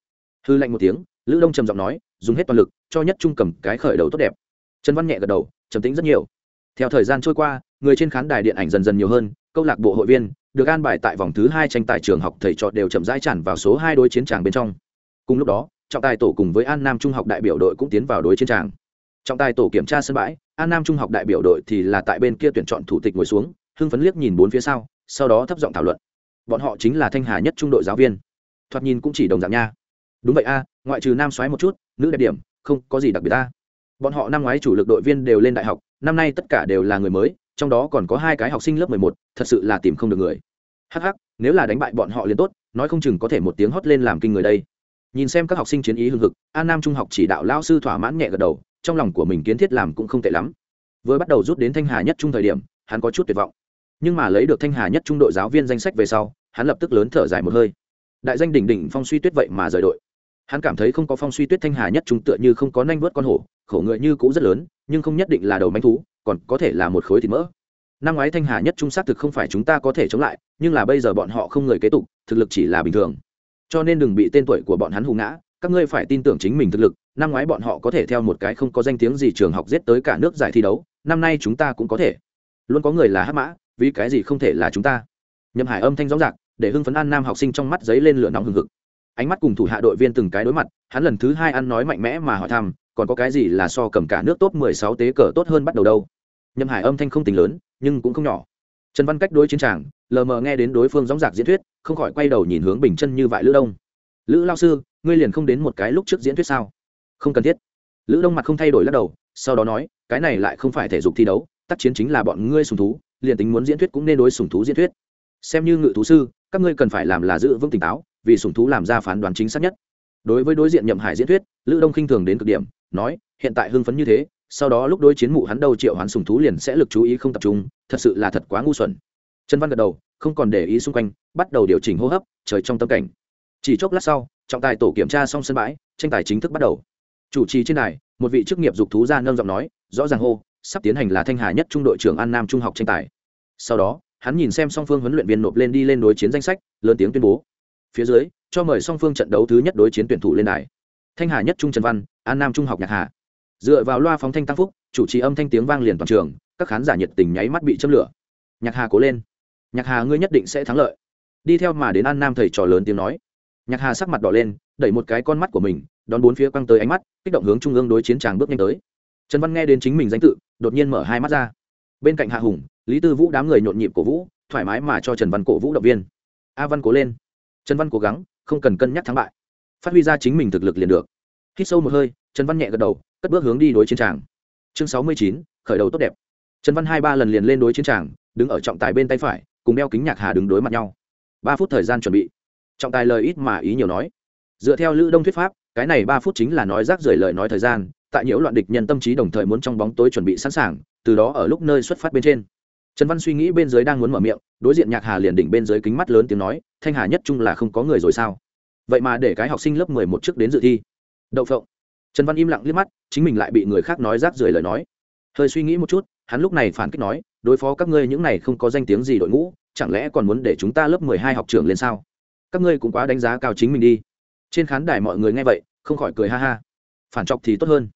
S1: hư lạnh một tiếng lữ đông trầm giọng nói dùng hết toàn lực cho nhất trung cầm cái khởi đầu tốt đẹp trần văn nhẹ gật đầu trầm tính rất nhiều theo thời gian trôi qua người trên khán đài điện ảnh dần dần nhiều hơn câu lạc bộ hội viên được an bài tại vòng thứ hai tranh tài trường học thầy trò đều chậm rãi tràn vào số hai đối chiến tràng bên trong cùng lúc đó trọng tài tổ cùng với an nam trung học đại biểu đội cũng tiến vào đối chiến tràng trọng tài tổ kiểm tra sân bãi an nam trung học đại biểu đội thì là tại bên kia tuyển chọn thủ tịch ngồi xuống hưng phấn liếc nhìn bốn phía sau sau đó thấp giọng thảo luận bọn họ chính là thanh hà nhất trung đội giáo viên thoạt nhìn cũng chỉ đồng dạng nha đúng vậy a ngoại trừ nam xoáy một chút nữ đẹp điểm không có gì đặc biệt ta bọn họ năm ngoái chủ lực đội viên đều lên đại học năm nay tất cả đều là người mới trong đó còn có hai cái học sinh lớp mười một thật sự là tìm không được người hắc hắc nếu là đánh bại bọn họ liền tốt nói không chừng có thể một tiếng hót lên làm kinh người đây nhìn xem các học sinh chiến ý hưng hực a nam trung học chỉ đạo lao sư thỏa mãn nhẹ gật đầu trong lòng của mình kiến thiết làm cũng không tệ lắm vừa bắt đầu rút đến thanh hà nhất trung thời điểm hắn có chút tuyệt vọng nhưng mà lấy được thanh hà nhất trung đội giáo viên danh sách về sau hắn lập tức lớn thở dài một hơi đại danh đỉnh đỉnh phong suy tuyết vậy mà rời đội hắn cảm thấy không có phong suy tuyết thanh hà nhất trung tựa như không có nanh vớt con hổ khổ người như cũ rất lớn nhưng không nhất định là đầu manh thú còn có thể là một khối thịt mỡ năm ngoái thanh hà nhất trung xác thực không phải chúng ta có thể chống lại nhưng là bây giờ bọn họ không người kế tục thực lực chỉ là bình thường cho nên đừng bị tên tuổi của bọn hắn hù ngã các ngươi phải tin tưởng chính mình thực lực năm ngoái bọn họ có thể theo một cái không có danh tiếng gì trường học giết tới cả nước giải thi đấu năm nay chúng ta cũng có thể luôn có người là hắc mã vì cái gì không thể là chúng ta nhậm hải âm thanh rõ rạc để hưng phấn an nam học sinh trong mắt giấy lên lửa nóng hừng hực ánh mắt cùng thủ hạ đội viên từng cái đối mặt hắn lần thứ hai ăn nói mạnh mẽ mà hỏi thăm còn có cái gì là so cầm cả nước top sáu tế cờ tốt hơn bắt đầu đâu nhậm hải âm thanh không tính lớn nhưng cũng không nhỏ trần văn cách đối chiến tràng lờ mờ nghe đến đối phương gióng giạc diễn thuyết không khỏi quay đầu nhìn hướng bình chân như vại lữ đông lữ lao sư ngươi liền không đến một cái lúc trước diễn thuyết sao không cần thiết lữ đông mặt không thay đổi lắc đầu sau đó nói cái này lại không phải thể dục thi đấu tác chiến chính là bọn ngươi sùng thú liền tính muốn diễn thuyết cũng nên đối sùng thú diễn thuyết xem như ngự thú sư các ngươi cần phải làm là giữ vững tỉnh táo vì sùng thú làm ra phán đoán chính xác nhất đối với đối diện nhậm hải diễn thuyết lữ đông khinh thường đến cực điểm nói hiện tại hưng phấn như thế sau đó lúc đối chiến mụ hắn đâu triệu hoán sùng thú liền sẽ lực chú ý không tập trung thật sự là thật quá ngu xuẩn trần văn gật đầu không còn để ý xung quanh bắt đầu điều chỉnh hô hấp trời trong tâm cảnh chỉ chốc lát sau trọng tài tổ kiểm tra xong sân bãi tranh tài chính thức bắt đầu chủ trì trên này một vị chức nghiệp dục thú ra nâng giọng nói rõ ràng hô sắp tiến hành là thanh hà nhất trung đội trưởng an nam trung học tranh tài sau đó hắn nhìn xem song phương huấn luyện viên nộp lên đi lên đối chiến danh sách lớn tiếng tuyên bố phía dưới cho mời song phương trận đấu thứ nhất đối chiến tuyển thủ lên đài thanh hà nhất trung trần văn an nam trung học nhạc hà dựa vào loa phóng thanh tăng phúc chủ trì âm thanh tiếng vang liền toàn trường các khán giả nhiệt tình nháy mắt bị châm lửa nhạc hà cố lên nhạc hà ngươi nhất định sẽ thắng lợi đi theo mà đến an nam thầy trò lớn tiếng nói nhạc hà sắc mặt đỏ lên đẩy một cái con mắt của mình đón bốn phía quăng tới ánh mắt kích động hướng trung ương đối chiến tràng bước nhanh tới trần văn nghe đến chính mình danh tự đột nhiên mở hai mắt ra bên cạnh hạ hùng lý tư vũ đám người nhộn nhịp cổ vũ thoải mái mà cho trần văn cổ vũ động viên a văn cố lên trần văn cố gắng không cần cân nhắc thắng bại phát huy ra chính mình thực lực liền được hít sâu một hơi trần văn nhẹ gật đầu cất bước hướng đi đối chiến tràng chương sáu mươi chín khởi đầu tốt đẹp trần văn hai ba lần liền lên đối chiến tràng đứng ở trọng tài bên tay phải cùng đeo kính nhạc hà đứng đối mặt nhau ba phút thời gian chuẩn bị trọng tài lời ít mà ý nhiều nói dựa theo lữ đông thuyết pháp cái này ba phút chính là nói rác rưởi lời nói thời gian tại nhiễu loạn địch nhân tâm trí đồng thời muốn trong bóng tối chuẩn bị sẵn sàng từ đó ở lúc nơi xuất phát bên trên trần văn suy nghĩ bên dưới đang muốn mở miệng đối diện nhạc hà liền đỉnh bên dưới kính mắt lớn tiếng nói thanh hà nhất trung là không có người rồi sao vậy mà để cái học sinh lớp mười một trước đến dự thi đậu phộng trần văn im lặng liếc mắt chính mình lại bị người khác nói rác rưởi lời nói hơi suy nghĩ một chút hắn lúc này phản kích nói đối phó các ngươi những này không có danh tiếng gì đội ngũ chẳng lẽ còn muốn để chúng ta lớp mười hai học trường lên sao các ngươi cũng quá đánh giá cao chính mình đi trên khán đài mọi người nghe vậy không khỏi cười ha ha phản trọc thì tốt hơn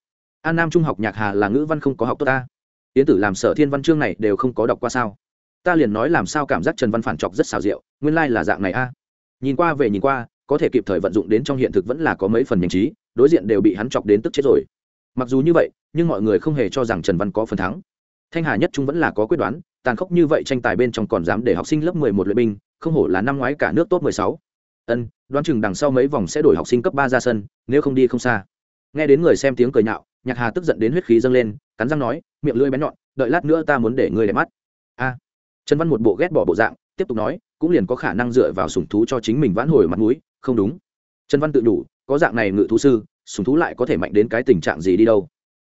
S1: an nam trung học nhạc hà là ngữ văn không có học tốt ta yến tử làm sở thiên văn chương này đều không có đọc qua sao ta liền nói làm sao cảm giác trần văn phản chọc rất xào rượu nguyên lai、like、là dạng này a à. nhìn qua về nhìn qua có thể kịp thời vận dụng đến trong hiện thực vẫn là có mấy phần nhanh trí đối diện đều bị hắn chọc đến tức chết rồi mặc dù như vậy nhưng mọi người không hề cho rằng trần văn có phần thắng thanh hà nhất trung vẫn là có quyết đoán tàn khốc như vậy tranh tài bên trong còn dám để học sinh lớp mười một luyện binh không hổ là năm ngoái cả nước top mười sáu ân đoán chừng đằng sau mấy vòng sẽ đổi học sinh cấp ba ra sân nếu không đi không xa nghe đến người xem tiếng cười nhạo nhạc hà tức giận đến huyết khí dâng lên cắn răng nói miệng lưỡi bén nhọn đợi lát nữa ta muốn để ngươi đẹp mắt a trần văn một bộ ghét bỏ bộ dạng tiếp tục nói cũng liền có khả năng dựa vào sùng thú cho chính mình vãn hồi mặt mũi không đúng trần văn tự đủ có dạng này ngự thú sư sùng thú lại có thể mạnh đến cái tình trạng gì đi đâu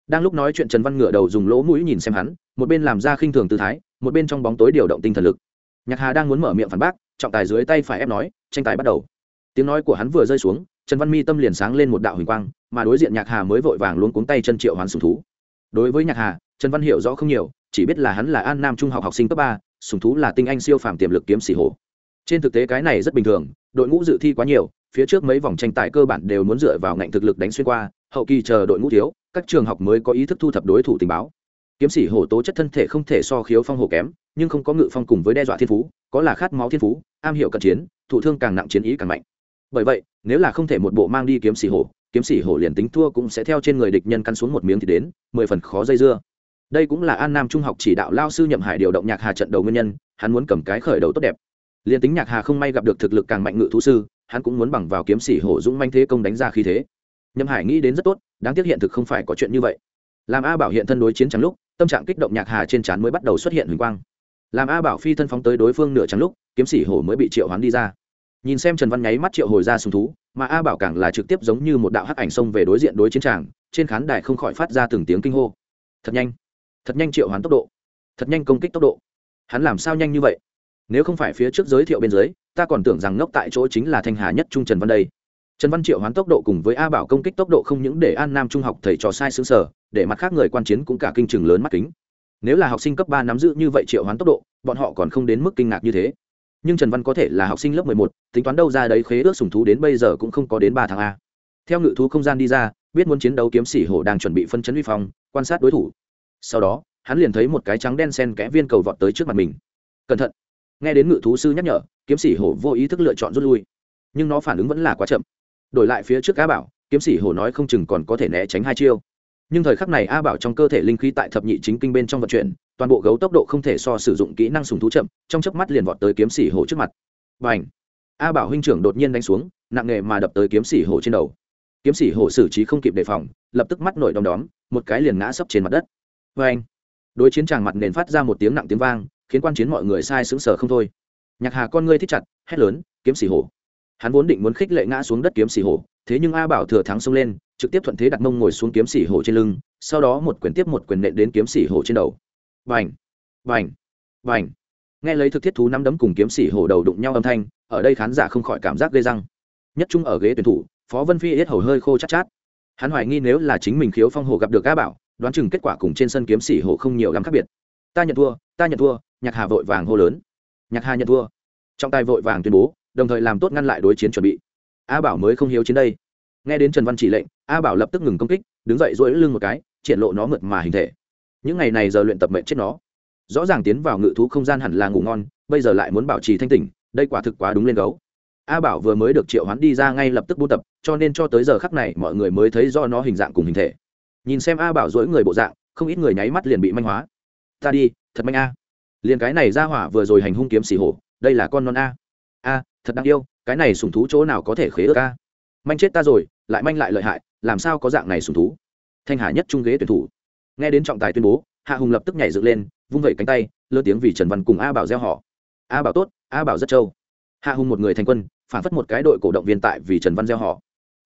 S1: đang lúc nói chuyện trần văn ngửa đầu dùng lỗ mũi nhìn xem hắn một bên làm ra khinh thường tư thái một bên trong bóng tối điều động tinh thần lực nhạc hà đang muốn mở miệng phản bác trọng tài dưới tay phải ép nói tranh tài bắt đầu tiếng nói của hắn vừa rơi xuống trần văn mi tâm liền sáng lên một đạo huỳnh quang mà đối diện nhạc hà mới vội vàng luôn cuống tay chân triệu hoán sùng thú đối với nhạc hà trần văn hiểu rõ không nhiều chỉ biết là hắn là an nam trung học học sinh cấp ba sùng thú là tinh anh siêu phàm tiềm lực kiếm sĩ hồ. trên thực tế cái này rất bình thường đội ngũ dự thi quá nhiều phía trước mấy vòng tranh tài cơ bản đều muốn dựa vào ngạnh thực lực đánh xuyên qua hậu kỳ chờ đội ngũ thiếu các trường học mới có ý thức thu thập đối thủ tình báo kiếm sĩ hồ tố chất thân thể không thể so khiếu phong hồ kém nhưng không có ngự phong cùng với đe dọa thiên phú có là khát máu thiên phú am hiểu cận chiến thủ thương càng nặng chiến ý càng mạnh bởi vậy nếu là không thể một bộ mang đi kiếm sĩ hồ kiếm sĩ hổ liền tính thua cũng sẽ theo trên người địch nhân căn xuống một miếng thì đến mười phần khó dây dưa đây cũng là an nam trung học chỉ đạo lao sư nhậm hải điều động nhạc hà trận đầu nguyên nhân hắn muốn cầm cái khởi đầu tốt đẹp liền tính nhạc hà không may gặp được thực lực càng mạnh ngự thú sư hắn cũng muốn bằng vào kiếm sĩ hổ dũng manh thế công đánh ra khi thế nhậm hải nghĩ đến rất tốt đáng tiếc hiện thực không phải có chuyện như vậy làm a bảo hiện thân đối chiến trắng lúc tâm trạng kích động nhạc hà trên trán mới bắt đầu xuất hiện huỳnh quang làm a bảo phi thân phóng tới đối phương nửa trắng lúc kiếm sĩ hổ mới bị triệu hoán đi ra nhìn xem trần văn nháy mắt triệu hồi ra sùng thú mà a bảo càng là trực tiếp giống như một đạo hắc ảnh sông về đối diện đối chiến tràng trên khán đài không khỏi phát ra từng tiếng kinh hô thật nhanh thật nhanh triệu hoán tốc độ thật nhanh công kích tốc độ hắn làm sao nhanh như vậy nếu không phải phía trước giới thiệu bên dưới ta còn tưởng rằng ngốc tại chỗ chính là thanh hà nhất trung trần văn đây trần văn triệu hoán tốc độ cùng với a bảo công kích tốc độ không những để an nam trung học thầy trò sai xứng sở để mặt khác người quan chiến cũng cả kinh trường lớn mắt kính nếu là học sinh cấp ba nắm giữ như vậy triệu hoán tốc độ bọn họ còn không đến mức kinh ngạc như thế nhưng trần văn có thể là học sinh lớp mười một tính toán đâu ra đấy khế ước sùng thú đến bây giờ cũng không có đến ba tháng a theo ngự thú không gian đi ra biết muốn chiến đấu kiếm sĩ hổ đang chuẩn bị phân chấn uy phong quan sát đối thủ sau đó hắn liền thấy một cái trắng đen sen kẽ viên cầu vọt tới trước mặt mình cẩn thận nghe đến ngự thú sư nhắc nhở kiếm sĩ hổ vô ý thức lựa chọn rút lui nhưng nó phản ứng vẫn là quá chậm đổi lại phía trước Á bảo kiếm sĩ hổ nói không chừng còn có thể né tránh hai chiêu nhưng thời khắc này a bảo trong cơ thể linh khí tại thập nhị chính kinh bên trong vận chuyển toàn bộ gấu tốc độ không thể so sử dụng kỹ năng sùng thú chậm trong chớp mắt liền vọt tới kiếm xỉ hổ trước mặt b à n h a bảo huynh trưởng đột nhiên đánh xuống nặng nghề mà đập tới kiếm xỉ hổ trên đầu kiếm xỉ hổ xử trí không kịp đề phòng lập tức mắt nổi đom đóm một cái liền ngã sấp trên mặt đất b à n h đối chiến tràng mặt nền phát ra một tiếng nặng tiếng vang khiến quan chiến mọi người sai sững sờ không thôi nhạc hà con ngươi thích chặt hét lớn kiếm xỉ hổ hắn vốn định muốn khích lệ ngã xuống đất kiếm xỉ hổ thế nhưng a bảo thừa thắng xông lên trực tiếp thuận thế đặt mông ngồi xuống kiếm xỉ hổ trên lưng sau đó một quyển tiếp một quyển nện đến kiếm xỉ hổ trên đầu vành vành vành nghe lấy thực thiết thú nắm đấm cùng kiếm sĩ hổ đầu đụng nhau âm thanh ở đây khán giả không khỏi cảm giác gây răng nhất trung ở ghế tuyển thủ phó vân phi hết hầu hơi khô chát chát hắn hoài nghi nếu là chính mình khiếu phong hồ gặp được cá bảo đoán chừng kết quả cùng trên sân kiếm sĩ hồ không nhiều lắm khác biệt ta nhận thua ta nhận thua nhạc hà vội vàng hô lớn nhạc hà nhận thua trọng tài vội vàng tuyên bố đồng thời làm tốt ngăn lại đối chiến chuẩn bị a bảo mới không hiếu chiến đây nghe đến trần văn chỉ lệnh a bảo lập tức ngừng công kích đứng dậy dỗi lưng một cái triển lộ nó mượt mà hình thể những ngày này giờ luyện tập mệnh chết nó rõ ràng tiến vào ngự thú không gian hẳn là ngủ ngon bây giờ lại muốn bảo trì thanh tỉnh đây quả thực quá đúng lên gấu a bảo vừa mới được triệu hoán đi ra ngay lập tức buôn tập cho nên cho tới giờ khắc này mọi người mới thấy do nó hình dạng cùng hình thể nhìn xem a bảo dỗi người bộ dạng không ít người nháy mắt liền bị manh hóa ta đi thật manh a liền cái này ra hỏa vừa rồi hành hung kiếm xì hổ đây là con non a a thật đáng yêu cái này sùng thú chỗ nào có thể khế ước a manh chết ta rồi lại manh lại lợi hại làm sao có dạng này sùng thú thanh hà nhất trung ghế tuyển thủ nghe đến trọng tài tuyên bố hạ hùng lập tức nhảy dựng lên vung vẩy cánh tay lơ tiếng vì trần văn cùng a bảo gieo họ a bảo tốt a bảo rất trâu hạ hùng một người thành quân phản phất một cái đội cổ động viên tại vì trần văn gieo họ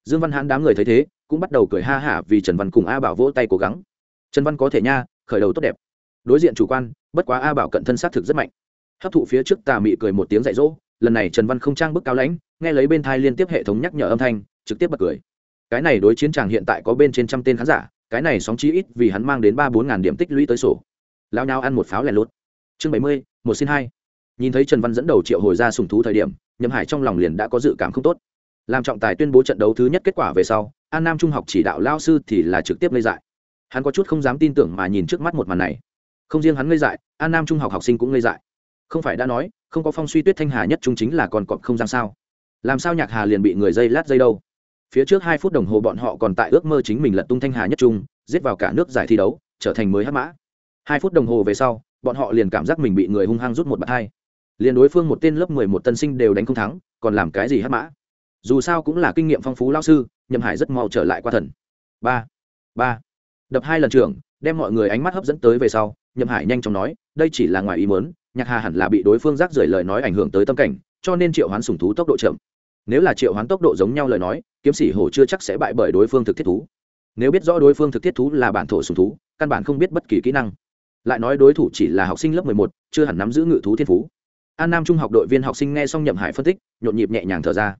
S1: dương văn hãn đám người thấy thế cũng bắt đầu cười ha hả vì trần văn cùng a bảo vỗ tay cố gắng trần văn có thể nha khởi đầu tốt đẹp đối diện chủ quan bất quá a bảo cận thân xác thực rất mạnh hấp thụ phía trước tà mị cười một tiếng dạy dỗ lần này trần văn không trang bức cao lãnh nghe lấy bên thai liên tiếp hệ thống nhắc nhở âm thanh trực tiếp bật cười cái này đối chiến tràng hiện tại có bên trên trăm tên khán giả cái này sóng chí ít vì hắn mang đến ba bốn ngàn điểm tích lũy tới sổ lao nhau ăn một pháo lèn lốt chương bảy mươi một xin hai nhìn thấy trần văn dẫn đầu triệu hồi ra sùng thú thời điểm nhậm hải trong lòng liền đã có dự cảm không tốt làm trọng tài tuyên bố trận đấu thứ nhất kết quả về sau an nam trung học chỉ đạo lao sư thì là trực tiếp lây dại hắn có chút không dám tin tưởng mà nhìn trước mắt một màn này không riêng hắn ngây dại an nam trung học học sinh cũng ngây dại không phải đã nói không có phong suy tuyết thanh hà nhất trung chính là còn cọp không gian sao làm sao nhạc hà liền bị người dây lát dây đâu phía trước hai phút đồng hồ bọn họ còn tại ước mơ chính mình lật tung thanh hà nhất trung giết vào cả nước giải thi đấu trở thành mới hát mã hai phút đồng hồ về sau bọn họ liền cảm giác mình bị người hung hăng rút một bậc hai liền đối phương một tên lớp mười một tân sinh đều đánh không thắng còn làm cái gì hát mã dù sao cũng là kinh nghiệm phong phú lao sư nhậm hải rất mau trở lại qua thần ba ba đập hai lần trưởng đem mọi người ánh mắt hấp dẫn tới về sau nhậm hải nhanh chóng nói đây chỉ là ngoài ý muốn nhạc hà hẳn là bị đối phương rác rưởi lời nói ảnh hưởng tới tâm cảnh cho nên triệu hoán sủng thú tốc độ chậm nếu là triệu hoán tốc độ giống nhau lời nói kiếm sĩ hổ chưa chắc sẽ bại bởi đối phương thực thiết thú nếu biết rõ đối phương thực thiết thú là bản thổ sùng thú căn bản không biết bất kỳ kỹ năng lại nói đối thủ chỉ là học sinh lớp mười một chưa hẳn nắm giữ ngự thú thiên phú an nam trung học đội viên học sinh nghe xong nhậm hải phân tích nhộn nhịp nhẹ nhàng thở ra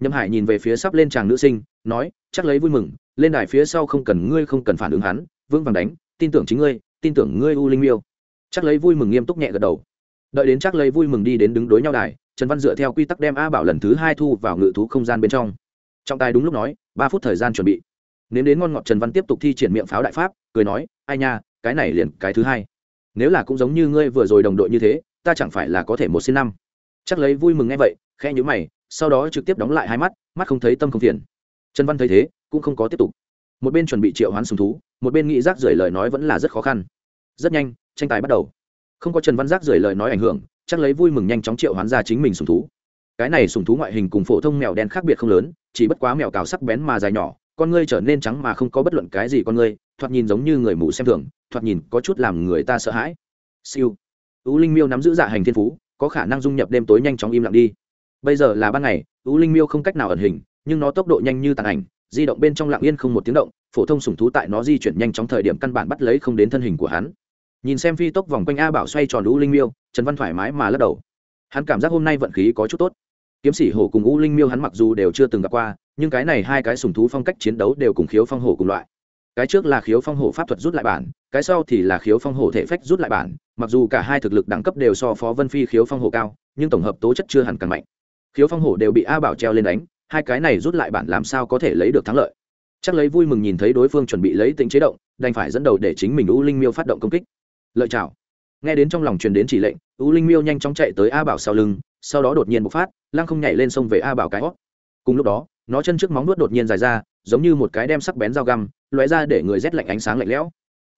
S1: nhậm hải nhìn về phía sắp lên chàng nữ sinh nói chắc lấy vui mừng lên đài phía sau không cần ngươi không cần phản ứng hắn vững vàng đánh tin tưởng chính ngươi tin tưởng ngươi u linh miêu chắc lấy vui mừng nghiêm túc nhẹ gật đầu đợi đến chắc lấy vui mừng đi đến đứng đối nhau đài trần văn dựa theo quy tắc đem a bảo lần thứ hai thu vào ngự thú không gian bên trong trọng tài đúng lúc nói ba phút thời gian chuẩn bị nếu đến ngon ngọt trần văn tiếp tục thi triển miệng pháo đại pháp cười nói ai nha cái này liền cái thứ hai nếu là cũng giống như ngươi vừa rồi đồng đội như thế ta chẳng phải là có thể một xin năm chắc lấy vui mừng nghe vậy khe nhữ mày sau đó trực tiếp đóng lại hai mắt mắt không thấy tâm không phiền trần văn thấy thế cũng không có tiếp tục một bên chuẩn bị triệu hoán sùng thú một bên nghĩ rác rưởi lời nói vẫn là rất khó khăn rất nhanh tranh tài bắt đầu không có trần văn rác rưởi lời nói ảnh hưởng chắc lấy vui mừng nhanh chóng triệu hoán ra chính mình sùng thú cái này sùng thú ngoại hình cùng phổ thông mèo đen khác biệt không lớn chỉ bất quá mèo cào sắc bén mà dài nhỏ con ngươi trở nên trắng mà không có bất luận cái gì con ngươi thoạt nhìn giống như người mù xem thường thoạt nhìn có chút làm người ta sợ hãi siêu tú linh miêu nắm giữ dạ hành thiên phú có khả năng dung nhập đêm tối nhanh chóng im lặng đi bây giờ là ban ngày tú linh miêu không cách nào ẩn hình nhưng nó tốc độ nhanh như tàn ảnh di động bên trong lặng yên không một tiếng động phổ thông sùng thú tại nó di chuyển nhanh chóng thời điểm căn bản bắt lấy không đến thân hình của hắn nhìn xem phi tốc vòng quanh a bảo xoay tròn lũ linh miêu trần văn thoải mái mà lắc đầu hắn cảm giác hôm nay vận khí có chút tốt kiếm sĩ hổ cùng u linh miêu hắn mặc dù đều chưa từng gặp qua nhưng cái này hai cái sùng thú phong cách chiến đấu đều cùng khiếu phong hổ cùng loại cái trước là khiếu phong hổ pháp thuật rút lại bản cái sau thì là khiếu phong hổ thể phách rút lại bản mặc dù cả hai thực lực đẳng cấp đều so phó vân phi khiếu phong hổ cao nhưng tổng hợp tố chất chưa hẳn càng mạnh khiếu phong hổ đều bị a bảo treo lên đánh hai cái này rút lại bản làm sao có thể lấy được thắng lợi chắc lấy vui mừng nhìn thấy đối phương chuẩn bị lấy tính chế động đành phải dẫn đầu để chính mình u linh miêu phát động công kích lợi chào nghe đến trong lòng truyền đến chỉ lệnh u linh miêu nhanh chóng chạy tới a bảo sau lưng sau đó đột nhiên bộc phát lăng không nhảy lên sông về a bảo cái hót cùng lúc đó nó chân trước móng nuốt đột nhiên dài ra giống như một cái đem sắc bén dao găm lóe ra để người rét lạnh ánh sáng lạnh lẽo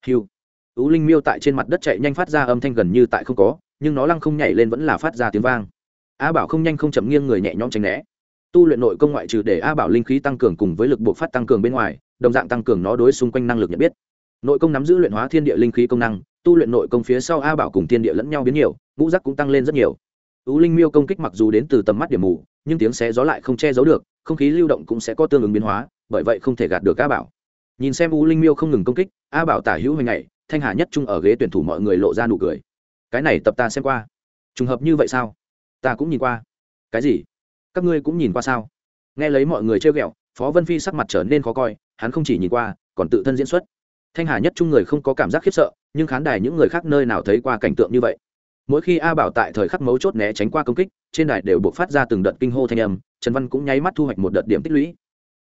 S1: hiu ú linh miêu tại trên mặt đất chạy nhanh phát ra âm thanh gần như tại không có nhưng nó lăng không nhảy lên vẫn là phát ra tiếng vang a bảo không nhanh không chậm nghiêng người nhẹ nhõm tránh né tu luyện nội công ngoại trừ để a bảo linh khí tăng cường cùng với lực buộc phát tăng cường bên ngoài đồng dạng tăng cường nó đối xung quanh năng lực nhận biết nội công nắm giữ luyện hóa thiên địa linh khí công năng tu luyện nội công phía sau a bảo cùng thiên địa lẫn nhau biến nhiều ngũ giác cũng tăng lên rất nhiều U linh miêu công kích mặc dù đến từ tầm mắt điểm mù nhưng tiếng xé gió lại không che giấu được không khí lưu động cũng sẽ có tương ứng biến hóa bởi vậy không thể gạt được a bảo nhìn xem U linh miêu không ngừng công kích a bảo tả hữu hồi ngày thanh hà nhất trung ở ghế tuyển thủ mọi người lộ ra nụ cười cái này tập ta xem qua trùng hợp như vậy sao ta cũng nhìn qua cái gì các ngươi cũng nhìn qua sao nghe lấy mọi người trêu ghẹo phó vân phi sắc mặt trở nên khó coi hắn không chỉ nhìn qua còn tự thân diễn xuất thanh hà nhất trung người không có cảm giác khiếp sợ nhưng khán đài những người khác nơi nào thấy qua cảnh tượng như vậy mỗi khi a bảo tại thời khắc mấu chốt né tránh qua công kích trên đài đều buộc phát ra từng đợt kinh hô thanh âm trần văn cũng nháy mắt thu hoạch một đợt điểm tích lũy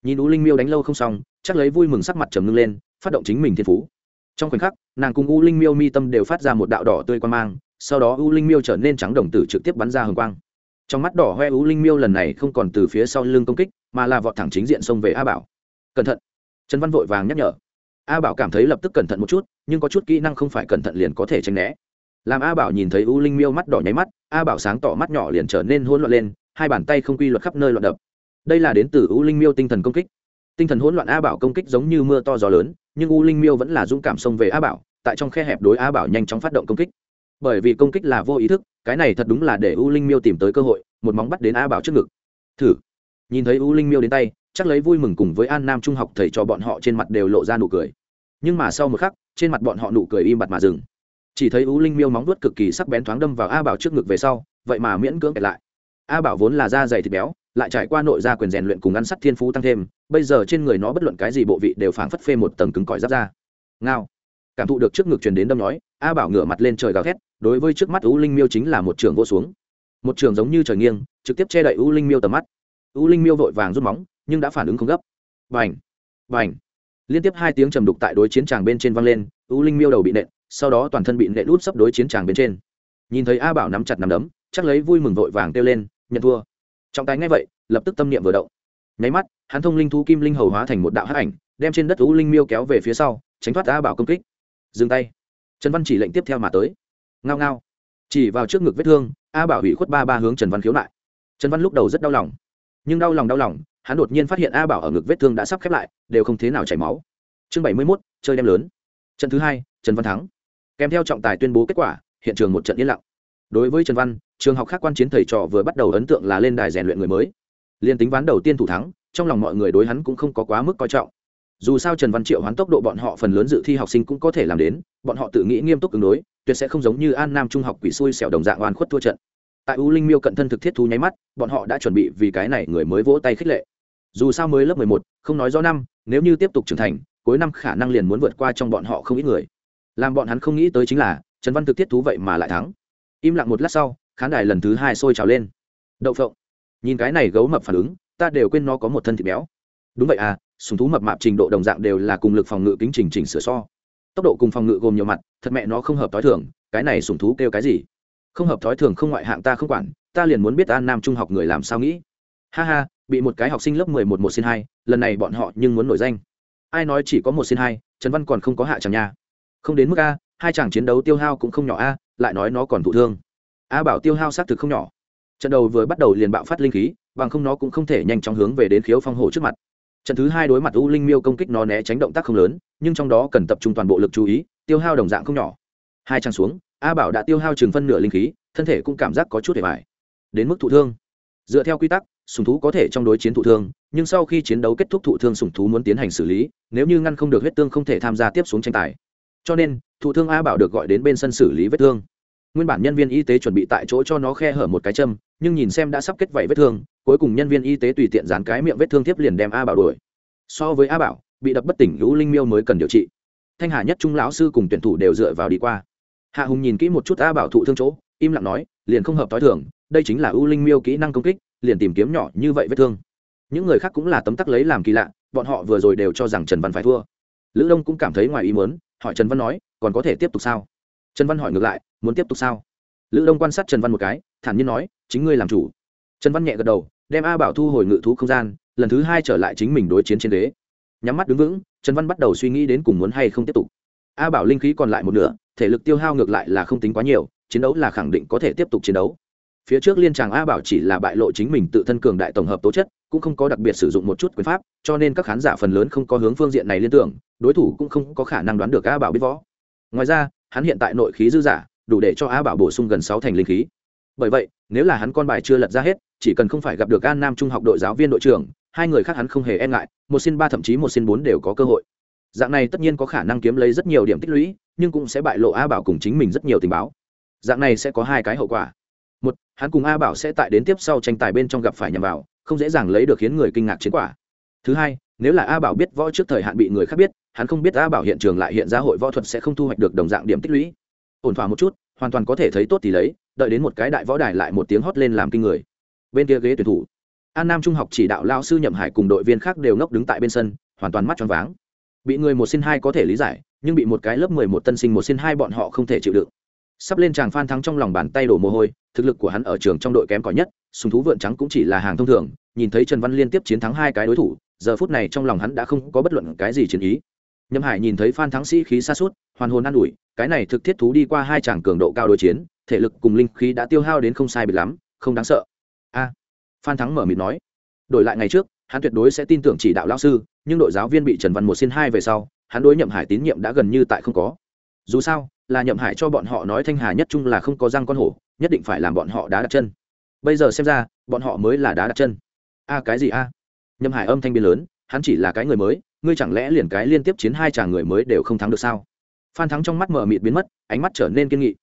S1: nhìn u linh miêu đánh lâu không xong chắc lấy vui mừng sắc mặt trầm ngưng lên phát động chính mình thiên phú trong khoảnh khắc nàng cùng u linh miêu mi tâm đều phát ra một đạo đỏ tươi quan mang sau đó u linh miêu trở nên trắng đồng tử trực tiếp bắn ra hồng quang trong mắt đỏ hoe u linh miêu lần này không còn từ phía sau lưng công kích mà là vọt thẳng chính diện xông về a bảo cẩn thận trần văn vội vàng nhắc nhở a bảo cảm thấy lập tức cẩn thận một chút nhưng có chút kỹ năng không phải cẩn thận liền có thể tránh né làm a bảo nhìn thấy u linh miêu mắt đỏ nháy mắt a bảo sáng tỏ mắt nhỏ liền trở nên hỗn loạn lên hai bàn tay không quy luật khắp nơi loạn đập đây là đến từ u linh miêu tinh thần công kích tinh thần hỗn loạn a bảo công kích giống như mưa to gió lớn nhưng u linh miêu vẫn là dũng cảm xông về a bảo tại trong khe hẹp đối a bảo nhanh chóng phát động công kích bởi vì công kích là vô ý thức cái này thật đúng là để u linh miêu tìm tới cơ hội một móng bắt đến a bảo trước ngực thử nhìn thấy u linh miêu đến tay chắc lấy vui mừng cùng với an nam trung học thầy cho bọn họ trên mặt đều lộ ra nụ cười nhưng mà sau một khắc trên mặt bọn họ nụ cười im bặt mà dừng chỉ thấy ú linh miêu móng vuốt cực kỳ sắc bén thoáng đâm vào a bảo trước ngực về sau vậy mà miễn cưỡng kẹt lại a bảo vốn là da dày thịt béo lại trải qua nội gia quyền rèn luyện cùng ăn sắt thiên phú tăng thêm bây giờ trên người nó bất luận cái gì bộ vị đều phảng phất phê một tầng cứng cỏi giáp ra ngao cảm thụ được trước ngực truyền đến đâm nói a bảo ngửa mặt lên trời gào thét đối với trước mắt ú linh miêu chính là một trường vô xuống một trường giống như trời nghiêng trực tiếp che đậy ú linh miêu tầm mắt ú linh miêu vội vàng rút móng nhưng đã phản ứng không gấp vành vành liên tiếp hai tiếng trầm đục tại đối chiến tràng bên trên văng lên ú linh miêu đầu bị nện sau đó toàn thân bị nệ lút sấp đối chiến tràng bên trên nhìn thấy a bảo nắm chặt nắm đấm chắc lấy vui mừng vội vàng kêu lên nhận thua trọng tài ngay vậy lập tức tâm niệm vừa động nháy mắt hắn thông linh thú kim linh hầu hóa thành một đạo hắc ảnh đem trên đất thú linh miêu kéo về phía sau tránh thoát a bảo công kích dừng tay trần văn chỉ lệnh tiếp theo mà tới ngao ngao chỉ vào trước ngực vết thương a bảo hủy khuất ba ba hướng trần văn khiếu lại trần văn lúc đầu rất đau lòng nhưng đau lòng đau lòng hắn đột nhiên phát hiện a bảo ở ngực vết thương đã sắp khép lại đều không thế nào chảy máu chương bảy mươi mốt chơi đem lớn trận thứ hai trần văn thắng kèm theo trọng tài tuyên bố kết quả hiện trường một trận yên lặng đối với trần văn trường học khác quan chiến thầy trò vừa bắt đầu ấn tượng là lên đài rèn luyện người mới liên tính ván đầu tiên thủ thắng trong lòng mọi người đối hắn cũng không có quá mức coi trọng dù sao trần văn triệu hoán tốc độ bọn họ phần lớn dự thi học sinh cũng có thể làm đến bọn họ tự nghĩ nghiêm túc ứng đối tuyệt sẽ không giống như an nam trung học quỷ xui xẻo đồng dạng oan khuất thua trận tại u linh miêu cận thân thực thiết thú nháy mắt bọn họ đã chuẩn bị vì cái này người mới vỗ tay khích lệ dù sao mới lớp mười một không nói do năm nếu như tiếp tục trưởng thành cuối năm khả năng liền muốn vượt qua trong bọn họ không ít người làm bọn hắn không nghĩ tới chính là trần văn thực tiết thú vậy mà lại thắng im lặng một lát sau khán đài lần thứ hai sôi trào lên đậu phộng nhìn cái này gấu mập phản ứng ta đều quên nó có một thân thịt béo đúng vậy à sùng thú mập mạp trình độ đồng dạng đều là cùng lực phòng ngự kính trình chỉnh sửa so tốc độ cùng phòng ngự gồm nhiều mặt thật mẹ nó không hợp t h i thường cái này sùng thú kêu cái gì không hợp t h i thường không ngoại hạng ta không quản ta liền muốn biết an nam trung học người làm sao nghĩ ha ha bị một cái học sinh lớp mười một một xin hai lần này bọn họ nhưng muốn nổi danh ai nói chỉ có một xin hai trần văn còn không có hạ chẳng nha không đến mức a hai chàng chiến đấu tiêu hao cũng không nhỏ a lại nói nó còn thụ thương a bảo tiêu hao xác thực không nhỏ trận đầu vừa bắt đầu liền bạo phát linh khí bằng không nó cũng không thể nhanh chóng hướng về đến khiếu phong hồ trước mặt trận thứ hai đối mặt u linh miêu công kích nó né tránh động tác không lớn nhưng trong đó cần tập trung toàn bộ lực chú ý tiêu hao đồng dạng không nhỏ hai trang xuống a bảo đã tiêu hao chừng phân nửa linh khí thân thể cũng cảm giác có chút hề mại đến mức thụ thương dựa theo quy tắc sùng thú có thể trong đối chiến thụ thương nhưng sau khi chiến đấu kết thúc thụ thương sùng thú muốn tiến hành xử lý nếu như ngăn không được huyết tương không thể tham gia tiếp xuống tranh tài cho nên thụ thương a bảo được gọi đến bên sân xử lý vết thương nguyên bản nhân viên y tế chuẩn bị tại chỗ cho nó khe hở một cái châm nhưng nhìn xem đã sắp kết vảy vết thương cuối cùng nhân viên y tế tùy tiện dán cái miệng vết thương tiếp liền đem a bảo đuổi so với a bảo bị đập bất tỉnh lũ linh miêu mới cần điều trị thanh hà nhất trung lão sư cùng tuyển thủ đều dựa vào đi qua hạ hùng nhìn kỹ một chút a bảo thụ thương chỗ im lặng nói liền không hợp t h o i thường đây chính là ưu linh miêu kỹ năng công kích liền tìm kiếm nhỏ như vậy vết thương những người khác cũng là tấm tắc lấy làm kỳ lạ bọn họ vừa rồi đều cho rằng trần văn phải thua lữ đông cũng cảm thấy ngoài ý mớn hỏi trần văn nói còn có thể tiếp tục sao trần văn hỏi ngược lại muốn tiếp tục sao lữ đông quan sát trần văn một cái thản nhiên nói chính ngươi làm chủ trần văn nhẹ gật đầu đem a bảo thu hồi ngự thú không gian lần thứ hai trở lại chính mình đối chiến trên đế nhắm mắt đứng vững trần văn bắt đầu suy nghĩ đến cùng muốn hay không tiếp tục a bảo linh khí còn lại một nửa thể lực tiêu hao ngược lại là không tính quá nhiều chiến đấu là khẳng định có thể tiếp tục chiến đấu phía trước liên tràng a bảo chỉ là bại lộ chính mình tự thân cường đại tổng hợp tố chất cũng không có đặc biệt sử dụng một chút quyền pháp cho nên các khán giả phần lớn không có hướng phương diện này liên tưởng đối thủ cũng không có khả năng đoán được a bảo biết võ ngoài ra hắn hiện tại nội khí dư giả đủ để cho a bảo bổ sung gần sáu thành linh khí bởi vậy nếu là hắn con bài chưa lật ra hết chỉ cần không phải gặp được an nam trung học đội giáo viên đội trưởng hai người khác hắn không hề e ngại một xin ba thậm chí một xin bốn đều có cơ hội dạng này tất nhiên có khả năng kiếm lấy rất nhiều điểm tích lũy nhưng cũng sẽ bại lộ a bảo cùng chính mình rất nhiều tình báo dạng này sẽ có hai cái hậu quả một hắn cùng a bảo sẽ tại đến tiếp sau tranh tài bên trong gặp phải nhằm vào không dễ dàng lấy được khiến người kinh ngạc chiến quả thứ hai nếu là a bảo biết võ trước thời hạn bị người khác biết hắn không biết a bảo hiện trường lại hiện ra hội võ thuật sẽ không thu hoạch được đồng dạng điểm tích lũy ổn thỏa một chút hoàn toàn có thể thấy tốt thì lấy đợi đến một cái đại võ đài lại một tiếng hót lên làm kinh người bên kia ghế tuyển thủ an nam trung học chỉ đạo lao sư nhậm hải cùng đội viên khác đều ngốc đứng tại bên sân hoàn toàn mắt choáng váng bị người một xin hai có thể lý giải nhưng bị một cái lớp mười một tân sinh một xin hai bọn họ không thể chịu đựng sắp lên chàng phan thắng trong lòng bàn tay đổ mồ hôi thực lực của hắn ở trường trong đội kém cỏi nhất sùng thú vượn trắng cũng chỉ là hàng thông thường nhìn thấy trần văn liên tiếp chiến thắng hai cái đối thủ giờ phút này trong lòng hắn đã không có bất luận cái gì chiến ý nhâm hải nhìn thấy phan thắng sĩ khí xa suốt hoàn hồn an ủi cái này thực thiết thú đi qua hai chàng cường độ cao đối chiến thể lực cùng linh khí đã tiêu hao đến không sai biệt lắm không đáng sợ a phan thắng mở miệng nói đổi lại ngày trước hắn tuyệt đối sẽ tin tưởng chỉ đạo lão sư nhưng đội giáo viên bị trần văn một xin hai về sau hắn đối nhậm hải tín nhiệm đã gần như tại không có dù sao là nhậm hải cho bọn họ nói thanh hà nhất trung là không có răng con hổ nhất định phải làm bọn họ đá đặt chân bây giờ xem ra bọn họ mới là đá đặt chân a cái gì a nhâm hải âm thanh biên lớn hắn chỉ là cái người mới ngươi chẳng lẽ liền cái liên tiếp chiến hai chàng người mới đều không thắng được sao phan thắng trong mắt mở mịt biến mất ánh mắt trở nên kiên nghị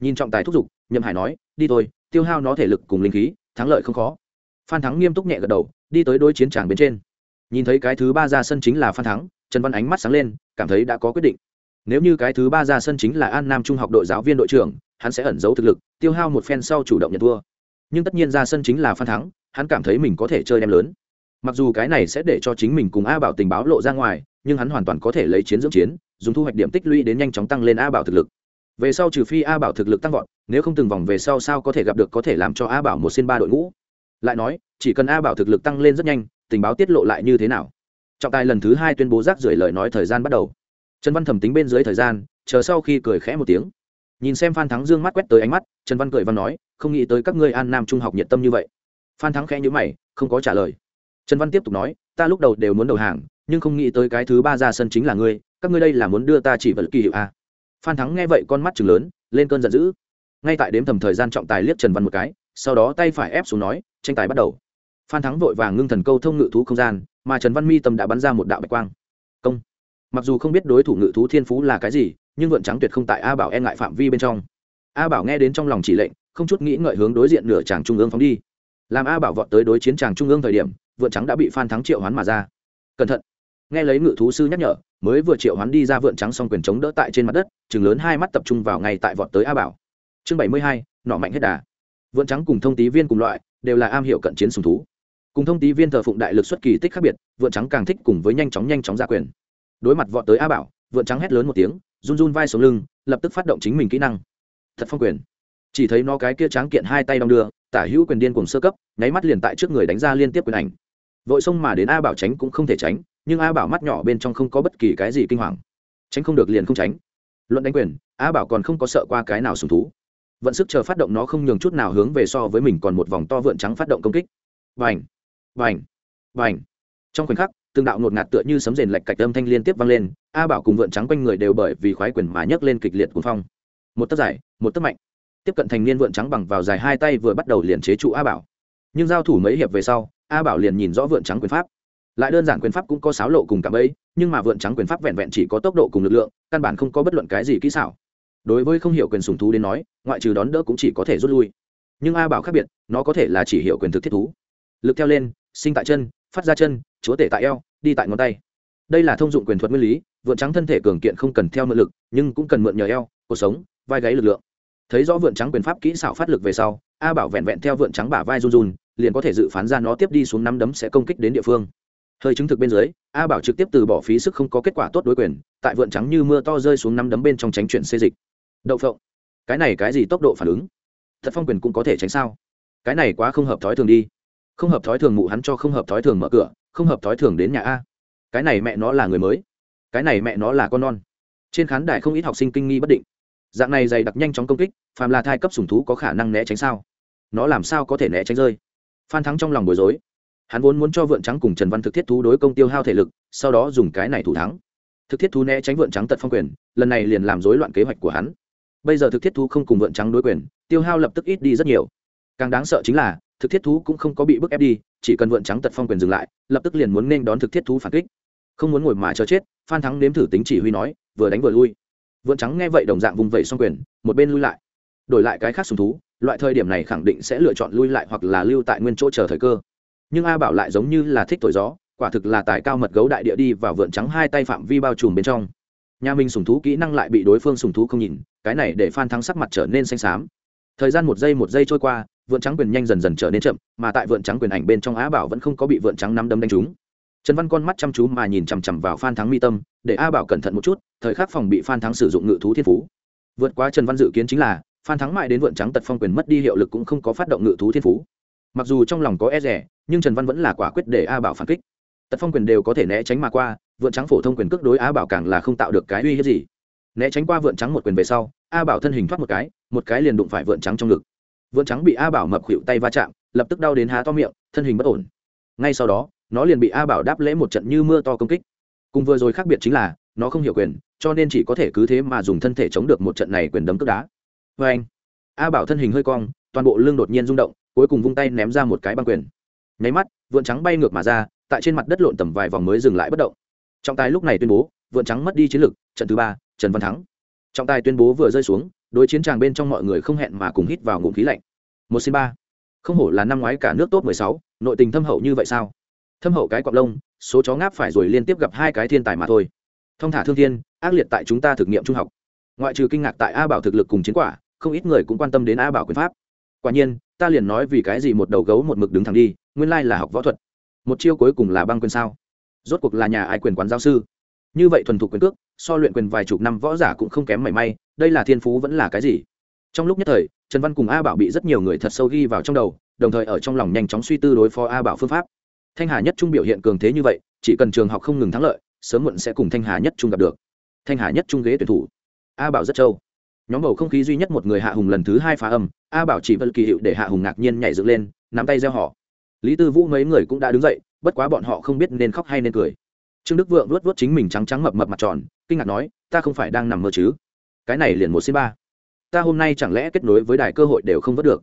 S1: nhìn trọng tài thúc giục nhâm hải nói đi thôi tiêu hao nó thể lực cùng linh khí thắng lợi không khó phan thắng nghiêm túc nhẹ gật đầu đi tới đối chiến tràng bên trên nhìn thấy cái thứ ba ra sân chính là phan thắng trần văn ánh mắt sáng lên cảm thấy đã có quyết định nếu như cái thứ ba ra sân chính là an nam trung học đội giáo viên đội trưởng hắn sẽ ẩn giấu thực lực tiêu hao một phen sau chủ động nhận thua nhưng tất nhiên ra sân chính là phan thắng hắn cảm thấy mình có thể chơi đem lớn mặc dù cái này sẽ để cho chính mình cùng a bảo tình báo lộ ra ngoài nhưng hắn hoàn toàn có thể lấy chiến dưỡng chiến dùng thu hoạch điểm tích lũy đến nhanh chóng tăng lên a bảo thực lực về sau trừ phi a bảo thực lực tăng vọt nếu không từng vòng về sau sao có thể gặp được có thể làm cho a bảo một xin ba đội ngũ lại nói chỉ cần a bảo thực lực tăng lên rất nhanh tình báo tiết lộ lại như thế nào trọng tài lần thứ hai tuyên bố rác rưởi lời nói thời gian bắt đầu trần văn thẩm tính bên dưới thời gian chờ sau khi cười khẽ một tiếng nhìn xem phan thắng dương mắt quét tới ánh mắt trần văn cười văn nói không nghĩ tới các ngươi an nam trung học nhiệt tâm như vậy phan thắng khẽ nhữ mày không có trả lời trần văn tiếp tục nói ta lúc đầu đều muốn đầu hàng nhưng không nghĩ tới cái thứ ba ra sân chính là ngươi các ngươi đây là muốn đưa ta chỉ vật kỳ hiệu a à? phan thắng nghe vậy con mắt chừng lớn lên cơn giận dữ ngay tại đếm thầm thời gian trọng tài liếc trần văn một cái sau đó tay phải ép xuống nói tranh tài bắt đầu phan thắng vội vàng ngưng thần câu thông ngự thú không gian mà trần văn mi tâm đã bắn ra một đạo bạch quang công mặc dù không biết đối thủ ngự thú thiên phú là cái gì nhưng vượn trắng tuyệt không tại a bảo e ngại phạm vi bên trong a bảo nghe đến trong lòng chỉ lệnh không chút nghĩ ngợi hướng đối diện nửa tràng trung ương phóng đi làm a bảo vọt tới đối chiến tràng trung ương thời điểm vượn trắng đã bị phan thắng triệu hoán mà ra cẩn thận nghe lấy ngự thú sư nhắc nhở mới vừa triệu hoán đi ra vượn trắng xong quyền chống đỡ tại trên mặt đất chừng lớn hai mắt tập trung vào ngay tại vọt tới a bảo chương bảy mươi hai nọ mạnh hết đà vượn trắng cùng thông tí viên cùng loại đều là am hiểu cận chiến sùng thú cùng thông tí viên thờ phụng đại lực xuất kỳ tích khác biệt vượn trắng càng thích cùng với nhanh chóng nhanh chóng ra quyền đối mặt vọt tới a bảo vượn trắng hét lớn một tiếng run run vai xuống lưng lập tức phát động chính mình kỹ năng thật phong quyền chỉ thấy nó cái kia tráng kiện hai tay đong đưa tả hữu quyền điên cùng sơ cấp nháy mắt liền tại trước người đánh ra liên tiếp quyền ảnh vội xông mà đến a bảo tránh cũng không thể tránh nhưng a bảo mắt nhỏ bên trong không có bất kỳ cái gì kinh hoàng tránh không được liền không tránh luận đánh quyền a bảo còn không có sợ qua cái nào sùng thú vận sức chờ phát động nó không nhường chút nào hướng về so với mình còn một vòng to vượn trắng phát động công kích vành vành vành trong khoảnh khắc từng đạo ngột ngạt tựa như sấm rền lạch cạch âm thanh liên tiếp vang lên a bảo cùng vượn trắng quanh người đều bởi vì khoái quyền mà nhấc lên kịch liệt cuồng phong một tấc dài một tấc mạnh tiếp cận thành niên vượn trắng bằng vào dài hai tay vừa bắt đầu liền chế trụ a bảo nhưng giao thủ mấy hiệp về sau a bảo liền nhìn rõ vượn trắng quyền pháp lại đơn giản quyền pháp cũng có sáo lộ cùng cảm ấy nhưng mà vượn trắng quyền pháp vẹn vẹn chỉ có tốc độ cùng lực lượng căn bản không có bất luận cái gì kỹ xảo đối với không hiểu quyền sùng thú đến nói ngoại trừ đón đỡ cũng chỉ có thể rút lui nhưng a bảo khác biệt nó có thể là chỉ hiểu quyền thực thiết thú lực theo lên sinh tại chân phát ra chân chúa tể tại eo đi tại ngón tay đây là thông dụng quyền thuật nguyên lý vượn trắng thân thể cường kiện không cần theo mượn lực nhưng cũng cần mượn nhờ eo cuộc sống vai gáy lực lượng thấy rõ vượn trắng quyền pháp kỹ xảo phát lực về sau a bảo vẹn vẹn theo vượn trắng bả vai run run liền có thể dự phán ra nó tiếp đi xuống nắm đấm sẽ công kích đến địa phương hơi chứng thực bên dưới a bảo trực tiếp từ bỏ phí sức không có kết quả tốt đối quyền tại vượn trắng như mưa to rơi xuống nắm đấm bên trong tránh chuyển xê dịch đậu phộng cái này cái gì tốc độ phản ứng thật phong quyền cũng có thể tránh sao cái này quá không hợp thói thường đi không hợp thói thường mụ hắn cho không hợp thói thường mở cửa không hợp thói thường đến nhà a cái này mẹ nó là người mới cái này mẹ nó là con non trên khán đài không ít học sinh kinh nghi bất định dạng này dày đặc nhanh chóng công kích phàm là thai cấp sủng thú có khả năng né tránh sao nó làm sao có thể né tránh rơi phan thắng trong lòng bối rối hắn vốn muốn cho vượn trắng cùng trần văn thực thiết thú đối công tiêu hao thể lực sau đó dùng cái này thủ thắng thực thiết thú né tránh vượn trắng tật phong quyền lần này liền làm rối loạn kế hoạch của hắn bây giờ thực thiết thú không cùng vượn trắng đối quyền tiêu hao lập tức ít đi rất nhiều càng đáng sợ chính là thực thiết thú cũng không có bị bức ép đi chỉ cần vượn trắng tật phong quyền dừng lại lập tức liền muốn nên đón thực thiết thú phản kích không muốn ngồi mà cho chết phan thắng nếm thử tính chỉ huy nói vừa đánh vừa lui vượn trắng nghe vậy đồng dạng vùng vẩy xong quyền một bên lui lại đổi lại cái khác sùng thú loại thời điểm này khẳng định sẽ lựa chọn lui lại hoặc là lưu tại nguyên chỗ chờ thời cơ nhưng a bảo lại giống như là thích thổi gió quả thực là tài cao mật gấu đại địa đi vào vượn trắng hai tay phạm vi bao trùm bên trong nhà mình sùng thú kỹ năng lại bị đối phương sùng thú không nhìn cái này để phan thắng sắc mặt trở nên xanh xám thời gian một giây một giây trôi qua vượn trắng quyền nhanh dần dần trở nên chậm mà tại vượn trắng quyền ảnh bên trong á bảo vẫn không có bị vượn trắng nắm đấm đánh trúng trần văn con mắt chăm chú mà nhìn chằm chằm vào phan thắng mi tâm để a bảo cẩn thận một chút thời khắc phòng bị phan thắng sử dụng ngự thú thiên phú vượt qua trần văn dự kiến chính là phan thắng mãi đến vượn trắng tật phong quyền mất đi hiệu lực cũng không có phát động ngự thú thiên phú mặc dù trong lòng có e rẻ nhưng trần văn vẫn là quả quyết để a bảo phản kích tật phong quyền đều có thể né tránh mà qua vượn trắng phổ thông quyền cước đối a bảo càng là không tạo được cái uy hiếp gì né tránh qua vượn trắng một quyền về sau a bảo thân hình thoát một cái một cái liền đụng phải vượn trắng trong ngực vượn trắng bị a bảo mập khuỵu tay va chạm lập tức đau đến há to miệng thân hình bất ổn ngay sau đó nó liền bị a bảo đáp lễ một trận như mưa to công kích cùng vừa rồi khác biệt chính là nó không hiểu quyền cho nên chỉ có thể cứ thế mà dùng thân thể chống được một trận này quyền đấm cướp đá vê anh a bảo thân hình hơi cong toàn bộ lưng đột nhiên rung động cuối cùng vung tay ném ra một cái băng quyền nháy mắt vượn trắng bay ngược mà ra tại trên mặt đất lộn tầm vài vòng mới dừng lại bất động trọng tài lúc này tuyên bố vượn trắng mất đi chiến lực trận thứ ba trần văn thắng trọng tài tuyên bố vừa rơi xuống đối chiến tràng bên trong mọi người không hẹn mà cùng hít vào ngụm khí lạnh một xin ba không hổ là năm ngoái cả nước top 16, nội tình thâm hậu như vậy sao thâm hậu cái quặp lông số chó ngáp phải rồi liên tiếp gặp hai cái thiên tài mà thôi thông thả thương thiên ác liệt tại chúng ta thực nghiệm trung học ngoại trừ kinh ngạc tại a bảo thực lực cùng chiến quả không ít người cũng quan tâm đến a bảo quyền pháp quả nhiên ta liền nói vì cái gì một đầu gấu một mực đứng thẳng đi nguyên lai là học võ thuật một chiêu cuối cùng là băng quyền sao rốt cuộc là nhà ai quyền quán giáo sư như vậy thuần thục quyền cước so luyện quyền vài chục năm võ giả cũng không kém mảy may đây là thiên phú vẫn là cái gì trong lúc nhất thời trần văn cùng a bảo bị rất nhiều người thật sâu ghi vào trong đầu đồng thời ở trong lòng nhanh chóng suy tư đối phó a bảo phương pháp thanh hà nhất trung biểu hiện cường thế như vậy chỉ cần trường học không ngừng thắng lợi sớm muộn sẽ cùng thanh hà nhất trung gặp được thanh hà nhất trung ghế tuyển thủ a bảo rất trâu nhóm bầu không khí duy nhất một người hạ hùng lần thứ hai phá âm a bảo chỉ vật kỳ hiệu để hạ hùng ngạc nhiên nhảy dựng lên nắm tay gieo họ lý tư vũ mấy người cũng đã đứng dậy bất quá bọn họ không biết nên khóc hay nên cười trương đức vượng luốt luốt chính mình trắng trắng mập mập mặt tròn kinh ngạc nói ta không phải đang nằm mơ chứ cái này liền một xin ba ta hôm nay chẳng lẽ kết nối với đài cơ hội đều không vớt được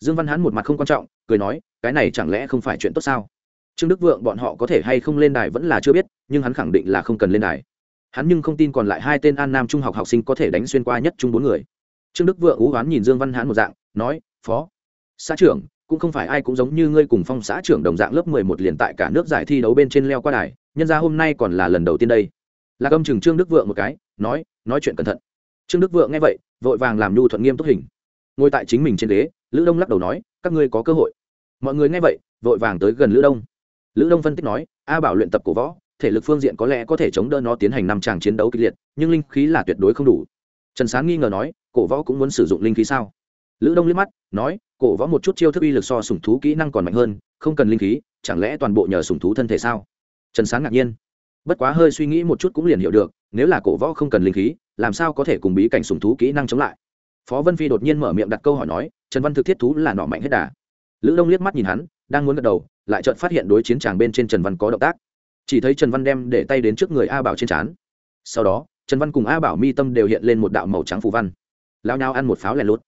S1: dương văn hãn một mặt không quan trọng cười nói cái này chẳng lẽ không phải chuyện tốt sao trương đức vượng bọn họ có thể hay không lên đài vẫn là chưa biết nhưng hắn khẳng định là không cần lên đài hắn nhưng không tin còn lại hai tên an nam trung học học sinh có thể đánh xuyên qua nhất chung bốn người trương đức vượng ú oán nhìn dương văn hãn một dạng nói phó xã trưởng cũng không phải ai cũng giống như ngươi cùng phong xã trưởng đồng dạng lớp mười một liền tại cả nước giải thi đấu bên trên leo qua đài nhân ra hôm nay còn là lần đầu tiên đây lạc âm chừng trương đức vượng một cái nói nói chuyện cẩn thận trương đức vượng nghe vậy vội vàng làm nhu thuận nghiêm túc hình ngồi tại chính mình trên ghế lữ đông lắc đầu nói các ngươi có cơ hội mọi người nghe vậy vội vàng tới gần lữ đông lữ đông phân tích nói a bảo luyện tập cổ võ thể lực phương diện có lẽ có thể chống đỡ nó tiến hành năm tràng chiến đấu kịch liệt nhưng linh khí là tuyệt đối không đủ trần sáng nghi ngờ nói cổ võ cũng muốn sử dụng linh khí sao lữ đông liếc mắt nói cổ võ một chút chiêu thức uy lực so sùng thú kỹ năng còn mạnh hơn không cần linh khí chẳng lẽ toàn bộ nhờ sùng thú thân thể sao trần sáng ngạc nhiên bất quá hơi suy nghĩ một chút cũng liền hiểu được nếu là cổ võ không cần linh khí làm sao có thể cùng bí cảnh sùng thú kỹ năng chống lại phó vân phi đột nhiên mở miệng đặt câu hỏi nói trần văn thực thiết thú là nọ mạnh hết đà lữ đông liếc mắt nhìn hắn đang muốn gật đầu lại chợt phát hiện đối chiến tràng bên trên trần văn có động tác chỉ thấy trần văn đem để tay đến trước người a bảo trên trán sau đó trần văn cùng a bảo mi tâm đều hiện lên một đạo màu trắng phù văn lao nhau ăn một pháo lèn lốt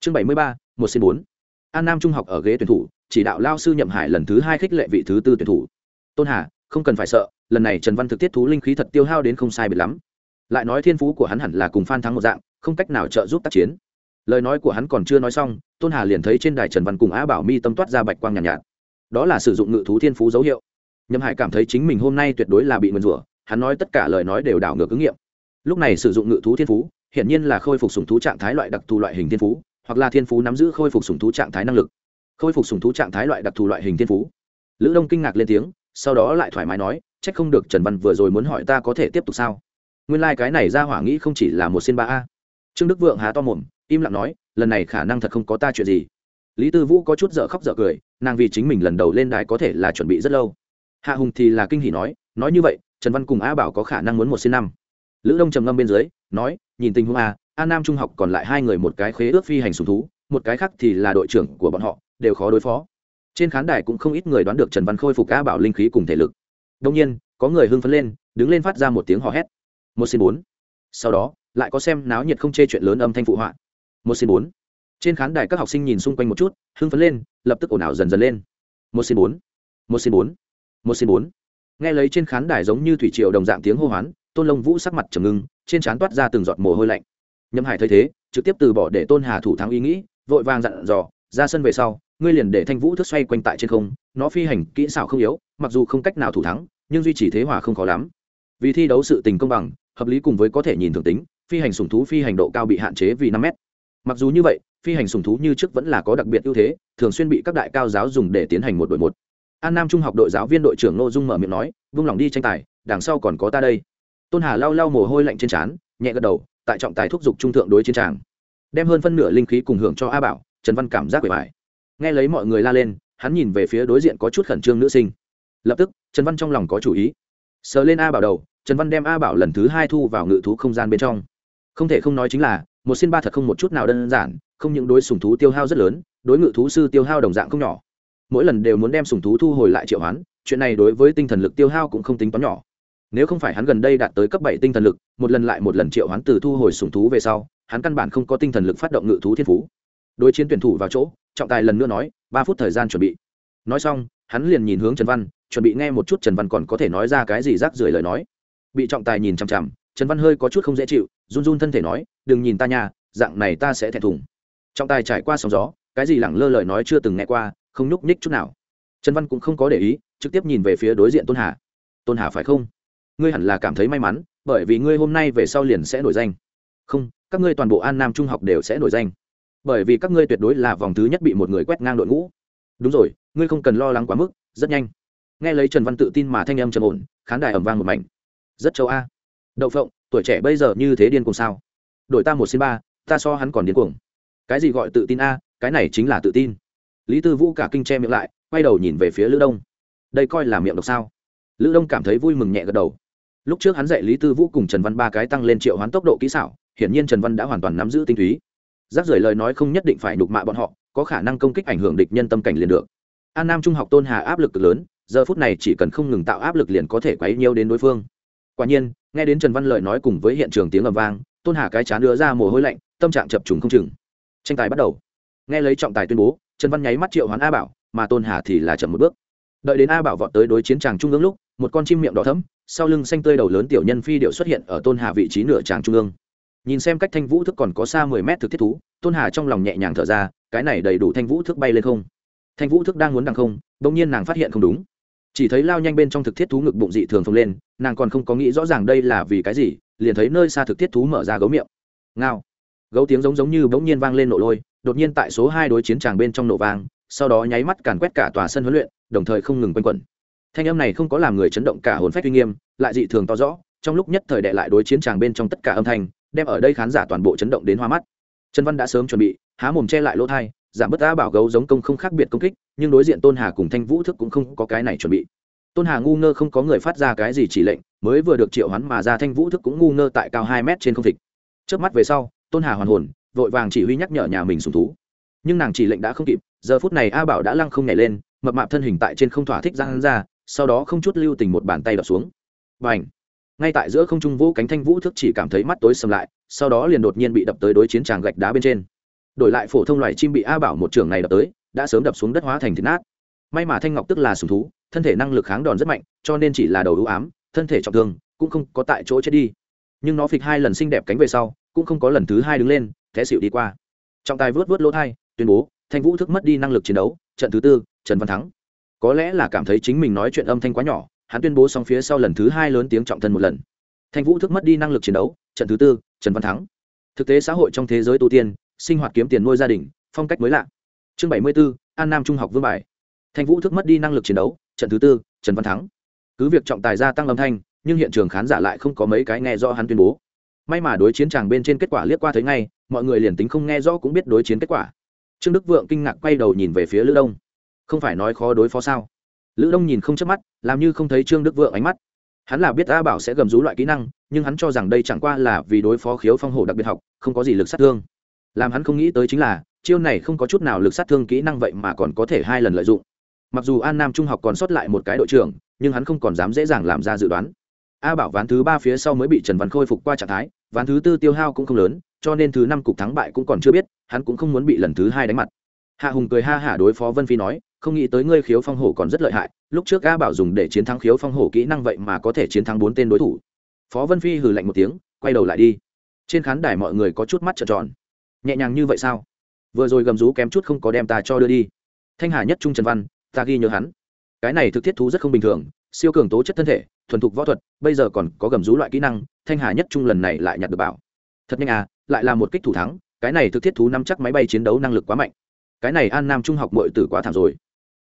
S1: chương bảy mươi ba một xin bốn an nam trung học ở ghế tuyển thủ chỉ đạo lao sư nhậm hải lần thứ hai khích lệ vị thứ tư tuyển thủ tôn hà không cần phải sợ lần này trần văn thực tiết thú linh khí thật tiêu hao đến không sai biệt lắm lại nói thiên phú của hắn hẳn là cùng phan thắng một dạng không cách nào trợ giúp tác chiến lời nói của hắn còn chưa nói xong tôn hà liền thấy trên đài trần văn cùng á bảo mi tâm toát ra bạch quang nhàn nhạt, nhạt đó là sử dụng ngự thú thiên phú dấu hiệu Nhậm hải cảm thấy chính mình hôm nay tuyệt đối là bị mượn rủa hắn nói tất cả lời nói đều đảo ngược ứng nghiệm lúc này sử dụng ngự thú thiên phú hiển nhiên là khôi phục sùng thú trạng thái loại đặc thù loại hình thiên phú hoặc là thiên phú nắm giữ khôi phục sùng thú trạng thái năng lực khôi phục sùng thú trạng thái loại đặc thù loại hình thiên phú lữ đông kinh ngạc lên tiếng sau đó lại thoải mái nói c h ắ c không được trần văn vừa rồi muốn hỏi ta có thể tiếp tục sao nguyên lai、like、cái này ra hỏa nghĩ không chỉ là một xin ba a trương đức vượng há to mồm im lặng nói lần này khả năng thật không có ta chuyện gì lý tư vũ có chút dở khóc dở cười nàng vì chính mình lần đầu lên đài có thể là chuẩn bị rất lâu hạ hùng thì là kinh hỉ nói nói như vậy trần văn cùng a bảo có khả năng muốn một xin năm lữ đông trầm ngâm bên dưới nói nhìn tình huống a an nam trung học còn lại hai người một cái khế ước phi hành sùng thú một cái khác thì là đội trưởng của bọn họ đều khó đối phó trên khán đài cũng không ít người đoán được trần văn khôi phục cá bảo linh khí cùng thể lực đông nhiên có người hưng phấn lên đứng lên phát ra một tiếng hò hét một xin bốn sau đó lại có xem náo nhiệt không chê chuyện lớn âm thanh phụ họa một xin bốn trên khán đài các học sinh nhìn xung quanh một chút hưng phấn lên lập tức ồn ào dần dần lên một xin bốn một xin bốn một xin bốn nghe lấy trên khán đài giống như thủy triều đồng dạng tiếng hô hoán tôn lông vũ sắc mặt trầm ngưng trên trán toát ra từng giọt mồ hôi lạnh nhâm hải thấy thế trực tiếp từ bỏ để tôn hà thủ thắng ý nghĩ vội vàng dặn dò ra sân về sau ngươi liền để thanh vũ thức xoay quanh tại trên không nó phi hành kỹ xảo không yếu mặc dù không cách nào thủ thắng nhưng duy trì thế hòa không khó lắm vì thi đấu sự tình công bằng hợp lý cùng với có thể nhìn thường tính phi hành sùng thú phi hành độ cao bị hạn chế vì năm mét mặc dù như vậy phi hành sùng thú như trước vẫn là có đặc biệt ưu thế thường xuyên bị các đại cao giáo dùng để tiến hành một đội một an nam trung học đội giáo viên đội trưởng nội dung mở miệng nói vung lòng đi tranh tài đằng sau còn có ta đây tôn hà lau lau mồ hôi lạnh trên trán nhẹ gật đầu tại trọng tài thúc giục trung thượng đối chiến tràng đem hơn phân nửa linh khí cùng hưởng cho a bảo trần văn cảm giác bề bài nghe lấy mọi người la lên hắn nhìn về phía đối diện có chút khẩn trương nữ sinh lập tức trần văn trong lòng có chủ ý sờ lên a bảo đầu trần văn đem a bảo lần thứ hai thu vào ngự thú không gian bên trong không thể không nói chính là một xin ba thật không một chút nào đơn giản không những đối sùng thú tiêu hao rất lớn đối ngự thú sư tiêu hao đồng dạng không nhỏ mỗi lần đều muốn đem sùng thú thu hồi lại triệu hoán chuyện này đối với tinh thần lực tiêu hao cũng không tính toán nhỏ nếu không phải hắn gần đây đạt tới cấp bảy tinh thần lực một lần lại một lần triệu hắn từ thu hồi sùng thú về sau hắn căn bản không có tinh thần lực phát động ngự thú thiên phú đối chiến tuyển thủ vào chỗ trọng tài lần nữa nói ba phút thời gian chuẩn bị nói xong hắn liền nhìn hướng trần văn chuẩn bị nghe một chút trần văn còn có thể nói ra cái gì rác rưởi lời nói bị trọng tài nhìn chằm chằm trần văn hơi có chút không dễ chịu run run thân thể nói đừng nhìn ta nhà dạng này ta sẽ thẹn thùng trọng tài trải qua sóng gió cái gì lẳng lơ lời nói chưa từng nghe qua không nhúc nhích chút nào trần văn cũng không có để ý trực tiếp nhìn về phía đối diện tôn hà tôn hà phải không ngươi hẳn là cảm thấy may mắn bởi vì ngươi hôm nay về sau liền sẽ nổi danh không các ngươi toàn bộ an nam trung học đều sẽ nổi danh bởi vì các ngươi tuyệt đối là vòng thứ nhất bị một người quét ngang đội ngũ đúng rồi ngươi không cần lo lắng quá mức rất nhanh nghe lấy trần văn tự tin mà thanh âm trầm ổn khán đài ẩm vang một mảnh rất châu a đậu phộng tuổi trẻ bây giờ như thế điên cùng sao đổi ta một xin ba ta so hắn còn điên cuồng cái gì gọi tự tin a cái này chính là tự tin lý tư vũ cả kinh che miệng lại quay đầu nhìn về phía lữ đông đây coi là miệng độc sao lữ đông cảm thấy vui mừng nhẹ gật đầu lúc trước hắn dạy lý tư vũ cùng trần văn ba cái tăng lên triệu hoán tốc độ kỹ xảo hiển nhiên trần văn đã hoàn toàn nắm giữ tinh túy rác rưởi lời nói không nhất định phải đục mạ bọn họ có khả năng công kích ảnh hưởng địch nhân tâm cảnh liền được an nam trung học tôn hà áp lực lớn giờ phút này chỉ cần không ngừng tạo áp lực liền có thể quấy nhiêu đến đối phương quả nhiên nghe đến trần văn lợi nói cùng với hiện trường tiếng ầm vang tôn hà cái chán đưa ra mồ hôi lạnh tâm trạng chập trùng không chừng tranh tài bắt đầu nghe lấy trọng tài tuyên bố trần văn nháy mắt triệu hoán a bảo mà tôn hà thì là chậm một bước đợi đến a bảo vọt tới đối chiến tràng trung ương lúc một con chim miệng đỏ thấm sau lưng xanh tươi đầu lớn tiểu nhân phi điệu xuất hiện ở tôn hà vị trí nửa tràng trung ương nhìn xem cách thanh vũ thức còn có xa mười mét thực thiết thú tôn hà trong lòng nhẹ nhàng thở ra cái này đầy đủ thanh vũ thức bay lên không thanh vũ thức đang muốn đằng không đ ỗ n g nhiên nàng phát hiện không đúng chỉ thấy lao nhanh bên trong thực thiết thú ngực bụng dị thường phồng lên nàng còn không có nghĩ rõ ràng đây là vì cái gì liền thấy nơi xa thực thiết thú mở ra gấu miệng ngao gấu tiếng giống giống như bỗng nhiên vang lên nổ lôi đột nhiên tại số hai đối chiến tràng bên trong nổ vang sau đó nháy mắt càn quét cả tòa sân huấn luyện đồng thời không ngừng quanh quẩn thanh âm này không có làm người chấn động cả hồn phách uy nghiêm lại dị thường to rõ trong lúc nhất thời đệ lại đối chiến tràng bên trong tất cả âm thanh đem ở đây khán giả toàn bộ chấn động đến hoa mắt trần văn đã sớm chuẩn bị há mồm che lại lỗ thai giảm bớt ta bảo gấu giống công không khác biệt công kích nhưng đối diện tôn hà cùng thanh vũ thức cũng không có cái này chuẩn bị tôn hà ngu ngơ không có người phát ra cái gì chỉ lệnh mới vừa được triệu hắn mà ra thanh vũ thức cũng ngu ngơ tại cao hai mét trên không thịt trước mắt về sau tôn hà hoàn hồn vội vàng chỉ huy nhắc nhở nhà mình sùng thú nhưng nàng chỉ lệnh đã không kịp giờ phút này a bảo đã lăng không nhảy lên mập mạp thân hình tại trên không thỏa thích ra hắn ra sau đó không chút lưu tình một bàn tay đập xuống bành. ngay tại giữa không trung vũ cánh thanh vũ thước chỉ cảm thấy mắt tối sầm lại sau đó liền đột nhiên bị đập tới đối chiến tràng gạch đá bên trên đổi lại phổ thông loài chim bị a bảo một trường này đập tới đã sớm đập xuống đất hóa thành thịt nát may mà thanh ngọc tức là sủng thú thân thể năng lực kháng đòn rất mạnh cho nên chỉ là đầu ưu ám thân thể trọng thương cũng không có tại chỗ chết đi nhưng nó phịch hai lần xinh đẹp cánh về sau cũng không có lần thứ hai đứng lên thế xỉu đi qua trọng tài vớt vớt lỗ thai tuyên bố thanh vũ thức mất đi năng lực chiến đấu trận thứ tư trần văn thắng có lẽ là cảm thấy chính mình nói chuyện âm thanh quá nhỏ hắn tuyên bố xong phía sau lần thứ hai lớn tiếng trọng thân một lần thanh vũ thức mất đi năng lực chiến đấu trận thứ tư trần văn thắng thực tế xã hội trong thế giới tu tiên sinh hoạt kiếm tiền nuôi gia đình phong cách mới lạ chương bảy mươi b ố an nam trung học vương bài thanh vũ thức mất đi năng lực chiến đấu trận thứ tư trần văn thắng cứ việc trọng tài gia tăng âm thanh nhưng hiện trường khán giả lại không có mấy cái nghe rõ hắn tuyên bố may mà đối chiến chàng bên trên kết quả liếc qua thấy ngay mọi người liền tính không nghe rõ cũng biết đối chiến kết quả trương đức vượng kinh ngạc quay đầu nhìn về phía lữ đông không phải nói khó đối phó sao lữ đông nhìn không chớp mắt làm như không thấy trương đức vượng ánh mắt hắn là biết a bảo sẽ gầm rú loại kỹ năng nhưng hắn cho rằng đây chẳng qua là vì đối phó khiếu phong hổ đặc biệt học không có gì lực sát thương làm hắn không nghĩ tới chính là chiêu này không có chút nào lực sát thương kỹ năng vậy mà còn có thể hai lần lợi dụng mặc dù an nam trung học còn sót lại một cái đội trưởng nhưng hắn không còn dám dễ dàng làm ra dự đoán a bảo ván thứ ba phía sau mới bị trần văn khôi phục qua trạng thái ván thứ tư tiêu hao cũng không lớn cho nên thứ năm cục thắng bại cũng còn chưa biết hắn cũng không muốn bị lần thứ hai đánh mặt hạ hùng cười ha hả đối phó vân phi nói không nghĩ tới ngươi khiếu phong hổ còn rất lợi hại lúc trước a bảo dùng để chiến thắng khiếu phong hổ kỹ năng vậy mà có thể chiến thắng bốn tên đối thủ phó vân phi hừ lạnh một tiếng quay đầu lại đi trên khán đài mọi người có chút mắt trợn tròn nhẹ nhàng như vậy sao vừa rồi gầm rú kém chút không có đem ta cho đưa đi thanh hà nhất trung trần văn ta ghi nhớ hắn cái này thực thiết thú rất không bình thường siêu cường tố chất thân thể thuần thục võ thuật bây giờ còn có gầm rú loại kỹ năng thanh hà nhất trung lần này lại nhặt được bảo thật nhanh à lại là một kích thủ thắng cái này thực thiết thú nắm chắc máy bay chiến đấu năng lực quá mạnh cái này an nam trung học mội tử quá thảm rồi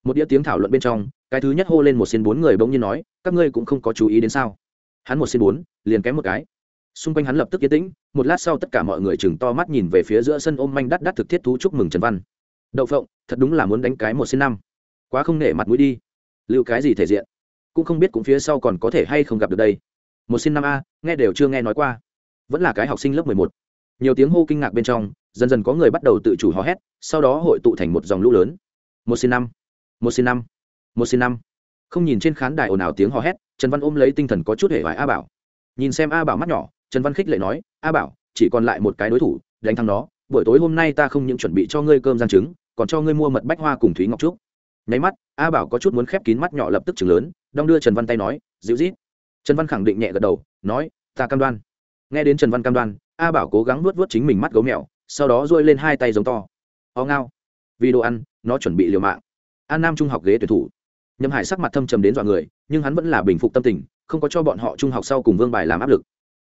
S1: một đĩa tiếng thảo luận bên trong cái thứ nhất hô lên một xin bốn người bỗng nhiên nói các ngươi cũng không có chú ý đến sao hắn một xin bốn liền kém một cái xung quanh hắn lập tức yên tĩnh một lát sau tất cả mọi người chừng to mắt nhìn về phía giữa sân ôm manh đắt đắt thực thiết thú chúc mừng trần văn đậu phộng thật đúng là muốn đánh cái một xin năm quá không nể mặt mũi đi lưu cái gì thể diện cũng không biết cũng phía sau còn có thể hay không gặp được đây một xin năm a nghe đều chưa nghe nói qua vẫn là cái học sinh lớp mười một nhiều tiếng hô kinh ngạc bên trong dần dần có người bắt đầu tự chủ hò hét sau đó hội tụ thành một dòng lũ lớn một xin năm một xin năm một xin năm không nhìn trên khán đài ồn ào tiếng hò hét trần văn ôm lấy tinh thần có chút hể hoài a bảo nhìn xem a bảo mắt nhỏ trần văn khích lệ nói a bảo chỉ còn lại một cái đối thủ đánh thắng nó buổi tối hôm nay ta không những chuẩn bị cho ngươi cơm gian trứng còn cho ngươi mua mật bách hoa cùng thúy ngọc trúc nháy mắt a bảo có chút muốn khép kín mắt nhỏ lập tức chừng lớn đong đưa trần văn tay nói dịu rít trần văn khẳng định nhẹ gật đầu nói ta cam đoan nghe đến trần văn cam đoan a bảo cố gắng nuốt vớt chính mình mắt gấu mèo sau đó dôi lên hai tay giống to o ngao vì đồ ăn nó chuẩn bị liều mạng an nam trung học ghế tuyển thủ nhâm hải sắc mặt thâm trầm đến dọa người nhưng hắn vẫn là bình phục tâm tình không có cho bọn họ trung học sau cùng vương bài làm áp lực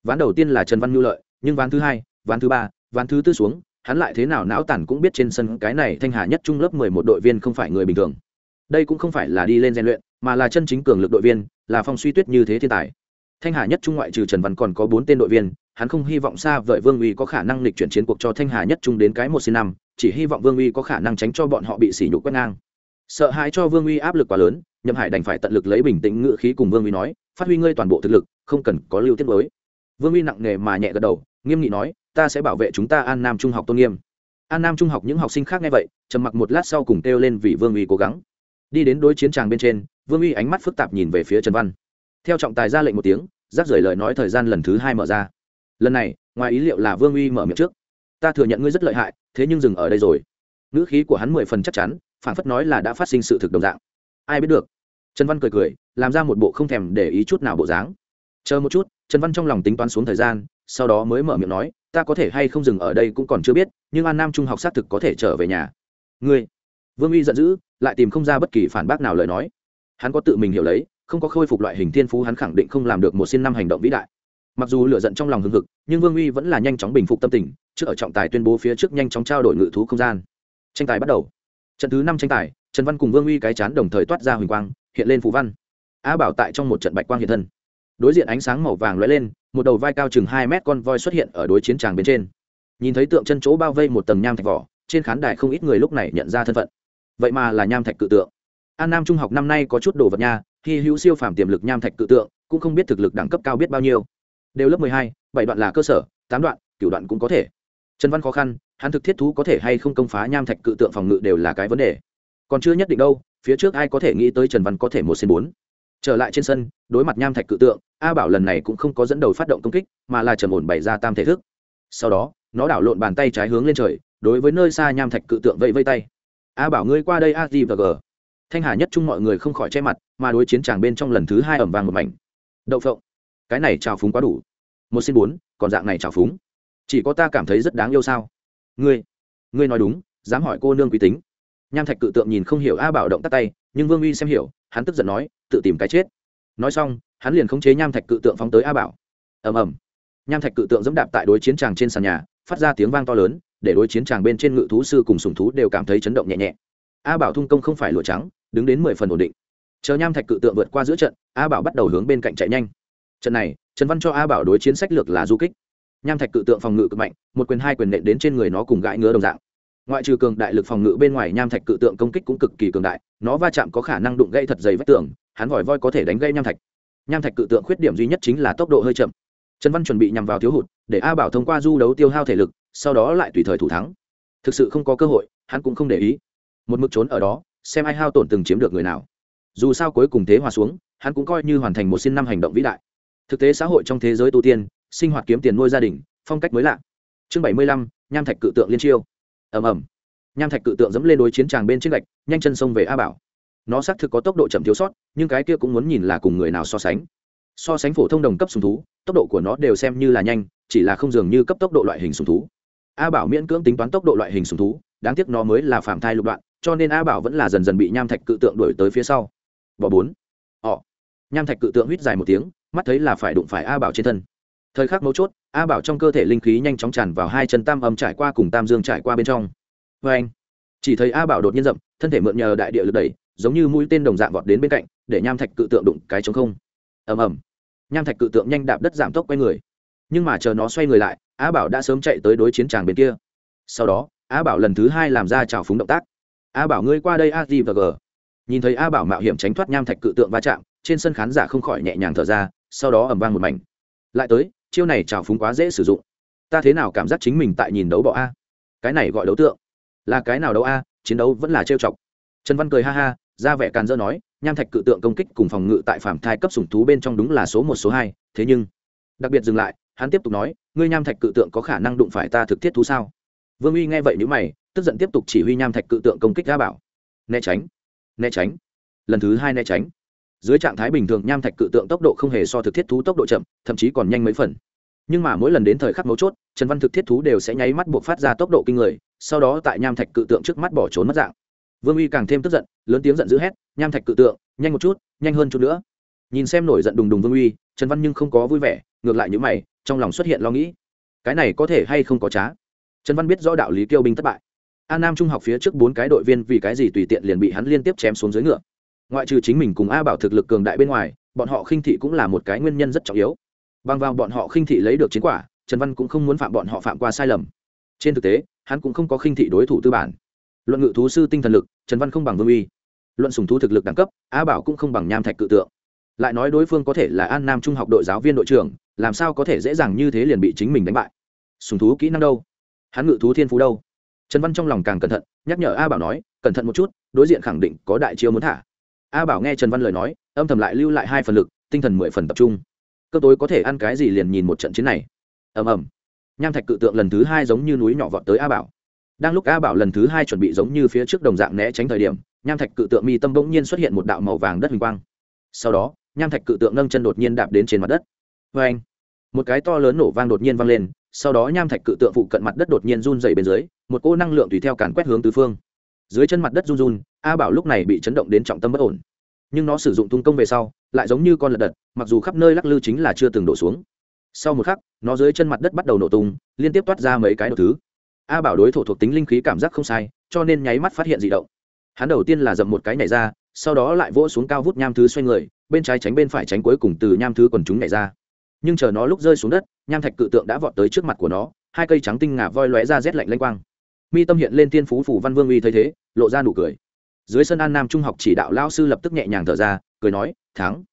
S1: ván đầu tiên là trần văn nhu lợi nhưng ván thứ hai ván thứ ba ván thứ tư xuống hắn lại thế nào não tản cũng biết trên sân cái này thanh hà nhất trung lớp mười một đội viên không phải người bình thường đây cũng không phải là đi lên rèn luyện mà là chân chính cường lực đội viên là phong suy tuyết như thế thiên tài thanh hà nhất trung ngoại trừ trần văn còn có bốn tên đội viên hắn không hy vọng xa vợi vương uy có khả năng lịch chuyển chiến cuộc cho thanh hà nhất trung đến cái một xin năm chỉ hy vọng vương uy có khả năng tránh cho bọn họ bị sỉ nhục quét ngang sợ hãi cho vương uy áp lực quá lớn nhậm hải đành phải tận lực lấy bình tĩnh ngự khí cùng vương uy nói phát huy ngươi toàn bộ thực lực không cần có lưu tiết mới vương uy nặng nề mà nhẹ gật đầu nghiêm nghị nói ta sẽ bảo vệ chúng ta an nam trung học tôn nghiêm an nam trung học những học sinh khác nghe vậy trầm mặc một lát sau cùng kêu lên vì vương uy cố gắng đi đến đối chiến tràng bên trên vương uy ánh mắt phức tạp nhìn về phía trần văn theo trọng tài ra lệnh một tiếng rác rưởi lời nói thời gian lần thứ hai mở ra lần này ngoài ý liệu là vương uy mở miệng trước ta thừa nhận ngươi rất lợi hại thế nhưng dừng ở đây rồi ngữ khí của hắn mười phần chắc chắn phản phất nói là đã phát sinh sự thực đồng dạng ai biết được trần văn cười cười làm ra một bộ không thèm để ý chút nào bộ dáng chờ một chút trần văn trong lòng tính toán xuống thời gian sau đó mới mở miệng nói ta có thể hay không dừng ở đây cũng còn chưa biết nhưng an nam trung học xác thực có thể trở về nhà ngươi vương uy giận dữ lại tìm không ra bất kỳ phản bác nào lời nói hắn có tự mình hiểu lấy không có khôi phục loại hình thiên phú hắn khẳng định không làm được một xin năm hành động vĩ đại mặc dù lửa giận trong lòng hưng hực nhưng vương uy vẫn là nhanh chóng bình phục tâm tình trước ở trọng tài tuyên bố phía trước nhanh chóng trao đổi ngự thú không gian tranh tài bắt đầu trận thứ năm tranh tài trần văn cùng vương uy cái chán đồng thời toát ra huỳnh quang hiện lên phù văn a bảo tại trong một trận bạch quang hiện thân đối diện ánh sáng màu vàng lóe lên một đầu vai cao chừng hai mét con voi xuất hiện ở đối chiến tràng bên trên nhìn thấy tượng chân chỗ bao vây một tầng nham thạch vỏ trên khán đài không ít người lúc này nhận ra thân phận vậy mà là nham thạch cự tượng an nam trung học năm nay có chút đồ vật nha khi hữu siêu phàm tiềm lực nham thạch cự tượng cũng không biết thực lực đẳng cấp cao biết bao nhiêu đều lớp mười hai bảy đoạn là cơ sở tám đoạn cửu đoạn cũng có thể trần văn khó khăn hắn thực thiết thú có thể hay không công phá nham thạch cự tượng phòng ngự đều là cái vấn đề còn chưa nhất định đâu phía trước ai có thể nghĩ tới trần văn có thể một xin bốn trở lại trên sân đối mặt nham thạch cự tượng a bảo lần này cũng không có dẫn đầu phát động công kích mà là trầm ổn bày ra tam thể thức sau đó nó đảo lộn bàn tay trái hướng lên trời đối với nơi xa nham thạch cự tượng vẫy vây tay a bảo ngươi qua đây a g và g thanh hà nhất chung mọi người không khỏi che mặt mà đối chiến tràng bên trong lần thứ hai ẩm vàng một mảnh đậu phộng cái này trào phúng quá đủ một xin bốn còn dạng này trào phúng chỉ có ta cảm thấy rất đáng yêu sao ngươi ngươi nói đúng dám hỏi cô nương quý tính nham thạch cự tượng nhìn không hiểu a bảo động tắt tay nhưng vương uy xem hiểu hắn tức giận nói tự tìm cái chết nói xong hắn liền khống chế nham thạch cự tượng phóng tới a bảo ầm ầm nham thạch cự tượng dẫm đạp tại đối chiến tràng trên sàn nhà phát ra tiếng vang to lớn để đối chiến tràng bên trên ngự thú sư cùng sùng thú đều cảm thấy chấn động nhẹ nhẹ a bảo thung công không phải lụa trắng đứng đến mười phần ổn định chờ nham thạch cự tượng vượt qua giữa trận a bảo bắt đầu hướng bên cạnh chạy nhanh trận này trần văn cho a bảo đối chiến sách lược là du kích nham thạch cự tượng phòng ngự cực mạnh một quyền hai quyền nện đến trên người nó cùng gãi ngứa đồng dạng ngoại trừ cường đại lực phòng ngự bên ngoài nham thạch cự tượng công kích cũng cực kỳ cường đại nó va chạm có khả năng đụng gây thật dày vách tường hắn vòi voi có thể đánh gây nham thạch nham thạch cự tượng khuyết điểm duy nhất chính là tốc độ hơi chậm trần văn chuẩn bị nhằm vào thiếu hụt để a bảo thông qua du đấu tiêu hao thể lực sau đó lại tùy thời thủ thắng thực sự không có cơ hội hắn cũng không để ý một mực trốn ở đó xem ai hao tổn từng chiếm được người nào dù sao cuối cùng thế hòa xuống hắn cũng coi như hoàn thành một xin năm hành động vĩ đại thực tế xã hội trong thế giới tu tiên sinh hoạt kiếm tiền nuôi gia đình phong cách mới lạ chương bảy mươi lăm nham thạch cự tượng liên chiêu ầm ầm nham thạch cự tượng dẫm lên đối chiến tràng bên trên gạch nhanh chân xông về a bảo nó xác thực có tốc độ chậm thiếu sót nhưng cái kia cũng muốn nhìn là cùng người nào so sánh so sánh phổ thông đồng cấp sùng thú tốc độ của nó đều xem như là nhanh chỉ là không dường như cấp tốc độ loại hình sùng thú a bảo miễn cưỡng tính toán tốc độ loại hình sùng thú đáng tiếc nó mới là phạm thai lục đoạn cho nên a bảo vẫn là dần dần bị nham thạch cự tượng đuổi tới phía sau bỏ bốn ỏ nham thạch cự tượng hít dài một tiếng mắt thấy là phải đụng phải a bảo trên thân thời khắc mấu chốt a bảo trong cơ thể linh khí nhanh chóng tràn vào hai chân tam âm trải qua cùng tam dương trải qua bên trong vê anh chỉ thấy a bảo đột nhiên rậm thân thể mượn nhờ đại địa lực đẩy giống như mũi tên đồng dạng vọt đến bên cạnh để nham thạch cự tượng đụng cái chống không ầm ầm nham thạch cự tượng nhanh đạp đất giảm tốc quay người nhưng mà chờ nó xoay người lại a bảo đã sớm chạy tới đối chiến tràng bên kia sau đó a bảo lần thứ hai làm ra trào phúng động tác a bảo ngươi qua đây a di và g nhìn thấy a bảo mạo hiểm tránh thoát nham thạch cự tượng va chạm trên sân khán giả không khỏi nhẹ nhàng thở ra sau đó ẩm vang một mảnh lại tới chiêu này trào phúng quá dễ sử dụng ta thế nào cảm giác chính mình tại nhìn đấu bọ a cái này gọi đấu tượng là cái nào đấu a chiến đấu vẫn là trêu chọc trần văn cười ha ha ra vẻ càn dỡ nói nham thạch cự tượng công kích cùng phòng ngự tại phạm thai cấp sủng thú bên trong đúng là số một số hai thế nhưng đặc biệt dừng lại hắn tiếp tục nói ngươi nham thạch cự tượng có khả năng đụng phải ta thực thiết thú sao vương uy nghe vậy nếu mày tức giận tiếp tục chỉ huy nham thạch cự tượng công kích ra bảo né tránh né tránh lần thứ hai né tránh dưới trạng thái bình thường nham thạch cự tượng tốc độ không hề so thực thiết thú tốc độ chậm thậm chí còn nhanh mấy phần nhưng mà mỗi lần đến thời khắc mấu chốt trần văn thực thiết thú đều sẽ nháy mắt buộc phát ra tốc độ kinh người sau đó tại nham thạch cự tượng trước mắt bỏ trốn mất dạng vương uy càng thêm tức giận lớn tiếng giận d ữ hét nham thạch cự tượng nhanh một chút nhanh hơn chút nữa nhìn xem nổi giận đùng đùng vương uy trần văn nhưng không có vui vẻ ngược lại những mày trong lòng xuất hiện lo nghĩ cái này có thể hay không có trá trần văn biết rõ đạo lý kêu binh thất bại an nam trung học phía trước bốn cái đội viên vì cái gì tùy tiện liền bị hắn liên tiếp chém xuống dưới ngựa ngoại trừ chính mình cùng a bảo thực lực cường đại bên ngoài bọn họ khinh thị cũng là một cái nguyên nhân rất trọng yếu bằng vào bọn họ khinh thị lấy được chiến quả trần văn cũng không muốn phạm bọn họ phạm qua sai lầm trên thực tế hắn cũng không có khinh thị đối thủ tư bản luận ngự thú sư tinh thần lực trần văn không bằng vương uy luận sùng thú thực lực đẳng cấp a bảo cũng không bằng nham thạch cự tượng lại nói đối phương có thể là an nam trung học đội giáo viên đội trưởng làm sao có thể dễ dàng như thế liền bị chính mình đánh bại sùng thú kỹ năng đâu hắn ngự thú thiên phú đâu trần văn trong lòng càng cẩn thận nhắc nhở a bảo nói cẩn thận một chút đối diện khẳng định có đại chiêu muốn thả a bảo nghe trần văn lời nói âm thầm lại lưu lại hai phần lực tinh thần mười phần tập trung cơ tối có thể ăn cái gì liền nhìn một trận chiến này ầm ầm nham thạch cự tượng lần thứ hai giống như núi nhỏ vọt tới a bảo đang lúc a bảo lần thứ hai chuẩn bị giống như phía trước đồng dạng né tránh thời điểm nham thạch cự tượng mi tâm bỗng nhiên xuất hiện một đạo màu vàng đất huỳnh quang sau đó nham thạch cự tượng nâng chân đột nhiên đạp đến trên mặt đất vê anh một cái to lớn nổ vang đột nhiên vang lên sau đó nham thạch cự tượng phụ cận mặt đất đột nhiên run dày bên dưới một cô năng lượng tùy theo càn quét hướng tứ phương dưới chân mặt đất run run a bảo lúc này bị chấn động đến trọng tâm bất ổn nhưng nó sử dụng tung công về sau lại giống như con lật đật mặc dù khắp nơi lắc lư chính là chưa từng đổ xuống sau một khắc nó dưới chân mặt đất bắt đầu nổ tung liên tiếp toát ra mấy cái đầu thứ a bảo đối thổ thuộc tính linh khí cảm giác không sai cho nên nháy mắt phát hiện d ị động hắn đầu tiên là dậm một cái nhảy ra sau đó lại vỗ xuống cao vút nham thứ xoay người bên trái tránh bên phải tránh cuối cùng từ nham thứ quần chúng nhảy ra nhưng chờ nó lúc rơi xuống đất nham thạch cự tượng đã vọt tới trước mặt của nó hai cây trắng tinh ngà voi lóe ra rét lạnh lanh quang mi tâm hiện lên tiên phú phủ văn vương uy thấy thế lộ ra nụ cười dưới sân an nam trung học chỉ đạo lao sư lập tức nhẹ nhàng thở ra cười nói thắng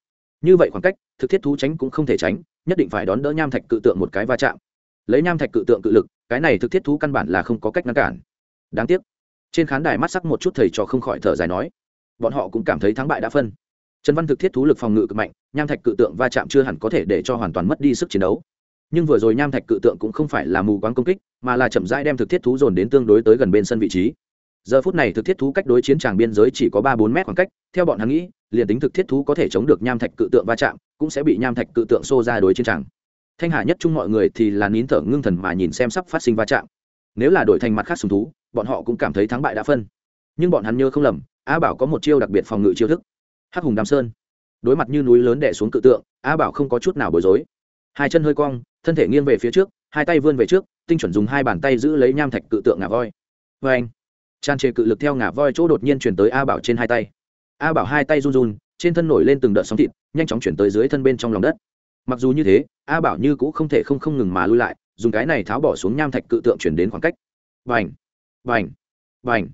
S1: như vậy khoảng cách thực thiết thú tránh cũng không thể tránh nhất định phải đón đỡ nham thạch cự tượng một cái va chạm lấy nham thạch cự tượng cự lực cái này thực thiết thú căn bản là không có cách ngăn cản đáng tiếc trên khán đài mắt sắc một chút thầy trò không khỏi thở dài nói bọn họ cũng cảm thấy thắng bại đã phân trần văn thực thiết thú lực phòng ngự cực mạnh nham thạch cự tượng va chạm chưa hẳn có thể để cho hoàn toàn mất đi sức chiến đấu nhưng vừa rồi nham thạch cự tượng cũng không phải là mù quáng công kích mà là chậm rãi đem thực thiết thú dồn đến tương đối tới gần bên sân vị trí giờ phút này thực thiết thú cách đối chiến tràng biên giới chỉ có ba bốn mét khoảng cách theo bọn hắn nghĩ liền tính thực thiết thú có thể chống được nham thạch cự tượng va chạm cũng sẽ bị nham thạch cự tượng xô ra đối chiến tràng thanh hà nhất chung mọi người thì là nín thở ngưng thần mà nhìn xem sắp phát sinh va chạm nếu là đổi thành mặt khác sùng thú bọn họ cũng cảm thấy thắng bại đã phân nhưng bọn hắn nhớ không lầm a bảo có một chiêu đặc biệt phòng ngự chiêu thức hắc hùng đàm sơn đối mặt như núi lớn đẻ xuống cự tượng a bảo không có chút nào bối rối hai chân hơi cong thân thể nghiêng về phía trước hai tay vươn về trước tinh chuẩn dùng hai bàn tay giữ lấy nham thạch cự tượng ngà voi vê vâng. anh tràn trề cự lực theo ngả voi chỗ đột nhiên chuyển tới a bảo trên hai tay a bảo hai tay run run trên thân nổi lên từng đợt sóng thịt nhanh chóng chuyển tới dưới thân bên trong lòng đất mặc dù như thế a bảo như cũng không thể không không ngừng mà lui lại dùng cái này tháo bỏ xuống nham thạch cự tượng chuyển đến khoảng cách vành vành vành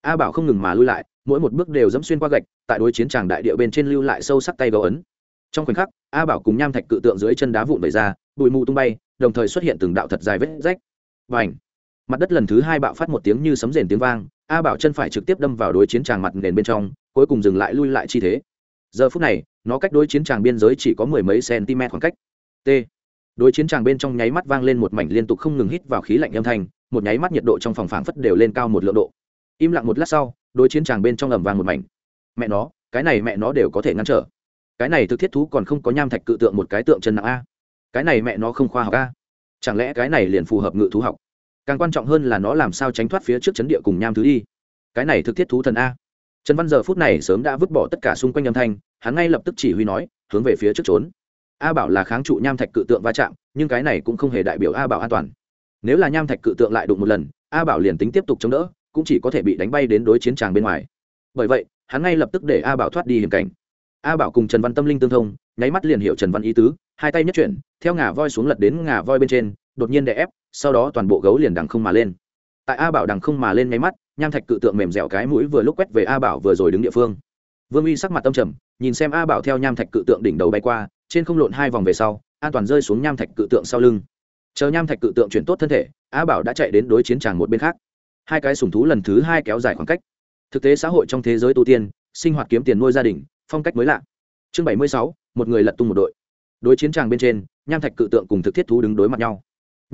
S1: a bảo không ngừng mà lui lại mỗi một bước đều dẫm xuyên qua gạch tại đối chiến tràng đại địa bên trên lưu lại sâu sắc tay gấu ấn trong khoảnh khắc a bảo cùng nham thạch cự tượng dưới chân đá vụn vẩy ra bụi mù tung bay đồng thời xuất hiện từng đạo thật dài vết rách vành mặt đất lần thứ hai bạo phát một tiếng như sấm rền tiếng vang a bảo chân phải trực tiếp đâm vào đối chiến tràng mặt nền bên trong cuối cùng dừng lại lui lại chi thế giờ phút này nó cách đối chiến tràng biên giới chỉ có mười mấy cm khoảng cách t đối chiến tràng bên trong nháy mắt vang lên một mảnh liên tục không ngừng hít vào khí lạnh âm thanh một nháy mắt nhiệt độ trong phòng phảng phất đều lên cao một lượng độ im lặng một lát sau đối chiến tràng bên trong ầm vang một mảnh mẹ nó cái này mẹ nó đều có thể ngăn trở cái này thực thiết thú còn không có nham thạch cự tượng một cái tượng chân nặng a cái này mẹ nó không khoa học a chẳng lẽ cái này liền phù hợp ngự thú học càng quan trọng hơn là nó làm sao tránh thoát phía trước chấn địa cùng nham thứ đi cái này thực thiết thú thần a trần văn giờ phút này sớm đã vứt bỏ tất cả xung quanh âm thanh hắn ngay lập tức chỉ huy nói hướng về phía trước trốn a bảo là kháng trụ nham thạch cự tượng va chạm nhưng cái này cũng không hề đại biểu a bảo an toàn nếu là nham thạch cự tượng lại đụng một lần a bảo liền tính tiếp tục chống đỡ cũng chỉ có thể bị đánh bay đến đối chiến tràng bên ngoài bởi vậy hắn ngay lập tức để a bảo thoát đi hiểm cảnh a bảo cùng trần văn tâm linh tương thông nháy mắt liền hiểu trần văn ý tứ hai tay nhất chuyển theo ngà voi xuống lật đến ngà voi bên trên đột nhiên đè ép sau đó toàn bộ gấu liền đằng không mà lên tại a bảo đằng không mà lên ngay mắt nham thạch cự tượng mềm dẻo cái mũi vừa lúc quét về a bảo vừa rồi đứng địa phương vương uy sắc mặt tâm trầm nhìn xem a bảo theo nham thạch cự tượng đỉnh đầu bay qua trên không lộn hai vòng về sau an toàn rơi xuống nham thạch cự tượng sau lưng chờ nham thạch cự tượng chuyển tốt thân thể a bảo đã chạy đến đối chiến tràng một bên khác hai cái sủng thú lần thứ hai kéo dài khoảng cách thực tế xã hội trong thế giới tu tiên sinh hoạt kiếm tiền nuôi gia đình phong cách mới lạ chương bảy mươi sáu một người lật tung một đội đối chiến tràng bên trên nham thạch cự tượng cùng thực thiết thú đứng đối mặt nhau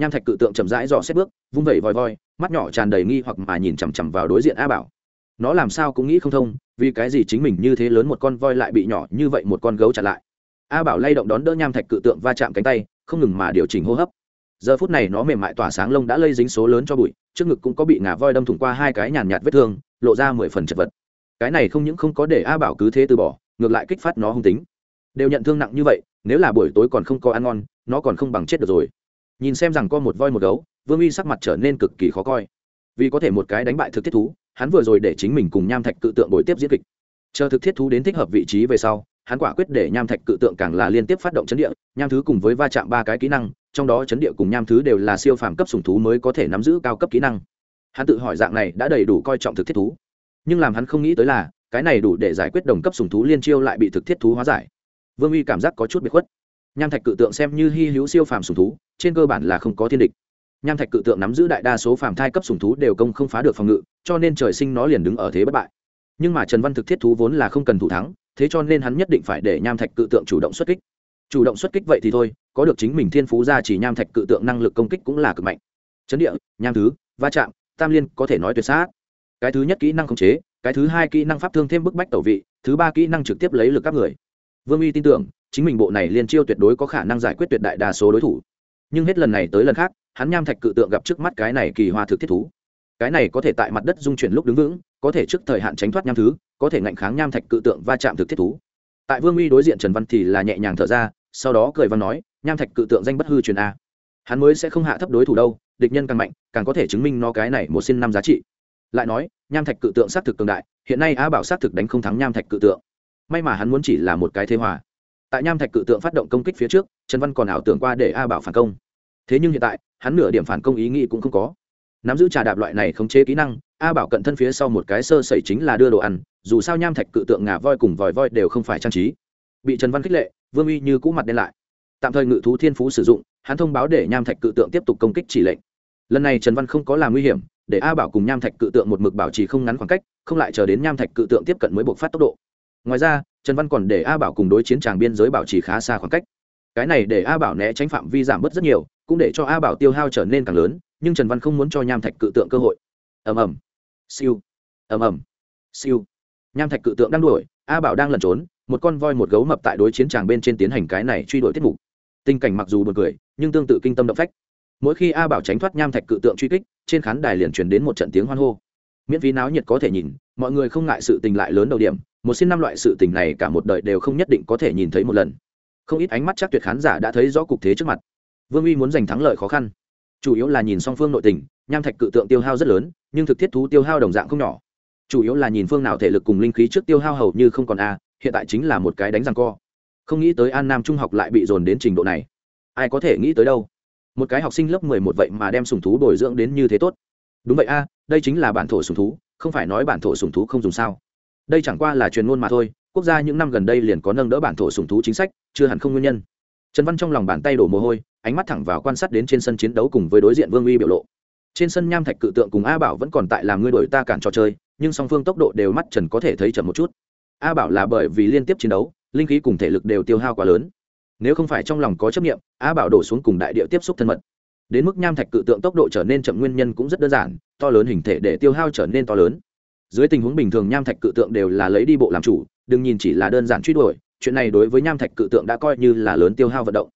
S1: nham thạch cự tượng chậm rãi dò xét bước vung vẩy vòi voi mắt nhỏ tràn đầy nghi hoặc mà nhìn chằm chằm vào đối diện a bảo nó làm sao cũng nghĩ không thông vì cái gì chính mình như thế lớn một con voi lại bị nhỏ như vậy một con gấu chặn lại a bảo lay động đón đỡ nham thạch cự tượng va chạm cánh tay không ngừng mà điều chỉnh hô hấp giờ phút này nó mềm mại tỏa sáng lông đã lây dính số lớn cho bụi trước ngực cũng có bị ngà voi đâm thủng qua hai cái nhàn nhạt vết thương lộ ra mười phần chật vật cái này không những không có để a bảo cứ thế từ bỏ ngược lại kích phát nó hung tính đều nhận thương nặng như vậy nếu là buổi tối còn không có ăn ngon nó còn không bằng chết được rồi nhìn xem rằng có một voi một gấu vương uy sắc mặt trở nên cực kỳ khó coi vì có thể một cái đánh bại thực thiết thú hắn vừa rồi để chính mình cùng nham thạch cự tượng bồi tiếp diễn kịch chờ thực thiết thú đến thích hợp vị trí về sau hắn quả quyết để nham thạch cự tượng càng là liên tiếp phát động chấn địa nham thứ cùng với va chạm ba cái kỹ năng trong đó chấn địa cùng nham thứ đều là siêu phàm cấp sùng thú mới có thể nắm giữ cao cấp kỹ năng hắn tự hỏi dạng này đã đầy đủ coi trọng thực thiết thú nhưng làm hắn không nghĩ tới là cái này đủ để giải quyết đồng cấp sùng thú liên chiêu lại bị thực thiết thú hóa giải vương uy cảm giác có chút bị khuất nham thạch cự tượng xem như hy hữu siêu phàm sùng thú trên cơ bản là không có thiên địch nham thạch cự tượng nắm giữ đại đa số phàm thai cấp sùng thú đều công không phá được phòng ngự cho nên trời sinh nó liền đứng ở thế bất bại nhưng mà trần văn thực thiết thú vốn là không cần thủ thắng thế cho nên hắn nhất định phải để nham thạch cự tượng chủ động xuất kích chủ động xuất kích vậy thì thôi có được chính mình thiên phú ra chỉ nham thạch cự tượng năng lực công kích cũng là cực mạnh chấn địa nham thứ va chạm tam liên có thể nói tuyệt sát cái thứ nhất kỹ năng khống chế cái thứ hai kỹ năng pháp thương thêm bức bách tẩu vị thứ ba kỹ năng trực tiếp lấy lực các người vương uy tin tưởng chính mình bộ này liên chiêu tuyệt đối có khả năng giải quyết tuyệt đại đa số đối thủ nhưng hết lần này tới lần khác hắn nham thạch cự tượng gặp trước mắt cái này kỳ hoa thực thiết thú cái này có thể tại mặt đất dung chuyển lúc đứng vững có thể trước thời hạn tránh thoát nham thứ có thể ngạnh kháng nham thạch cự tượng va chạm thực thiết thú tại vương uy đối diện trần văn thì là nhẹ nhàng thở ra sau đó cười văn nói nham thạch cự tượng danh bất hư truyền a hắn mới sẽ không hạ thấp đối thủ đâu địch nhân càng mạnh càng có thể chứng minh nó cái này một xin năm giá trị lại nói nham thạch cự tượng xác thực cường đại hiện nay a bảo xác thực đánh không thắng nham thạch cự tượng may mà hắn muốn chỉ là một cái thế hòa tại nham thạch cự tượng phát động công kích phía trước trần văn còn ảo tưởng qua để a bảo phản công thế nhưng hiện tại hắn nửa điểm phản công ý nghĩ cũng không có nắm giữ trà đạp loại này khống chế kỹ năng a bảo cận thân phía sau một cái sơ sẩy chính là đưa đồ ăn dù sao nham thạch cự tượng ngà voi cùng vòi voi đều không phải trang trí bị trần văn khích lệ vương uy như cũ mặt đen lại tạm thời ngự thú thiên phú sử dụng hắn thông báo để nham thạch cự tượng tiếp tục công kích chỉ lệnh lần này trần văn không có làm nguy hiểm để a bảo cùng nham thạch cự tượng một mực bảo trì không ngắn khoảng cách không lại chờ đến nham thạch cự tượng tiếp cận mới buộc phát tốc độ ngoài ra trần văn còn để a bảo cùng đối chiến tràng biên giới bảo trì khá xa khoảng cách cái này để a bảo né tránh phạm vi giảm bớt rất nhiều cũng để cho a bảo tiêu hao trở nên càng lớn nhưng trần văn không muốn cho nham thạch cự tượng cơ hội ầm ầm siêu ầm ầm siêu nham thạch cự tượng đang đuổi a bảo đang lẩn trốn một con voi một gấu mập tại đối chiến tràng bên trên tiến hành cái này truy đuổi tiết mục tình cảnh mặc dù buồn cười nhưng tương tự kinh tâm động phách mỗi khi a bảo tránh thoát nham thạch cự tượng truy kích trên khán đài liền truyền đến một trận tiếng hoan hô miễn phí náo nhiệt có thể nhìn mọi người không ngại sự tình lại lớn đầu điểm một xin năm loại sự tình này cả một đời đều không nhất định có thể nhìn thấy một lần không ít ánh mắt chắc tuyệt khán giả đã thấy rõ cục thế trước mặt vương uy muốn giành thắng lợi khó khăn chủ yếu là nhìn song phương nội tình nham thạch cự tượng tiêu hao rất lớn nhưng thực thiết thú tiêu hao đồng dạng không nhỏ chủ yếu là nhìn phương nào thể lực cùng linh khí trước tiêu hao hầu như không còn a hiện tại chính là một cái đánh răng co không nghĩ tới an nam trung học lại bị dồn đến trình độ này ai có thể nghĩ tới đâu một cái học sinh lớp mười một vậy mà đem sùng thú bồi dưỡng đến như thế tốt đúng vậy a đây chính là bản thổ sùng thú không phải nói bản thổ sùng thú không dùng sao đây chẳng qua là truyền ngôn mà thôi quốc gia những năm gần đây liền có nâng đỡ bản thổ sùng thú chính sách chưa hẳn không nguyên nhân trần văn trong lòng bàn tay đổ mồ hôi ánh mắt thẳng vào quan sát đến trên sân chiến đấu cùng với đối diện vương uy biểu lộ trên sân nham thạch cự tượng cùng a bảo vẫn còn tại làm ngươi đổi ta cản trò chơi nhưng song phương tốc độ đều mắt trần có thể thấy chậm một chút a bảo là bởi vì liên tiếp chiến đấu linh khí cùng thể lực đều tiêu hao quá lớn nếu không phải trong lòng có chấp nghiệm a bảo đổ xuống cùng đại địa tiếp xúc thân mật đến mức nham thạch cự tượng tốc độ trở nên chậm nguyên nhân cũng rất đơn giản to lớn hình thể để tiêu hao trở nên to lớn dưới tình huống bình thường nham thạch cự tượng đều là lấy đi bộ làm chủ đừng nhìn chỉ là đơn giản truy đuổi chuyện này đối với nham thạch cự tượng đã coi như là lớn tiêu hao vận động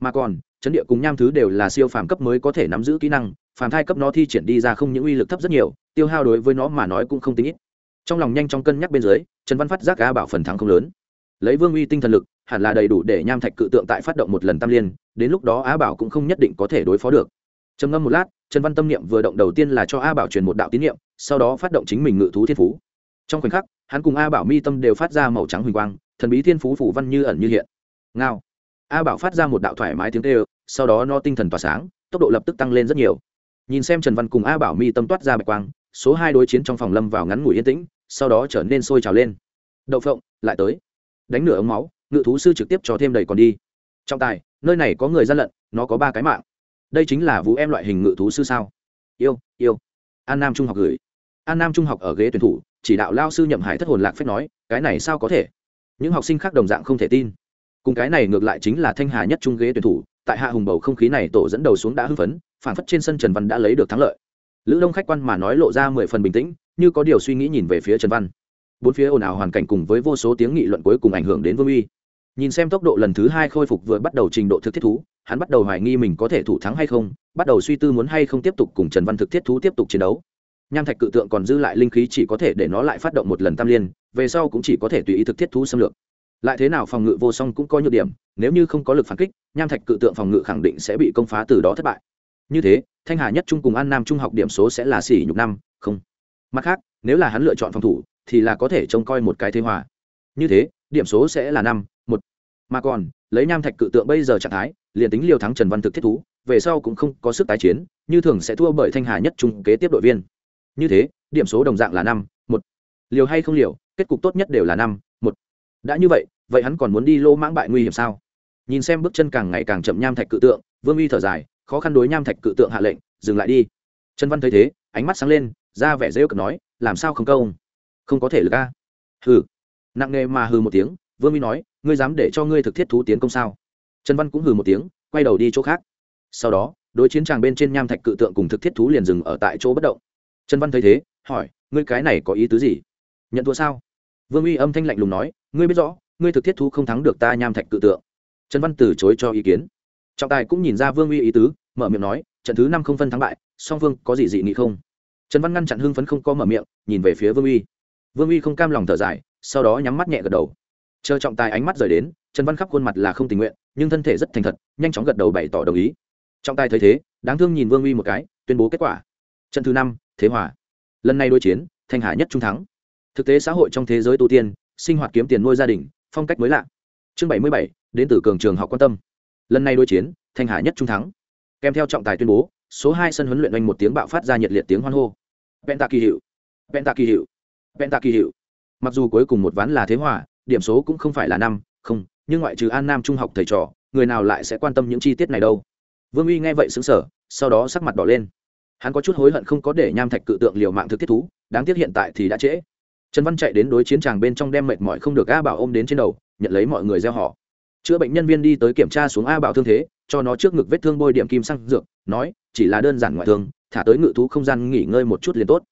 S1: mà còn chấn địa cùng nham thứ đều là siêu phàm cấp mới có thể nắm giữ kỹ năng phàm thai cấp nó thi triển đi ra không những uy lực thấp rất nhiều tiêu hao đối với nó mà nói cũng không tính ít trong lòng nhanh chóng cân nhắc bên dưới trần văn phát giác a bảo phần thắng không lớn lấy vương uy tinh thần lực hẳn là đầy đủ để nham thạch cự tượng tại phát động một lần tam liên đến lúc đó á bảo cũng không nhất định có thể đối phó được trầm ngâm một lát trần văn tâm niệm vừa động đầu tiên là cho a bảo truyền một đạo tín niệm sau đó phát động chính mình ngự thú thiên phú trong khoảnh khắc hắn cùng a bảo mi tâm đều phát ra màu trắng huỳnh quang thần bí thiên phú phủ văn như ẩn như hiện ngao a bảo phát ra một đạo thoải mái tiếng tê sau đó no tinh thần tỏa sáng tốc độ lập tức tăng lên rất nhiều nhìn xem trần văn cùng a bảo mi tâm toát ra bạch quang số hai đối chiến trong phòng lâm vào ngắn ngủi yên tĩnh sau đó trở nên sôi trào lên đậu phộng lại tới đánh nửa ống máu ngự thú sư trực tiếp cho thêm đầy còn đi trọng tài nơi này có người gian lận nó có ba cái mạng đây chính là vũ em loại hình ngự thú sư sao yêu yêu an nam trung học gửi an nam trung học ở ghế tuyển thủ chỉ đạo lao sư nhậm hải thất hồn lạc phép nói cái này sao có thể những học sinh khác đồng dạng không thể tin cùng cái này ngược lại chính là thanh hà nhất trung ghế tuyển thủ tại hạ hùng bầu không khí này tổ dẫn đầu xuống đã hưng phấn phản phất trên sân trần văn đã lấy được thắng lợi lữ đông khách quan mà nói lộ ra mười phần bình tĩnh như có điều suy nghĩ nhìn về phía trần văn bốn phía ồn ào hoàn cảnh cùng với vô số tiếng nghị luận cuối cùng ảnh hưởng đến vương uy nhìn xem tốc độ lần thứ hai khôi phục vừa bắt đầu trình độ thực thiết thú hắn bắt đầu hoài nghi mình có thể thủ thắng hay không bắt đầu suy tư muốn hay không tiếp tục cùng trần văn thực thiết thú tiếp tục chiến đấu nham thạch cự tượng còn dư lại linh khí chỉ có thể để nó lại phát động một lần tam liên về sau cũng chỉ có thể tùy ý thực thiết thú xâm lược lại thế nào phòng ngự vô song cũng có nhược điểm nếu như không có lực phản kích nham thạch cự tượng phòng ngự khẳng định sẽ bị công phá từ đó thất bại như thế thanh hà nhất trung cùng an nam trung học điểm số sẽ là xỉ nhục năm không mặt khác nếu là hắn lựa chọn phòng thủ thì là có thể trông coi một cái thế hòa như thế điểm số sẽ là năm mà còn lấy nam thạch cự tượng bây giờ trạng thái liền tính liều thắng trần văn thực thiết thú về sau cũng không có sức tái chiến như thường sẽ thua bởi thanh hà nhất trung kế tiếp đội viên như thế điểm số đồng dạng là năm một liều hay không liều kết cục tốt nhất đều là năm một đã như vậy vậy hắn còn muốn đi lô mãng bại nguy hiểm sao nhìn xem bước chân càng ngày càng chậm nham thạch cự tượng vương uy thở dài khó khăn đối nham thạch cự tượng hạ lệnh dừng lại đi trần văn thấy thế ánh mắt sáng lên ra vẻ dễ cực nói làm sao không công không có thể là ca hừ nặng nề mà hừ một tiếng vương uy nói ngươi dám để cho ngươi thực thiết thú tiến công sao trần văn cũng hừ một tiếng quay đầu đi chỗ khác sau đó đối chiến tràng bên trên nham thạch cự tượng cùng thực thiết thú liền dừng ở tại chỗ bất động trần văn thấy thế hỏi ngươi cái này có ý tứ gì nhận thua sao vương uy âm thanh lạnh lùng nói ngươi biết rõ ngươi thực thiết thú không thắng được ta nham thạch cự tượng trần văn từ chối cho ý kiến trọng tài cũng nhìn ra vương uy ý tứ mở miệng nói trận thứ năm không phân thắng bại song vương có gì dị nghị không trần văn ngăn chặn hưng phấn không có mở miệng nhìn về phía vương uy vương uy không cam lòng thở dài sau đó nhắm mắt nhẹ gật đầu chờ trọng tài ánh mắt rời đến trần văn khắp khuôn mặt là không tình nguyện nhưng thân thể rất thành thật nhanh chóng gật đầu bày tỏ đồng ý trọng tài thấy thế đáng thương nhìn vương uy một cái tuyên bố kết quả trận thứ năm thế hòa lần này đối chiến thanh hà nhất trung thắng thực tế xã hội trong thế giới tu tiên sinh hoạt kiếm tiền nuôi gia đình phong cách mới lạ chương bảy mươi bảy đến từ cường trường học quan tâm lần này đối chiến thanh hà nhất trung thắng kèm theo trọng tài tuyên bố số hai sân huấn luyện oanh một tiếng bạo phát ra nhiệt liệt tiếng hoan hô vẹn tạ kỳ hiệu vẹn tạ kỳ hiệu vẹn tạ kỳ hiệu mặc dù cuối cùng một ván là thế hòa điểm số cũng không phải là năm không nhưng ngoại trừ an nam trung học thầy trò người nào lại sẽ quan tâm những chi tiết này đâu vương uy nghe vậy xứng sở sau đó sắc mặt đỏ lên hắn có chút hối hận không có để nham thạch cự tượng liều mạng thực thiết thú đáng tiếc hiện tại thì đã trễ trần văn chạy đến đối chiến tràng bên trong đem mệt mỏi không được a bảo ôm đến trên đầu nhận lấy mọi người gieo họ chữa bệnh nhân viên đi tới kiểm tra xuống a bảo thương thế cho nó trước ngực vết thương bôi điểm kim sang dược nói chỉ là đơn giản ngoại thương thả tới ngự thú không gian nghỉ ngơi một chút liền tốt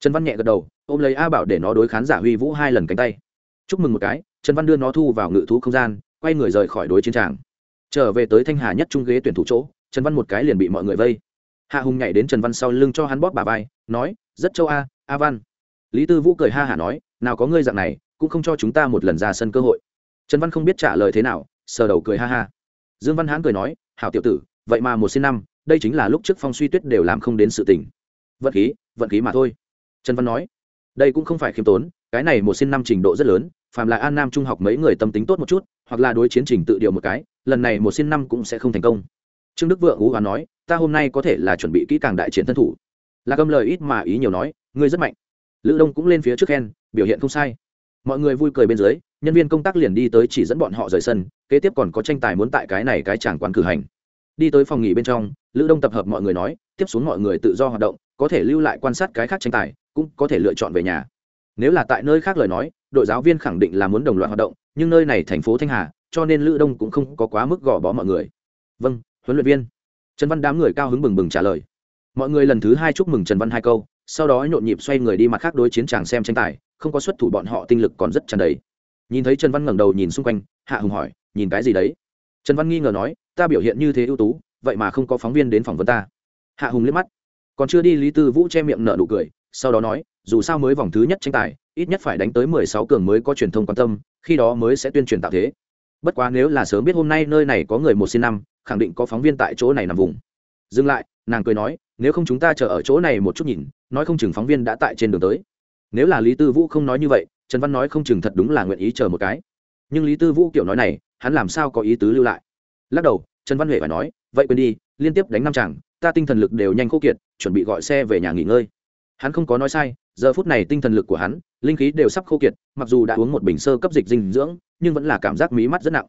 S1: trần văn nhẹ gật đầu ôm lấy a bảo để nó đối khán giả huy vũ hai lần cánh tay chúc mừng một cái trần văn đưa nó thu vào ngự thú không gian quay người rời khỏi đối chiến tràng trở về tới thanh hà nhất trung ghế tuyển thủ chỗ trần văn một cái liền bị mọi người vây hạ hùng nhảy đến trần văn sau lưng cho hắn bóp bà vai nói rất châu a a văn lý tư vũ cười ha hả nói nào có ngươi dạng này cũng không cho chúng ta một lần ra sân cơ hội trần văn không biết trả lời thế nào sờ đầu cười ha ha dương văn hãn cười nói hảo tiểu tử vậy mà một sinh năm đây chính là lúc trước phong suy tuyết đều làm không đến sự tình vận khí vận khí mà thôi trần văn nói đây cũng không phải khiêm tốn cái này một sinh năm trình độ rất lớn phàm là an nam trung học mấy người tâm tính tốt một chút hoặc là đối chiến trình tự điều một cái lần này một xin năm cũng sẽ không thành công trương đức vượng ú hoán nói ta hôm nay có thể là chuẩn bị kỹ càng đại chiến thân thủ là cầm lời ít mà ý nhiều nói ngươi rất mạnh lữ đông cũng lên phía trước khen biểu hiện không sai mọi người vui cười bên dưới nhân viên công tác liền đi tới chỉ dẫn bọn họ rời sân kế tiếp còn có tranh tài muốn tại cái này cái chẳng quán cử hành đi tới phòng nghỉ bên trong lữ đông tập hợp mọi người nói tiếp xuống mọi người tự do hoạt động có thể lưu lại quan sát cái khác tranh tài cũng có thể lựa chọn về nhà nếu là tại nơi khác lời nói đội giáo viên khẳng định là muốn đồng loạt hoạt động nhưng nơi này thành phố thanh hà cho nên lữ đông cũng không có quá mức gò bó mọi người vâng huấn luyện viên trần văn đám người cao hứng bừng bừng trả lời mọi người lần thứ hai chúc mừng trần văn hai câu sau đó nhộn nhịp xoay người đi mặt khác đối chiến chàng xem tranh tài không có xuất thủ bọn họ tinh lực còn rất tràn đầy nhìn thấy trần văn ngẩng đầu nhìn xung quanh hạ hùng hỏi nhìn cái gì đấy trần văn nghi ngờ nói ta biểu hiện như thế ưu tú vậy mà không có phóng viên đến phỏng vấn ta hạ hùng liếc mắt còn chưa đi lý tư vũ che miệng nợ nụ cười sau đó nói dù sao mới vòng thứ nhất tranh tài ít nhất phải đánh tới mười sáu cường mới có truyền thông quan tâm khi đó mới sẽ tuyên truyền tạo thế bất quá nếu là sớm biết hôm nay nơi này có người một xin năm khẳng định có phóng viên tại chỗ này nằm vùng dừng lại nàng cười nói nếu không chúng ta chờ ở chỗ này một chút nhìn nói không chừng phóng viên đã tại trên đường tới nếu là lý tư vũ không nói như vậy trần văn nói không chừng thật đúng là nguyện ý chờ một cái nhưng lý tư vũ kiểu nói này hắn làm sao có ý tứ lưu lại lắc đầu trần văn huệ phải nói vậy quên đi liên tiếp đánh năm chàng ta tinh thần lực đều nhanh khô kiệt chuẩn bị gọi xe về nhà nghỉ ngơi hắn không có nói sai giờ phút này tinh thần lực của hắn linh khí đều sắp khô kiệt mặc dù đã uống một bình sơ cấp dịch dinh dưỡng nhưng vẫn là cảm giác mí mắt rất nặng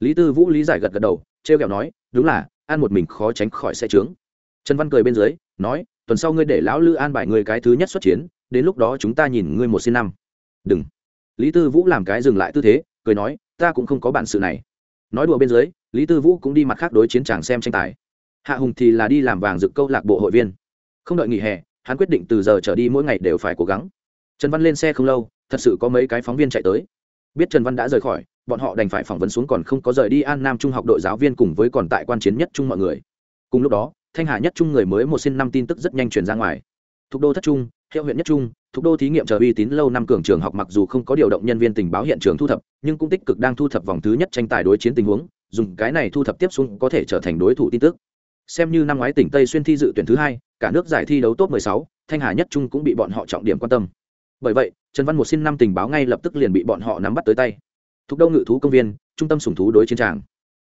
S1: lý tư vũ lý giải gật gật đầu t r e o kẹo nói đúng là ăn một mình khó tránh khỏi xe trướng trần văn cười bên dưới nói tuần sau ngươi để lão lư an bài người cái thứ nhất xuất chiến đến lúc đó chúng ta nhìn ngươi một xin năm đừng lý tư vũ làm cái dừng lại tư thế cười nói ta cũng không có bản sự này nói đùa bên dưới lý tư vũ cũng đi mặt khác đối chiến tràng xem tranh tài hạ hùng thì là đi làm vàng dự câu lạc bộ hội viên không đợi nghỉ hè hắn quyết định từ giờ trở đi mỗi ngày đều phải cố gắng trần văn lên xe không lâu thật sự có mấy cái phóng viên chạy tới biết trần văn đã rời khỏi bọn họ đành phải phỏng vấn xuống còn không có rời đi an nam trung học đội giáo viên cùng với còn tại quan chiến nhất trung mọi người cùng lúc đó thanh hà nhất trung người mới một xin năm tin tức rất nhanh truyền ra ngoài thuộc đô thất trung hiệu huyện nhất trung thuộc đô thí nghiệm chờ uy tín lâu năm cường trường học mặc dù không có điều động nhân viên tình báo hiện trường thu thập nhưng cũng tích cực đang thu thập vòng thứ nhất tranh tài đối chiến tình huống dùng cái này thu thập tiếp xuống có thể trở thành đối thủ tin tức xem như năm ngoái tỉnh tây xuyên thi dự tuyển thứ hai cả nước giải thi đấu top 16, thanh hà nhất trung cũng bị bọn họ trọng điểm quan tâm bởi vậy trần văn một xin năm tình báo ngay lập tức liền bị bọn họ nắm bắt tới tay thục đô ngự thú công viên trung tâm sùng thú đối chiến tràng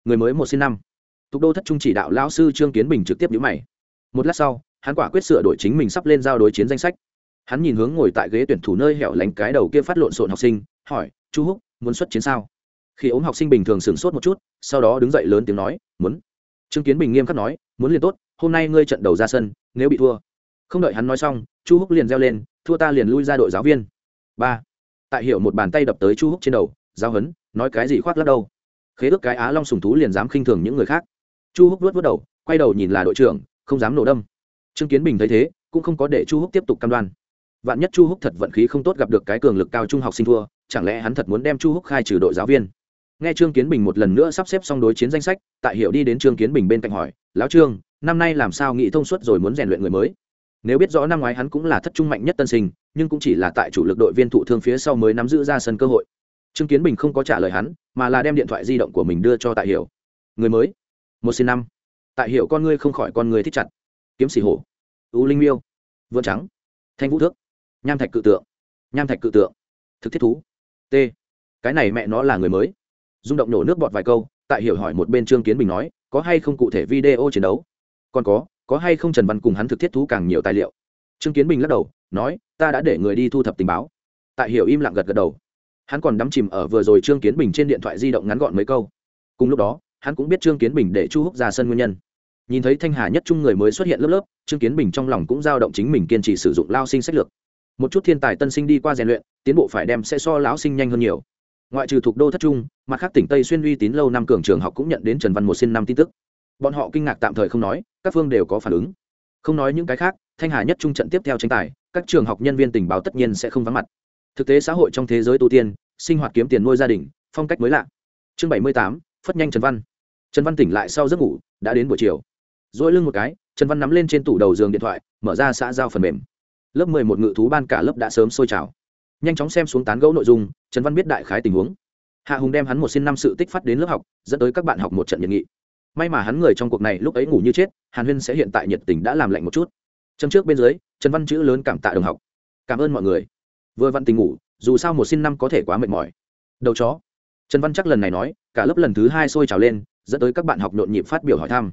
S1: người mới một xin năm thục đô thất trung chỉ đạo lão sư trương kiến bình trực tiếp nhữ mày một lát sau hắn quả quyết sửa đổi chính mình sắp lên giao đối chiến danh sách hắn nhìn hướng ngồi tại ghế tuyển thủ nơi hẻo lánh cái đầu kia phát lộn xộn học sinh hỏi chú húc muốn xuất chiến sao khi ốm học sinh bình thường sửng sốt một chút sau đó đứng dậy lớn tiếng nói muốn trương kiến bình nghiêm khắc nói muốn liền tốt hôm nay ngươi trận đầu ra sân nếu bị thua không đợi hắn nói xong chu húc liền reo lên thua ta liền lui ra đội giáo viên ba tại hiểu một bàn tay đập tới chu húc trên đầu giáo hấn nói cái gì khoác lắc đâu khế ước cái á long sủng thú liền dám khinh thường những người khác chu húc lướt vớt đầu quay đầu nhìn là đội trưởng không dám nổ đâm trương kiến bình thấy thế cũng không có để chu húc tiếp tục cam đoan vạn nhất chu húc thật vận khí không tốt gặp được cái cường lực cao trung học sinh thua chẳng lẽ hắn thật muốn đem chu húc khai trừ đội giáo viên nghe trương kiến bình một lần nữa sắp xếp xong đối chiến danh sách tại hiệu đi đến trương kiến bình bên cạnh hỏi lão trương năm nay làm sao nghĩ thông suốt rồi muốn rèn luyện người mới nếu biết rõ năm ngoái hắn cũng là thất trung mạnh nhất tân sinh nhưng cũng chỉ là tại chủ lực đội viên thụ thương phía sau mới nắm giữ ra sân cơ hội trương kiến bình không có trả lời hắn mà là đem điện thoại di động của mình đưa cho tại hiệu. người mới một xin năm tại hiệu con ngươi không khỏi con người thích chặt kiếm sĩ hổ u linh miêu vượn trắng thanh vũ thước nham thạch cự tượng nham thạch cự tượng thực thiết thú t cái này mẹ nó là người mới rung động nổ nước bọt vài câu tại hiểu hỏi một bên trương kiến bình nói có hay không cụ thể video chiến đấu còn có có hay không trần văn cùng hắn thực thiết thú càng nhiều tài liệu trương kiến bình lắc đầu nói ta đã để người đi thu thập tình báo tại hiểu im lặng gật gật đầu hắn còn đắm chìm ở vừa rồi trương kiến bình trên điện thoại di động ngắn gọn mấy câu cùng lúc đó hắn cũng biết trương kiến bình để chu húc ra sân nguyên nhân nhìn thấy thanh hà nhất trung người mới xuất hiện lớp lớp trương kiến bình trong lòng cũng dao động chính mình kiên trì sử dụng lao sinh sách lược một chút thiên tài tân sinh đi qua rèn luyện tiến bộ phải đem sẽ so lão sinh nhanh hơn nhiều ngoại trừ thuộc đô thất trung mặt khác tỉnh tây xuyên uy tín lâu năm cường trường học cũng nhận đến trần văn một xin năm tin tức bọn họ kinh ngạc tạm thời không nói các phương đều có phản ứng không nói những cái khác thanh hà nhất trung trận tiếp theo tranh tài các trường học nhân viên tình báo tất nhiên sẽ không vắng mặt thực tế xã hội trong thế giới tu tiên sinh hoạt kiếm tiền nuôi gia đình phong cách mới lạ chương bảy mươi tám phất nhanh trần văn trần văn tỉnh lại sau giấc ngủ đã đến buổi chiều dỗi lưng một cái trần văn nắm lên trên tủ đầu giường điện thoại mở ra xã giao phần mềm lớp mười một ngự thú ban cả lớp đã sớm sôi trào nhanh chóng xem xuống tán gẫu nội dung trần văn biết đại khái tình huống hạ hùng đem hắn một xin năm sự tích phát đến lớp học dẫn tới các bạn học một trận nhiệt nghị may mà hắn người trong cuộc này lúc ấy ngủ như chết hàn huyên sẽ hiện tại nhiệt tình đã làm lạnh một chút châm trước bên dưới trần văn chữ lớn cảm tạ đồng học cảm ơn mọi người vừa văn tình ngủ dù sao một xin năm có thể quá mệt mỏi đầu chó trần văn chắc lần này nói cả lớp lần thứ hai sôi trào lên dẫn tới các bạn học nhộn nhịp phát biểu hỏi thăm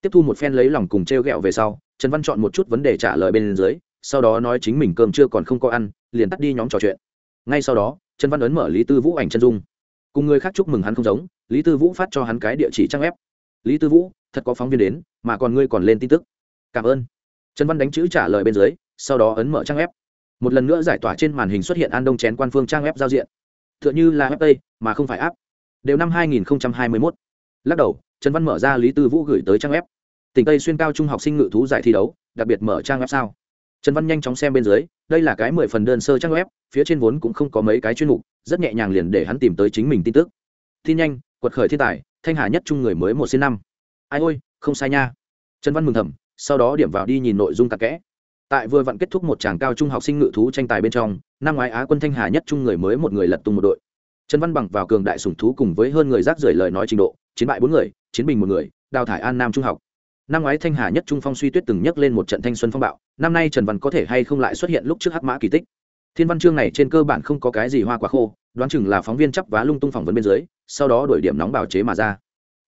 S1: tiếp thu một phen lấy lòng cùng t r e o g ẹ o về sau trần văn chọn một chút vấn đề trả lời bên dưới sau đó nói chính mình cơm chưa còn không có ăn liền tắt đi nhóm trò chuyện ngay sau đó trần văn ấn mở lý tư vũ ảnh chân dung cùng người khác chúc mừng hắn không giống lý tư vũ phát cho hắn cái địa chỉ trang web lý tư vũ thật có phóng viên đến mà còn ngươi còn lên tin tức cảm ơn trần văn đánh chữ trả lời bên dưới sau đó ấn mở trang web một lần nữa giải tỏa trên màn hình xuất hiện an đông chén quan phương trang web giao diện t như là web tây mà không phải app đều năm 2021. lắc đầu trần văn mở ra lý tư vũ gửi tới trang web tỉnh tây xuyên cao trung học sinh ngự thú giải thi đấu đặc biệt mở trang web sao trần văn nhanh chóng xem bên dưới đây là cái mười phần đơn sơ trang web phía trên vốn cũng không có mấy cái chuyên mục rất nhẹ nhàng liền để hắn tìm tới chính mình tin tức tin nhanh quật khởi thiên tài thanh hà nhất trung người mới một sinh năm ai ôi không sai nha trần văn mừng thầm sau đó điểm vào đi nhìn nội dung tạc kẽ tại vừa vặn kết thúc một chàng cao trung học sinh ngự thú tranh tài bên trong năm ngoái á quân thanh hà nhất trung người mới một người lật tung một đội trần văn bằng vào cường đại sủng thú cùng với hơn người rác rưởi lời nói trình độ chiến bại bốn người chiến bình một người đào thải an nam trung học năm ngoái thanh hà nhất trung phong suy tuyết từng nhắc lên một trận thanh xuân phong bạo năm nay trần văn có thể hay không lại xuất hiện lúc trước hắc mã kỳ tích thiên văn chương này trên cơ bản không có cái gì hoa quả khô đoán chừng là phóng viên chắp vá lung tung phỏng vấn bên dưới sau đó đổi điểm nóng bào chế mà ra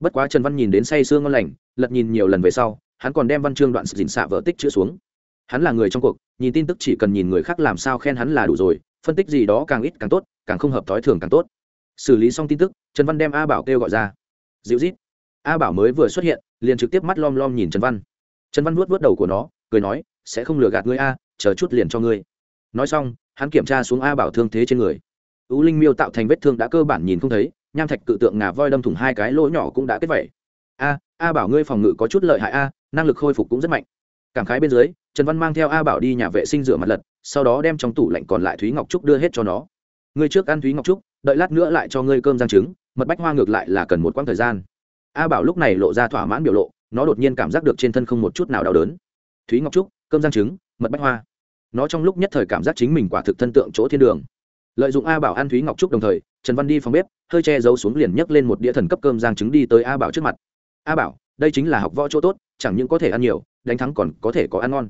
S1: bất quá trần văn nhìn đến say sương ngon lành lật nhìn nhiều lần về sau hắn còn đem văn chương đoạn sự dình xạ vở tích chữ xuống hắn là người trong cuộc nhìn tin tức chỉ cần nhìn người khác làm sao khen hắn là đủ rồi phân tích gì đó càng ít càng tốt càng không hợp thói thường càng tốt xử lý xong tin tức trần văn đem a bảo kêu gọi ra dịu rít a bảo mới vừa xuất hiện liền trực tiếp mắt lom lom nhìn trần văn trần văn vuốt vuốt đầu của nó cười nói sẽ không lừa gạt ngươi a chờ chút liền cho ngươi nói xong hắn kiểm tra xuống a bảo thương thế trên người ú linh miêu tạo thành vết thương đã cơ bản nhìn không thấy nham thạch cự tượng ngà voi đâm thủng hai cái lỗ nhỏ cũng đã kết vẩy a a bảo ngươi phòng ngự có chút lợi hại a năng lực khôi phục cũng rất mạnh cảm khái bên dưới trần văn mang theo a bảo đi nhà vệ sinh rửa mặt lật sau đó đem trong tủ lạnh còn lại thúy ngọc trúc đưa hết cho nó ngươi trước ăn thúy ngọc trúc đợi lát nữa lại cho ngươi cơm giang trứng mật bách hoa ngược lại là cần một quãng thời gian a bảo lúc này lộ ra thỏa mãn biểu lộ nó đột nhiên cảm giác được trên thân không một chút nào đau đớn thúy ngọc trúc cơm giang trứng mật bách hoa nó trong lúc nhất thời cảm giác chính mình quả thực thân tượng chỗ thiên đường lợi dụng a bảo ăn thúy ngọc trúc đồng thời trần văn đi phòng bếp hơi che giấu xuống liền nhấc lên một đĩa thần cấp cơm giang trứng đi tới a bảo trước mặt a bảo đây chính là học võ chỗ tốt chẳng những có thể ăn nhiều đánh thắng còn có thể có ăn ngon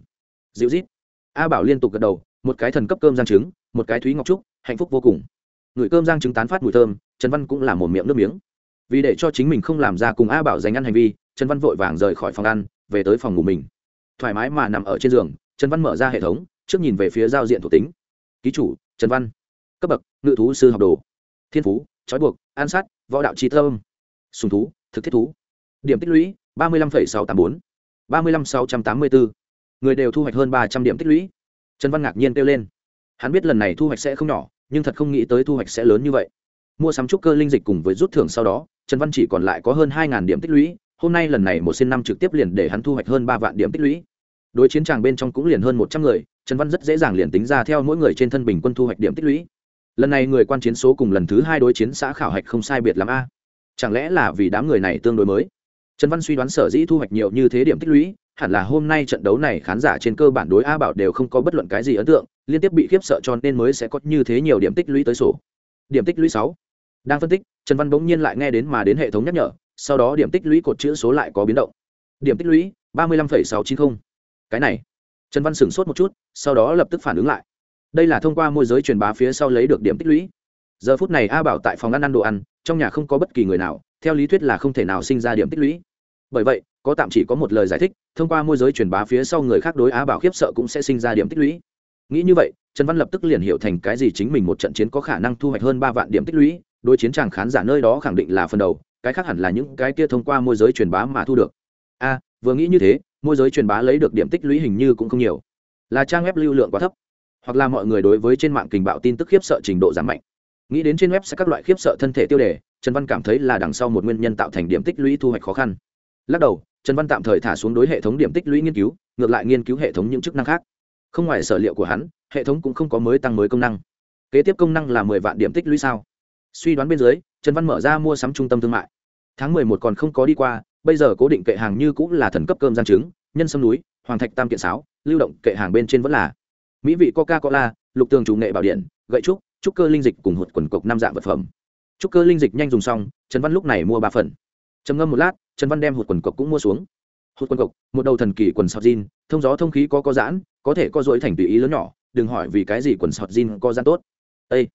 S1: dịu rít a bảo liên tục gật đầu một cái thần cấp cơm giang trứng một cái thúy ngọc trúc hạnh phúc vô cùng ngửi cơm giang trứng tán phát mùi thơm trần văn cũng làm một miệng nước miếng vì để cho chính mình không làm ra cùng a bảo dành ăn hành vi trần văn vội vàng rời khỏi phòng ăn về tới phòng ngủ mình thoải mái mà nằm ở trên giường trần văn mở ra hệ thống trước nhìn về phía giao diện thuộc tính ký chủ trần văn cấp bậc ngự thú sư học đồ thiên phú trói buộc an sát võ đạo trí tâm sùng thú thực thiết thú điểm tích lũy ba mươi năm sáu trăm tám mươi bốn ba mươi năm sáu trăm tám mươi bốn người đều thu hoạch hơn ba trăm điểm tích lũy trần văn ngạc nhiên kêu lên hắn biết lần này thu hoạch sẽ không nhỏ nhưng thật không nghĩ tới thu hoạch sẽ lớn như vậy mua sắm trúc cơ linh dịch cùng với rút thưởng sau đó trần văn chỉ còn lại có hơn hai điểm tích lũy hôm nay lần này một xin năm trực tiếp liền để hắn thu hoạch hơn ba vạn điểm tích lũy đối chiến tràng bên trong cũng liền hơn một trăm người trần văn rất dễ dàng liền tính ra theo mỗi người trên thân bình quân thu hoạch điểm tích lũy lần này người quan chiến số cùng lần thứ hai đối chiến xã khảo hạch không sai biệt l a chẳng lẽ là vì đám người này tương đối mới trần văn suy đoán sở dĩ thu hoạch nhiều như thế điểm tích lũy hẳn là hôm nay trận đấu này khán giả trên cơ bản đối a bảo đều không có bất luận cái gì ấn tượng liên tiếp bị khiếp sợ cho nên mới sẽ có như thế nhiều điểm tích lũy tới sổ điểm tích lũy sáu đang phân tích trần văn bỗng nhiên lại nghe đến mà đến hệ thống nhắc nhở sau đó điểm tích lũy cột chữ số lại có biến động điểm tích lũy ba mươi lăm phẩy sáu chín mươi cái này trần văn sửng sốt một chút sau đó lập tức phản ứng lại đây là thông qua môi giới truyền bá phía sau lấy được điểm tích lũy giờ phút này a bảo tại phòng ăn ăn đồ ăn trong nhà không có bất kỳ người nào theo lý thuyết là không thể nào sinh ra điểm tích lũy bởi vậy có tạm chỉ có một lời giải thích thông qua môi giới truyền bá phía sau người khác đối Á bảo khiếp sợ cũng sẽ sinh ra điểm tích lũy nghĩ như vậy trần văn lập tức liền hiểu thành cái gì chính mình một trận chiến có khả năng thu hoạch hơn ba vạn điểm tích lũy đối chiến chàng khán giả nơi đó khẳng định là phần đầu cái khác hẳn là những cái kia thông qua môi giới truyền bá mà thu được a vừa nghĩ như thế môi giới truyền bá lấy được điểm tích lũy hình như cũng không nhiều là trang web lưu lượng quá thấp hoặc là mọi người đối với trên mạng kình bạo tin tức khiếp sợ trình độ giảm mạnh nghĩ đến trên web sẽ các loại khiếp sợ thân thể tiêu đề trần văn cảm thấy là đằng sau một nguyên nhân tạo thành điểm tích lũy thu hoạch khó khăn lắc đầu trần văn tạm thời thả xuống đối hệ thống điểm tích lũy nghiên cứu ngược lại nghiên cứu hệ thống những chức năng khác không ngoài sở liệu của hắn hệ thống cũng không có mới tăng mới công năng kế tiếp công năng là mười vạn điểm tích lũy sao suy đoán bên dưới trần văn mở ra mua sắm trung tâm thương mại tháng mười một còn không có đi qua bây giờ cố định kệ hàng như cũng là thần cấp cơm gian trứng nhân sâm núi hoàng thạch tam kiện sáo lưu động kệ hàng bên trên vẫn là mỹ vị coca cola lục tường chủ nghệ bảo điện gậy trúc trúc cơ linh dịch cùng hột quần cộc năm dạng vật phẩm trúc cơ linh dịch nhanh dùng xong trần văn lúc này mua ba phần trầm ngâm một lát trần văn đem hột quần cộc cũng mua xuống hột quần cộc một đầu thần kỳ quần sọc jean thông gió thông khí có có giãn có thể co dỗi thành tùy ý lớn nhỏ đừng hỏi vì cái gì quần sọt jean có gian tốt Ê!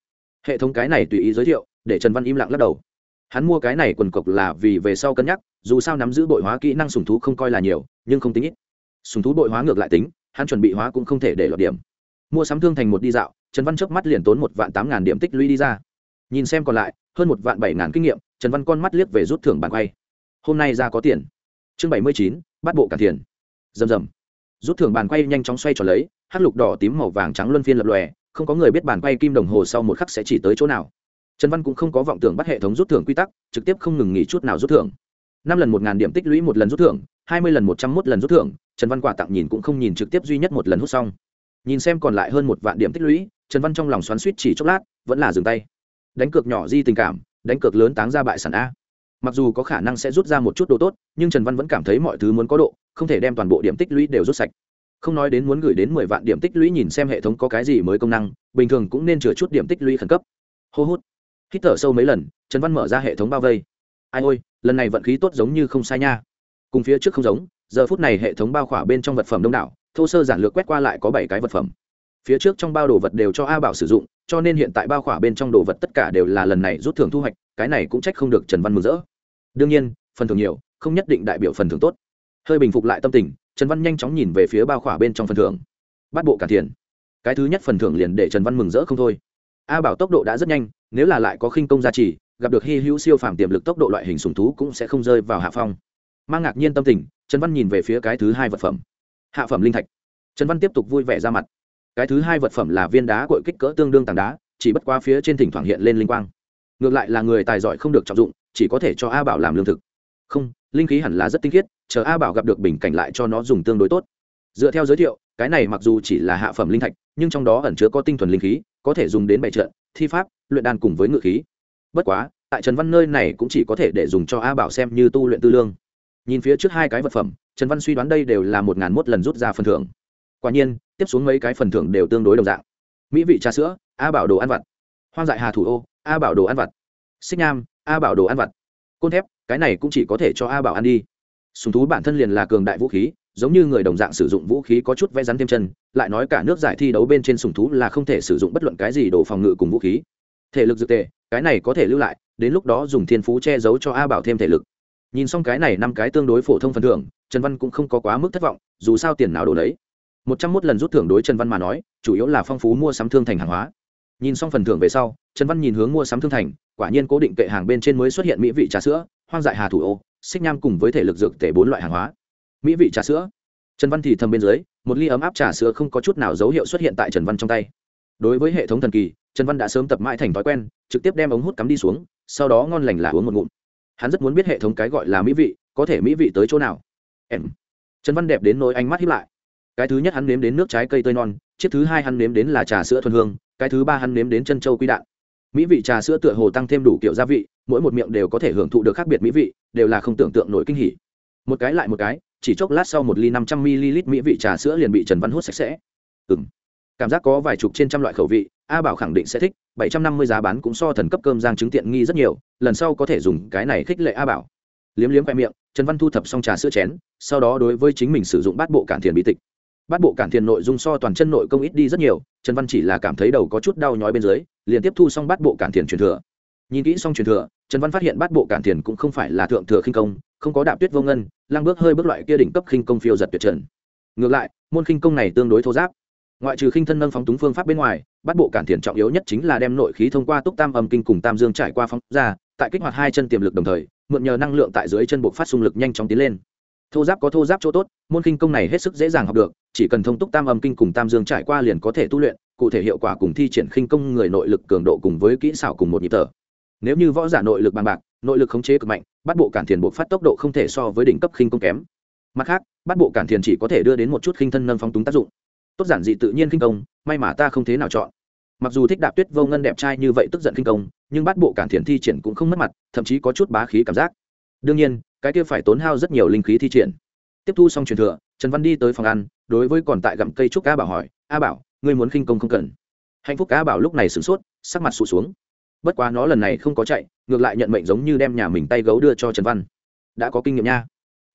S1: hệ thống cái này tùy ý giới thiệu để trần văn im lặng lắc đầu hắn mua cái này quần cộc là vì về sau cân nhắc dù sao nắm giữ bội hóa kỹ năng sùng thú không coi là nhiều nhưng không tính ít sùng thú bội hóa ngược lại tính hắn chuẩn bị hóa cũng không thể để lọt điểm mua sắm thương thành một đi dạo trần văn chớp mắt liền tốn một vạn tám ngàn điểm tích lũy đi ra nhìn xem còn lại hơn một vạn bảy ngàn kinh nghiệm trần văn con mắt liếc về rút thưởng bàn quay hôm nay ra có tiền chương bảy mươi chín bắt bộ cả tiền dầm dầm rút thưởng bàn quay nhanh chóng xoay trở lấy hắc lục đỏ tím màu vàng trắng luân phiên lập lòe không có người biết bàn quay kim đồng hồ sau một khắc sẽ chỉ tới chỗ nào trần văn cũng không có vọng tưởng bắt hệ thống rút thưởng quy tắc trực tiếp không ngừng nghỉ chút nào rút thưởng năm lần một ngàn điểm tích lũy một lần rút thưởng hai mươi lần một trăm mốt lần rút thưởng trần văn quả tặng nhìn cũng không nhìn trực tiếp duy nhất một lần hút xong nhìn xem còn lại hơn một vạn điểm tích lũy trần văn trong lòng xoắn xuýt chỉ chốc lát vẫn là dừng tay đánh cược nhỏ di tình cảm đánh cược lớn táng ra bại sản a mặc dù có khả năng sẽ rút ra một chút đồ tốt nhưng trần văn vẫn cảm thấy mọi thứ muốn có độ không thể đem toàn bộ điểm tích lũy đều rút sạch không nói đến muốn gửi đến mười vạn điểm tích lũy nhìn xem hệ thống có cái gì mới công năng bình thường cũng nên chừa chút điểm tích lũy khẩn cấp hô hút hít thở sâu mấy lần trần văn mở ra hệ thống bao vây ai ôi lần này vận khí tốt giống như không sai nha cùng phía trước không giống giờ phút này hệ thống bao khỏa bên trong vật phẩm đông đảo thô sơ giản lược quét qua lại có bảy cái vật phẩm phía trước trong bao đồ vật đều cho a bảo sử dụng cho nên hiện tại bao khỏa bên trong đồ vật tất cả đều là lần này rút thưởng thu hoạch cái này cũng trách không được trần văn mừng rỡ đương nhiên phần thưởng nhiều không nhất định đại biểu phần thưởng tốt hơi bình phục lại tâm tình trần văn nhanh chóng nhìn về phía bao khỏa bên trong phần thưởng bắt bộ cả tiền cái thứ nhất phần thưởng liền để trần văn mừng rỡ không thôi a bảo tốc độ đã rất nhanh nếu là lại có khinh công gia trì gặp được hy hữu siêu phàm tiềm lực tốc độ loại hình sùng thú cũng sẽ không rơi vào hạ phong mang ngạc nhiên tâm tình trần văn nhìn về phía cái thứ hai vật phẩm hạ phẩm linh thạch trần văn tiếp tục vui vẻ ra mặt cái thứ hai vật phẩm là viên đá cội kích cỡ tương đương tảng đá chỉ bất qua phía trên thỉnh thoảng hiện lên linh quang ngược lại là người tài giỏi không được trọng dụng chỉ có thể cho a bảo làm lương thực không linh khí hẳn là rất tinh khiết chờ a bảo gặp được bình cảnh lại cho nó dùng tương đối tốt dựa theo giới thiệu cái này mặc dù chỉ là hạ phẩm linh thạch nhưng trong đó ẩn chứa có tinh thuần linh khí có thể dùng đến bày trận thi pháp luyện đan cùng với ngự khí bất quá tại trần văn nơi này cũng chỉ có thể để dùng cho a bảo xem như tu luyện tư lương nhìn phía trước hai cái vật phẩm trần văn suy đoán đây đều là một ngàn mốt lần rút ra phần thưởng quả nhiên tiếp xuống mấy cái phần thưởng đều tương đối đồng dạng mỹ vị trà sữa a bảo đồ ăn vặt hoang dại hà thủ ô a bảo đồ ăn vặt xích nham a bảo đồ ăn vặt côn thép cái này cũng chỉ có thể cho a bảo ăn đi sùng thú bản thân liền là cường đại vũ khí giống như người đồng dạng sử dụng vũ khí có chút vẽ rắn thêm chân lại nói cả nước giải thi đấu bên trên sùng thú là không thể sử dụng bất luận cái gì đồ phòng ngự cùng vũ khí thể lực dược tệ cái này có thể lưu lại đến lúc đó dùng thiên phú che giấu cho a bảo thêm thể lực nhìn xong cái này năm cái tương đối phổ thông phần thưởng trần văn cũng không có quá mức thất vọng dù sao tiền nào đồ đấy một trăm mốt lần rút thưởng đối trần văn mà nói chủ yếu là phong phú mua sắm thương thành hàng hóa nhìn xong phần thưởng về sau trần văn nhìn hướng mua sắm thương thành quả nhiên cố định kệ hàng bên trên mới xuất hiện mỹ vị trà sữa hoang dại hà thủ ô xích nham cùng với thể lực dược tể bốn loại hàng hóa mỹ vị trà sữa trần văn thì thầm bên dưới một ly ấm áp trà sữa không có chút nào dấu hiệu xuất hiện tại trần văn trong tay đối với hệ thống thần kỳ trần văn đã sớm tập mãi thành thói quen trực tiếp đem ống hút cắm đi xuống sau đó ngon lành là uống một ngụm hắn rất muốn biết hệ thống cái gọi là mỹ vị có thể mỹ vị tới chỗ nào em trần văn đẹp đến nỗi ánh mắt hiếp lại cái thứ nhất hắn nếm đến nước trái cây tươi non chiếc thứ hai hắn nếm đến là trà sữa thuần hương cái thứ ba hắn nếm đến chân châu quy đạn mỹ vị trà sữa tựa hồ tăng thêm đủ kiểu gia vị mỗi một miệng đều có thể hưởng thụ được khác biệt mỹ vị đều là không tưởng tượng nổi kinh hỉ một cái lại một cái chỉ chốc lát sau một ly năm trăm ml mỹ vị trà sữa liền bị trần văn hút sạch sẽ ừng cảm giác có vài chục trên trăm loại khẩu vị a bảo khẳng định sẽ thích bảy trăm năm mươi giá bán cũng so thần cấp cơm giang trứng tiện nghi rất nhiều lần sau có thể dùng cái này khích lệ a bảo liếm liếm khoe miệng trần văn thu thập xong trà sữa chén sau đó đối với chính mình sử dụng bát bộ cản thiền bí tịch bát bộ cản thiền nội dung so toàn chân nội công ít đi rất nhiều trần văn chỉ là cảm thấy đầu có chút đau nhói bên dưới liền tiếp thu xong bát bộ cản thiền truyền thừa nhìn kỹ xong truyền thừa trần văn phát hiện bát bộ cản thiền cũng không phải là thượng thừa khinh công không có đạp tuyết vô ngân lang bước hơi bước loại kia đỉnh cấp khinh công phiêu giật tuyệt trần ngược lại môn khinh công này tương đối thô giáp ngoại trừ khinh thân nâng phóng túng phương pháp bên ngoài bát bộ cản thiền trọng yếu nhất chính là đem nội khí thông qua túc tam âm kinh cùng tam dương trải qua phóng ra tại kích hoạt hai chân tiềm lực đồng thời mượn nhờ năng lượng tại dưới chân buộc phát xung lực nhanh chóng tiến lên thô giáp có thô giáp chỗ tốt môn kinh công này hết sức dễ dàng học được chỉ cần thông túc tam âm kinh cùng tam dương trải qua liền có thể tu luyện cụ thể hiệu quả cùng thi triển khinh công người nội lực cường độ cùng với kỹ xảo cùng một nhịp tở nếu như võ giả nội lực bằng bạc nội lực khống chế cực mạnh bắt bộ cản thiền buộc phát tốc độ không thể so với đỉnh cấp khinh công kém mặt khác bắt bộ cản thiền chỉ có thể đưa đến một chút khinh thân nâng phóng túng tác dụng tốt giản dị tự nhiên khinh công may mà ta không thế nào chọn mặc dù thích đạp tuyết vô ngân đẹp trai như vậy tức giận khinh công nhưng bắt bộ cản thiền thi triển cũng không mất mặt thậm chí có chút bá khí cảm giác đương nhiên cái kia phải tốn hao rất nhiều linh khí thi triển tiếp thu xong truyền thừa trần văn đi tới phòng ăn đối với còn tại gặm cây trúc a bảo hỏi a bảo ngươi muốn khinh công không cần hạnh phúc cá bảo lúc này sửng sốt sắc mặt sụt xuống bất quá nó lần này không có chạy ngược lại nhận mệnh giống như đem nhà mình tay gấu đưa cho trần văn đã có kinh nghiệm nha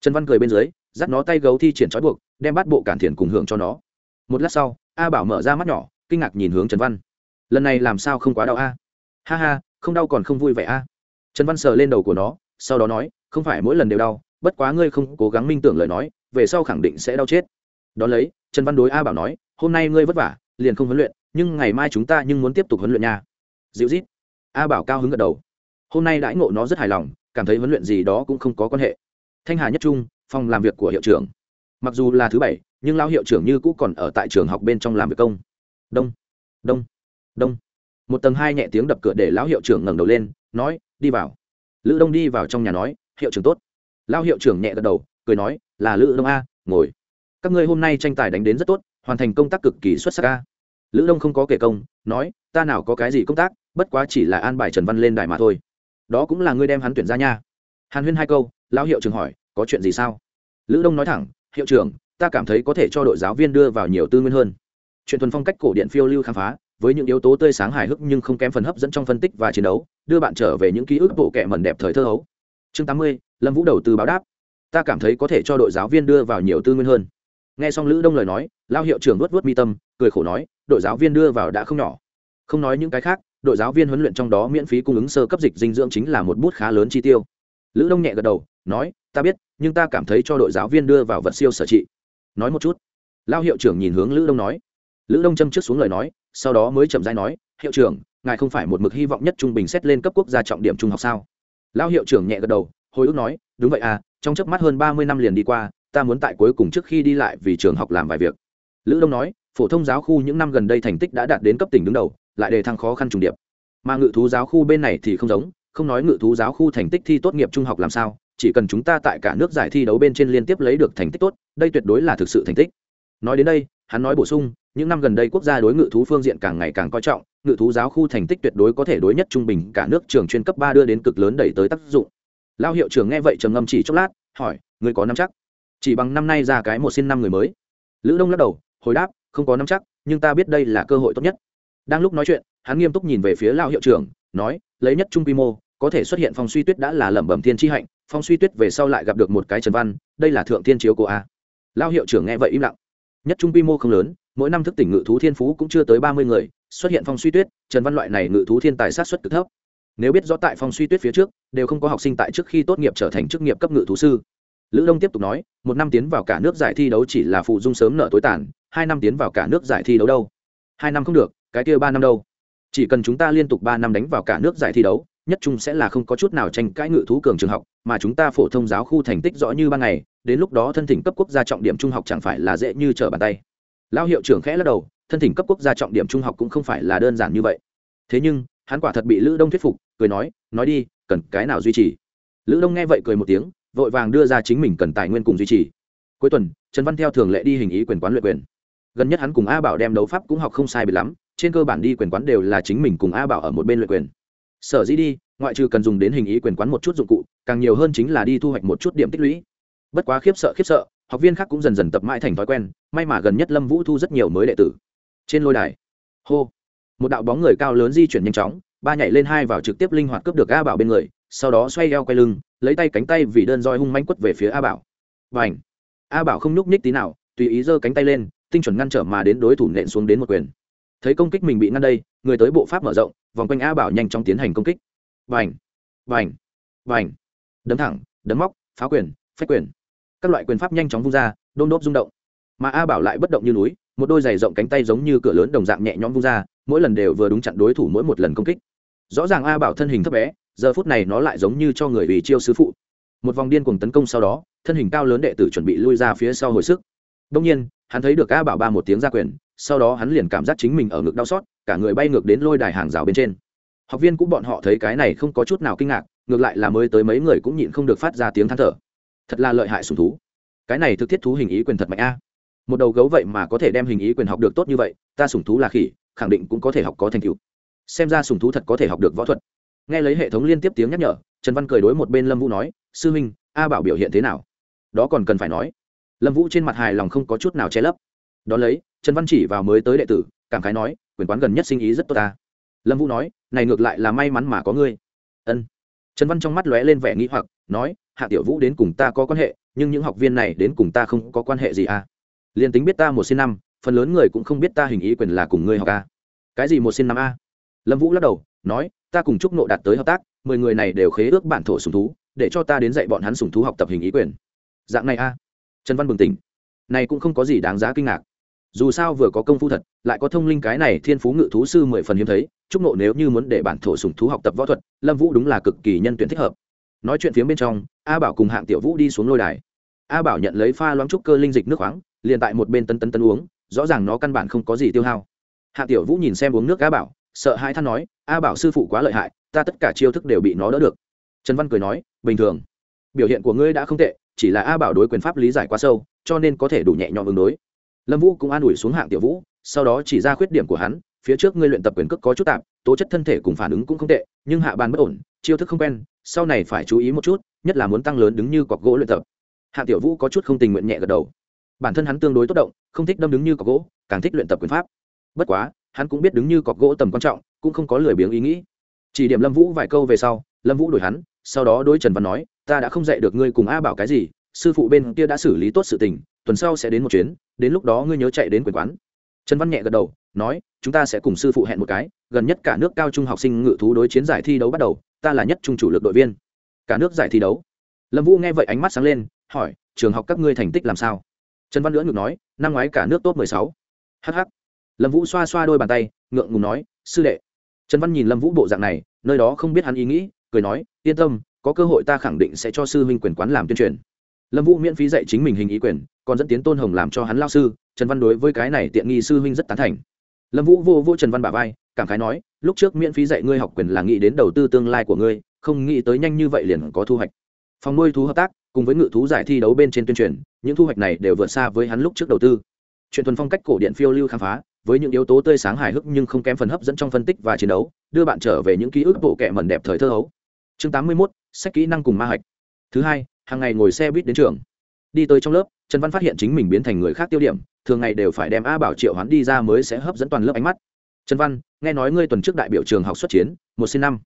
S1: trần văn cười bên dưới dắt nó tay gấu thi triển trói buộc đem bát bộ cản thiền cùng hưởng cho nó một lát sau a bảo mở ra mắt nhỏ kinh ngạc nhìn hướng trần văn lần này làm sao không quá đau a ha ha không đau còn không vui vẻ a trần văn sờ lên đầu của nó sau đó nói không phải mỗi lần đều đau bất quá ngươi không cố gắng minh tưởng lời nói về sau khẳng định sẽ đau chết đón lấy trần văn đối a bảo nói hôm nay ngươi vất vả liền không huấn luyện nhưng ngày mai chúng ta nhưng muốn tiếp tục huấn luyện nha dịu rít a bảo cao hứng gật đầu hôm nay đãi ngộ nó rất hài lòng cảm thấy huấn luyện gì đó cũng không có quan hệ thanh hà nhất trung phòng làm việc của hiệu trưởng mặc dù là thứ bảy nhưng lao hiệu trưởng như cũ còn ở tại trường học bên trong làm việc công đông đông đông một tầng hai nhẹ tiếng đập cửa để lão hiệu trưởng ngẩng đầu lên nói đi vào lữ đông đi vào trong nhà nói hiệu trưởng tốt lao hiệu trưởng nhẹ gật đầu cười nói là lữ đông a ngồi các ngươi hôm nay tranh tài đánh đến rất tốt hoàn thành công tác cực kỳ xuất sắc a lữ đông không có kể công nói ta nào có cái gì công tác bất quá chỉ là an bài trần văn lên đài mà thôi đó cũng là ngươi đem hắn tuyển ra nha hàn huyên hai câu lao hiệu trưởng hỏi có chuyện gì sao lữ đông nói thẳng hiệu trưởng ta cảm thấy có thể cho đội giáo viên đưa vào nhiều tư nguyên hơn chuyện thuần phong cách cổ điện phiêu lưu khám phá với những yếu tố tươi sáng hài hước nhưng không kém phần hấp dẫn trong phân tích và chiến đấu đưa bạn trở về những ký ức bộ kệ mẩn đẹp thời thơ hấu chương tám mươi lâm vũ đầu tư báo đáp ta cảm thấy có thể cho đội giáo viên đưa vào nhiều tư nguyên hơn nghe xong lữ đông lời nói lao hiệu trưởng luất vớt mi tâm cười khổ nói đội giáo viên đưa vào đã không nhỏ không nói những cái khác đội giáo viên huấn luyện trong đó miễn phí cung ứng sơ cấp dịch dinh dưỡng chính là một bút khá lớn chi tiêu lữ đông nhẹ gật đầu nói ta biết nhưng ta cảm thấy cho đội giáo viên đưa vào vật siêu sở trị nói một chút lao hiệu trưởng nhìn hướng lữ đông nói lữ đông châm trước xuống lời nói sau đó mới chậm dai nói hiệu trưởng ngài không phải một mực hy vọng nhất trung bình xét lên cấp quốc gia trọng điểm trung học sao lão hiệu trưởng nhẹ gật đầu hồi ức nói đúng vậy à trong chớp mắt hơn ba mươi năm liền đi qua ta muốn tại cuối cùng trước khi đi lại vì trường học làm vài việc lữ đông nói phổ thông giáo khu những năm gần đây thành tích đã đạt đến cấp tỉnh đứng đầu lại đề thăng khó khăn trùng điệp mà ngự thú giáo khu bên này thì không giống không nói ngự thú giáo khu thành tích thi tốt nghiệp trung học làm sao chỉ cần chúng ta tại cả nước giải thi đấu bên trên liên tiếp lấy được thành tích tốt đây tuyệt đối là thực sự thành tích nói đến đây hắn nói bổ sung những năm gần đây quốc gia đối ngự thú phương diện càng ngày càng coi trọng ngự thú giáo khu thành tích tuyệt đối có thể đối nhất trung bình cả nước trường chuyên cấp ba đưa đến cực lớn đẩy tới tác dụng lao hiệu trưởng nghe vậy trầm ngâm chỉ chốc lát hỏi người có năm chắc chỉ bằng năm nay ra cái một xin năm người mới lữ đông lắc đầu hồi đáp không có năm chắc nhưng ta biết đây là cơ hội tốt nhất đang lúc nói chuyện hắn nghiêm túc nhìn về phía lao hiệu trưởng nói lấy nhất trung quy mô có thể xuất hiện phong suy tuyết đã là lẩm bẩm thiên tri hạnh phong suy tuyết về sau lại gặp được một cái trần văn đây là thượng thiên chiếu cô a lao hiệu trưởng nghe vậy im lặng nhất trung quy mô không lớn mỗi năm thức tỉnh ngự thú thiên phú cũng chưa tới ba mươi người xuất hiện phong suy tuyết trần văn loại này ngự thú thiên tài sát xuất cực thấp nếu biết rõ tại phong suy tuyết phía trước đều không có học sinh tại trước khi tốt nghiệp trở thành chức nghiệp cấp ngự thú sư lữ đông tiếp tục nói một năm tiến vào cả nước giải thi đấu chỉ là phụ dung sớm nợ tối tản hai năm tiến vào cả nước giải thi đấu đâu hai năm không được cái kia ba năm đâu chỉ cần chúng ta liên tục ba năm đánh vào cả nước giải thi đấu nhất trung sẽ là không có chút nào tranh cãi ngự thú cường trường học mà chúng ta phổ thông giáo khu thành tích rõ như ban ngày đến lúc đó thân thỉnh cấp quốc gia trọng điểm trung học chẳng phải là dễ như trở bàn tay lao hiệu trưởng khẽ lắc đầu thân thỉnh cấp quốc gia trọng điểm trung học cũng không phải là đơn giản như vậy thế nhưng hắn quả thật bị lữ đông thuyết phục cười nói nói đi cần cái nào duy trì lữ đông nghe vậy cười một tiếng vội vàng đưa ra chính mình cần tài nguyên cùng duy trì cuối tuần trần văn theo thường lệ đi hình ý quyền quán luyện quyền gần nhất hắn cùng a bảo đem đấu pháp cũng học không sai biệt lắm trên cơ bản đi quyền quán đều là chính mình cùng a bảo ở một bên luyện quyền sở dĩ đi ngoại trừ cần dùng đến hình ý quyền quán một chút dụng cụ càng nhiều hơn chính là đi thu hoạch một chút điểm tích lũy bất quá khiếp sợ khiếp sợ học viên khác cũng dần dần tập mãi thành thói quen may mà gần nhất lâm vũ thu rất nhiều mới đệ tử trên lôi đài hô một đạo bóng người cao lớn di chuyển nhanh chóng ba nhảy lên hai vào trực tiếp linh hoạt cướp được a bảo bên người sau đó xoay eo quay lưng lấy tay cánh tay vì đơn roi hung manh quất về phía a bảo và ảnh a bảo không nhúc nhích tí nào tùy ý giơ cánh tay lên tinh chuẩn ngăn trở mà đến đối thủ nện xuống đến một quyền thấy công kích mình bị ngăn đây người tới bộ pháp mở rộng vòng quanh a bảo nhanh chóng tiến hành công kích vành vành vành đấm thẳng đấm móc phá quyền phách quyền các loại quyền pháp nhanh chóng vung ra đôn đốp rung động mà a bảo lại bất động như núi một đôi giày rộng cánh tay giống như cửa lớn đồng dạng nhẹ nhõm vung ra mỗi lần đều vừa đúng chặn đối thủ mỗi một lần công kích rõ ràng a bảo thân hình thấp bé giờ phút này nó lại giống như cho người ủy chiêu sứ phụ một vòng điên cùng tấn công sau đó thân hình cao lớn đệ tử chuẩn bị lui ra phía sau hồi sức đông nhiên hắn thấy được a bảo ba một tiếng ra quyền sau đó hắn liền cảm giác chính mình ở ngực đau xót cả người bay ngược đến lôi đài hàng rào bên trên học viên cũng bọn họ thấy cái này không có chút nào kinh ngạc ngược lại là mới tới mấy người cũng nhịn không được phát ra tiếng than thở thật là lợi hại sùng thú cái này thực thiết thú hình ý quyền thật mạnh a một đầu gấu vậy mà có thể đem hình ý quyền học được tốt như vậy ta sùng thú là khỉ khẳng định cũng có thể học có thành tựu xem ra sùng thú thật có thể học được võ thuật nghe lấy hệ thống liên tiếp tiếng nhắc nhở trần văn cười đối một bên lâm vũ nói sư minh a bảo biểu hiện thế nào đó còn cần phải nói lâm vũ trên mặt hài lòng không có chút nào che lấp đón lấy trần văn chỉ vào mới tới đệ tử cảm khái nói quyền quán gần nhất sinh ý rất tốt ta lâm vũ nói này ngược lại là may mắn mà có ngươi ân trần văn trong mắt lóe lên vẻ nghĩ hoặc nói hạ tiểu vũ đến cùng ta có quan hệ nhưng những học viên này đến cùng ta không có quan hệ gì à liền tính biết ta một sinh năm phần lớn người cũng không biết ta hình ý quyền là cùng ngươi học a à? cái gì một sinh năm a lâm vũ lắc đầu nói ta cùng chúc nộ đạt tới hợp tác mười người này đều khế ước bản thổ sùng thú để cho ta đến dạy bọn hắn sùng thú học tập hình ý quyền dạng này a trần văn bừng tỉnh này cũng không có gì đáng giá kinh ngạc dù sao vừa có công phu thật lại có thông linh cái này thiên phú ngự thú sư mười phần hiếm thấy trúc nộ nếu như muốn để bản thổ sùng thú học tập võ thuật lâm vũ đúng là cực kỳ nhân tuyển thích hợp nói chuyện phía bên trong a bảo cùng hạng tiểu vũ đi xuống lôi đài a bảo nhận lấy pha loáng trúc cơ linh dịch nước khoáng liền tại một bên tân tân tân uống rõ ràng nó căn bản không có gì tiêu hao hạng tiểu vũ nhìn xem uống nước a bảo sợ hai than nói a bảo sư phụ quá lợi hại ta tất cả chiêu thức đều bị nó đỡ được trần văn cười nói bình thường biểu hiện của ngươi đã không tệ chỉ là a bảo đối quyền pháp lý giải quá sâu cho nên có thể đủ nhẹ nhõm ứng đối lâm vũ cũng an ủi xuống hạng tiểu vũ sau đó chỉ ra khuyết điểm của hắn phía trước ngươi luyện tập quyền cước có chút tạp tố chất thân thể cùng phản ứng cũng không tệ nhưng hạ bàn bất ổn chiêu thức không quen sau này phải chú ý một chút nhất là muốn tăng lớn đứng như cọc gỗ luyện tập hạ tiểu vũ có chút không tình nguyện nhẹ gật đầu bản thân hắn tương đối tốt động không thích đâm đứng như cọc gỗ càng thích luyện tập quyền pháp bất quá hắn cũng biết đứng như cọc gỗ tầm quan trọng cũng không có lười biếng ý nghĩ chỉ điểm lâm vũ vài câu về sau lâm vũ đổi hắn sau đó đôi trần văn nói ta đã không dạy được ngươi cùng a bảo cái gì sư phụ bên kia đã xử lý tốt sự tình tuần sau sẽ đến một chuyến đến lúc đó ngươi nhớ chạy đến quyền quán trần văn nhẹ gật đầu nói chúng ta sẽ cùng sư phụ hẹn một cái gần nhất cả nước cao trung học sinh ngự thú đối chiến giải thi đấu bắt đầu ta là nhất trung chủ lực đội viên cả nước giải thi đấu lâm vũ nghe vậy ánh mắt sáng lên hỏi trường học các ngươi thành tích làm sao trần văn lưỡng ngược nói năm ngoái cả nước top mười sáu hh lâm vũ xoa xoa đôi bàn tay ngượng ngùng nói sư đệ trần văn nhìn lâm vũ bộ dạng này nơi đó không biết hắn ý nghĩ cười nói yên tâm có cơ hội ta khẳng định sẽ cho sư huynh quyền quán làm tuyên truyền lâm vũ miễn phí dạy chính mình hình ý quyền còn dẫn tiến tôn hồng làm cho hắn lao sư trần văn đối với cái này tiện nghi sư huynh rất tán thành lâm vũ vô vô trần văn bà vai cảm khái nói lúc trước miễn phí dạy ngươi học quyền là nghĩ đến đầu tư tương lai của ngươi không nghĩ tới nhanh như vậy liền có thu hoạch phòng nuôi thú hợp tác cùng với ngự thú giải thi đấu bên trên tuyên truyền những thu hoạch này đều vượt xa với hắn lúc trước đầu tư chuyện thuần phong cách cổ điện phiêu lưu khám phá với những yếu tố tươi sáng hài hước nhưng không kém phần hấp dẫn trong phân tích và chiến đấu đưa bạn trở về những ký ức bộ kệ mẩn đẹp thời thơ hấu chương 81, sách kỹ năng cùng ma hạch thứ hai hàng ngày ngồi xe buýt đến trường đi tới trong lớp trần văn phát hiện chính mình biến thành người khác tiêu điểm thường ngày đều phải đem a bảo triệu hoán đi ra mới sẽ hấp dẫn toàn lớp ánh mắt trần văn nghe nói ngươi tuần trước đại biểu trường học xuất chiến một sinh năm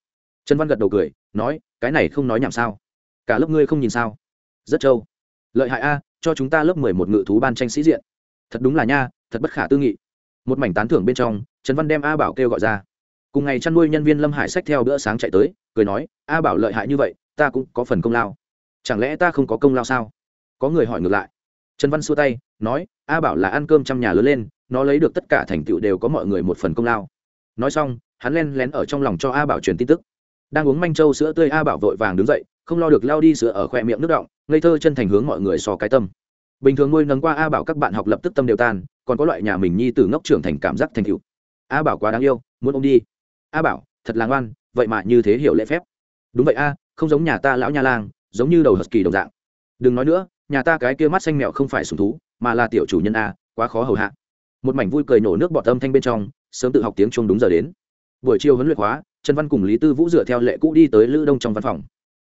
S1: trần văn gật đầu cười nói cái này không nói nhảm sao cả lớp ngươi không nhìn sao rất trâu lợi hại a cho chúng ta lớp mười một ngự thú ban tranh sĩ diện thật đúng là nha thật bất khả tư nghị một mảnh tán thưởng bên trong trần văn đem a bảo kêu gọi ra cùng ngày chăn nuôi nhân viên lâm hải sách theo bữa sáng chạy tới cười nói a bảo lợi hại như vậy ta cũng có phần công lao chẳng lẽ ta không có công lao sao có người hỏi ngược lại trần văn xua tay nói a bảo là ăn cơm trong nhà lớn lên nó lấy được tất cả thành tựu đều có mọi người một phần công lao nói xong hắn len lén ở trong lòng cho a bảo truyền tin tức đang uống manh trâu sữa tươi a bảo vội vàng đứng dậy không lo được lao đi sữa ở khoe miệng nước động ngây thơ chân thành hướng mọi người so cái tâm bình thường nuôi nấng qua a bảo các bạn học lập tức tâm đều tan còn có loại nhà mình nhi từ ngốc trưởng thành cảm giác thành tựu a bảo quá đáng yêu muốn ông đi a bảo thật là ngoan vậy mà như thế hiểu lễ phép đúng vậy a không giống nhà ta lão nha lang giống như đầu hờ kỳ đồng dạng đừng nói nữa nhà ta cái kia mắt xanh mèo không phải sùng thú mà là tiểu chủ nhân a quá khó hầu hạ một mảnh vui cười nổ nước bọt âm thanh bên trong sớm tự học tiếng chuông đúng giờ đến buổi chiều huấn luyện hóa trần văn cùng lý tư vũ dựa theo lệ cũ đi tới lữ đông trong văn phòng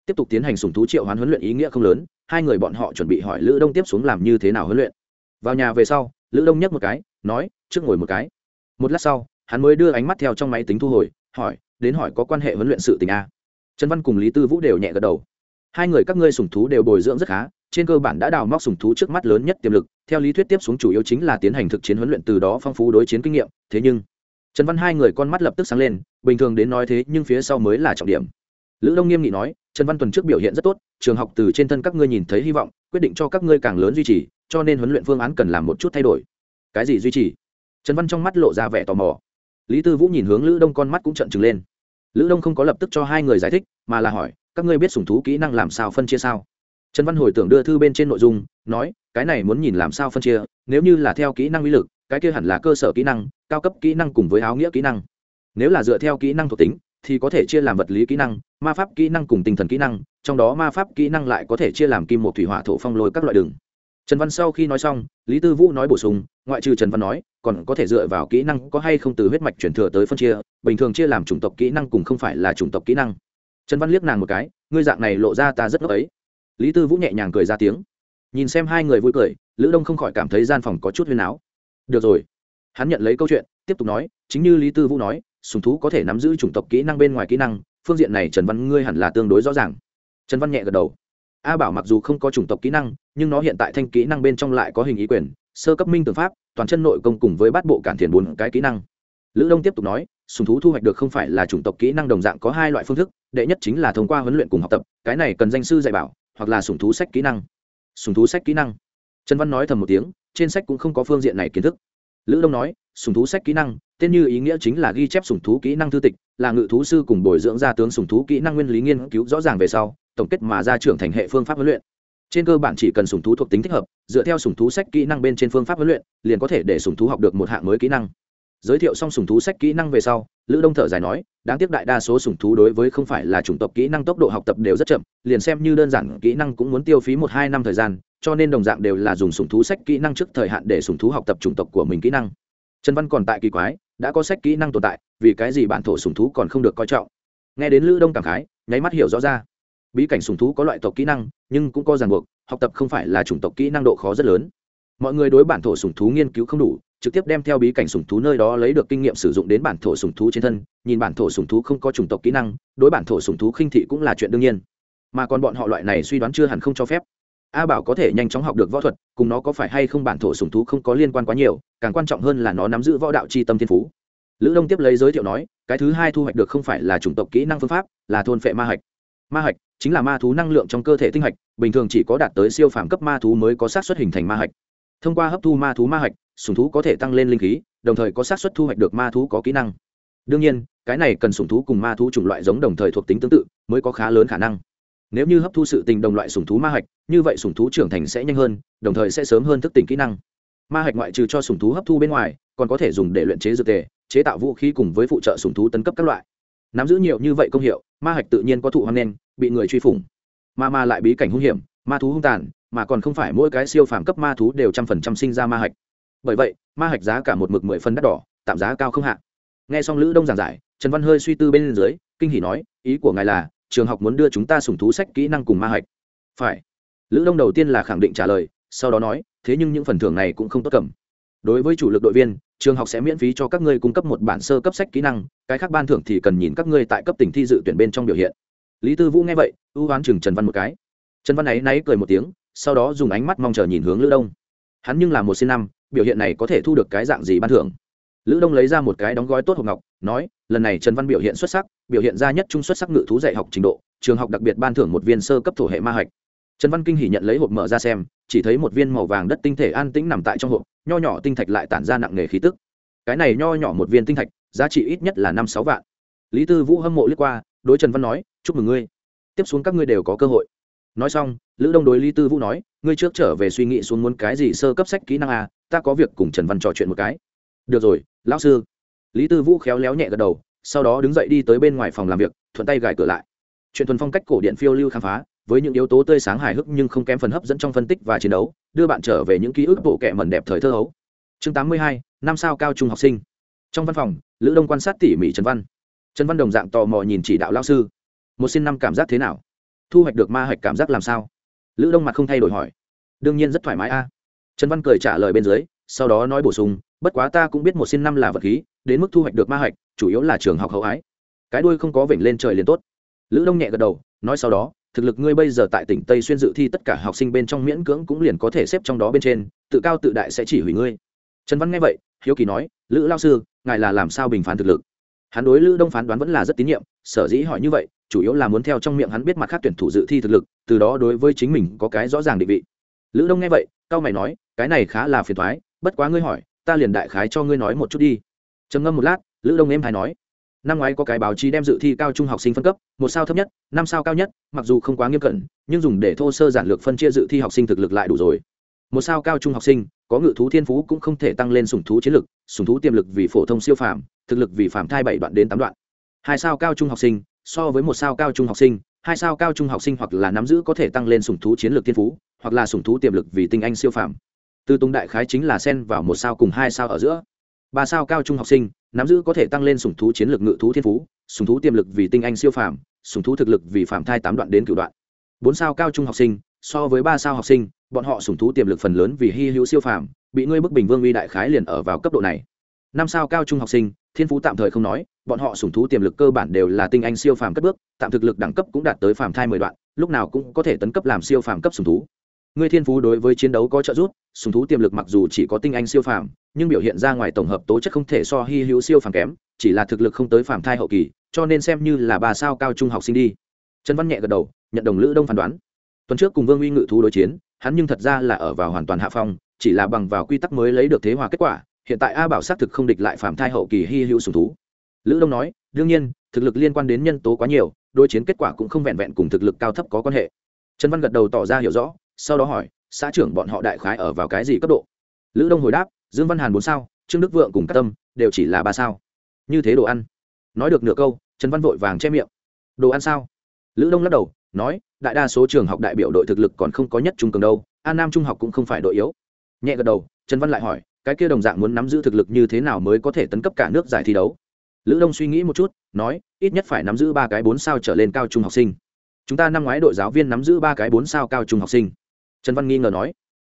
S1: tiếp tục tiến hành sùng thú triệu hoán huấn luyện ý nghĩa không lớn hai người bọn họ chuẩn bị hỏi lữ đông tiếp xuống làm như thế nào huấn luyện vào nhà về sau lữ đông nhấc một cái nói trước ngồi một cái một lát sau hắn mới đưa ánh mắt theo trong máy tính thu hồi hỏi đến hỏi có quan hệ huấn luyện sự tình a à? trần văn cùng lý tư vũ đều nhẹ gật đầu hai người các ngươi sùng thú đều bồi dưỡng rất khá trên cơ bản đã đào móc sùng thú trước mắt lớn nhất tiềm lực theo lý thuyết tiếp xuống chủ yếu chính là tiến hành thực chiến huấn luyện từ đó phong phú đối chiến kinh nghiệm thế nhưng trần văn hai người con mắt lập tức sáng lên bình thường đến nói thế nhưng phía sau mới là trọng điểm lữ đông nghiêm nghị nói trần văn tuần trước biểu hiện rất tốt trường học từ trên thân các ngươi nhìn thấy hy vọng quyết định cho các ngươi càng lớn duy trì cho nên huấn luyện phương án cần làm một chút thay đổi cái gì duy trì trần văn trong mắt lộ ra vẻ tò mò lý tư vũ nhìn hướng lữ đông con mắt cũng trợn trừng lên lữ đông không có lập tức cho hai người giải thích mà là hỏi các ngươi biết sủng thú kỹ năng làm sao phân chia sao trần văn hồi tưởng đưa thư bên trên nội dung nói cái này muốn nhìn làm sao phân chia nếu như là theo kỹ năng uy lực cái kia hẳn là cơ sở kỹ năng cao cấp kỹ năng cùng với áo nghĩa kỹ năng nếu là dựa theo kỹ năng thuộc tính thì có thể chia làm vật lý kỹ năng ma pháp kỹ năng cùng tinh thần kỹ năng trong đó ma pháp kỹ năng lại có thể chia làm kim một thủy hỏa thổ phong lôi các loại đường trần văn sau khi nói xong lý tư vũ nói bổ sung ngoại trừ trần văn nói còn có thể dựa vào kỹ năng có hay không từ huyết mạch chuyển thừa tới phân chia bình thường chia làm chủng tộc kỹ năng cùng không phải là chủng tộc kỹ năng trần văn liếc nàng một cái ngươi dạng này lộ ra ta rất ngốc ấy lý tư vũ nhẹ nhàng cười ra tiếng nhìn xem hai người vui cười lữ đông không khỏi cảm thấy gian phòng có chút huyền áo được rồi hắn nhận lấy câu chuyện tiếp tục nói chính như lý tư vũ nói sùng thú có thể nắm giữ chủng tộc kỹ năng bên ngoài kỹ năng phương diện này trần văn ngươi hẳn là tương đối rõ ràng trần văn nhẹ gật đầu a bảo mặc dù không có chủng tộc kỹ năng nhưng nó hiện tại thanh kỹ năng bên trong lại có hình ý quyền sơ cấp minh tư pháp toàn chân nội công cùng với bát bộ cản thiền bốn cái kỹ năng lữ đông tiếp tục nói sùng thú thu hoạch được không phải là chủng tộc kỹ năng đồng dạng có hai loại phương thức đệ nhất chính là thông qua huấn luyện cùng học tập cái này cần danh sư dạy bảo hoặc là sùng thú sách kỹ năng sùng thú sách kỹ năng trần văn nói thầm một tiếng trên sách cũng không có phương diện này kiến thức lữ đông nói sùng thú sách kỹ năng tên như ý nghĩa chính là ghi chép sùng thú kỹ năng thư tịch là ngự thú sư cùng bồi dưỡng ra tướng sùng thú kỹ năng nguyên lý nghiên cứu rõ ràng về sau tổng kết mà ra trưởng thành hệ phương pháp huấn luyện trên cơ bản chỉ cần sùng thú thuộc tính thích hợp dựa theo sùng thú sách kỹ năng bên trên phương pháp huấn luyện liền có thể để sùng thú học được một hạng mới kỹ năng giới thiệu xong sùng thú sách kỹ năng về sau lữ đông thở dài nói đáng tiếc đại đa số sùng thú đối với không phải là chủng tộc kỹ năng tốc độ học tập đều rất chậm liền xem như đơn giản kỹ năng cũng muốn tiêu phí một hai năm thời gian cho nên đồng dạng đều là dùng sùng thú sách kỹ năng trước thời hạn để sùng thú học tập chủng tộc của mình kỹ năng trần văn còn tại kỳ quái đã có sách kỹ năng tồn tại vì cái gì bản thổ sùng thú còn không được coi trọng nghe đến lữ đông cảm khái nháy mắt hiểu rõ ra bí cảnh sùng thú có loại tộc kỹ năng nhưng cũng có ràng buộc học tập không phải là chủng tộc kỹ năng độ khó rất lớn mọi người đối bản thổ sùng thú nghiên cứu không đủ trực tiếp đem theo bí cảnh sủng thú nơi đó lấy được kinh nghiệm sử dụng đến bản thổ sủng thú trên thân, nhìn bản thổ sủng thú không có chủng tộc kỹ năng, đối bản thổ sủng thú khinh thị cũng là chuyện đương nhiên. Mà còn bọn họ loại này suy đoán chưa hẳn không cho phép. A Bảo có thể nhanh chóng học được võ thuật, cùng nó có phải hay không bản thổ sủng thú không có liên quan quá nhiều, càng quan trọng hơn là nó nắm giữ võ đạo chi tâm thiên phú. Lữ Đông tiếp lấy giới thiệu nói, cái thứ hai thu hoạch được không phải là chủng tộc kỹ năng phương pháp, là thôn phệ ma hạch. Ma hạch chính là ma thú năng lượng trong cơ thể tinh hạch, bình thường chỉ có đạt tới siêu phàm cấp ma thú mới có xác suất hình thành ma hạch. Thông qua hấp thu ma thú ma hạch, sùng thú có thể tăng lên linh khí đồng thời có xác suất thu hoạch được ma thú có kỹ năng đương nhiên cái này cần sùng thú cùng ma thú chủng loại giống đồng thời thuộc tính tương tự mới có khá lớn khả năng nếu như hấp thu sự tình đồng loại sùng thú ma hạch như vậy sùng thú trưởng thành sẽ nhanh hơn đồng thời sẽ sớm hơn thức tỉnh kỹ năng ma hạch ngoại trừ cho sùng thú hấp thu bên ngoài còn có thể dùng để luyện chế dược tề chế tạo vũ khí cùng với phụ trợ sùng thú tấn cấp các loại nắm giữ nhiều như vậy công hiệu ma hạch tự nhiên có thụ hoang nen bị người truy phủng ma ma lại bí cảnh hung hiểm ma thú hung tàn mà còn không phải mỗi cái siêu phàm cấp ma thú đều trăm phần trăm sinh ra ma hạch bởi vậy ma hạch giá cả một mực mười phân đắt đỏ tạm giá cao không hạ nghe xong lữ đông giảng giải trần văn hơi suy tư bên dưới kinh hỉ nói ý của ngài là trường học muốn đưa chúng ta sùng thú sách kỹ năng cùng ma hạch phải lữ đông đầu tiên là khẳng định trả lời sau đó nói thế nhưng những phần thưởng này cũng không tốt cầm đối với chủ lực đội viên trường học sẽ miễn phí cho các ngươi cung cấp một bản sơ cấp sách kỹ năng cái khác ban thưởng thì cần nhìn các ngươi tại cấp tỉnh thi dự tuyển bên trong biểu hiện lý tư vũ nghe vậy ưu oán chừng trần văn một cái trần văn ấy náy cười một tiếng sau đó dùng ánh mắt mong chờ nhìn hướng lữ đông hắn nhưng là một sinh năm biểu hiện này có thể thu được cái dạng gì ban thưởng lữ đông lấy ra một cái đóng gói tốt hộp ngọc nói lần này trần văn biểu hiện xuất sắc biểu hiện ra nhất trung xuất sắc ngự thú dạy học trình độ trường học đặc biệt ban thưởng một viên sơ cấp thổ hệ ma hạch trần văn kinh hỉ nhận lấy hộp mở ra xem chỉ thấy một viên màu vàng đất tinh thể an tĩnh nằm tại trong hộp nho nhỏ tinh thạch lại tản ra nặng nề khí tức cái này nho nhỏ một viên tinh thạch giá trị ít nhất là năm sáu vạn lý tư vũ hâm mộ lướt qua đối trần văn nói chúc mừng ngươi tiếp xuống các ngươi đều có cơ hội nói xong lữ đông đối lý tư vũ nói ngươi trước trở về suy nghĩ xuống muốn cái gì sơ cấp sách kỹ năng à ta có việc cùng trần văn trò chuyện một cái được rồi lão sư lý tư vũ khéo léo nhẹ gật đầu sau đó đứng dậy đi tới bên ngoài phòng làm việc thuận tay gài cửa lại chuyện thuần phong cách cổ điện phiêu lưu khám phá với những yếu tố tươi sáng hài hước nhưng không kém phần hấp dẫn trong phân tích và chiến đấu đưa bạn trở về những ký ức bộ kệ mẩn đẹp thời thơ hấu chương 82, năm sao cao trung học sinh trong văn phòng lữ đông quan sát tỉ mỉ trần văn trần văn đồng dạng tò mò nhìn chỉ đạo lao sư một xin năm cảm giác thế nào thu hoạch được ma hạch cảm giác làm sao lữ đông mặt không thay đổi hỏi đương nhiên rất thoải mái a trần văn cười trả lời bên dưới sau đó nói bổ sung bất quá ta cũng biết một xin năm là vật khí đến mức thu hoạch được ma hạch chủ yếu là trường học hậu ái cái đuôi không có vểnh lên trời liền tốt lữ đông nhẹ gật đầu nói sau đó thực lực ngươi bây giờ tại tỉnh tây xuyên dự thi tất cả học sinh bên trong miễn cưỡng cũng liền có thể xếp trong đó bên trên tự cao tự đại sẽ chỉ hủy ngươi trần văn nghe vậy hiếu kỳ nói lữ Lão sư ngài là làm sao bình phán thực lực hắn đối lữ đông phán đoán vẫn là rất tín nhiệm sở dĩ hỏi như vậy chủ yếu là muốn theo trong miệng hắn biết mặt khác tuyển thủ dự thi thực lực từ đó đối với chính mình có cái rõ ràng định vị lữ đông nghe vậy cao mày nói cái này khá là phiền thoái bất quá ngươi hỏi ta liền đại khái cho ngươi nói một chút đi trầm ngâm một lát lữ đông em hay nói năm ngoái có cái báo chí đem dự thi cao trung học sinh phân cấp một sao thấp nhất năm sao cao nhất mặc dù không quá nghiêm cẩn nhưng dùng để thô sơ giản lược phân chia dự thi học sinh thực lực lại đủ rồi một sao cao trung học sinh có ngự thú thiên phú cũng không thể tăng lên sùng thú chiến lực sùng thú tiềm lực vì phổ thông siêu phàm thực lực vì phàm thai bảy đoạn đến tám đoạn hai sao cao trung học sinh so với một sao cao trung học sinh hai sao cao trung học sinh hoặc là nắm giữ có thể tăng lên sùng thú chiến lược thiên phú hoặc là sùng thú tiềm lực vì tinh anh siêu phàm tư tùng đại khái chính là xen vào một sao cùng hai sao ở giữa ba sao cao trung học sinh nắm giữ có thể tăng lên sùng thú chiến Lực ngự thú thiên phú sùng thú tiềm lực vì tinh anh siêu phàm sùng thú thực lực vì phàm thai tám đoạn đến cửu đoạn bốn sao cao trung học sinh so với ba sao học sinh bọn họ sùng thú tiềm lực phần lớn vì hy hữu siêu phàm bị ngươi bức bình vương uy đại khái liền ở vào cấp độ này năm sao cao trung học sinh thiên phú tạm thời không nói bọn họ sùng thú tiềm lực cơ bản đều là tinh anh siêu phàm cấp bước tạm thực lực đẳng cấp cũng đạt tới phàm thai mười đoạn lúc nào cũng có thể tấn cấp làm siêu phàm cấp sùng thú ngươi thiên phú đối với chiến đấu có trợ giúp sùng thú tiềm lực mặc dù chỉ có tinh anh siêu phàm nhưng biểu hiện ra ngoài tổng hợp tố chất không thể so hy hữu siêu phàm kém chỉ là thực lực không tới phàm thai hậu kỳ cho nên xem như là bà sao cao trung học sinh đi trần văn nhẹ gật đầu nhận đồng lữ đông phán đoán tuần trước cùng vương uy ngự thú đối chiến hắn nhưng thật ra là ở vào hoàn toàn hạ phong chỉ là bằng vào quy tắc mới lấy được thế hòa kết quả hiện tại a bảo xác thực không địch lại phàm thai hậu kỳ hy hữu sùng thú lữ đông nói đương nhiên thực lực liên quan đến nhân tố quá nhiều đối chiến kết quả cũng không vẹn vẹn cùng thực lực cao thấp có quan hệ trần văn gật đầu tỏ ra hiểu rõ sau đó hỏi xã trưởng bọn họ đại khái ở vào cái gì cấp độ lữ đông hồi đáp dương văn hàn bốn sao trương đức vượng cùng các tâm đều chỉ là ba sao như thế đồ ăn nói được nửa câu trần văn vội vàng che miệng đồ ăn sao lữ đông lắc đầu nói đại đa số trường học đại biểu đội thực lực còn không có nhất trung cường đâu an nam trung học cũng không phải đội yếu nhẹ gật đầu trần văn lại hỏi cái kia đồng dạng muốn nắm giữ thực lực như thế nào mới có thể tấn cấp cả nước giải thi đấu lữ đông suy nghĩ một chút nói ít nhất phải nắm giữ ba cái bốn sao trở lên cao trung học sinh chúng ta năm ngoái đội giáo viên nắm giữ ba cái bốn sao cao trung học sinh trần văn nghi ngờ nói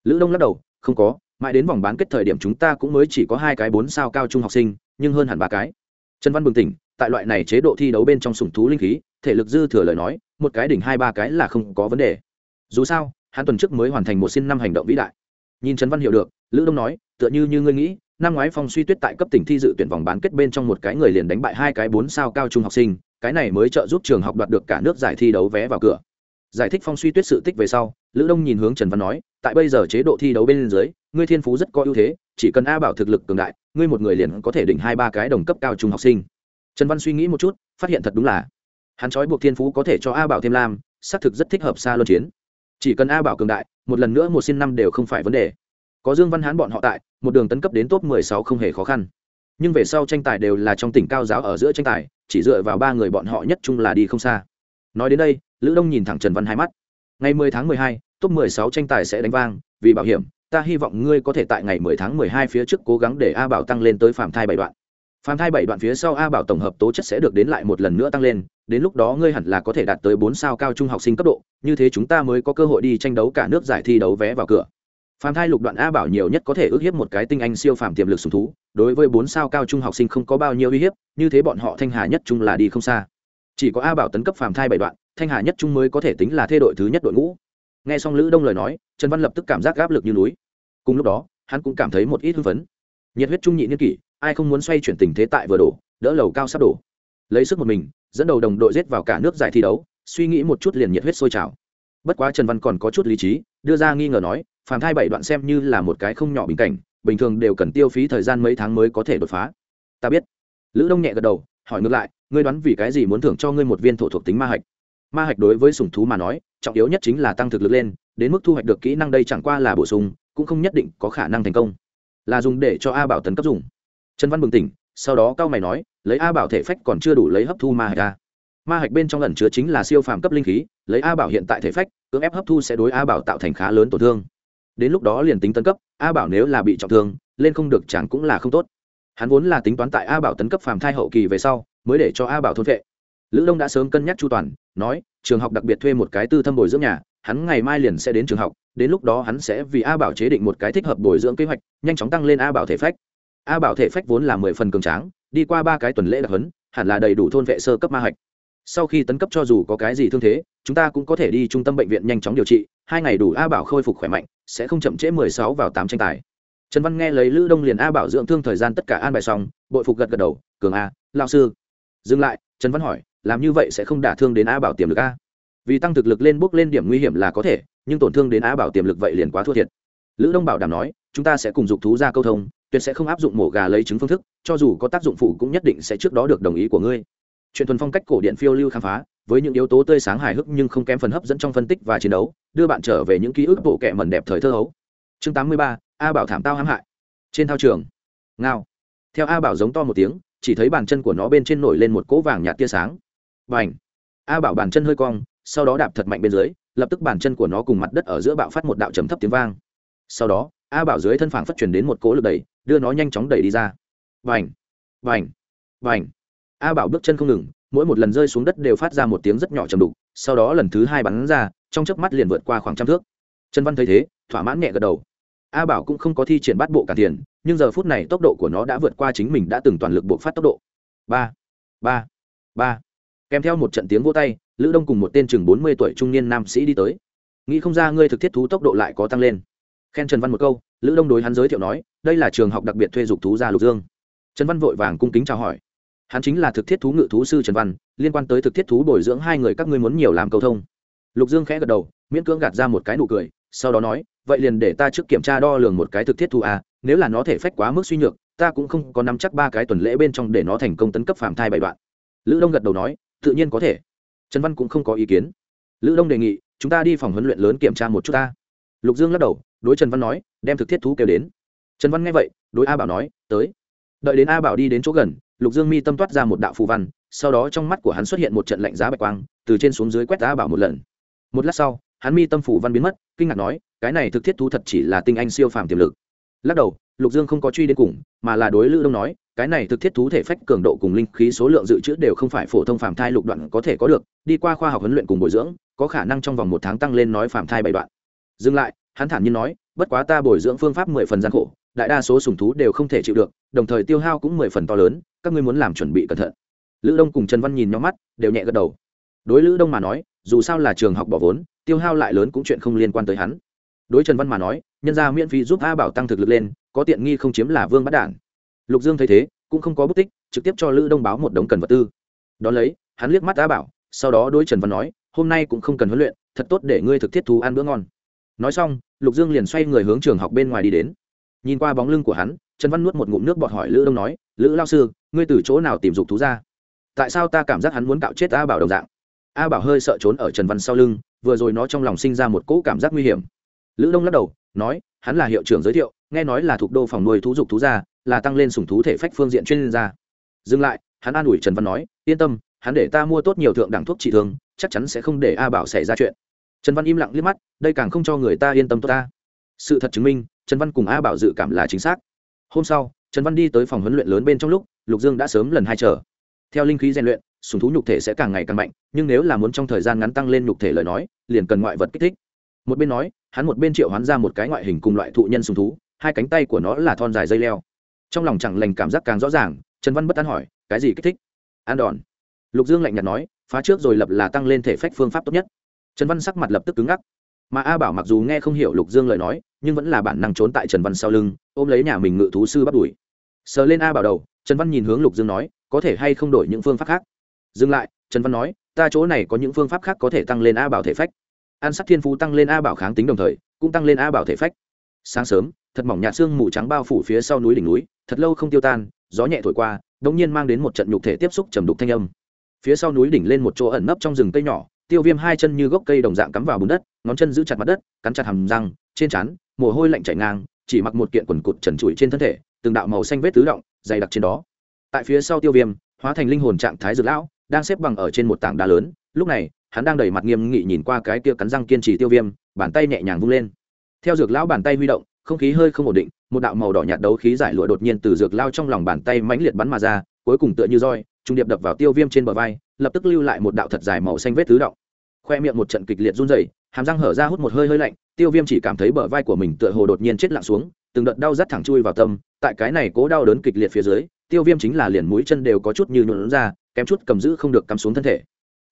S1: lữ đông lắc đầu không có mãi đến vòng bán kết thời điểm chúng ta cũng mới chỉ có hai cái bốn sao cao trung học sinh nhưng hơn hẳn ba cái trần văn bừng tỉnh tại loại này chế độ thi đấu bên trong sủng thú linh khí thể lực dư thừa lời nói một cái đỉnh hai ba cái là không có vấn đề dù sao hắn tuần trước mới hoàn thành một xin năm hành động vĩ đại nhìn trần văn hiểu được lữ đông nói tựa như như ngươi nghĩ năm ngoái phong suy tuyết tại cấp tỉnh thi dự tuyển vòng bán kết bên trong một cái người liền đánh bại hai cái bốn sao cao trung học sinh cái này mới trợ giúp trường học đoạt được cả nước giải thi đấu vé vào cửa giải thích phong suy tuyết sự tích về sau lữ đông nhìn hướng trần văn nói tại bây giờ chế độ thi đấu bên dưới ngươi thiên phú rất có ưu thế chỉ cần a bảo thực lực cường đại ngươi một người liền có thể đỉnh hai ba cái đồng cấp cao trung học sinh trần văn suy nghĩ một chút phát hiện thật đúng là hắn trói buộc thiên phú có thể cho a bảo thêm lam xác thực rất thích hợp xa luân chiến chỉ cần a bảo cường đại một lần nữa một xin năm đều không phải vấn đề có dương văn hán bọn họ tại một đường tấn cấp đến top mười sáu không hề khó khăn nhưng về sau tranh tài đều là trong tỉnh cao giáo ở giữa tranh tài chỉ dựa vào ba người bọn họ nhất trung là đi không xa nói đến đây lữ đông nhìn thẳng trần văn hai mắt ngày 10 tháng 12, top 16 tranh tài sẽ đánh vang vì bảo hiểm ta hy vọng ngươi có thể tại ngày 10 tháng 12 phía trước cố gắng để a bảo tăng lên tới phàm thai bảy đoạn Phàm thai bảy đoạn phía sau a bảo tổng hợp tố chất sẽ được đến lại một lần nữa tăng lên đến lúc đó ngươi hẳn là có thể đạt tới bốn sao cao trung học sinh cấp độ như thế chúng ta mới có cơ hội đi tranh đấu cả nước giải thi đấu vé vào cửa Phàm thai lục đoạn a bảo nhiều nhất có thể ước hiếp một cái tinh anh siêu phàm tiềm lực sủng thú đối với bốn sao cao trung học sinh không có bao nhiêu uy hiếp như thế bọn họ thanh hà nhất chung là đi không xa chỉ có a bảo tấn cấp phàm thai bảy đoạn thanh hà nhất trung mới có thể tính là thê đội thứ nhất đội ngũ nghe xong lữ đông lời nói trần văn lập tức cảm giác áp lực như núi cùng lúc đó hắn cũng cảm thấy một ít hưng phấn nhiệt huyết trung nhị niên kỷ ai không muốn xoay chuyển tình thế tại vừa đổ đỡ lầu cao sắp đổ lấy sức một mình dẫn đầu đồng đội giết vào cả nước giải thi đấu suy nghĩ một chút liền nhiệt huyết sôi trào bất quá trần văn còn có chút lý trí đưa ra nghi ngờ nói phàm thai bảy đoạn xem như là một cái không nhỏ bình cảnh bình thường đều cần tiêu phí thời gian mấy tháng mới có thể đột phá ta biết lữ đông nhẹ gật đầu hỏi ngược lại ngươi đoán vì cái gì muốn thưởng cho ngươi một viên thổ thuộc tính ma hạch ma hạch đối với sùng thú mà nói trọng yếu nhất chính là tăng thực lực lên đến mức thu hoạch được kỹ năng đây chẳng qua là bổ sung cũng không nhất định có khả năng thành công là dùng để cho a bảo tấn cấp dùng trần văn bừng tỉnh sau đó cao mày nói lấy a bảo thể phách còn chưa đủ lấy hấp thu ma hạch a à? ma hạch bên trong lần chứa chính là siêu phàm cấp linh khí lấy a bảo hiện tại thể phách cưỡng ép hấp thu sẽ đối a bảo tạo thành khá lớn tổn thương đến lúc đó liền tính tấn cấp a bảo nếu là bị trọng thương lên không được chẳng cũng là không tốt hắn vốn là tính toán tại a bảo tấn cấp phàm thai hậu kỳ về sau mới để cho a bảo thôn vệ lữ đông đã sớm cân nhắc chu toàn nói trường học đặc biệt thuê một cái tư thâm bồi dưỡng nhà hắn ngày mai liền sẽ đến trường học đến lúc đó hắn sẽ vì a bảo chế định một cái thích hợp bồi dưỡng kế hoạch nhanh chóng tăng lên a bảo thể phách a bảo thể phách vốn là mười phần cường tráng đi qua ba cái tuần lễ đặc hấn hẳn là đầy đủ thôn vệ sơ cấp ma hạch sau khi tấn cấp cho dù có cái gì thương thế chúng ta cũng có thể đi trung tâm bệnh viện nhanh chóng điều trị hai ngày đủ a bảo khôi phục khỏe mạnh sẽ không chậm trễ mười sáu vào tám tranh tài trần văn nghe lấy lữ đông liền a bảo dưỡng thương thời gian tất cả an bài xong bội phục gật gật đầu cường a lao sư dừng lại trần văn hỏi làm như vậy sẽ không đả thương đến a bảo tiềm lực a vì tăng thực lực lên bước lên điểm nguy hiểm là có thể nhưng tổn thương đến a bảo tiềm lực vậy liền quá thua thiệt lữ đông bảo đảm nói chúng ta sẽ cùng dục thú ra câu thông tuyệt sẽ không áp dụng mổ gà lấy chứng phương thức cho dù có tác dụng phụ cũng nhất định sẽ trước đó được đồng ý của ngươi chuyện thuần phong cách cổ điện phiêu lưu khám phá với những yếu tố tươi sáng hài hước nhưng không kém phần hấp dẫn trong phân tích và chiến đấu đưa bạn trở về những ký ức bộ kệ mẩn đẹp thời thơ hấu chương 83, a bảo thảm tao hãm hại trên thao trường ngao theo a bảo giống to một tiếng chỉ thấy bàn chân của nó bên trên nổi lên một cỗ vàng nhạt tia sáng b à n h a bảo bàn chân hơi cong sau đó đạp thật mạnh bên dưới lập tức bàn chân của nó cùng mặt đất ở giữa bạo phát một đạo trầm thấp tiếng vang sau đó a bảo dưới thân phản phát chuyển đến một cỗ lực đẩy đưa nó nhanh chóng đẩy đi ra b à n a bảo bước chân không ngừng mỗi một lần rơi xuống đất đều phát ra một tiếng rất nhỏ trầm đục sau đó lần thứ hai bắn ra trong chớp mắt liền vượt qua khoảng trăm thước trần văn thấy thế thỏa mãn nhẹ gật đầu a bảo cũng không có thi triển bắt bộ cả tiền nhưng giờ phút này tốc độ của nó đã vượt qua chính mình đã từng toàn lực bộ phát tốc độ ba ba ba kèm theo một trận tiếng vỗ tay lữ đông cùng một tên chừng bốn mươi tuổi trung niên nam sĩ đi tới nghĩ không ra ngươi thực thiết thú tốc độ lại có tăng lên khen trần văn một câu lữ đông đối hắn giới thiệu nói đây là trường học đặc biệt thuê dục thú gia lục dương trần văn vội vàng cung kính chào hỏi hắn chính là thực thiết thú ngự thú sư trần văn liên quan tới thực thiết thú bồi dưỡng hai người các ngươi muốn nhiều làm cầu thông lục dương khẽ gật đầu miễn cưỡng gạt ra một cái nụ cười sau đó nói vậy liền để ta trước kiểm tra đo lường một cái thực thiết thu à nếu là nó thể phách quá mức suy nhược ta cũng không có nắm chắc ba cái tuần lễ bên trong để nó thành công tấn cấp phạm thai bảy đoạn lữ đông gật đầu nói tự nhiên có thể trần văn cũng không có ý kiến lữ đông đề nghị chúng ta đi phòng huấn luyện lớn kiểm tra một chút ta lục dương lắc đầu đối trần văn nói đem thực thiết thú kêu đến trần văn nghe vậy đối a bảo nói tới đợi đến a bảo đi đến chỗ gần lục dương mi tâm toát ra một đạo phù văn sau đó trong mắt của hắn xuất hiện một trận lạnh giá bạch quang từ trên xuống dưới quét a bảo một lần một lát sau hắn mi tâm phủ văn biến mất kinh ngạc nói cái này thực thiết thú thật chỉ là tinh anh siêu phàm tiềm lực lắc đầu lục dương không có truy đến cùng mà là đối lữ đông nói cái này thực thiết thú thể phách cường độ cùng linh khí số lượng dự trữ đều không phải phổ thông phàm thai lục đoạn có thể có được đi qua khoa học huấn luyện cùng bồi dưỡng có khả năng trong vòng một tháng tăng lên nói phàm thai bảy đoạn dừng lại hắn thản nhiên nói bất quá ta bồi dưỡng phương pháp mười phần gian khổ đại đa số sùng thú đều không thể chịu được đồng thời tiêu hao cũng mười phần to lớn các ngươi muốn làm chuẩn bị cẩn thận lữ đông cùng trần văn nhìn nhau mắt đều nhẹ gật đầu đối lữ đông mà nói dù sao là trường học bỏ vốn tiêu hao lại lớn cũng chuyện không liên quan tới hắn đối trần văn mà nói nhân ra miễn phí giúp a bảo tăng thực lực lên có tiện nghi không chiếm là vương bắt đản lục dương thấy thế cũng không có bút tích trực tiếp cho lữ đông báo một đống cần vật tư đón lấy hắn liếc mắt a bảo sau đó đối trần văn nói hôm nay cũng không cần huấn luyện thật tốt để ngươi thực thiết thú ăn bữa ngon nói xong lục dương liền xoay người hướng trường học bên ngoài đi đến nhìn qua bóng lưng của hắn trần văn nuốt một ngụm nước bọt hỏi lữ đông nói lữ lao sư ngươi từ chỗ nào tìm dục thú ra tại sao ta cảm giác hắn muốn cạo chết a bảo đồng dạng a bảo hơi sợ trốn ở trần văn sau lưng vừa rồi nó trong lòng sinh ra một cỗ cảm giác nguy hiểm lữ đông lắc đầu nói hắn là hiệu trưởng giới thiệu nghe nói là thuộc đô phòng nuôi thú dục thú gia là tăng lên sủng thú thể phách phương diện chuyên gia dừng lại hắn an ủi trần văn nói yên tâm hắn để ta mua tốt nhiều thượng đẳng thuốc trị thương chắc chắn sẽ không để a bảo xảy ra chuyện trần văn im lặng liếc mắt đây càng không cho người ta yên tâm tốt ta sự thật chứng minh trần văn cùng a bảo dự cảm là chính xác hôm sau trần văn đi tới phòng huấn luyện lớn bên trong lúc lục dương đã sớm lần hai chờ theo linh khí rèn luyện sùng thú nhục thể sẽ càng ngày càng mạnh nhưng nếu là muốn trong thời gian ngắn tăng lên nhục thể lời nói liền cần ngoại vật kích thích một bên nói hắn một bên triệu hoán ra một cái ngoại hình cùng loại thụ nhân sùng thú hai cánh tay của nó là thon dài dây leo trong lòng chẳng lành cảm giác càng rõ ràng trần văn bất tán hỏi cái gì kích thích an đòn lục dương lạnh nhạt nói phá trước rồi lập là tăng lên thể phách phương pháp tốt nhất trần văn sắc mặt lập tức cứng ngắc mà a bảo mặc dù nghe không hiểu lục dương lời nói nhưng vẫn là bản năng trốn tại trần văn sau lưng ôm lấy nhà mình ngự thú sư bắt đuổi sờ lên a bảo đầu trần văn nhìn hướng lục dương nói có thể hay không đổi những phương pháp khác dừng lại trần văn nói ta chỗ này có những phương pháp khác có thể tăng lên a bảo thể phách ăn sắc thiên phú tăng lên a bảo kháng tính đồng thời cũng tăng lên a bảo thể phách sáng sớm thật mỏng nhạt xương mù trắng bao phủ phía sau núi đỉnh núi thật lâu không tiêu tan gió nhẹ thổi qua đống nhiên mang đến một trận nhục thể tiếp xúc trầm đục thanh âm phía sau núi đỉnh lên một chỗ ẩn nấp trong rừng cây nhỏ tiêu viêm hai chân như gốc cây đồng dạng cắm vào bùn đất ngón chân giữ chặt mặt đất cắn chặt hầm răng trên trán mồ hôi lạnh chảy ngang chỉ mặc một kiện quần cụt trần trụi trên thân thể từng đạo màu xanh vết tứ động dày đặc trên đó tại phía sau tiêu viêm hóa thành linh hồn trạng thái dược lão đang xếp bằng ở trên một tảng đá lớn lúc này hắn đang đẩy mặt nghiêm nghị nhìn qua cái kia cắn răng kiên trì tiêu viêm bàn tay nhẹ nhàng vung lên theo dược lão bàn tay huy động không khí hơi không ổn định một đạo màu đỏ nhạt đấu khí giải lụa đột nhiên từ dược lao trong lòng bàn tay mãnh liệt bắn mà ra cuối cùng tựa như roi trung điệp đập vào tiêu viêm trên bờ vai lập tức lưu lại một đạo thật dài màu xanh vết tứ động khoe miệng một trận kịch liệt run rẩy hàm răng hở ra hút một hơi hơi lạnh tiêu viêm chỉ cảm thấy bờ vai của mình tựa hồ đột nhiên chết lặng xuống từng đợt đau rát thẳng chui vào tâm tại cái này cố đau đớn kịch liệt phía dưới tiêu viêm chính là liền mũi chân đều có chút như nhuộn ra kém chút cầm giữ không được cắm xuống thân thể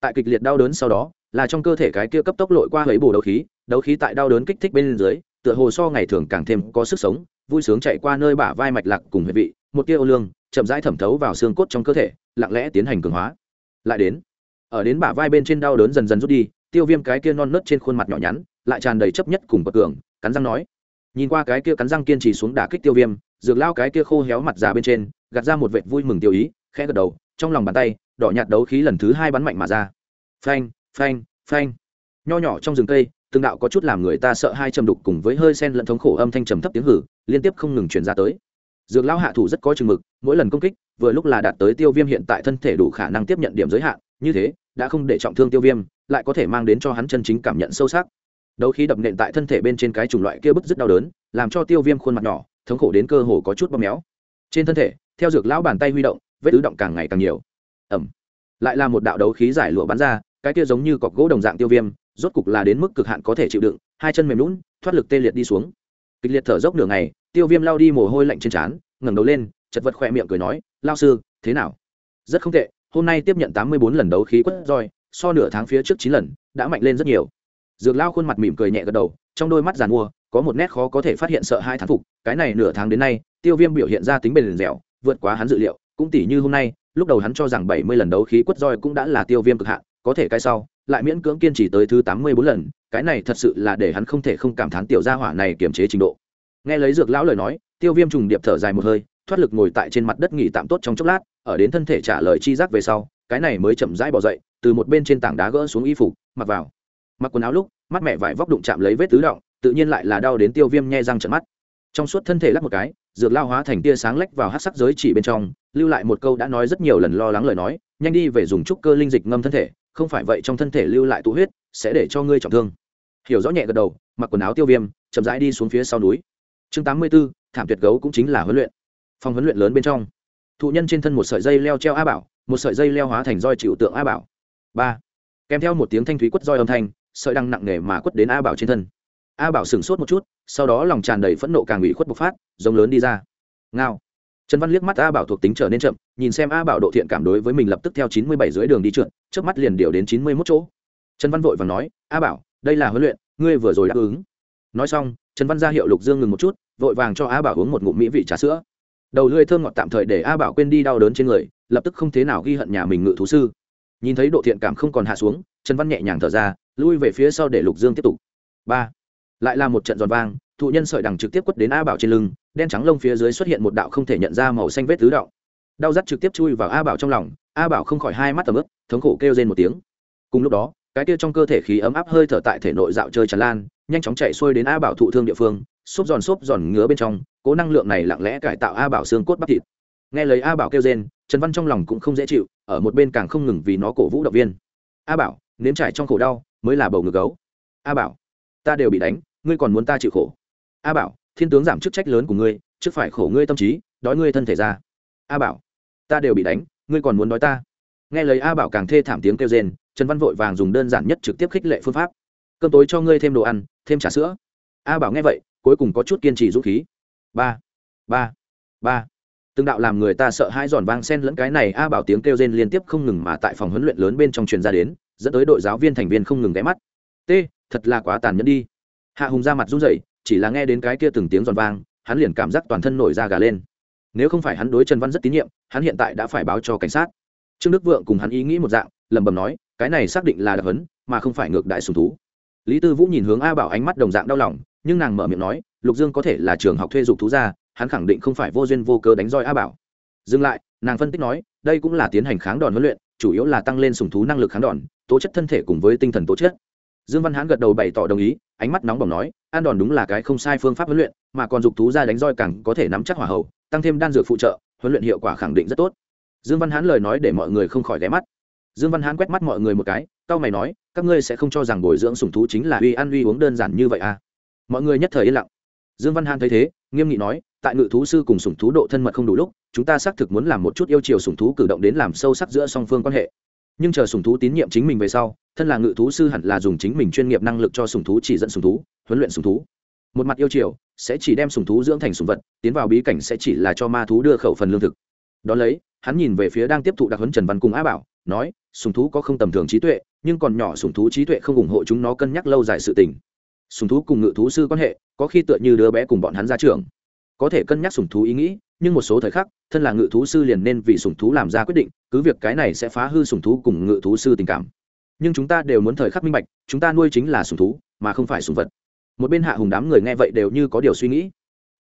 S1: tại kịch liệt đau đớn sau đó là trong cơ thể cái kia cấp tốc lội qua lấy bổ đấu khí đấu khí tại đau đớn kích thích bên dưới tựa hồ so ngày thường càng thêm có sức sống vui sướng chạy qua nơi bả vai mạch lạc cùng hệ vị một tia ô lương chậm rãi thẩm thấu vào xương cốt trong cơ thể lặng lẽ tiến hành cường hóa lại đến ở đến bả vai bên trên đau đớn dần dần rút đi tiêu viêm cái kia non nớt trên khuôn mặt nhỏ nhắn lại tràn đầy chấp nhất cùng bậc cường cắn răng nói nhìn qua cái kia cắn răng kiên trì xuống đả kích tiêu viêm dược lao cái kia khô héo mặt già bên trên gạt ra một vệt vui mừng tiêu ý khẽ gật đầu trong lòng bàn tay đỏ nhạt đấu khí lần thứ hai bắn mạnh mà ra phanh phanh phanh nho nhỏ trong rừng cây từng đạo có chút làm người ta sợ hai trầm đục cùng với hơi sen lẫn thống khổ âm thanh trầm thấp tiếng hử liên tiếp không ngừng truyền ra tới dược lao hạ thủ rất có chừng mực mỗi lần công kích vừa lúc là đạt tới tiêu viêm hiện tại thân thể đủ khả năng tiếp nhận điểm giới hạn như thế đã không để trọng thương tiêu viêm lại có thể mang đến cho hắn chân chính cảm nhận sâu sắc đấu khí đập nện tại thân thể bên trên cái chủng loại kia bức rất đau đớn làm cho tiêu viêm khuôn mặt nhỏ thống khổ đến cơ hồ có chút bóp méo trên thân thể theo dược lão bàn tay huy động vết tứ động càng ngày càng nhiều ẩm lại là một đạo đấu khí giải lụa bắn ra cái kia giống như cọc gỗ đồng dạng tiêu viêm rốt cục là đến mức cực hạn có thể chịu đựng hai chân mềm lún thoát lực tê liệt đi xuống kịch liệt thở dốc nửa ngày tiêu viêm lao đi mồ hôi lạnh trên trán ngẩng đầu lên chật vật khỏe miệng cười nói lao sư thế nào rất không tệ hôm nay tiếp nhận tám mươi bốn lần đấu khí quất roi so nửa tháng phía trước chín lần đã mạnh lên rất nhiều dược lao khuôn mặt mỉm cười nhẹ gật đầu trong đôi mắt giàn mua có một nét khó có thể phát hiện sợ hai thán phục cái này nửa tháng đến nay tiêu viêm biểu hiện ra tính bền dẻo vượt quá hắn dự liệu cũng tỷ như hôm nay lúc đầu hắn cho rằng bảy mươi lần đấu khí quất roi cũng đã là tiêu viêm cực hạn có thể cái sau lại miễn cưỡng kiên trì tới thứ tám mươi bốn lần cái này thật sự là để hắn không thể không cảm thán tiểu gia hỏa này kiềm chế trình độ nghe lấy dược lão lời nói tiêu viêm trùng điệp thở dài một hơi thoát lực ngồi tại trên mặt đất nghỉ tạm tốt trong chốc lát ở đến thân thể trả lời chi giác về sau cái này mới chậm rãi bỏ dậy từ một bên trên tảng đá gỡ xuống y phục mặc vào mặc quần áo lúc mắt mẹ vải vóc đụng chạm lấy vết tứ động tự nhiên lại là đau đến tiêu viêm nhe răng trợn mắt trong suốt thân thể lắc một cái dược lao hóa thành tia sáng lách vào hát sắc giới chỉ bên trong lưu lại một câu đã nói rất nhiều lần lo lắng lời nói nhanh đi về dùng trúc cơ linh dịch ngâm thân thể không phải vậy trong thân thể lưu lại tụ huyết sẽ để cho ngươi trọng thương hiểu rõ nhẹ gật đầu mặc quần áo tiêu viêm chậm rãi đi xuống phía sau núi chương tám mươi b ố thảm tuyệt gấu cũng chính là huấn luyện phòng huấn luyện lớn bên trong thụ nhân trên thân một sợi dây leo treo a bảo một sợi dây leo hóa thành roi chịu tượng a bảo ba kèm theo một tiếng thanh thúy quất roi âm thanh sợi đăng nặng nề mà quất đến a bảo trên thân a bảo sửng sốt một chút sau đó lòng tràn đầy phẫn nộ càng ủy khuất bộc phát giống lớn đi ra ngao trần văn liếc mắt a bảo thuộc tính trở nên chậm nhìn xem a bảo độ thiện cảm đối với mình lập tức theo chín mươi bảy dưới đường đi trượt trước mắt liền điều đến chín mươi mốt chỗ trần văn vội và nói a bảo đây là huấn luyện ngươi vừa rồi đáp ứng nói xong trần văn ra hiệu lục dương ngừng một chút vội vàng cho a bảo uống một ngụm mỹ vị trà sữa đầu lưỡi thơm ngọt tạm thời để a bảo quên đi đau đớn trên người lập tức không thế nào ghi hận nhà mình ngự thú sư nhìn thấy độ thiện cảm không còn hạ xuống trần văn nhẹ nhàng thở ra lui về phía sau để lục dương tiếp tục ba lại là một trận giòn vang thụ nhân sợi đằng trực tiếp quất đến a bảo trên lưng đen trắng lông phía dưới xuất hiện một đạo không thể nhận ra màu xanh vết tứ đạo đau rắt trực tiếp chui vào a bảo trong lòng a bảo không khỏi hai mắt tầm ướp thống khổ kêu rên một tiếng cùng lúc đó cái kia trong cơ thể khí ấm áp hơi thở tại thể nội dạo chơi tràn lan nhanh chóng chạy xuôi đến a bảo thụ thương địa phương xốp giòn xốp giòn ngứa bên trong cố năng lượng này lặng lẽ cải tạo a bảo xương cốt bắp thịt nghe lời a bảo kêu rên trần văn trong lòng cũng không dễ chịu ở một bên càng không ngừng vì nó cổ vũ động viên a bảo nếm trải trong khổ đau mới là bầu ngực gấu a bảo ta đều bị đánh ngươi còn muốn ta chịu khổ a bảo thiên tướng giảm chức trách lớn của ngươi chứ phải khổ ngươi tâm trí đói ngươi thân thể ra a bảo ta đều bị đánh ngươi còn muốn đói ta nghe lời a bảo càng thê thảm tiếng kêu rên trần văn vội vàng dùng đơn giản nhất trực tiếp khích lệ phương pháp cơm tối cho ngươi thêm đồ ăn thêm trà sữa a bảo nghe vậy cuối cùng có chút kiên trì dũng khí ba ba ba từng đạo làm người ta sợ hãi giòn vang sen lẫn cái này a bảo tiếng kêu rên liên tiếp không ngừng mà tại phòng huấn luyện lớn bên trong truyền ra đến dẫn tới đội giáo viên thành viên không ngừng ghé mắt t thật là quá tàn nhẫn đi hạ hùng ra mặt run rẩy chỉ là nghe đến cái kia từng tiếng giòn vang hắn liền cảm giác toàn thân nổi da gà lên nếu không phải hắn đối trần văn rất tín nhiệm hắn hiện tại đã phải báo cho cảnh sát trương đức vượng cùng hắn ý nghĩ một dạng lẩm bẩm nói cái này xác định là đặc hấn mà không phải ngược đại sùng thú lý tư vũ nhìn hướng a bảo ánh mắt đồng dạng đau lòng nhưng nàng mở miệng nói lục dương có thể là trường học thuê dục thú ra hắn khẳng định không phải vô duyên vô cớ đánh roi a bảo dừng lại nàng phân tích nói đây cũng là tiến hành kháng đòn huấn luyện chủ yếu là tăng lên sùng thú năng lực kháng đòn tố chất thân thể cùng với tinh thần tố chất dương văn Hán gật đầu bày tỏ đồng ý ánh mắt nóng bỏng nói An đòn đúng là cái không sai phương pháp huấn luyện mà còn dục thú ra đánh roi càng có thể nắm chắc hỏa hậu tăng thêm đan dược phụ trợ huấn luyện hiệu quả khẳng định rất tốt dương văn Hán lời nói để mọi người không khỏi ghé mắt dương văn Hán quét mắt mọi người một cái cau mày nói các ngươi sẽ không cho rằng bồi dưỡng sủng thú chính là uy ăn uy uống đơn giản như vậy à mọi người nhất thời yên lặng dương văn Hán thấy thế nghiêm nghị nói tại ngự thú sư cùng sủng thú độ thân mật không đủ lúc chúng ta xác thực muốn làm một chút yêu chiều sủng thú cử động đến làm sâu sắc giữa song phương quan hệ nhưng chờ sùng thú tín nhiệm chính mình về sau thân là ngự thú sư hẳn là dùng chính mình chuyên nghiệp năng lực cho sùng thú chỉ dẫn sùng thú huấn luyện sùng thú một mặt yêu chiều sẽ chỉ đem sùng thú dưỡng thành sùng vật tiến vào bí cảnh sẽ chỉ là cho ma thú đưa khẩu phần lương thực đ ó lấy hắn nhìn về phía đang tiếp thụ đặc huấn trần văn cùng á bảo nói sùng thú có không tầm thường trí tuệ nhưng còn nhỏ sùng thú trí tuệ không ủng hộ chúng nó cân nhắc lâu dài sự tình sùng thú cùng ngự thú sư quan hệ có khi tựa như đứa bé cùng bọn hắn ra trường có thể cân nhắc sùng thú ý nghĩ nhưng một số thời khắc thân là ngự thú sư liền nên vì sùng thú làm ra quyết định cứ việc cái này sẽ phá hư sủng thú cùng ngự thú sư tình cảm nhưng chúng ta đều muốn thời khắc minh bạch chúng ta nuôi chính là sủng thú mà không phải sủng vật một bên hạ hùng đám người nghe vậy đều như có điều suy nghĩ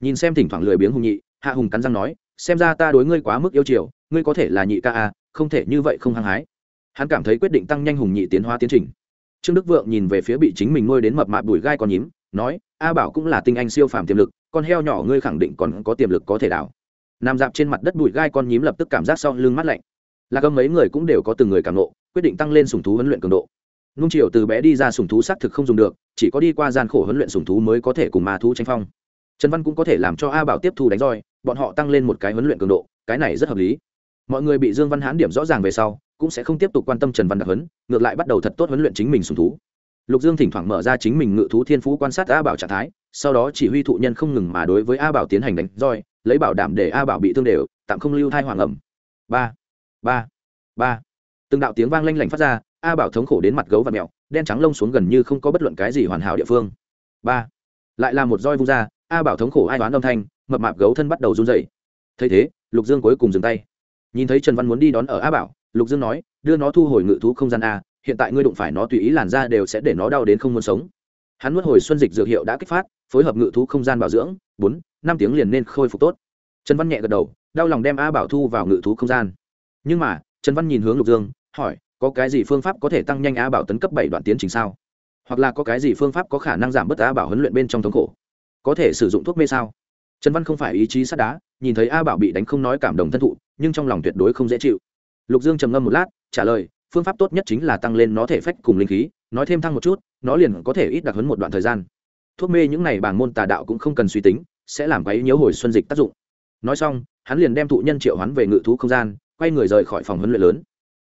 S1: nhìn xem thỉnh thoảng lười biếng hùng nhị hạ hùng cắn răng nói xem ra ta đối ngươi quá mức yêu chiều ngươi có thể là nhị ca à không thể như vậy không hăng hái hắn cảm thấy quyết định tăng nhanh hùng nhị tiến hóa tiến trình trương đức vượng nhìn về phía bị chính mình nuôi đến mập mạp đùi gai còn nhím nói a bảo cũng là tinh anh siêu phàm tiềm lực con heo nhỏ ngươi khẳng định còn có tiềm lực có thể đào nằm dạp trên mặt đất bụi gai con nhím lập tức cảm giác sau lưng mát lạnh lạc âm mấy người cũng đều có từng người cảm nộ quyết định tăng lên sùng thú huấn luyện cường độ nung triều từ bé đi ra sùng thú xác thực không dùng được chỉ có đi qua gian khổ huấn luyện sùng thú mới có thể cùng ma thú tranh phong trần văn cũng có thể làm cho a bảo tiếp thu đánh roi bọn họ tăng lên một cái huấn luyện cường độ cái này rất hợp lý mọi người bị dương văn Hán điểm rõ ràng về sau cũng sẽ không tiếp tục quan tâm trần văn đặc huấn ngược lại bắt đầu thật tốt huấn luyện chính mình sùng thú lục dương thỉnh thoảng mở ra chính mình ngự thú thiên phú quan sát a bảo trạng thái sau đó chỉ huy thụ nhân không ngừng mà đối với a bảo tiến hành đánh roi lấy bảo đảm để a bảo bị thương đều tạm không lưu thai hoàng ẩm ba ba ba từng đạo tiếng vang lanh lảnh phát ra a bảo thống khổ đến mặt gấu và mẹo đen trắng lông xuống gần như không có bất luận cái gì hoàn hảo địa phương ba lại là một roi vung ra a bảo thống khổ ai đoán âm thanh mập mạp gấu thân bắt đầu run dậy thấy thế lục dương cuối cùng dừng tay nhìn thấy trần văn muốn đi đón ở a bảo lục dương nói đưa nó thu hồi ngự thú không gian a hiện tại ngươi đụng phải nó tùy ý làn ra đều sẽ để nó đau đến không muốn sống hắn nuốt hồi xuân dịch dược hiệu đã kích phát phối hợp ngự thú không gian bảo dưỡng bốn năm tiếng liền nên khôi phục tốt trần văn nhẹ gật đầu đau lòng đem a bảo thu vào ngự thú không gian nhưng mà trần văn nhìn hướng lục dương hỏi có cái gì phương pháp có thể tăng nhanh Á bảo tấn cấp bảy đoạn tiến trình sao hoặc là có cái gì phương pháp có khả năng giảm bớt Á bảo huấn luyện bên trong thống khổ có thể sử dụng thuốc mê sao trần văn không phải ý chí sắt đá nhìn thấy a bảo bị đánh không nói cảm động thân thụ nhưng trong lòng tuyệt đối không dễ chịu lục dương trầm ngâm một lát trả lời phương pháp tốt nhất chính là tăng lên nó thể phách cùng linh khí nói thêm thăng một chút nó liền có thể ít đặc hấn một đoạn thời gian thuốc mê những này bảng môn tà đạo cũng không cần suy tính sẽ làm quấy nhiễu hồi xuân dịch tác dụng nói xong hắn liền đem thụ nhân triệu hắn về ngự thú không gian quay người rời khỏi phòng huấn luyện lớn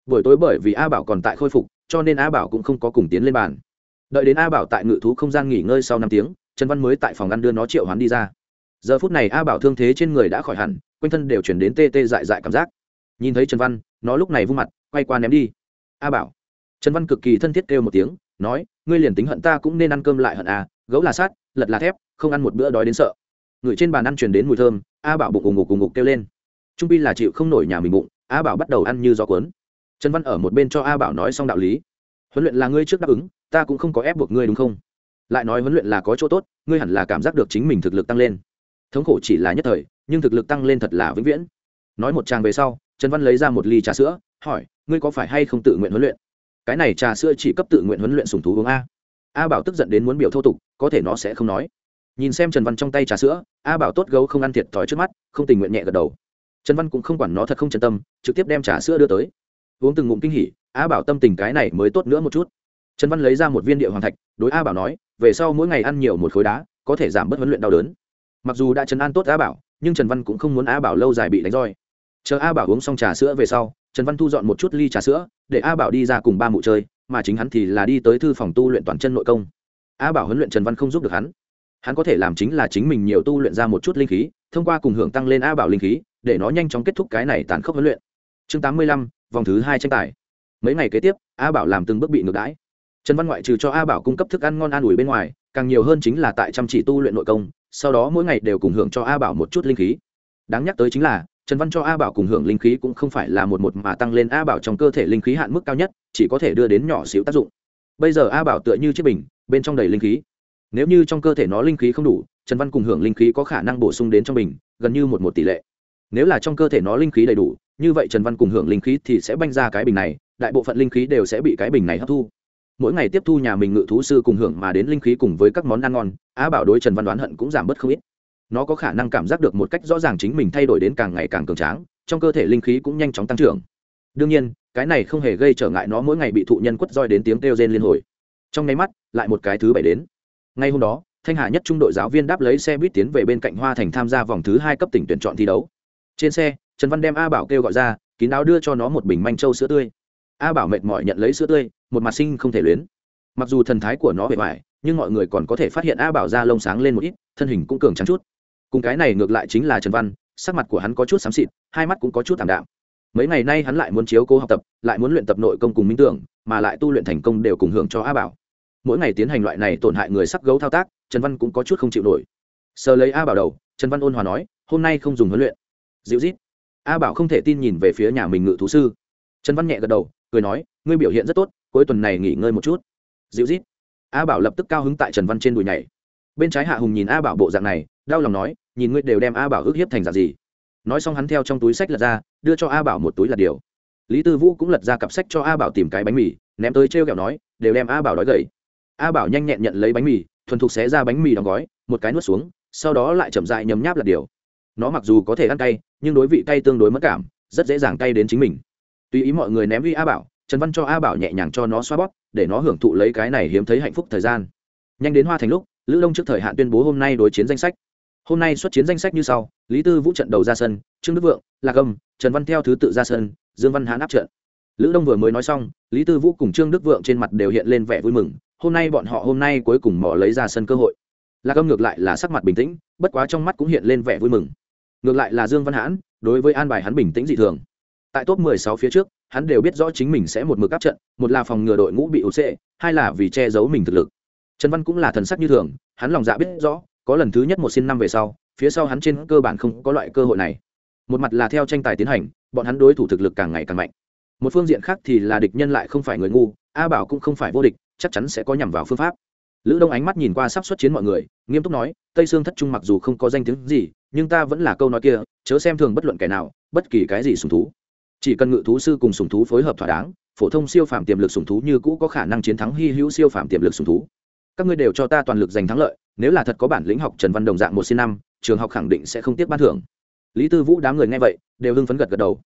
S1: buổi tối bởi vì a bảo còn tại khôi phục cho nên a bảo cũng không có cùng tiến lên bàn đợi đến a bảo tại ngự thú không gian nghỉ ngơi sau năm tiếng trần văn mới tại phòng ăn đưa nó triệu hoán đi ra giờ phút này a bảo thương thế trên người đã khỏi hẳn quanh thân đều chuyển đến tê tê dại dại cảm giác nhìn thấy trần văn nó lúc này vung mặt quay qua ném đi a bảo trần văn cực kỳ thân thiết kêu một tiếng nói ngươi liền tính hận ta cũng nên ăn cơm lại hận à gấu là sát lật là thép không ăn một bữa đói đến sợ người trên bàn ăn truyền đến mùi thơm a bảo bụng ủng ngục ủng ngục kêu lên trung pi là chịu không nổi nhà mình bụng a bảo bắt đầu ăn như gió cuốn trần văn ở một bên cho a bảo nói xong đạo lý huấn luyện là ngươi trước đáp ứng ta cũng không có ép buộc ngươi đúng không lại nói huấn luyện là có chỗ tốt ngươi hẳn là cảm giác được chính mình thực lực tăng lên thống khổ chỉ là nhất thời nhưng thực lực tăng lên thật là vĩnh viễn nói một trang về sau trần văn lấy ra một ly trà sữa hỏi ngươi có phải hay không tự nguyện huấn luyện cái này trà sữa chỉ cấp tự nguyện huấn luyện sủng thú uống a a bảo tức giận đến muốn biểu thô tục có thể nó sẽ không nói nhìn xem trần văn trong tay trà sữa a bảo tốt gấu không ăn thiệt thòi trước mắt không tình nguyện nhẹ gật đầu trần văn cũng không quản nó thật không chân tâm trực tiếp đem trà sữa đưa tới uống từng ngụm kinh hỉ a bảo tâm tình cái này mới tốt nữa một chút trần văn lấy ra một viên địa hoàng thạch đối a bảo nói về sau mỗi ngày ăn nhiều một khối đá có thể giảm bớt huấn luyện đau đớn mặc dù đã trấn an tốt a bảo nhưng trần văn cũng không muốn a bảo lâu dài bị đánh roi chờ a bảo uống xong trà sữa về sau trần văn thu dọn một chút ly trà sữa để a bảo đi ra cùng ba mụ chơi mà chính hắn thì là đi tới thư phòng tu luyện toàn chân nội công a bảo huấn luyện trần văn không giúp được hắn hắn có thể làm chính là chính mình nhiều tu luyện ra một chút linh khí thông qua cùng hưởng tăng lên a bảo linh khí để nó nhanh chóng kết thúc cái này tàn khốc huấn luyện chương tám mươi lăm vòng thứ hai tranh tài mấy ngày kế tiếp a bảo làm từng bước bị ngược đãi trần văn ngoại trừ cho a bảo cung cấp thức ăn ngon an ủi bên ngoài càng nhiều hơn chính là tại chăm chỉ tu luyện nội công sau đó mỗi ngày đều cùng hưởng cho a bảo một chút linh khí đáng nhắc tới chính là trần văn cho a bảo cùng hưởng linh khí cũng không phải là một một mà tăng lên a bảo trong cơ thể linh khí hạn mức cao nhất chỉ có thể đưa đến nhỏ xíu tác dụng bây giờ a bảo tựa như chiếc bình bên trong đầy linh khí nếu như trong cơ thể nó linh khí không đủ trần văn cùng hưởng linh khí có khả năng bổ sung đến trong bình gần như một một tỷ lệ nếu là trong cơ thể nó linh khí đầy đủ như vậy trần văn cùng hưởng linh khí thì sẽ banh ra cái bình này đại bộ phận linh khí đều sẽ bị cái bình này hấp thu mỗi ngày tiếp thu nhà mình ngự thú sư cùng hưởng mà đến linh khí cùng với các món ăn ngon á bảo đối trần văn đoán hận cũng giảm bớt không ít nó có khả năng cảm giác được một cách rõ ràng chính mình thay đổi đến càng ngày càng cường tráng trong cơ thể linh khí cũng nhanh chóng tăng trưởng đương nhiên cái này không hề gây trở ngại nó mỗi ngày bị thụ nhân quất roi đến tiếng kêu rên liên hồi trong nháy mắt lại một cái thứ bảy đến ngay hôm đó thanh hà nhất trung đội giáo viên đáp lấy xe buýt tiến về bên cạnh hoa thành tham gia vòng thứ hai cấp tỉnh tuyển chọn thi đấu trên xe trần văn đem a bảo kêu gọi ra kín đáo đưa cho nó một bình manh trâu sữa tươi a bảo mệt mỏi nhận lấy sữa tươi một mặt sinh không thể luyến mặc dù thần thái của nó bề ngoài nhưng mọi người còn có thể phát hiện a bảo da lông sáng lên một ít thân hình cũng cường trắng chút cùng cái này ngược lại chính là trần văn sắc mặt của hắn có chút xám xịt hai mắt cũng có chút thảm đạm mấy ngày nay hắn lại muốn chiếu cố học tập lại muốn luyện tập nội công cùng minh tưởng mà lại tu luyện thành công đều cùng hưởng cho a bảo mỗi ngày tiến hành loại này tổn hại người sắc gấu thao tác trần văn cũng có chút không chịu nổi sờ lấy a bảo đầu trần văn ôn hòa nói hôm nay không dùng huấn luyện dịu rít a bảo không thể tin nhìn về phía nhà mình ngự thú sư trần văn nhẹ gật đầu cười nói ngươi biểu hiện rất tốt cuối tuần này nghỉ ngơi một chút dịu rít a bảo lập tức cao hứng tại trần văn trên đùi nhảy bên trái hạ hùng nhìn a bảo bộ dạng này đau lòng nói nhìn ngươi đều đem a bảo ức hiếp thành dạng gì nói xong hắn theo trong túi sách lật ra đưa cho a bảo một túi lật điều lý tư vũ cũng lật ra cặp sách cho a bảo tìm cái bánh mì ném tới t kẹo nói đều đem a bảo đói gầy a bảo nhanh nhẹn nhận lấy bánh mì thuần thục xé ra bánh mì đóng gói một cái nuốt xuống sau đó lại chậm dại nhấm nháp lật điều nó mặc dù có thể ăn cay nhưng đối vị cay tương đối mất cảm rất dễ dàng cay đến chính mình tùy ý mọi người ném uy a bảo trần văn cho a bảo nhẹ nhàng cho nó xoa bóp để nó hưởng thụ lấy cái này hiếm thấy hạnh phúc thời gian nhanh đến hoa thành lúc lữ đông trước thời hạn tuyên bố hôm nay đối chiến danh sách hôm nay xuất chiến danh sách như sau lý tư vũ trận đầu ra sân trương đức vượng lạc âm trần văn theo thứ tự ra sân dương văn hán áp trận lữ đông vừa mới nói xong lý tư vũ cùng trương đức vượng trên mặt đều hiện lên vẻ vui mừng hôm nay bọn họ hôm nay cuối cùng mỏ lấy ra sân cơ hội lạc âm ngược lại là sắc mặt bình tĩnh bất quá trong mắt cũng hiện lên vẻ vui mừng ngược lại là dương văn hãn đối với an bài hắn bình tĩnh dị thường tại top 16 phía trước hắn đều biết rõ chính mình sẽ một mực áp trận một là phòng ngừa đội ngũ bị ụt xệ hai là vì che giấu mình thực lực trần văn cũng là thần sắc như thường hắn lòng dạ biết rõ có lần thứ nhất một xin năm về sau phía sau hắn trên cơ bản không có loại cơ hội này một mặt là theo tranh tài tiến hành bọn hắn đối thủ thực lực càng ngày càng mạnh một phương diện khác thì là địch nhân lại không phải người ngu a bảo cũng không phải vô địch chắc chắn sẽ có nhằm vào phương pháp lữ đông ánh mắt nhìn qua sắp xuất chiến mọi người nghiêm túc nói tây sương thất trung mặc dù không có danh tiếng gì nhưng ta vẫn là câu nói kia chớ xem thường bất luận kẻ nào bất kỳ cái gì sùng thú chỉ cần ngự thú sư cùng sùng thú phối hợp thỏa đáng phổ thông siêu phạm tiềm lực sùng thú như cũ có khả năng chiến thắng hy hữu siêu phạm tiềm lực sùng thú các ngươi đều cho ta toàn lực giành thắng lợi nếu là thật có bản lĩnh học trần văn đồng dạng một xin năm trường học khẳng định sẽ không tiếp ban thưởng lý tư vũ đám người nghe vậy đều hưng phấn gật gật đầu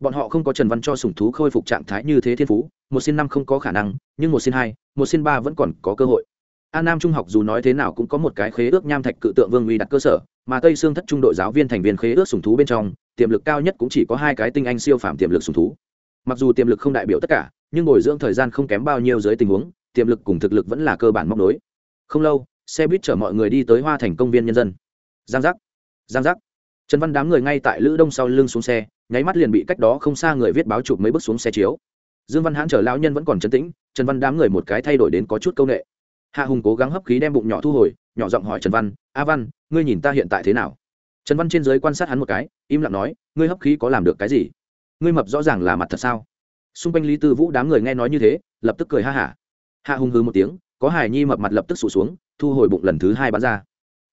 S1: bọn họ không có trần văn cho sùng thú khôi phục trạng thái như thế thiên phú một xin năm không có khả năng nhưng một xin hai một xin ba vẫn còn có cơ hội an nam trung học dù nói thế nào cũng có một cái khế ước nham thạch cự tượng vương uy đặt cơ sở mà tây xương thất trung đội giáo viên thành viên khế ước sùng thú bên trong tiềm lực cao nhất cũng chỉ có hai cái tinh anh siêu phạm tiềm lực sùng thú mặc dù tiềm lực không đại biểu tất cả nhưng bồi dưỡng thời gian không kém bao nhiêu dưới tình huống tiềm lực cùng thực lực vẫn là cơ bản móc nối không lâu xe buýt chở mọi người đi tới hoa thành công viên nhân dân giang giác giang giác trần văn đám người ngay tại lữ đông sau lưng xuống xe nháy mắt liền bị cách đó không xa người viết báo chụp mấy bước xuống xe chiếu dương văn hãn chở lão nhân vẫn còn chấn tĩnh trần văn đám người một cái thay đổi đến có chút công nghệ hạ hùng cố gắng hấp khí đem bụng nhỏ thu hồi nhỏ giọng hỏi trần văn a văn ngươi nhìn ta hiện tại thế nào trần văn trên giới quan sát hắn một cái im lặng nói ngươi hấp khí có làm được cái gì ngươi mập rõ ràng là mặt thật sao xung quanh lý tư vũ đám người nghe nói như thế lập tức cười ha hả hạ hùng hư một tiếng có hài nhi mập mặt lập tức sụt xuống thu hồi bụng lần thứ hai bán ra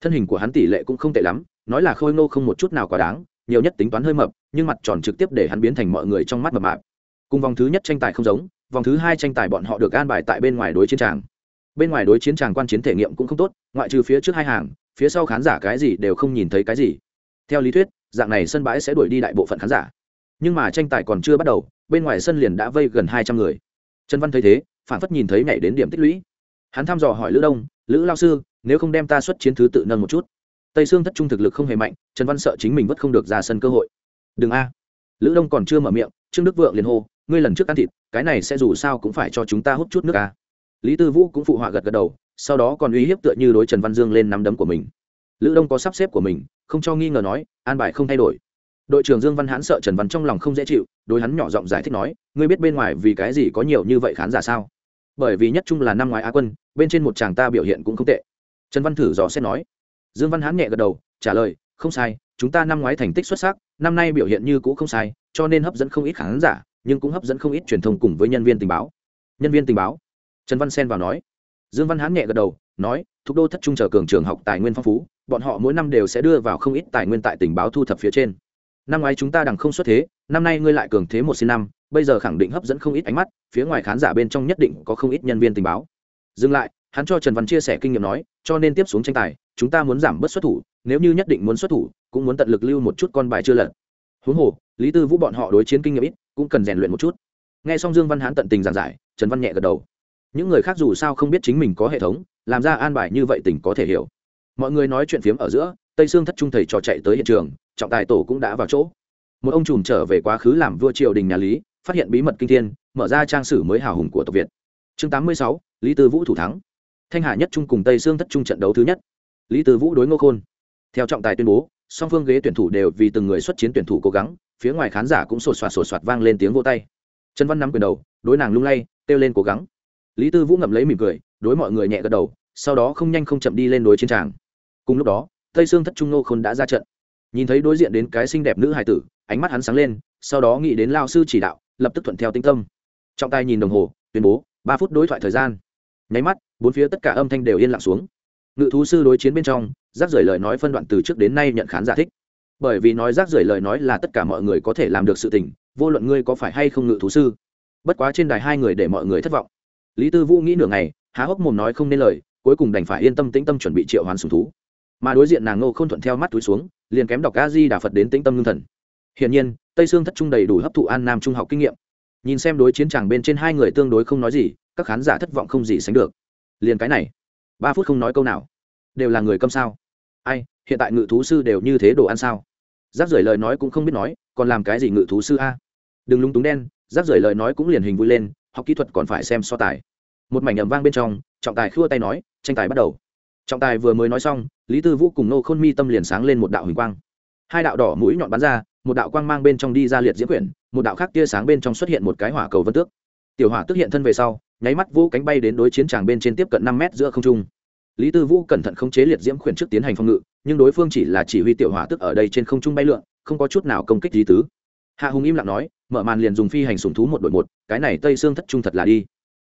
S1: thân hình của hắn tỷ lệ cũng không tệ lắm nói là khôi ngô không một chút nào quá đáng nhiều nhất tính toán hơi mập nhưng mặt tròn trực tiếp để hắn biến thành mọi người trong mắt mập mạp cùng vòng thứ nhất tranh tài không giống vòng thứ hai tranh tài bọn họ được an bài tại bên ngoài đối chiến tràng bên ngoài đối chiến tràng quan chiến thể nghiệm cũng không tốt ngoại trừ phía trước hai hàng phía sau khán giả cái gì đều không nhìn thấy cái gì theo lý thuyết dạng này sân bãi sẽ đuổi đi đại bộ phận khán giả nhưng mà tranh tài còn chưa bắt đầu bên ngoài sân liền đã vây gần hai trăm người trần văn thấy thế phản phất nhìn thấy nhảy đến điểm tích lũy hắn thăm dò hỏi lữ đông lữ lao sư nếu không đem ta xuất chiến thứ tự nâng một chút tây sương thất trung thực lực không hề mạnh trần văn sợ chính mình vẫn không được ra sân cơ hội đừng a lữ đông còn chưa mở miệng trương đức vượng liền hô ngươi lần trước ăn thịt cái này sẽ dù sao cũng phải cho chúng ta hút chút nước a lý tư vũ cũng phụ họa gật gật đầu sau đó còn uy hiếp tựa như đối trần văn dương lên nắm đấm của mình lữ đông có sắp xếp của mình không cho nghi ngờ nói an bài không thay đổi đội trưởng dương văn hãn sợ trần văn trong lòng không dễ chịu đối hắn nhỏ giọng giải thích nói ngươi biết bên ngoài vì cái gì có nhiều như vậy khán giả sao bởi vì nhất chung là năm ngoái á quân bên trên một chàng ta biểu hiện cũng không tệ trần văn thử dò xét nói dương văn hãn nhẹ gật đầu trả lời không sai chúng ta năm ngoái thành tích xuất sắc năm nay biểu hiện như cũ không sai cho nên hấp dẫn không ít khán giả nhưng cũng hấp dẫn không ít truyền thông cùng với nhân viên tình báo nhân viên tình báo trần văn xen vào nói dương văn hán nhẹ gật đầu nói thuộc đô thất trung chờ cường trường học tài nguyên phong phú bọn họ mỗi năm đều sẽ đưa vào không ít tài nguyên tại tình báo thu thập phía trên năm ngoái chúng ta đằng không xuất thế năm nay ngươi lại cường thế một xin năm bây giờ khẳng định hấp dẫn không ít ánh mắt phía ngoài khán giả bên trong nhất định có không ít nhân viên tình báo dừng lại hắn cho trần văn chia sẻ kinh nghiệm nói cho nên tiếp xuống tranh tài chúng ta muốn giảm bớt xuất thủ nếu như nhất định muốn xuất thủ cũng muốn tận lực lưu một chút con bài chưa lật huống hồ lý tư vũ bọn họ đối chiến kinh nghiệm ít cũng cần rèn luyện một chút nghe xong dương văn hán tận tình giảng giải trần văn nhẹ gật đầu những người khác dù sao không biết chính mình có hệ thống làm ra an bài như vậy tình có thể hiểu mọi người nói chuyện phiếm ở giữa tây sương thất trung thầy trò chạy tới hiện trường trọng tài tổ cũng đã vào chỗ một ông trùm trở về quá khứ làm vua triều đình nhà lý phát hiện bí mật kinh thiên mở ra trang sử mới hào hùng của tộc việt chương tám mươi sáu lý tư vũ thủ thắng thanh hà nhất trung cùng tây sương thất trung trận đấu thứ nhất lý tư vũ đối ngô khôn theo trọng tài tuyên bố song phương ghế tuyển thủ đều vì từng người xuất chiến tuyển thủ cố gắng phía ngoài khán giả cũng sột soạt sột soạt vang lên tiếng vô tay trần văn nắm quyền đầu đối nàng lung lay kêu lên cố gắng lý tư vũ ngậm lấy mỉm cười đối mọi người nhẹ gật đầu sau đó không nhanh không chậm đi lên đối chiến tràng cùng lúc đó tây sương thất trung nô khôn đã ra trận nhìn thấy đối diện đến cái xinh đẹp nữ hài tử ánh mắt hắn sáng lên sau đó nghĩ đến lao sư chỉ đạo lập tức thuận theo tinh tâm trọng tài nhìn đồng hồ tuyên bố ba phút đối thoại thời gian nháy mắt bốn phía tất cả âm thanh đều yên lặng xuống ngự thú sư đối chiến bên trong rác rưởi lời nói phân đoạn từ trước đến nay nhận khán giả thích bởi vì nói rác rưởi lời nói là tất cả mọi người có thể làm được sự tình vô luận ngươi có phải hay không ngự thú sư bất quá trên đài hai người để mọi người thất vọng lý tư vũ nghĩ nửa ngày há hốc mồm nói không nên lời cuối cùng đành phải yên tâm tĩnh tâm chuẩn bị triệu hoán sùng thú mà đối diện nàng ngô không thuận theo mắt túi xuống liền kém đọc a di đà phật đến tĩnh tâm ngưng thần hiển nhiên tây sương thất trung đầy đủ hấp thụ an nam trung học kinh nghiệm nhìn xem đối chiến tràng bên trên hai người tương đối không nói gì các khán giả thất vọng không gì sánh được liền cái này ba phút không nói câu nào đều là người câm sao ai hiện tại ngự thú sư đều như thế đồ ăn sao giáp rời lời nói cũng không biết nói còn làm cái gì ngự thú sư a đừng lúng túng đen giáp rời lời nói cũng liền hình vui lên học kỹ thuật còn phải xem so tài một mảnh ầm vang bên trong trọng tài khua tay nói tranh tài bắt đầu trọng tài vừa mới nói xong lý tư vũ cùng nô khôn mi tâm liền sáng lên một đạo hình quang hai đạo đỏ mũi nhọn bắn ra một đạo quang mang bên trong đi ra liệt diễn quyển một đạo khác tia sáng bên trong xuất hiện một cái hỏa cầu vân tước tiểu hỏa tức hiện thân về sau nháy mắt vũ cánh bay đến đối chiến tràng bên trên tiếp cận năm mét giữa không trung lý tư vũ cẩn thận khống chế liệt diễm khuyển trước tiến hành phòng ngự nhưng đối phương chỉ là chỉ huy tiểu hỏa tức ở đây trên không trung bay lượn không có chút nào công kích lý tứ hạ hùng im lặng nói mở màn liền dùng phi hành sùng thú một đội một cái này tây xương thất trung thật là đi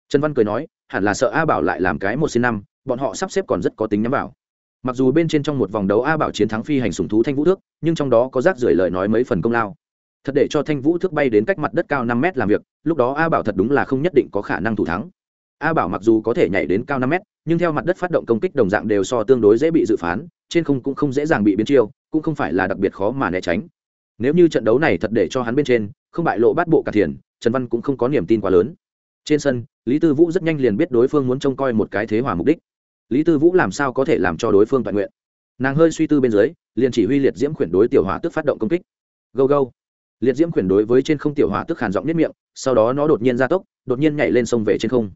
S1: trần văn cười nói hẳn là sợ a bảo lại làm cái một sinh năm bọn họ sắp xếp còn rất có tính nhắm vào mặc dù bên trên trong một vòng đấu a bảo chiến thắng phi hành sùng thú thanh vũ thước nhưng trong đó có rác rưởi lời nói mấy phần công lao thật để cho thanh vũ thước bay đến cách mặt đất cao năm mét làm việc lúc đó a bảo thật đúng là không nhất định có khả năng thủ thắng a bảo mặc dù có thể nhảy đến cao năm mét nhưng theo mặt đất phát động công kích đồng dạng đều so tương đối dễ bị dự phán trên không cũng không dễ dàng bị biến chiêu cũng không phải là đặc biệt khó mà né tránh nếu như trận đấu này thật để cho hắn bên trên không bại lộ bát bộ cả thiền trần văn cũng không có niềm tin quá lớn trên sân lý tư vũ rất nhanh liền biết đối phương muốn trông coi một cái thế hòa mục đích lý tư vũ làm sao có thể làm cho đối phương toàn nguyện nàng hơi suy tư bên dưới liền chỉ huy liệt diễm khuyển đối tiểu hòa tức phát động công kích go go liệt diễm khuyển đối với trên không tiểu hòa tức hàn giọng nếp miệng sau đó nó đột nhiên ra tốc đột nhiên nhảy lên sông về trên không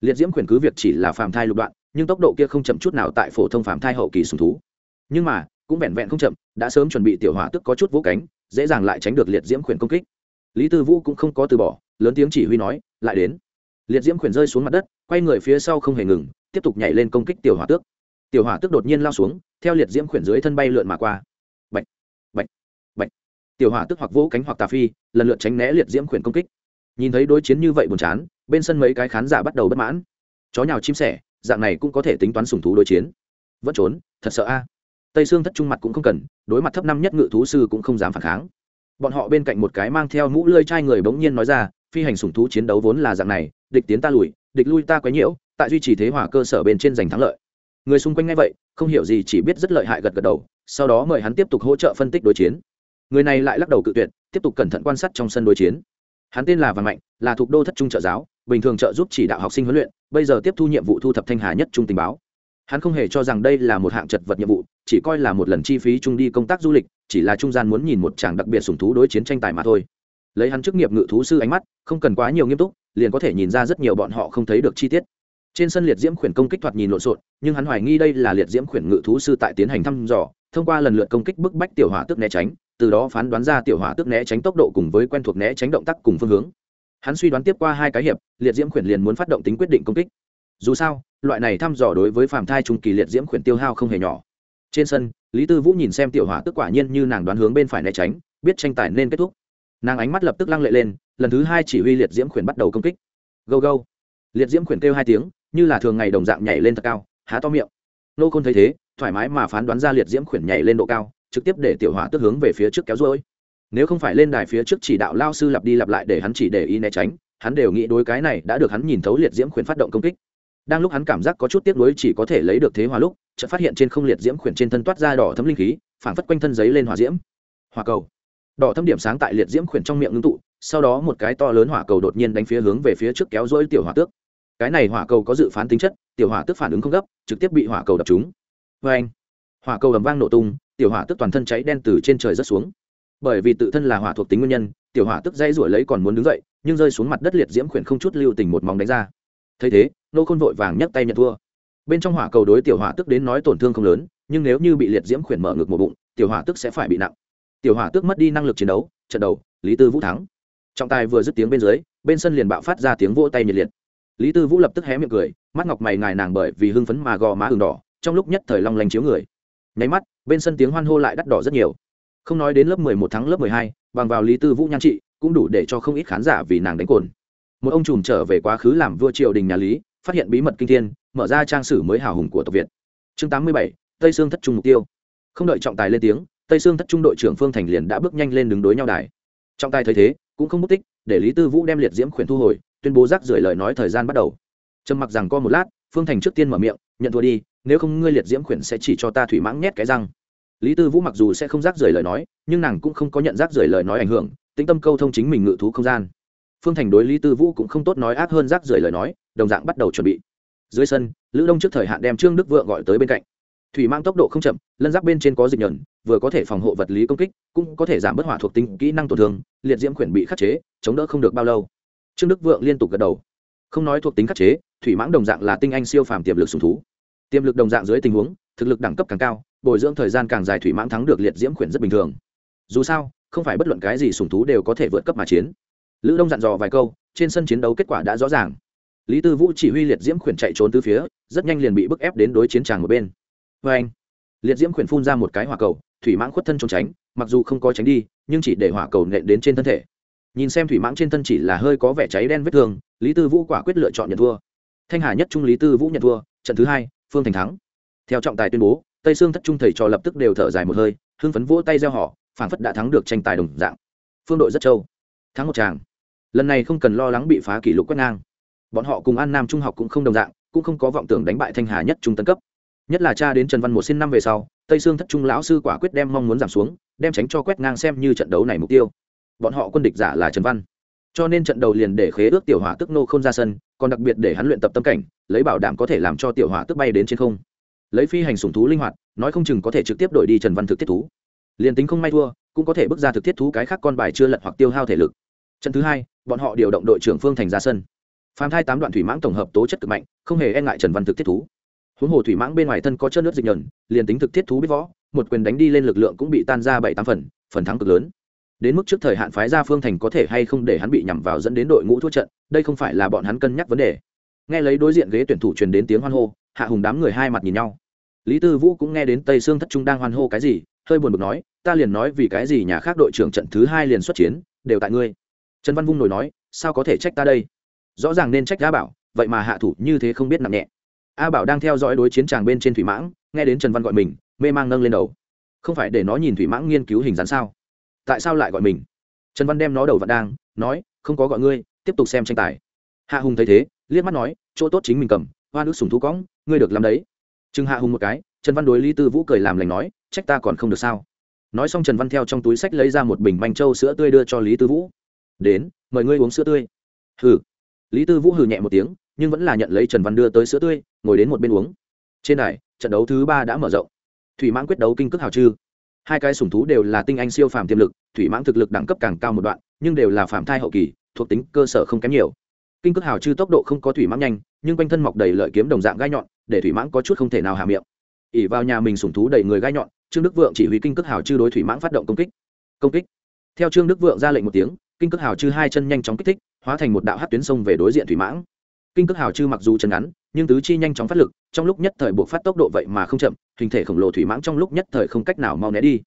S1: liệt diễm khuyển cứ việc chỉ là phàm thai lục đoạn nhưng tốc độ kia không chậm chút nào tại phổ thông phàm thai hậu kỳ sùng thú nhưng mà cũng vẹn vẹn không chậm đã sớm chuẩn bị tiểu hòa tức có chút vũ cánh dễ dàng lại tránh được liệt diễm khuyển công kích lý tư vũ cũng không có từ bỏ lớn tiếng chỉ huy nói lại đến liệt diễm khuyển rơi xuống mặt đất quay người phía sau không hề ngừng tiếp tục nhảy lên công kích tiểu hỏa tước tiểu hỏa tước đột nhiên lao xuống theo liệt diễm khuyển dưới thân bay lượn mà qua bệnh bệnh bệnh tiểu hỏa tước hoặc vỗ cánh hoặc tà phi lần lượt tránh né liệt diễm khuyển công kích nhìn thấy đối chiến như vậy buồn chán bên sân mấy cái khán giả bắt đầu bất mãn chó nhào chim sẻ dạng này cũng có thể tính toán sùng thú đối chiến vẫn trốn thật sợ a tây xương thất trung mặt cũng không cần đối mặt thấp năm nhất ngự thú sư cũng không dám phản kháng bọn họ bên cạnh một cái mang theo mũ lơi chai người bỗng nhiên nói ra phi hành sủng thú chiến đấu vốn là dạng này địch tiến ta lùi địch lui ta quấy nhiễu tại duy trì thế hòa cơ sở bên trên giành thắng lợi người xung quanh ngay vậy không hiểu gì chỉ biết rất lợi hại gật gật đầu sau đó mời hắn tiếp tục hỗ trợ phân tích đối chiến người này lại lắc đầu cự tuyệt tiếp tục cẩn thận quan sát trong sân đối chiến hắn tên là văn mạnh là thuộc đô thất trung trợ giáo bình thường trợ giúp chỉ đạo học sinh huấn luyện bây giờ tiếp thu nhiệm vụ thu thập thanh hà nhất trung tình báo hắn không hề cho rằng đây là một hạng chật vật nhiệm vụ chỉ coi là một lần chi phí chung đi công tác du lịch chỉ là trung gian muốn nhìn một chàng đặc biệt sùng thú đối chiến tranh tài mà thôi lấy hắn chức nghiệp ngự thú sư ánh mắt không cần quá nhiều nghiêm túc liền có thể nhìn ra rất nhiều bọn họ không thấy được chi tiết trên sân liệt diễm khuyển công kích thoạt nhìn lộn xộn nhưng hắn hoài nghi đây là liệt diễm khuyển ngự thú sư tại tiến hành thăm dò thông qua lần lượt công kích bức bách tiểu hỏa tức né tránh từ đó phán đoán ra tiểu hỏa tức né tránh tốc độ cùng với quen thuộc né tránh động tác cùng phương hướng hắn suy đoán tiếp qua hai cái hiệp liệt diễm khuyển liền muốn phát động tính quyết định công kích dù sao loại này thăm dò đối với phàm thai trung kỳ liệt diễm khuyển tiêu hao không hề nhỏ trên sân lý tư vũ nhìn xem tiểu hỏa tức quả nhiên như nàng đoán hướng bên phải né tránh biết tranh tài nên kết thúc nàng ánh mắt lập tức lăng lệ lên lần thứ hai chỉ huy liệt diễm khuyển bắt đầu công kích gâu gâu liệt diễm khuyển kêu hai tiếng như là thường ngày đồng dạng nhảy lên thật cao há to miệng nô khôn thấy thế thoải mái mà phán đoán ra liệt diễm khuyển nhảy lên độ cao trực tiếp để tiểu hỏa tức hướng về phía trước kéo rối nếu không phải lên đài phía trước chỉ đạo lao sư lặp đi lặp lại để hắn chỉ để ý né tránh hắn đều nghĩ đối cái này đã được hắn nhìn thấu liệt diễm khuyển phát động công kích đang lúc hắn cảm giác có chút tiếc nuối chỉ có thể lấy được thế hòa lúc chợt phát hiện trên không liệt diễm khuyển trên thân toát ra đỏ thấm linh khí phản phất quanh thân giấy lên hỏa diễm hỏa cầu đỏ thâm điểm sáng tại liệt diễm khuyển trong miệng ngưng tụ sau đó một cái to lớn hỏa cầu đột nhiên đánh phía hướng về phía trước kéo dỗi tiểu hỏa tước cái này hỏa cầu có dự phán tính chất tiểu hỏa tước phản ứng không gấp trực tiếp bị hỏa cầu đập trúng vê anh hỏa cầu ầm vang nổ tung tiểu hỏa tước toàn thân cháy đen từ trên trời rất xuống bởi vì tự thân là hỏa thuộc tính nguyên nhân tiểu hỏa tước dây rủi lấy còn muốn đứng dậy nhưng rơi xuống mặt đất liệt diễm khuyển không chút lưu tình một móng đánh ra thấy thế nô khôn vội vàng nhấc tay nhận thua bên trong hỏa cầu đối tiểu hỏa tức đến nói tổn thương không lớn nhưng nếu như bị liệt diễm khuyển mở ngực một bụng tiểu hỏa tức sẽ phải bị nặng tiểu hỏa tức mất đi năng lực chiến đấu trận đầu lý tư vũ thắng trọng tài vừa dứt tiếng bên dưới bên sân liền bạo phát ra tiếng vỗ tay nhiệt liệt lý tư vũ lập tức hé miệng cười mắt ngọc mày ngài nàng bởi vì hưng phấn mà gò má h đỏ trong lúc nhất thời long lanh chiếu người nháy mắt bên sân tiếng hoan hô lại đắt đỏ rất nhiều không nói đến lớp mười một tháng lớp mười hai bằng vào lý tư vũ nhan trị cũng đủ để cho không ít khán giả vì nàng đánh cồn một ông trùm trở về quá khứ làm vua triều đình nhà lý phát hiện bí mật kinh thiên mở ra trang sử mới hào hùng của tộc việt chương tám mươi bảy tây sương thất trung mục tiêu không đợi trọng tài lên tiếng tây sương thất trung đội trưởng phương thành liền đã bước nhanh lên đứng đối nhau đài trọng tài thấy thế cũng không mất tích để lý tư vũ đem liệt diễm khuyển thu hồi tuyên bố rác rưởi lời nói thời gian bắt đầu trầm mặc rằng co một lát phương thành trước tiên mở miệng nhận thua đi nếu không ngươi liệt diễm khuyển sẽ chỉ cho ta thủy mãng nhét cái răng lý tư vũ mặc dù sẽ không rác rưởi lời nói nhưng nàng cũng không có nhận rác rưởi lời nói ảnh hưởng tĩnh tâm câu thông chính mình ngự thú không gian phương thành đối lý tư vũ cũng không tốt nói ác hơn rác rưởi lời nói đồng dạng bắt đầu chuẩn bị dưới sân lữ đông trước thời hạn đem trương đức vượng gọi tới bên cạnh thủy mang tốc độ không chậm lân giáp bên trên có dịch nhờn vừa có thể phòng hộ vật lý công kích cũng có thể giảm bất hỏa thuộc tính kỹ năng tổn thương liệt diễm khuyển bị khắc chế chống đỡ không được bao lâu trương đức vượng liên tục gật đầu không nói thuộc tính khắc chế thủy mãng đồng dạng là tinh anh siêu phàm tiềm lực sủng thú tiềm lực đồng dạng dưới tình huống thực lực đẳng cấp càng cao bồi dưỡng thời gian càng dài thủy mãng thắng được liệt diễm khuyển rất bình thường dù sao không phải bất luận cái gì sủng thú đều có thể vượt cấp mà chiến lữ đông dặn dò vài câu trên sân chiến đấu kết quả đã rõ ràng lý tư vũ chỉ huy liệt diễm khuyển chạy trốn từ phía rất nhanh liền bị bức ép đến đối chiến tràng một bên vê anh liệt diễm khuyển phun ra một cái hỏa cầu thủy mãng khuất thân trốn tránh mặc dù không có tránh đi nhưng chỉ để hỏa cầu nện đến trên thân thể nhìn xem thủy mãng trên thân chỉ là hơi có vẻ cháy đen vết thương lý tư vũ quả quyết lựa chọn nhận thua thanh hà nhất trung lý tư vũ nhận thua trận thứ hai phương thành thắng theo trọng tài tuyên bố tây sương thất trung thầy cho lập tức đều thở dài một hơi hưng phấn vỗ tay gieo họ phảng phất đã thắng được tranh tài đồng dạng phương đội rất trâu thắng một tràng lần này không cần lo lắng bị phá kỷ lục quét ngang bọn họ cùng an nam trung học cũng không đồng dạng cũng không có vọng tưởng đánh bại thanh hà nhất trung tân cấp nhất là cha đến trần văn một sinh năm về sau tây sương thất trung lão sư quả quyết đem mong muốn giảm xuống đem tránh cho quét ngang xem như trận đấu này mục tiêu bọn họ quân địch giả là trần văn cho nên trận đầu liền để khế ước tiểu hỏa tức nô không ra sân còn đặc biệt để hắn luyện tập tâm cảnh lấy bảo đảm có thể làm cho tiểu hỏa tức bay đến trên không lấy phi hành sùng thú linh hoạt nói không chừng có thể trực tiếp đổi đi trần văn thực thiết thú liền tính không may thua cũng có thể bước ra thực thiết thú cái khác con bài chưa lật hoặc tiêu hao thể lực trận thứ hai bọn họ điều động đội trưởng phương thành ra sân phàm thai tám đoạn thủy mãng tổng hợp tố chất cực mạnh không hề e ngại trần văn thực thiết thú huống hồ thủy mãng bên ngoài thân có chất nước dịch nhờn liền tính thực thiết thú biết võ một quyền đánh đi lên lực lượng cũng bị tan ra bảy tám phần phần thắng cực lớn đến mức trước thời hạn phái ra phương thành có thể hay không để hắn bị nhằm vào dẫn đến đội ngũ thua trận đây không phải là bọn hắn cân nhắc vấn đề nghe lấy đối diện ghế tuyển thủ truyền đến tiếng hoan hô hạ hùng đám người hai mặt nhìn nhau lý tư vũ cũng nghe đến tây sương thất trung đang hoan hô cái gì hơi buồn bực nói ta liền nói vì cái gì nhà khác đội trưởng trận thứ hai liền xuất chiến đều tại ngươi trần văn vung nổi nói sao có thể trách ta đây rõ ràng nên trách a bảo vậy mà hạ thủ như thế không biết nặng nhẹ a bảo đang theo dõi đối chiến chàng bên trên thủy mãng nghe đến trần văn gọi mình mê mang nâng lên đầu không phải để nó nhìn thủy mãng nghiên cứu hình dáng sao tại sao lại gọi mình trần văn đem nó đầu vặn đang nói không có gọi ngươi tiếp tục xem tranh tài hạ hùng thấy thế liếc mắt nói chỗ tốt chính mình cầm hoa nước sùng thú cõng ngươi được làm đấy Trừng hạ hùng một cái trần văn đối lý tư vũ cười làm lành nói trách ta còn không được sao nói xong trần văn theo trong túi sách lấy ra một bình manh châu sữa tươi đưa cho lý tư vũ đến mời ngươi uống sữa tươi hừ lý tư vũ hừ nhẹ một tiếng nhưng vẫn là nhận lấy trần văn đưa tới sữa tươi ngồi đến một bên uống trên đài trận đấu thứ ba đã mở rộng thủy mãng quyết đấu kinh cước hào chư hai cái sủng thú đều là tinh anh siêu phàm tiềm lực thủy mãng thực lực đẳng cấp càng cao một đoạn nhưng đều là phàm thai hậu kỳ thuộc tính cơ sở không kém nhiều kinh cước hào chư tốc độ không có thủy mãng nhanh nhưng quanh thân mọc đầy lợi kiếm đồng dạng gai nhọn để thủy mãng có chút không thể nào hà miệng ỉ vào nhà mình sủng thú đầy người gai nhọn trương đức vượng chỉ huy kinh cước hào chư đối thủy mãng phát động công kích công kích theo trương đức vượng ra lệnh một tiếng kinh cước hào chư hai chân nhanh chóng kích thích hóa thành một đạo hát tuyến sông về đối diện thủy mãng kinh cước hào chư mặc dù chân ngắn nhưng tứ chi nhanh chóng phát lực trong lúc nhất thời buộc phát tốc độ vậy mà không chậm hình thể khổng lồ thủy mãng trong lúc nhất thời không cách nào mau né đi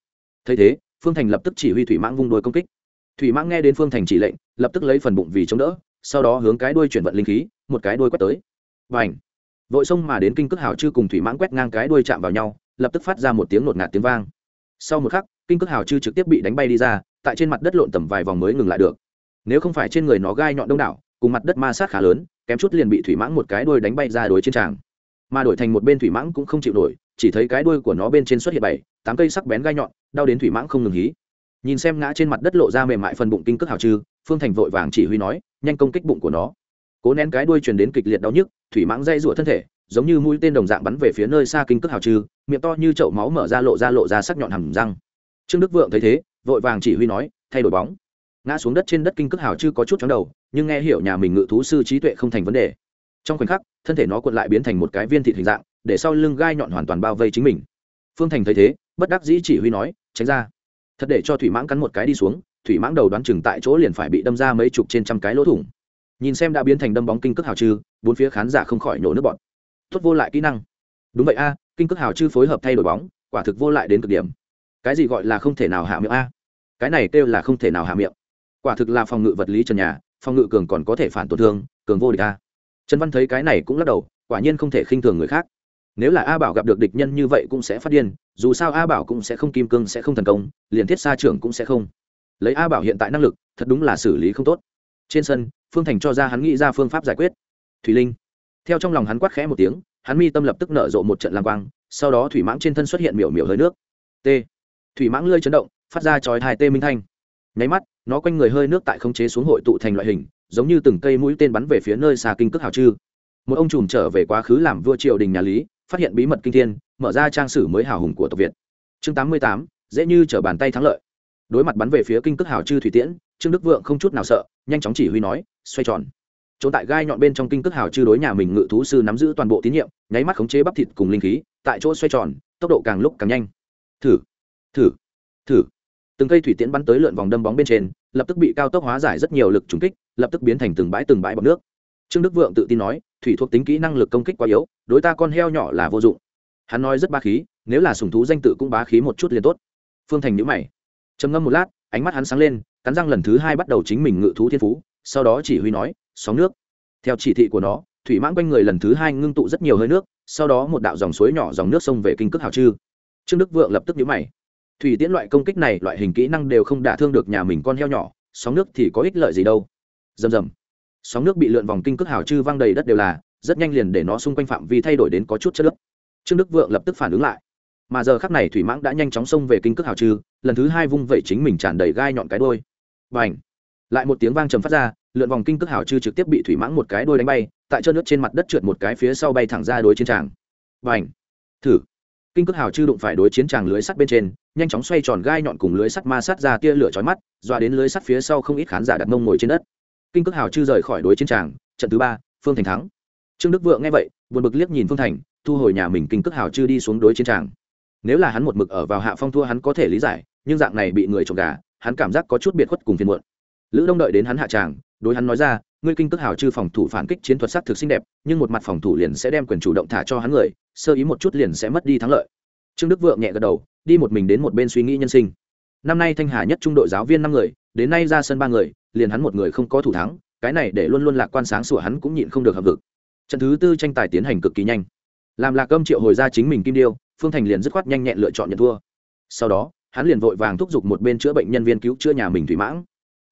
S1: thấy thế phương thành lập tức chỉ huy thủy mãng vung đôi công kích thủy mãng nghe đến phương thành chỉ lệnh lập tức lấy phần bụng vì chống đỡ sau đó hướng cái đuôi chuyển vận linh khí một cái đuôi quét tới và ảnh vội sông mà đến kinh cước hào chư cùng thủy mãng quét ngang cái đuôi chạm vào nhau lập tức phát ra một tiếng nột ngạt tiếng vang sau một khắc kinh cước hào chư trực tiếp bị đánh bay đi ra tại trên mặt đất lộn tầm vài vòng mới ngừng lại được nếu không phải trên người nó gai nhọn đông đảo cùng mặt đất ma sát khá lớn kém chút liền bị thủy mãng một cái đuôi đánh bay ra đối trên tràng mà đổi thành một bên thủy mãng cũng không chịu nổi chỉ thấy cái đuôi của nó bên trên xuất hiện bảy tám cây sắc bén gai nhọn đau đến thủy mãng không ngừng hí nhìn xem ngã trên mặt đất lộ ra mềm mại phần bụng kinh cước hào trư phương thành vội vàng chỉ huy nói nhanh công kích bụng của nó cố nén cái đuôi truyền đến kịch liệt đau nhức thủy mãng dây rủa thân thể giống như mũi tên đồng dạng bắn về phía nơi xa kinh cước hào trư miệng to như chậu máu mở ra lộ ra lộ ra sắc nhọn hầm răng trương đức vượng thấy thế vội vàng chỉ huy nói thay đổi bóng ngã xuống đất trên đất kinh cước hào chưa có chút chóng đầu nhưng nghe hiểu nhà mình ngự thú sư trí tuệ không thành vấn đề trong khoảnh khắc thân thể nó cuộn lại biến thành một cái viên thịt hình dạng để sau lưng gai nhọn hoàn toàn bao vây chính mình phương thành thấy thế bất đắc dĩ chỉ huy nói tránh ra thật để cho thủy mãng cắn một cái đi xuống thủy mãng đầu đoán chừng tại chỗ liền phải bị đâm ra mấy chục trên trăm cái lỗ thủng nhìn xem đã biến thành đâm bóng kinh cước hào chư bốn phía khán giả không khỏi nổ nước bọt tốt vô lại kỹ năng đúng vậy a kinh cước hào chư phối hợp thay đổi bóng quả thực vô lại đến cực điểm cái gì gọi là không thể nào hạ miệng a cái này kêu là không thể nào hạ miệng quả thực là phòng ngự vật lý trần nhà phòng ngự cường còn có thể phản tổn thương cường vô địch a trần văn thấy cái này cũng lắc đầu quả nhiên không thể khinh thường người khác nếu là a bảo gặp được địch nhân như vậy cũng sẽ phát điên dù sao a bảo cũng sẽ không kim cương sẽ không thần công liền thiết xa trưởng cũng sẽ không lấy a bảo hiện tại năng lực thật đúng là xử lý không tốt trên sân phương thành cho ra hắn nghĩ ra phương pháp giải quyết thùy linh theo trong lòng hắn quát khẽ một tiếng hắn mi tâm lập tức nở rộ một trận lang quang sau đó thủy mãng trên thân xuất hiện miểu miểu hơi nước t thủy mãng lơi chấn động phát ra chói hai tê minh thanh nháy mắt nó quanh người hơi nước tại khống chế xuống hội tụ thành loại hình giống như từng cây mũi tên bắn về phía nơi xa kinh cước hào chư một ông trùm trở về quá khứ làm vua triều đình nhà lý phát hiện bí mật kinh thiên mở ra trang sử mới hào hùng của tộc việt chương tám mươi tám dễ như trở bàn tay thắng lợi đối mặt bắn về phía kinh cước hào chư thủy tiễn trương đức vượng không chút nào sợ nhanh chóng chỉ huy nói xoay tròn trốn tại gai nhọn bên trong kinh cước hào chư đối nhà mình ngự thú sư nắm giữ toàn bộ tín nhiệm nháy mắt khống chế bắp thịt cùng linh khí tại chỗ xoay tròn tốc độ càng lúc càng nhanh thử thử thử từng cây thủy tiễn bắn tới lượn vòng đâm bóng bên trên lập tức bị cao tốc hóa giải rất nhiều lực trùng kích lập tức biến thành từng bãi từng bãi bọc nước trương đức vượng tự tin nói thủy thuộc tính kỹ năng lực công kích quá yếu đối ta con heo nhỏ là vô dụng hắn nói rất ba khí nếu là sùng thú danh tự cũng bá khí một chút liền tốt phương thành nhữ mày trầm ngâm một lát ánh mắt hắn sáng lên cắn răng lần thứ hai bắt đầu chính mình ngự thú thiên phú sau đó chỉ huy nói sóng nước theo chỉ thị của nó thủy mãn quanh người lần thứ hai ngưng tụ rất nhiều hơi nước sau đó một đạo dòng suối nhỏ dòng nước sông về kinh cước hào chư trương đức vượng lập tức nhữ mày thủy tiễn loại công kích này loại hình kỹ năng đều không đả thương được nhà mình con heo nhỏ sóng nước thì có ích lợi gì đâu rầm rầm sóng nước bị lượn vòng kinh cước hào chư văng đầy đất đều là rất nhanh liền để nó xung quanh phạm vi thay đổi đến có chút chất nước trương đức vượng lập tức phản ứng lại mà giờ khắc này thủy mãng đã nhanh chóng xông về kinh cước hào chư lần thứ hai vung vẩy chính mình tràn đầy gai nhọn cái đôi và ảnh lại một tiếng vang trầm phát ra lượn vòng kinh cước hào chư trực tiếp bị thủy mãng một cái đôi đánh bay tại chân nước trên mặt đất trượt một cái phía sau bay thẳng ra đối trên tràng và ảnh thử kinh cước hào chư đụng phải đối chiến tràng lưới sắt bên trên nhanh chóng xoay tròn gai nhọn cùng lưới sắt ma sát ra tia lửa chói mắt dọa đến lưới sắt phía sau không ít khán giả đặt mông ngồi trên đất kinh cước hào chư rời khỏi đối chiến tràng trận thứ ba phương thành thắng trương đức vượng nghe vậy buồn bực liếc nhìn phương thành thu hồi nhà mình kinh cước hào chư đi xuống đối chiến tràng nếu là hắn một mực ở vào hạ phong thua hắn có thể lý giải nhưng dạng này bị người trộm gà hắn cảm giác có chút biệt khuất cùng phiền muộn lữ đông đợi đến hắn hạ tràng đối hắn nói ra ngươi kinh cước hào chư phòng thủ phản kích chiến thuật sắc thực xinh đẹp nhưng một mặt phòng thủ liền sẽ đem quyền chủ động thả cho hắn người sơ ý một chút liền sẽ mất đi thắng lợi trương đức vượng nhẹ gật đầu đi một mình đến một bên suy nghĩ nhân sinh năm nay thanh hà nhất trung đội giáo viên năm người đến nay ra sân ba người liền hắn một người không có thủ thắng cái này để luôn luôn lạc quan sáng sủa hắn cũng nhịn không được hợp vực trận thứ tư tranh tài tiến hành cực kỳ nhanh làm lạc âm triệu hồi ra chính mình kim điêu phương thành liền dứt khoát nhanh nhẹn lựa chọn nhận thua sau đó hắn liền vội vàng thúc giục một bên chữa bệnh nhân viên cứu chữa nhà mình thủy mãng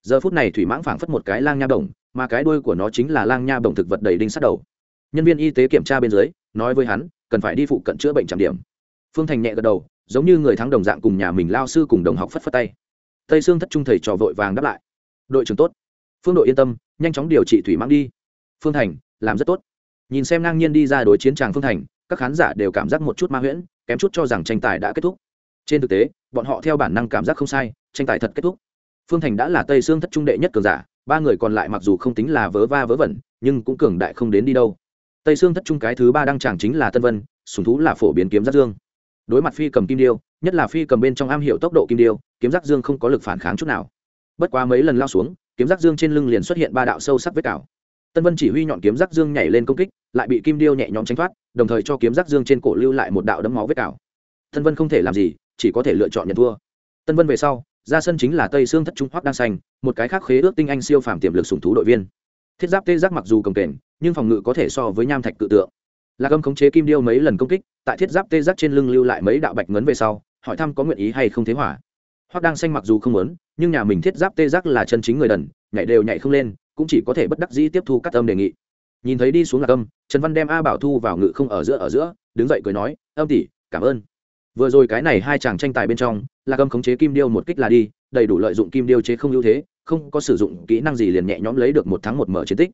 S1: giờ phút này thủy mãng phảng phất một cái lang nha động mà cái đuôi của nó chính là lang nha bồng thực vật đầy đinh sắt đầu nhân viên y tế kiểm tra bên dưới nói với hắn cần phải đi phụ cận chữa bệnh trạm điểm phương thành nhẹ gật đầu giống như người thắng đồng dạng cùng nhà mình lao sư cùng đồng học phất phất tay tây sương thất trung thầy trò vội vàng đáp lại đội trưởng tốt phương đội yên tâm nhanh chóng điều trị thủy mang đi phương thành làm rất tốt nhìn xem ngang nhiên đi ra đối chiến tràng phương thành các khán giả đều cảm giác một chút ma huyễn kém chút cho rằng tranh tài đã kết thúc trên thực tế bọn họ theo bản năng cảm giác không sai tranh tài thật kết thúc phương thành đã là tây sương thất trung đệ nhất cường giả ba người còn lại mặc dù không tính là vớ va vớ vẩn nhưng cũng cường đại không đến đi đâu tây sương thất trung cái thứ ba đăng tràng chính là tân vân sùng thú là phổ biến kiếm giác dương đối mặt phi cầm kim điêu nhất là phi cầm bên trong am hiệu tốc độ kim điêu kiếm giác dương không có lực phản kháng chút nào bất quá mấy lần lao xuống kiếm giác dương trên lưng liền xuất hiện ba đạo sâu sắc vết cào tân vân chỉ huy nhọn kiếm giác dương nhảy lên công kích lại bị kim điêu nhẹ nhõm tránh thoát đồng thời cho kiếm giác dương trên cổ lưu lại một đạo đấm máu vết cào tân vân không thể làm gì chỉ có thể lựa chọn nhận thua tân vân về sau ra sân chính là tây xương thất trung hoắc đang xanh một cái khác khế ước tinh anh siêu phàm tiềm lực sùng thú đội viên thiết giáp tê giác mặc dù cầm kềnh nhưng phòng ngự có thể so với nham thạch cự tượng lạc âm khống chế kim điêu mấy lần công kích tại thiết giáp tê giác trên lưng lưu lại mấy đạo bạch ngấn về sau hỏi thăm có nguyện ý hay không thế hỏa hoắc đang xanh mặc dù không muốn nhưng nhà mình thiết giáp tê giác là chân chính người đần nhảy đều nhảy không lên cũng chỉ có thể bất đắc dĩ tiếp thu các âm đề nghị nhìn thấy đi xuống lạc âm trần văn đem a bảo thu vào ngự không ở giữa ở giữa đứng dậy cười nói âm tỷ cảm ơn vừa rồi cái này hai chàng tranh tài bên trong là cầm khống chế kim điêu một kích là đi đầy đủ lợi dụng kim điêu chế không ưu thế không có sử dụng kỹ năng gì liền nhẹ nhõm lấy được một tháng một mở chiến tích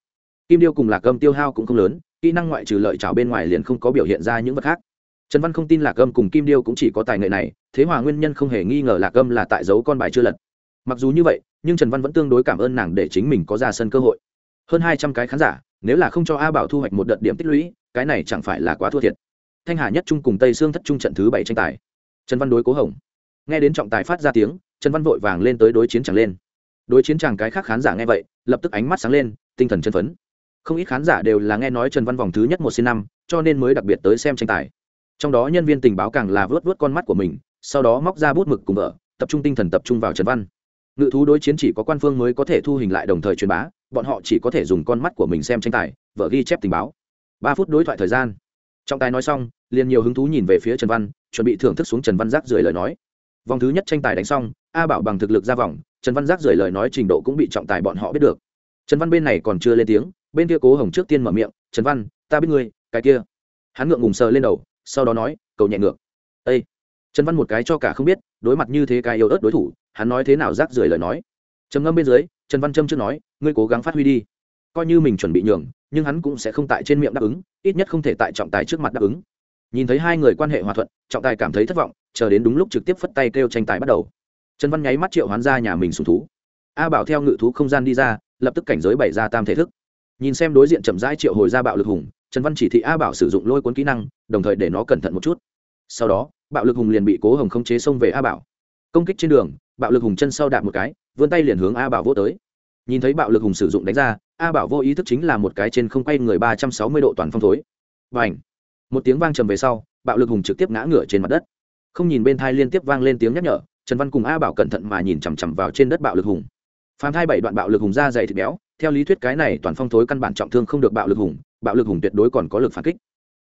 S1: kim điêu cùng lạc cầm tiêu hao cũng không lớn kỹ năng ngoại trừ lợi trào bên ngoài liền không có biểu hiện ra những vật khác trần văn không tin lạc âm cùng kim điêu cũng chỉ có tài nghệ này thế hòa nguyên nhân không hề nghi ngờ lạc âm là tại dấu con bài chưa lật mặc dù như vậy nhưng trần văn vẫn tương đối cảm ơn nàng để chính mình có ra sân cơ hội hơn hai trăm cái khán giả nếu là không cho a bảo thu hoạch một đợt điểm tích lũy cái này chẳng phải là quá thua thiệt thanh hà nhất trung cùng tây sương thất trung trận thứ bảy tranh tài trần văn đối cố hồng nghe đến trọng tài phát ra tiếng trần văn vội vàng lên tới đối chiến chẳng lên đối chiến chàng cái khác khán giả nghe vậy lập tức ánh mắt sáng lên tinh thần chân phấn không ít khán giả đều là nghe nói trần văn vòng thứ nhất một sinh năm cho nên mới đặc biệt tới xem tranh tài trong đó nhân viên tình báo càng là vớt vớt con mắt của mình sau đó móc ra bút mực cùng vợ tập trung tinh thần tập trung vào trần văn ngự thú đối chiến chỉ có quan phương mới có thể thu hình lại đồng thời truyền bá bọn họ chỉ có thể dùng con mắt của mình xem tranh tài vợ ghi chép tình báo ba phút đối thoại thời gian trọng tài nói xong liền nhiều hứng thú nhìn về phía trần văn chuẩn bị thưởng thức xuống trần văn giác rời lời nói vòng thứ nhất tranh tài đánh xong a bảo bằng thực lực ra vòng trần văn giác rời lời nói trình độ cũng bị trọng tài bọn họ biết được trần văn bên này còn chưa lên tiếng bên kia cố hồng trước tiên mở miệng trần văn ta biết ngươi cái kia hắn ngượng ngùng sờ lên đầu sau đó nói cầu nhẹ ngược â trần văn một cái cho cả không biết đối mặt như thế cái yếu ớt đối thủ hắn nói thế nào rác rưởi lời nói trầm ngâm bên dưới trần văn trâm chưa nói ngươi cố gắng phát huy đi coi như mình chuẩn bị nhường nhưng hắn cũng sẽ không tại trên miệng đáp ứng ít nhất không thể tại trọng tài trước mặt đáp ứng nhìn thấy hai người quan hệ hòa thuận trọng tài cảm thấy thất vọng chờ đến đúng lúc trực tiếp phất tay kêu tranh tài bắt đầu trần văn nháy mắt triệu hoán ra nhà mình sùng thú a bảo theo ngự thú không gian đi ra lập tức cảnh giới bày ra tam thể thức nhìn xem đối diện chậm rãi triệu hồi ra bạo lực hùng trần văn chỉ thị a bảo sử dụng lôi cuốn kỹ năng đồng thời để nó cẩn thận một chút sau đó bạo lực hùng liền bị cố hồng không chế xông về a bảo công kích trên đường bạo lực hùng chân sau đạp một cái vươn tay liền hướng a bảo vô tới nhìn thấy bạo lực hùng sử dụng đánh ra a bảo vô ý thức chính là một cái trên không quay người ba trăm sáu mươi độ toàn phong thối và ảnh một tiếng vang trầm về sau bạo lực hùng trực tiếp ngã ngửa trên mặt đất không nhìn bên thai liên tiếp vang lên tiếng nhắc nhở trần văn cùng a bảo cẩn thận mà nhìn chằm chằm vào trên đất bạo lực hùng phàm thai bảy đoạn bạo lực hùng ra dày thịt béo theo lý thuyết cái này toàn phong thối căn bản trọng thương không được bạo lực hùng bạo lực hùng tuyệt đối còn có lực phản kích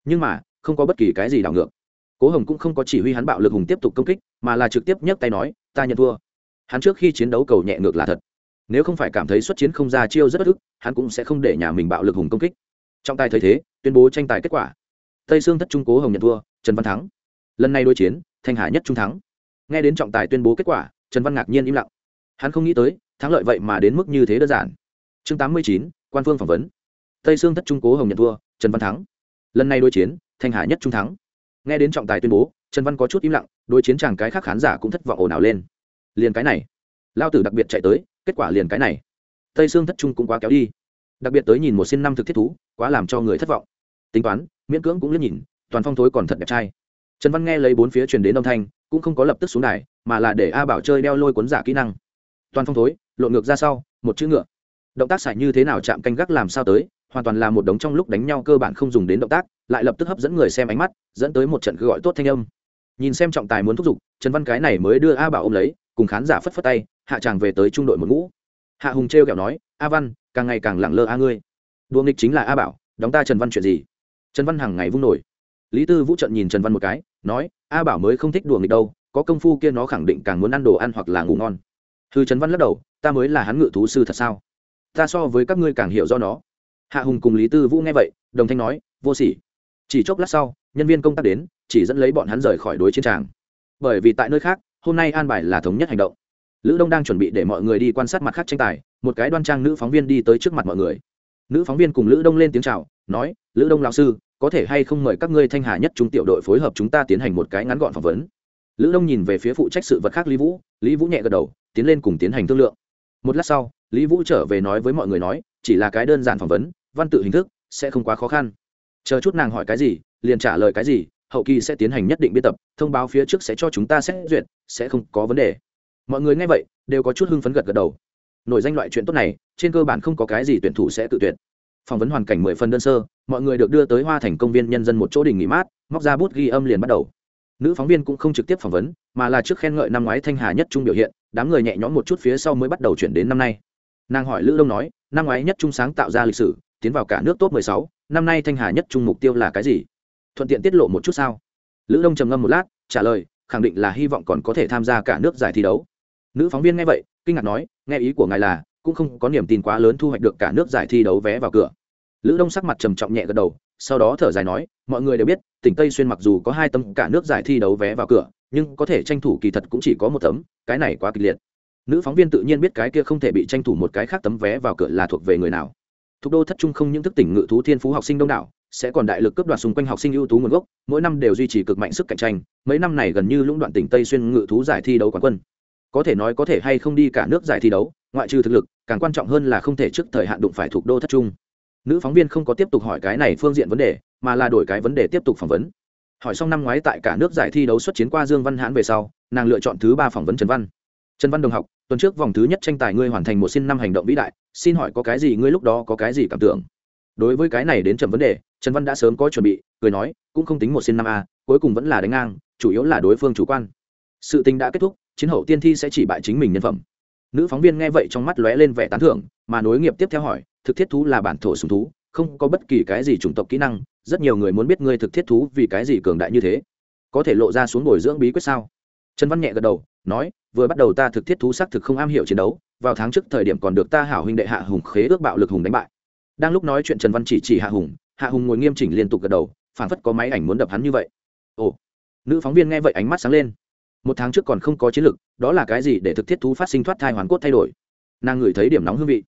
S1: nhưng mà không có bất kỳ cái gì đảo ngược cố hồng cũng không có chỉ huy hắn bạo lực hùng tiếp tục công kích mà là trực tiếp nhấc tay nói ta nhận thua hắn trước khi chiến đấu cầu nhẹ ngược là thật nếu không phải cảm thấy xuất chiến không ra chiêu rất bất ức hắn cũng sẽ không để nhà mình bạo lực hùng công kích trong tay thấy thế tuyên bố tranh tài kết quả tây sương thất trung cố hồng nhận thua trần văn thắng lần này đối chiến thanh hà nhất trung thắng nghe đến trọng tài tuyên bố kết quả trần văn ngạc nhiên im lặng hắn không nghĩ tới thắng lợi vậy mà đến mức như thế đơn giản chương tám mươi chín quan phương phỏng vấn tây sương thất trung cố hồng nhận thua trần văn thắng lần này đối chiến thanh hà nhất trung thắng nghe đến trọng tài tuyên bố trần văn có chút im lặng đối chiến chàng cái khác khán giả cũng thất vọng ồn ào lên liền cái này lao tử đặc biệt chạy tới kết quả liền cái này tây sương thất trung cũng quá kéo đi đặc biệt tới nhìn một xin năm thực thiết thú quá làm cho người thất vọng tính toán miễn cưỡng cũng liếc nhìn toàn phong thối còn thật đẹp trai trần văn nghe lấy bốn phía truyền đến âm thanh cũng không có lập tức xuống đài mà là để a bảo chơi đeo lôi cuốn giả kỹ năng toàn phong thối lộn ngược ra sau một chữ ngựa động tác xài như thế nào chạm canh gác làm sao tới hoàn toàn là một đống trong lúc đánh nhau cơ bản không dùng đến động tác lại lập tức hấp dẫn người xem ánh mắt dẫn tới một trận cứ gọi tốt thanh âm nhìn xem trọng tài muốn thúc giục trần văn cái này mới đưa a bảo ô lấy cùng khán giả phất phất tay hạ chàng về tới trung đội một ngũ hạ hùng t r kẹo nói a văn càng ngày càng lẳng lơ a ngươi đua nghịch chính là a bảo đóng ta trần văn chuyện gì trần văn hằng ngày vung nổi lý tư vũ trận nhìn trần văn một cái nói a bảo mới không thích đùa nghịch đâu có công phu kia nó khẳng định càng muốn ăn đồ ăn hoặc là ngủ ngon thư trần văn lắc đầu ta mới là hắn ngự thú sư thật sao ta so với các ngươi càng hiểu do nó hạ hùng cùng lý tư vũ nghe vậy đồng thanh nói vô sỉ chỉ chốc lát sau nhân viên công tác đến chỉ dẫn lấy bọn hắn rời khỏi đối chiến tràng bởi vì tại nơi khác hôm nay an bài là thống nhất hành động lữ đông đang chuẩn bị để mọi người đi quan sát mặt khác tranh tài một cái đoan trang nữ phóng viên đi tới trước mặt mọi người nữ phóng viên cùng lữ đông lên tiếng c h à o nói lữ đông lão sư có thể hay không mời các ngươi thanh hà nhất trung tiểu đội phối hợp chúng ta tiến hành một cái ngắn gọn phỏng vấn lữ đông nhìn về phía phụ trách sự vật khác lý vũ lý vũ nhẹ gật đầu tiến lên cùng tiến hành thương lượng một lát sau lý vũ trở về nói với mọi người nói chỉ là cái đơn giản phỏng vấn văn tự hình thức sẽ không quá khó khăn chờ chút nàng hỏi cái gì liền trả lời cái gì hậu kỳ sẽ tiến hành nhất định biên tập thông báo phía trước sẽ cho chúng ta xét duyệt sẽ không có vấn đề mọi người nghe vậy đều có chút hưng phấn gật gật đầu nổi danh loại chuyện tốt này trên cơ bản không có cái gì tuyển thủ sẽ tự tuyển phỏng vấn hoàn cảnh mười phần đơn sơ mọi người được đưa tới hoa thành công viên nhân dân một chỗ đỉnh nghỉ mát móc ra bút ghi âm liền bắt đầu nữ phóng viên cũng không trực tiếp phỏng vấn mà là trước khen ngợi năm ngoái thanh hà nhất trung biểu hiện đám người nhẹ nhõm một chút phía sau mới bắt đầu chuyển đến năm nay nàng hỏi lữ đông nói năm ngoái nhất trung sáng tạo ra lịch sử tiến vào cả nước top mười sáu. năm nay thanh hà nhất trung mục tiêu là cái gì thuận tiện tiết lộ một chút sao lữ đông trầm ngâm một lát trả lời khẳng định là hy vọng còn có thể tham gia cả nước giải thi đấu nữ phóng viên nghe vậy kinh ngạc nói nghe ý của ngài là cũng không có niềm tin quá lớn thu hoạch được cả nước giải thi đấu vé vào cửa lữ đông sắc mặt trầm trọng nhẹ gật đầu sau đó thở dài nói mọi người đều biết tỉnh tây xuyên mặc dù có hai tấm cả nước giải thi đấu vé vào cửa nhưng có thể tranh thủ kỳ thật cũng chỉ có một tấm cái này quá kịch liệt nữ phóng viên tự nhiên biết cái kia không thể bị tranh thủ một cái khác tấm vé vào cửa là thuộc về người nào thủ đô thất trung không những thức tỉnh ngự thú thiên phú học sinh đông đảo sẽ còn đại lực cướp đoạt xung quanh học sinh ưu tú nguồn gốc mỗi năm đều duy trì cực mạnh sức cạnh tranh mấy năm này gần như lũng đoạn tỉnh tây xuyên ngự thú giải thi đấu quán quân có thể nói có thể hay không đi cả nước giải thi đấu ngoại trừ thực lực càng quan trọng hơn là không thể trước thời hạn đụng phải thuộc đô thất trung nữ phóng viên không có tiếp tục hỏi cái này phương diện vấn đề mà là đổi cái vấn đề tiếp tục phỏng vấn hỏi xong năm ngoái tại cả nước giải thi đấu xuất chiến qua dương văn hãn về sau nàng lựa chọn thứ ba phỏng vấn trần văn trần văn đồng học tuần trước vòng thứ nhất tranh tài ngươi hoàn thành một xin năm hành động vĩ đại xin hỏi có cái gì ngươi lúc đó có cái gì cảm tưởng đối với cái này đến trầm vấn đề trần văn đã sớm có chuẩn bị cười nói cũng không tính một xin năm a cuối cùng vẫn là đánh ngang chủ yếu là đối phương chủ quan sự tình đã kết thúc chiến hậu tiên thi sẽ chỉ bại chính mình nhân phẩm nữ phóng viên nghe vậy trong mắt lóe lên vẻ tán thưởng mà nối nghiệp tiếp theo hỏi thực thiết thú là bản thổ sùng thú không có bất kỳ cái gì chủng tộc kỹ năng rất nhiều người muốn biết ngươi thực thiết thú vì cái gì cường đại như thế có thể lộ ra xuống bồi dưỡng bí quyết sao trần văn nhẹ gật đầu nói vừa bắt đầu ta thực thiết thú xác thực không am hiểu chiến đấu vào tháng trước thời điểm còn được ta hảo huynh đệ hạ hùng khế ước bạo lực hùng đánh bại đang lúc nói chuyện trần văn chỉ chỉ hạ hùng hạ hùng ngồi nghiêm chỉnh liên tục gật đầu phản phất có máy ảnh muốn đập hắn như vậy ồ nữ phóng viên nghe vậy ánh mắt sáng lên một tháng trước còn không có chiến lược đó là cái gì để thực thiết thú phát sinh thoát thai hoàn cốt thay đổi nàng ngửi thấy điểm nóng hương vị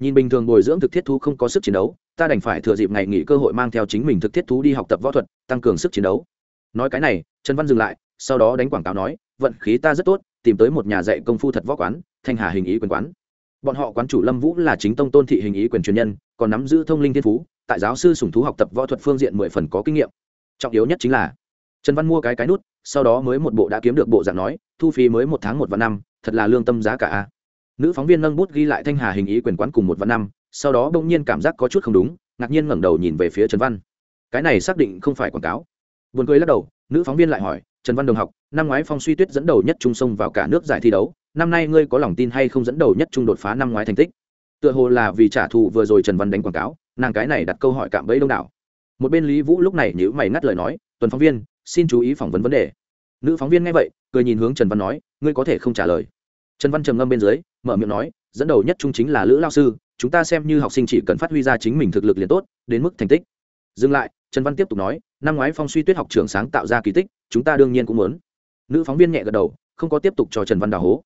S1: nhìn bình thường bồi dưỡng thực thiết thú không có sức chiến đấu ta đành phải thừa dịp ngày nghỉ cơ hội mang theo chính mình thực thiết thú đi học tập võ thuật tăng cường sức chiến đấu nói cái này trần văn dừng lại sau đó đánh quảng cáo nói vận khí ta rất tốt tìm tới một nhà dạy công phu thật võ quán thanh hà hình ý quyền quán bọn họ quán chủ lâm vũ là chính tông tôn thị hình ý quyền truyền nhân còn nắm giữ thông linh thiên phú tại giáo sư sùng thú học tập võ thuật phương diện mười phần có kinh nghiệm trọng yếu nhất chính là trần văn mua cái cái nút sau đó mới một bộ đã kiếm được bộ dạng nói thu phí mới một tháng một và năm thật là lương tâm giá cả a nữ phóng viên nâng bút ghi lại thanh hà hình ý quyền quán cùng một và năm sau đó bỗng nhiên cảm giác có chút không đúng ngạc nhiên ngẩng đầu nhìn về phía trần văn cái này xác định không phải quảng cáo buồn cười lắc đầu nữ phóng viên lại hỏi trần văn đồng học năm ngoái phong suy tuyết dẫn đầu nhất trung sông vào cả nước giải thi đấu năm nay ngươi có lòng tin hay không dẫn đầu nhất trung đột phá năm ngoái thành tích tựa hồ là vì trả thù vừa rồi trần văn đánh quảng cáo nàng cái này đặt câu hỏi cạm bẫy đông đảo một bên lý vũ lúc này nhữ mày ngắt lời nói tuần phóng viên xin chú ý phỏng vấn vấn đề nữ phóng viên nghe vậy cười nhìn hướng trần văn nói ngươi có thể không trả lời trần văn trầm ngâm bên dưới mở miệng nói dẫn đầu nhất trung chính là lữ lao sư chúng ta xem như học sinh chỉ cần phát huy ra chính mình thực lực liền tốt đến mức thành tích dừng lại trần văn tiếp tục nói năm ngoái phong suy tuyết học trường sáng tạo ra kỳ tích chúng ta đương nhiên cũng muốn nữ phóng viên nhẹ gật đầu không có tiếp tục cho trần văn đào hố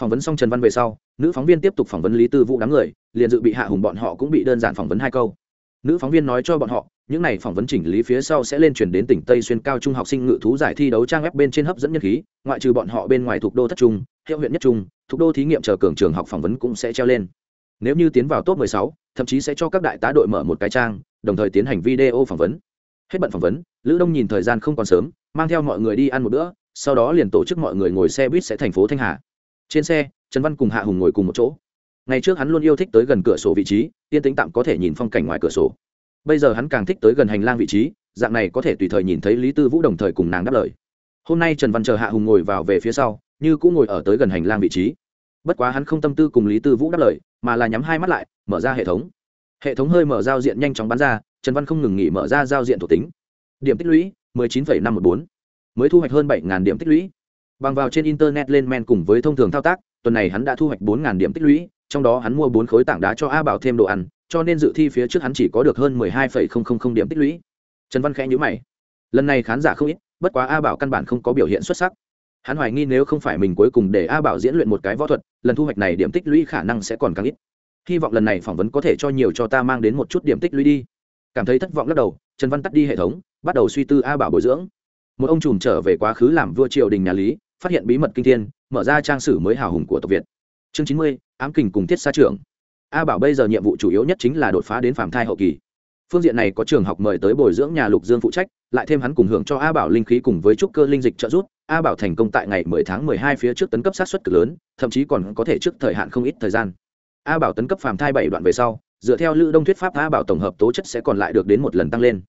S1: phỏng vấn xong trần văn về sau nữ phóng viên tiếp tục phỏng vấn lý tư vũ đám người liền dự bị hạ hùng bọn họ cũng bị đơn giản phỏng vấn hai câu nữ phóng viên nói cho bọn họ những n à y phỏng vấn chỉnh lý phía sau sẽ lên chuyển đến tỉnh tây xuyên cao trung học sinh ngự thú giải thi đấu trang web bên trên hấp dẫn nhân khí ngoại trừ bọn họ bên ngoài thuộc đô thất trung hiệu huyện nhất trung thuộc đô thí nghiệm chờ cường trường học phỏng vấn cũng sẽ treo lên nếu như tiến vào top 16, thậm chí sẽ cho các đại tá đội mở một cái trang đồng thời tiến hành video phỏng vấn hết bận phỏng vấn lữ đông nhìn thời gian không còn sớm mang theo mọi người đi ăn một bữa sau đó liền tổ chức mọi người ngồi xe buýt sẽ thành phố thanh hà trên xe trần văn cùng hạ hùng ngồi cùng một chỗ ngày trước hắn luôn yêu thích tới gần cửa sổ vị trí yên tính tạm có thể nhìn phong cảnh ngoài cửa sổ bây giờ hắn càng thích tới gần hành lang vị trí dạng này có thể tùy thời nhìn thấy lý tư vũ đồng thời cùng nàng đáp lời hôm nay trần văn chờ hạ hùng ngồi vào về phía sau như cũng ngồi ở tới gần hành lang vị trí bất quá hắn không tâm tư cùng lý tư vũ đáp lời mà là nhắm hai mắt lại mở ra hệ thống hệ thống hơi mở giao diện nhanh chóng bắn ra trần văn không ngừng nghỉ mở ra giao diện thuộc tính điểm tích lũy 19,514. m ớ i thu hoạch hơn bảy 000 điểm tích lũy bằng vào trên internet lên men cùng với thông thường thao tác tuần này hắn đã thu hoạch bốn 000 điểm tích lũy trong đó hắn mua bốn khối tảng đá cho a bảo thêm đồ ăn cho nên dự thi phía trước hắn chỉ có được hơn 12,000 điểm tích lũy trần văn khẽ nhữ mày lần này khán giả không ít bất quá a bảo căn bản không có biểu hiện xuất sắc hắn hoài nghi nếu không phải mình cuối cùng để a bảo diễn luyện một cái võ thuật lần thu hoạch này điểm tích lũy khả năng sẽ còn càng ít hy vọng lần này phỏng vấn có thể cho nhiều cho ta mang đến một chút điểm tích lũy đi cảm thấy thất vọng lắc đầu trần văn tắt đi hệ thống bắt đầu suy tư a bảo bồi dưỡng một ông trùm trở về quá khứ làm vua triều đình nhà lý phát hiện bí mật kinh thiên mở ra trang sử mới hào hùng của tộc việt chương chín mươi ám kình cùng thiết xa trưởng a bảo bây giờ nhiệm vụ chủ yếu nhất chính là đột phá đến phàm thai hậu kỳ phương diện này có trường học mời tới bồi dưỡng nhà lục dương phụ trách lại thêm hắn cùng hưởng cho a bảo linh khí cùng với trúc cơ linh dịch trợ giúp a bảo thành công tại ngày 10 tháng 12 phía trước tấn cấp sát xuất cực lớn thậm chí còn có thể trước thời hạn không ít thời gian a bảo tấn cấp phàm thai bảy đoạn về sau dựa theo lữ đông thuyết pháp a bảo tổng hợp tố chất sẽ còn lại được đến một lần tăng lên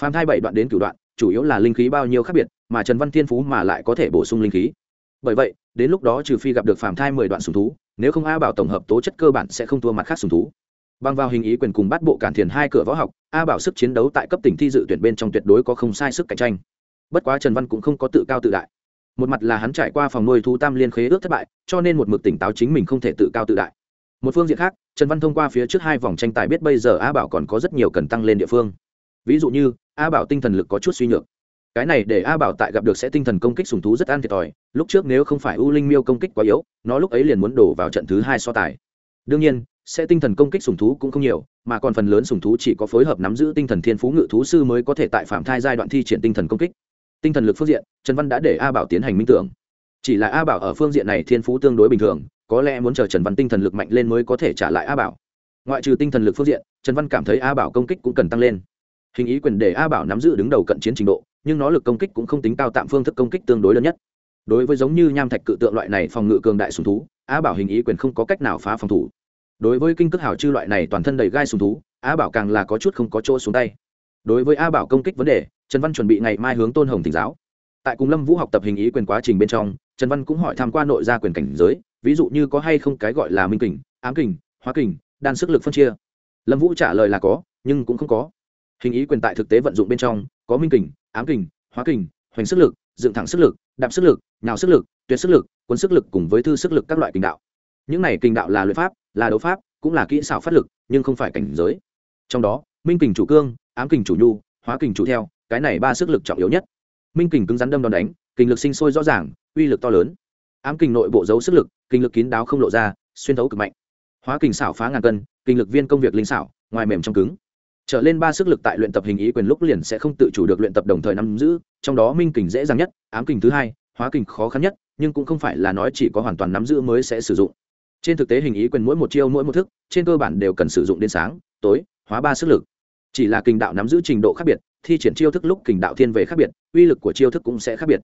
S1: phàm thai bảy đoạn đến cửu đoạn chủ yếu là linh khí bao nhiêu khác biệt mà trần văn thiên phú mà lại có thể bổ sung linh khí bởi vậy đến lúc đó trừ phi gặp được phàm thai mười đoạn sùng thú nếu không a bảo tổng hợp tố chất cơ bản sẽ không thua mặt khác sùng thú bằng vào hình ý quyền cùng bắt bộ cản thiền hai cửa võ học a bảo sức chiến đấu tại cấp tỉnh thi dự tuyển bên trong tuyệt đối có không sai sức cạnh tranh bất quá trần văn cũng không có tự cao tự đại một mặt là hắn trải qua phòng nuôi thú tam liên khế ước thất bại cho nên một mực tỉnh táo chính mình không thể tự cao tự đại một phương diện khác trần văn thông qua phía trước hai vòng tranh tài biết bây giờ a bảo còn có rất nhiều cần tăng lên địa phương ví dụ như a bảo tinh thần lực có chút suy nhược cái này để a bảo tại gặp được sẽ tinh thần công kích sùng thú rất an thiệt thòi lúc trước nếu không phải u linh miêu công kích quá yếu nó lúc ấy liền muốn đổ vào trận thứ hai so tài đương nhiên sẽ tinh thần công kích sùng thú cũng không nhiều mà còn phần lớn sùng thú chỉ có phối hợp nắm giữ tinh thần thiên phú ngự thú sư mới có thể tại phạm thai giai đoạn thi triển tinh thần công kích tinh thần lực phương diện trần văn đã để a bảo tiến hành minh tưởng chỉ là a bảo ở phương diện này thiên phú tương đối bình thường có lẽ muốn chờ trần văn tinh thần lực mạnh lên mới có thể trả lại a bảo ngoại trừ tinh thần lực phương diện trần văn cảm thấy a bảo công kích cũng cần tăng lên hình ý quyền để a bảo nắm giữ đứng đầu cận chiến trình độ nhưng nó lực công kích cũng không tính cao tạm phương thức công kích tương đối lớn nhất đối với giống như nham thạch cự tượng loại này phòng ngự cường đại sùng thú á bảo hình ý quyền không có cách nào phá phòng thủ đối với kinh cước hào chư loại này toàn thân đầy gai sùng thú á bảo càng là có chút không có chỗ xuống tay đối với a bảo công kích vấn đề trần văn chuẩn bị ngày mai hướng tôn hồng thỉnh giáo tại cùng lâm vũ học tập hình ý quyền quá trình bên trong trần văn cũng hỏi tham quan nội ra quyền cảnh giới ví dụ như có hay không cái gọi là minh kình ám kình hóa kình đan sức lực phân chia lâm vũ trả lời là có nhưng cũng không có hình ý quyền tại thực tế vận dụng bên trong có minh kình ám kình hóa kình hoành sức lực dựng thẳng sức lực đạp sức lực nhào sức lực tuyệt sức lực cuốn sức lực cùng với thư sức lực các loại kinh đạo những này kình đạo là luyện pháp là đấu pháp cũng là kỹ xảo phát lực nhưng không phải cảnh giới trong đó minh kình chủ cương ám kình chủ nhu hóa kình chủ theo cái này ba sức lực trọng yếu nhất minh kình cứng rắn đâm đòn đánh kình lực sinh sôi rõ ràng uy lực to lớn ám kình nội bộ giấu sức lực kình lực kín đáo không lộ ra xuyên thấu cực mạnh hóa kình xảo phá ngàn cân kình lực viên công việc linh xảo ngoài mềm trong cứng trở lên ba sức lực tại luyện tập hình ý quyền lúc liền sẽ không tự chủ được luyện tập đồng thời nắm giữ trong đó minh kình dễ dàng nhất ám kình thứ hai hóa kình khó khăn nhất nhưng cũng không phải là nói chỉ có hoàn toàn nắm giữ mới sẽ sử dụng trên thực tế hình ý quyền mỗi một chiêu mỗi một thức trên cơ bản đều cần sử dụng đến sáng tối hóa ba sức lực chỉ là kình đạo nắm giữ trình độ khác biệt thi triển chiêu thức lúc kình đạo thiên về khác biệt uy lực của chiêu thức cũng sẽ khác biệt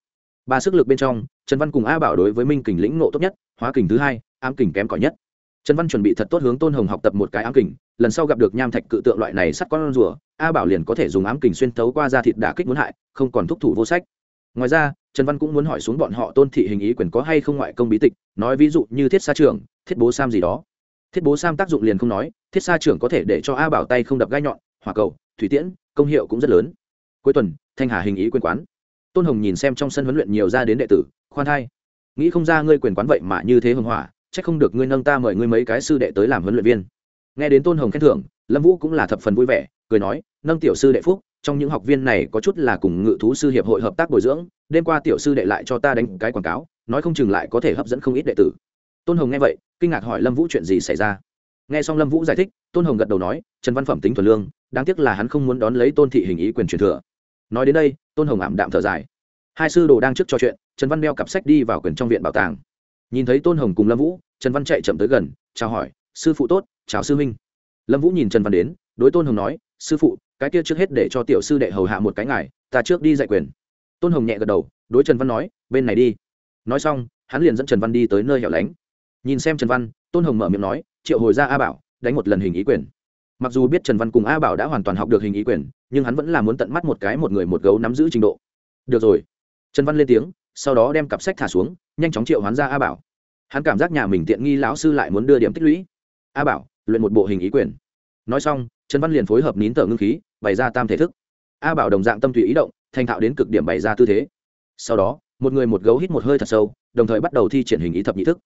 S1: ba sức lực bên trong trần văn cùng a bảo đối với minh kình lĩnh ngộ tốt nhất hóa kình thứ hai ám kình kém cỏi nhất trần văn chuẩn bị thật tốt hướng tôn hồng học tập một cái ám kình lần sau gặp được nham thạch cự tượng loại này sắt con rùa a bảo liền có thể dùng ám kình xuyên thấu qua da thịt đả kích muốn hại không còn thúc thủ vô sách ngoài ra trần văn cũng muốn hỏi xuống bọn họ tôn thị hình ý quyền có hay không ngoại công bí tịch nói ví dụ như thiết sa trường, thiết bố sam gì đó thiết bố sam tác dụng liền không nói thiết sa trường có thể để cho a bảo tay không đập gai nhọn hỏa cầu thủy tiễn công hiệu cũng rất lớn cuối tuần thanh hà hình ý quyền quán tôn hồng nhìn xem trong sân huấn luyện nhiều ra đến đệ tử khoan thai nghĩ không ra ngươi quyền quán vậy mà như thế hưng hỏa c h ắ c không được ngươi nâng ta mời ngươi mấy cái sư đệ tới làm huấn luyện viên nghe đến tôn hồng khen thưởng lâm vũ cũng là thập phần vui vẻ cười nói nâng tiểu sư đệ phúc trong những học viên này có chút là cùng ngự thú sư hiệp hội hợp tác bồi dưỡng đêm qua tiểu sư đệ lại cho ta đánh cái quảng cáo nói không chừng lại có thể hấp dẫn không ít đệ tử tôn hồng nghe vậy kinh ngạc hỏi lâm vũ chuyện gì xảy ra nghe xong lâm vũ giải thích tôn hồng gật đầu nói trần văn phẩm tính thuần lương đáng tiếc là hắn không muốn đón lấy tôn thị hình ý quyền truyền thừa nói đến đây tôn hồng ảm đạm thở dài hai sư đồ đang trước trò chuyện trần văn đeo cặp sách đi vào quyền trong viện bảo tàng nhìn thấy tôn hồng cùng lâm vũ trần văn chạy chậm tới gần chào hỏi sư phụ tốt chào sư huynh lâm vũ nhìn trần văn đến đối tôn hồng nói sư phụ cái kia trước hết để cho tiểu sư đệ hầu hạ một cái ngài ta trước đi dạy quyền tôn hồng nhẹ gật đầu đối trần văn nói bên này đi nói xong hắn liền dẫn trần văn đi tới nơi hẻo lánh nhìn xem trần văn tôn hồng mở miệng nói triệu hồi ra a bảo đánh một lần hình ý quyền mặc dù biết trần văn cùng a bảo đã hoàn toàn học được hình ý quyền nhưng hắn vẫn là muốn tận mắt một cái một người một gấu nắm giữ trình độ được rồi trần văn lên tiếng sau đó đem cặp sách thả xuống nhanh chóng triệu hoán ra a bảo hắn cảm giác nhà mình tiện nghi lão sư lại muốn đưa điểm tích lũy a bảo luyện một bộ hình ý quyền nói xong trần văn liền phối hợp nín thở ngưng khí bày ra tam thể thức a bảo đồng dạng tâm tùy ý động thành thạo đến cực điểm bày ra tư thế sau đó một người một gấu hít một hơi thật sâu đồng thời bắt đầu thi triển hình ý thập nhị thức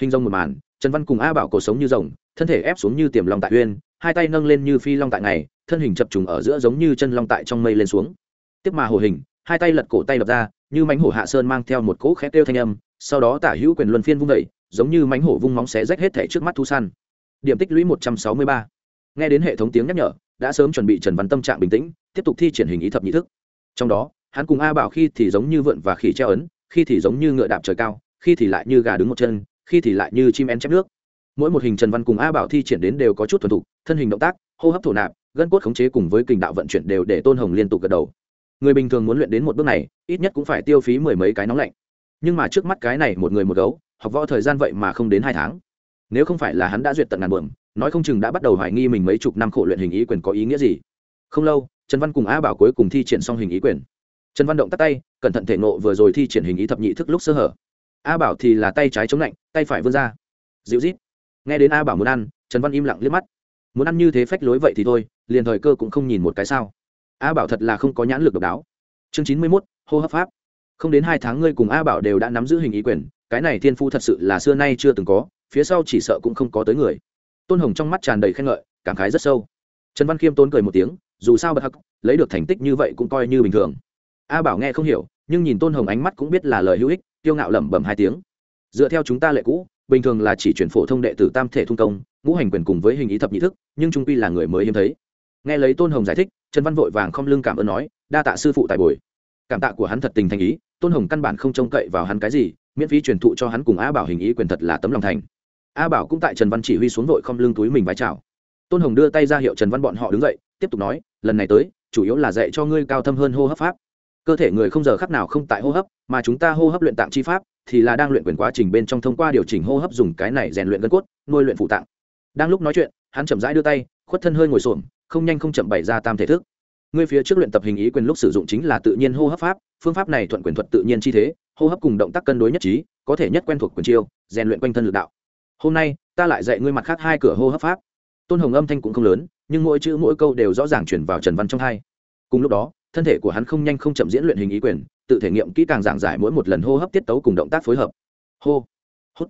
S1: hình rồng một màn trần văn cùng a bảo cổ sống như rồng thân thể ép xuống như tiềm long tại uyên hai tay nâng lên như phi long tại ngày thân hình chập trùng ở giữa giống như chân long tại trong mây lên xuống tiếp mà hồ hình hai tay lật cổ tay đập ra như mánh hổ hạ sơn mang theo một cỗ khẽ kêu thanh âm sau đó tả hữu quyền luân phiên vung vẩy giống như mánh hổ vung móng xé rách hết thể trước mắt thu săn điểm tích lũy một trăm sáu mươi ba nghe đến hệ thống tiếng nhắc nhở đã sớm chuẩn bị trần văn tâm trạng bình tĩnh tiếp tục thi triển hình ý thập nhị thức trong đó hắn cùng a bảo khi thì giống như vượn và khỉ treo ấn khi thì giống như ngựa đạp trời cao khi thì lại như gà đứng một chân khi thì lại như chim én chép nước mỗi một hình trần văn cùng a bảo thi triển đến đều có chút thuần thục thân hình động tác hô hấp thổ nạp gân cốt khống chế cùng với kinh đạo vận chuyển đều để tôn hồng liên tục gật đầu người bình thường muốn luyện đến một bước này ít nhất cũng phải tiêu phí mười mấy cái nóng lạnh nhưng mà trước mắt cái này một người một gấu học võ thời gian vậy mà không đến hai tháng nếu không phải là hắn đã duyệt tận ngàn bường nói không chừng đã bắt đầu hoài nghi mình mấy chục năm khổ luyện hình ý quyền có ý nghĩa gì không lâu trần văn cùng a bảo cuối cùng thi triển xong hình ý quyền trần văn động tắt tay cẩn thận thể nộ vừa rồi thi triển hình ý thập nhị thức lúc sơ hở a bảo thì là tay trái chống lạnh tay phải vươn ra dịu rít nghe đến a bảo muốn ăn trần văn im lặng liếc mắt muốn ăn như thế phách lối vậy thì thôi liền thời cơ cũng không nhìn một cái sao a bảo thật là không có nhãn lực độc đáo chương chín mươi mốt hô hấp pháp không đến hai tháng ngươi cùng a bảo đều đã nắm giữ hình ý quyền cái này thiên phu thật sự là xưa nay chưa từng có phía sau chỉ sợ cũng không có tới người tôn hồng trong mắt tràn đầy khen ngợi cảm khái rất sâu trần văn khiêm tốn cười một tiếng dù sao bật hắc lấy được thành tích như vậy cũng coi như bình thường a bảo nghe không hiểu nhưng nhìn tôn hồng ánh mắt cũng biết là lời hữu ích kiêu ngạo lẩm bẩm hai tiếng dựa theo chúng ta lệ cũ bình thường là chỉ chuyển phổ thông đệ tử tam thể thung công ngũ hành quyền cùng với hình ý thập nhị thức nhưng trung quy là người mới hiếm thấy nghe lấy tôn hồng giải thích trần văn vội vàng không lưng cảm ơn nói đa tạ sư phụ tại bồi cảm tạ của hắn thật tình thành ý tôn hồng căn bản không trông cậy vào hắn cái gì miễn phí truyền thụ cho hắn cùng a bảo hình ý quyền thật là tấm lòng thành a bảo cũng tại trần văn chỉ huy xuống vội không lưng túi mình vai chào tôn hồng đưa tay ra hiệu trần văn bọn họ đứng dậy tiếp tục nói lần này tới chủ yếu là dạy cho ngươi cao thâm hơn hô hấp pháp cơ thể người không giờ khắc nào không tại hô hấp mà chúng ta hô hấp luyện tạng chi pháp thì là đang luyện quyền quá trình bên trong thông qua điều chỉnh hô hấp dùng cái này rèn luyện gân cốt nuôi luyện phụ tạng đang lúc nói chuyện hắn chậm rãi đưa tay khuất thân hơi ngồi xổm không nhanh không chậm bày ra tam thể thức ngươi phía trước luyện tập hình ý quyền lúc sử dụng chính là tự nhiên hô hấp pháp phương pháp này thuận quyền thuật tự nhiên chi thế hô hấp cùng động tác cân đối nhất trí có thể nhất quen thuộc quyền chiêu rèn luyện quanh thân lực đạo hôm nay ta lại dạy ngươi mặt khác hai cửa hô hấp pháp tôn hồng âm thanh cũng không lớn nhưng mỗi chữ mỗi câu đều rõ ràng chuyển vào trần văn trong hai cùng lúc đó thân thể của hắn không nhanh không chậm diễn luyện hình ý quyền tự thể nghiệm kỹ càng giảng giải mỗi một lần hô hấp tiết tấu cùng động tác phối hợp hô hút